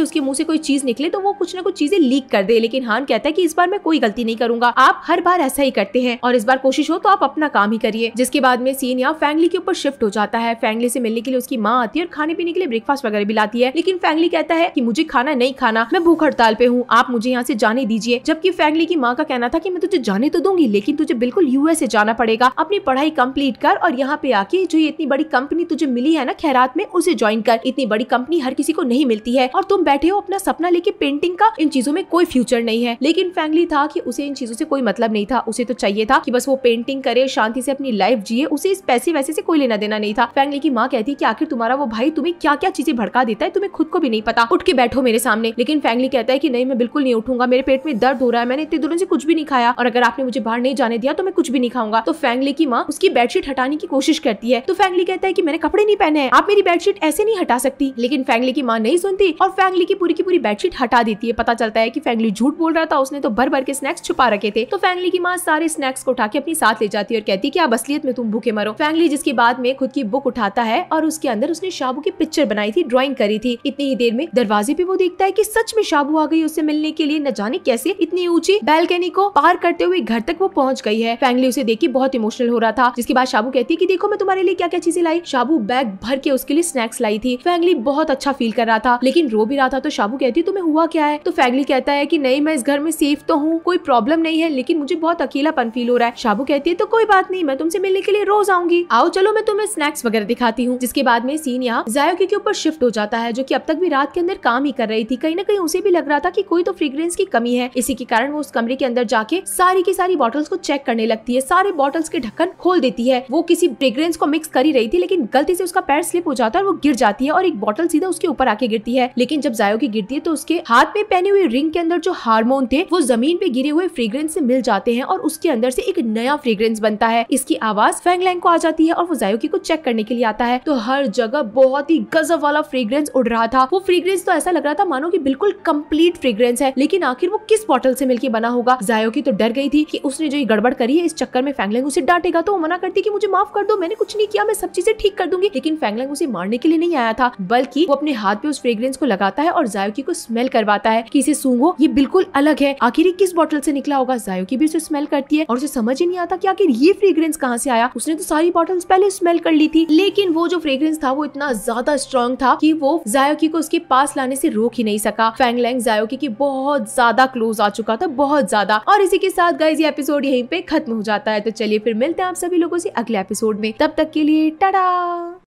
उसके मुंह से कोई चीज निकले तो वो कुछ ना कुछ चीजें लीक कर दे लेकिन हान कहता है कि इस बार मैं कोई गलती नहीं करूंगा आप हर बार ऐसा ही करते हैं और इस बार कोशिश हो तो आप अपना काम ही करिए जिसके बाद में सीन यहाँ फैंगली के ऊपर शिफ्ट हो जाता है फैंगली से मिलने के लिए उसकी माँ आती है और खाने पीने के लिए ब्रेकफास्ट वगैरह भी लाती है लेकिन फैंगली कहता है की मुझे खाना नहीं खाना मैं भूख हड़ताल पे हूँ आप मुझे यहाँ से जाने दीजिए जबकि फैंगली की माँ का कहना था की मैं तुझे जाने तो दूंगी लेकिन तुझे बिल्कुल यूएसए जाना पड़ेगा अपनी पढ़ाई कम्प्लीट कर और यहाँ पे आके जो इतनी बड़ी कंपनी तुझे मिली है ना खैरात में उसे ज्वाइन कर इतनी इतनी बड़ी कंपनी हर किसी को नहीं मिलती है और तुम बैठे हो अपना सपना लेके पेंटिंग का इन चीजों में कोई फ्यूचर नहीं है लेकिन फैंगली था कि उसे इन चीजों से कोई मतलब नहीं था उसे तो चाहिए था कि बस वो पेंटिंग करे शांति से अपनी लाइफ जिए उसे इस पैसे वैसे से कोई लेना देना नहीं था फैंगली की माँ कहती की आखिर तुम्हारा वो भाई तुम्हें क्या क्या चीजें भड़का देता है तुम्हें खुद को भी नहीं पता उठ के बैठो मेरे सामने लेकिन फैंगली कहता है की नहीं मैं बिल्कुल नहीं उठूंगा मेरे पेट में दर्द हो रहा है मैंने इतने दिनों से कुछ भी नहीं खाया और अगर आपने मुझे बाहर नहीं जाने दिया तो मैं कुछ भी नहीं खाऊंगा तो फैंगली की माँ उसकी बेडशीट हटाने की कोशिश करती है तो फैंगली कहता है की मैंने कपड़े नहीं पहने आप मेरी बेडशीट ऐसे नहीं हटा सकते सकती लेकिन फैंगली की माँ नहीं सुनती और फैंगली की पूरी की पूरी बेडशीट हटा देती है पता चलता है की फैंगली झूठ बोल रहा था उसने तो भर भर के स्नैक्स छुपा रखे थे तो फैंगली की माँ सारे स्नैक्स को उठा के अपने साथ ले जाती है और कहती है की आप असलियत में तुम भूखे मरो फैंगली जिसके बाद में खुद की बुक उठाता है और उसके अंदर उसने शाबू की पिक्चर बनाई थी ड्रॉइंग करी थी इतनी ही देर में दरवाजे पे वो देखता है की सच में शाबू आ गई उसे मिलने के लिए न जाने कैसे इतनी ऊंची बैलकनी को पार करते हुए घर तक वो पहुंच गई है फैंगली उसे देख के बहुत इमोशनल हो रहा था जिसके बाद शाबू कहती है की देखो मैं तुम्हारे लिए क्या क्या चीजें लाई शाबू बैग भर के उसके लिए स्नैक्स लाई थी फैगली बहुत अच्छा फील कर रहा था लेकिन रो भी रहा था तो शाबू कहती है तुम्हें हुआ क्या है तो फैगली कहता है की नहीं मैं इस घर में सेफ तो हूँ कोई प्रॉब्लम नहीं है लेकिन मुझे बहुत अकेलापन फील हो रहा है शाबू कहती है तो कोई बात नहीं मैं तुमसे मिलने के लिए रोज आऊंगी आओ चलो मैं तुम्हें स्नैक्स वगैरह दिखाती हूँ जिसके बाद में सीन यहाँ जायो के ऊपर शिफ्ट हो जाता है जो की अब तक भी रात के अंदर काम ही कर रही थी कहीं ना कहीं उसे भी लग रहा था की कोई तो फ्रीग्रेंस की कमी है इसी के कारण वो उस कमरे के अंदर जाके सारी की सारी बॉटल्स को चेक करने लगती है सारे बॉटल्स के ढक्कन खोल देती है वो किसी फ्रेग्रेंस को मिक्स कर ही रही थी लेकिन गलती से उसका पैर स्लिप हो जाता है और वो गिर जाती है और एक बॉटल सीधा उसके ऊपर आके गिरती है लेकिन जब जायो की गिरती है तो उसके हाथ में पहने हुए रिंग के अंदर जो हार्मोन थे वो जमीन पे गिरे हुए फ्रेग्रेंस से मिल जाते हैं और उसके अंदर से एक नया फ्रेग्रेंस बनता है इसकी आवाज फैंगलैंग को आ जाती है और वो की को चेक करने के लिए आता है तो हर जगह बहुत ही गजब वाला फ्रेग्रेंस उड़ रहा था वो फ्रेग्रेंस तो ऐसा लग रहा था मानो की बिल्कुल कम्प्लीट फ्रेग्रेंस है लेकिन आखिर वो किस बॉटल से मिलकर बना होगा जायो की तो डर गई थी की उसने जो ये गड़बड़ करी है इस चक्कर में फैंगलैंग उसे डांटेगा तो वो मना करती की मुझे माफ कर दो मैंने कुछ नहीं किया मैं सब चीजें ठीक कर दूंगी लेकिन फैंगलैंग उसे मारने के लिए नहीं आया था बल्कि वो अपने हाथ पे उस फ्रेग्रेंस को लगाता है और जायोकी को स्मेल करवाता है कि इसे सूंघो ये बिल्कुल अलग है आखिर किस बॉटल से निकला होगा जायोकी भी उसे स्मेल करती है और उसे समझ ही नहीं आता की आखिर ये फ्रेग्रेंस कहाँ से आया उसने तो सारी बॉटल पहले स्मेल कर ली थी लेकिन वो जो फ्रेग्रेंस था वो इतना ज्यादा स्ट्रॉन्ग था की वो जायोकी को उसके पास लाने से रोक ही नहीं सका फैंगलैंग जायोकी की बहुत ज्यादा क्लोज आ चुका था बहुत ज्यादा और इसी के साथ गाइज ये एपिसोड यहीं पे खत्म हो जाता है तो चलिए फिर मिलते हैं आप सभी लोगों से अगले एपिसोड में तब तक के लिए टाटा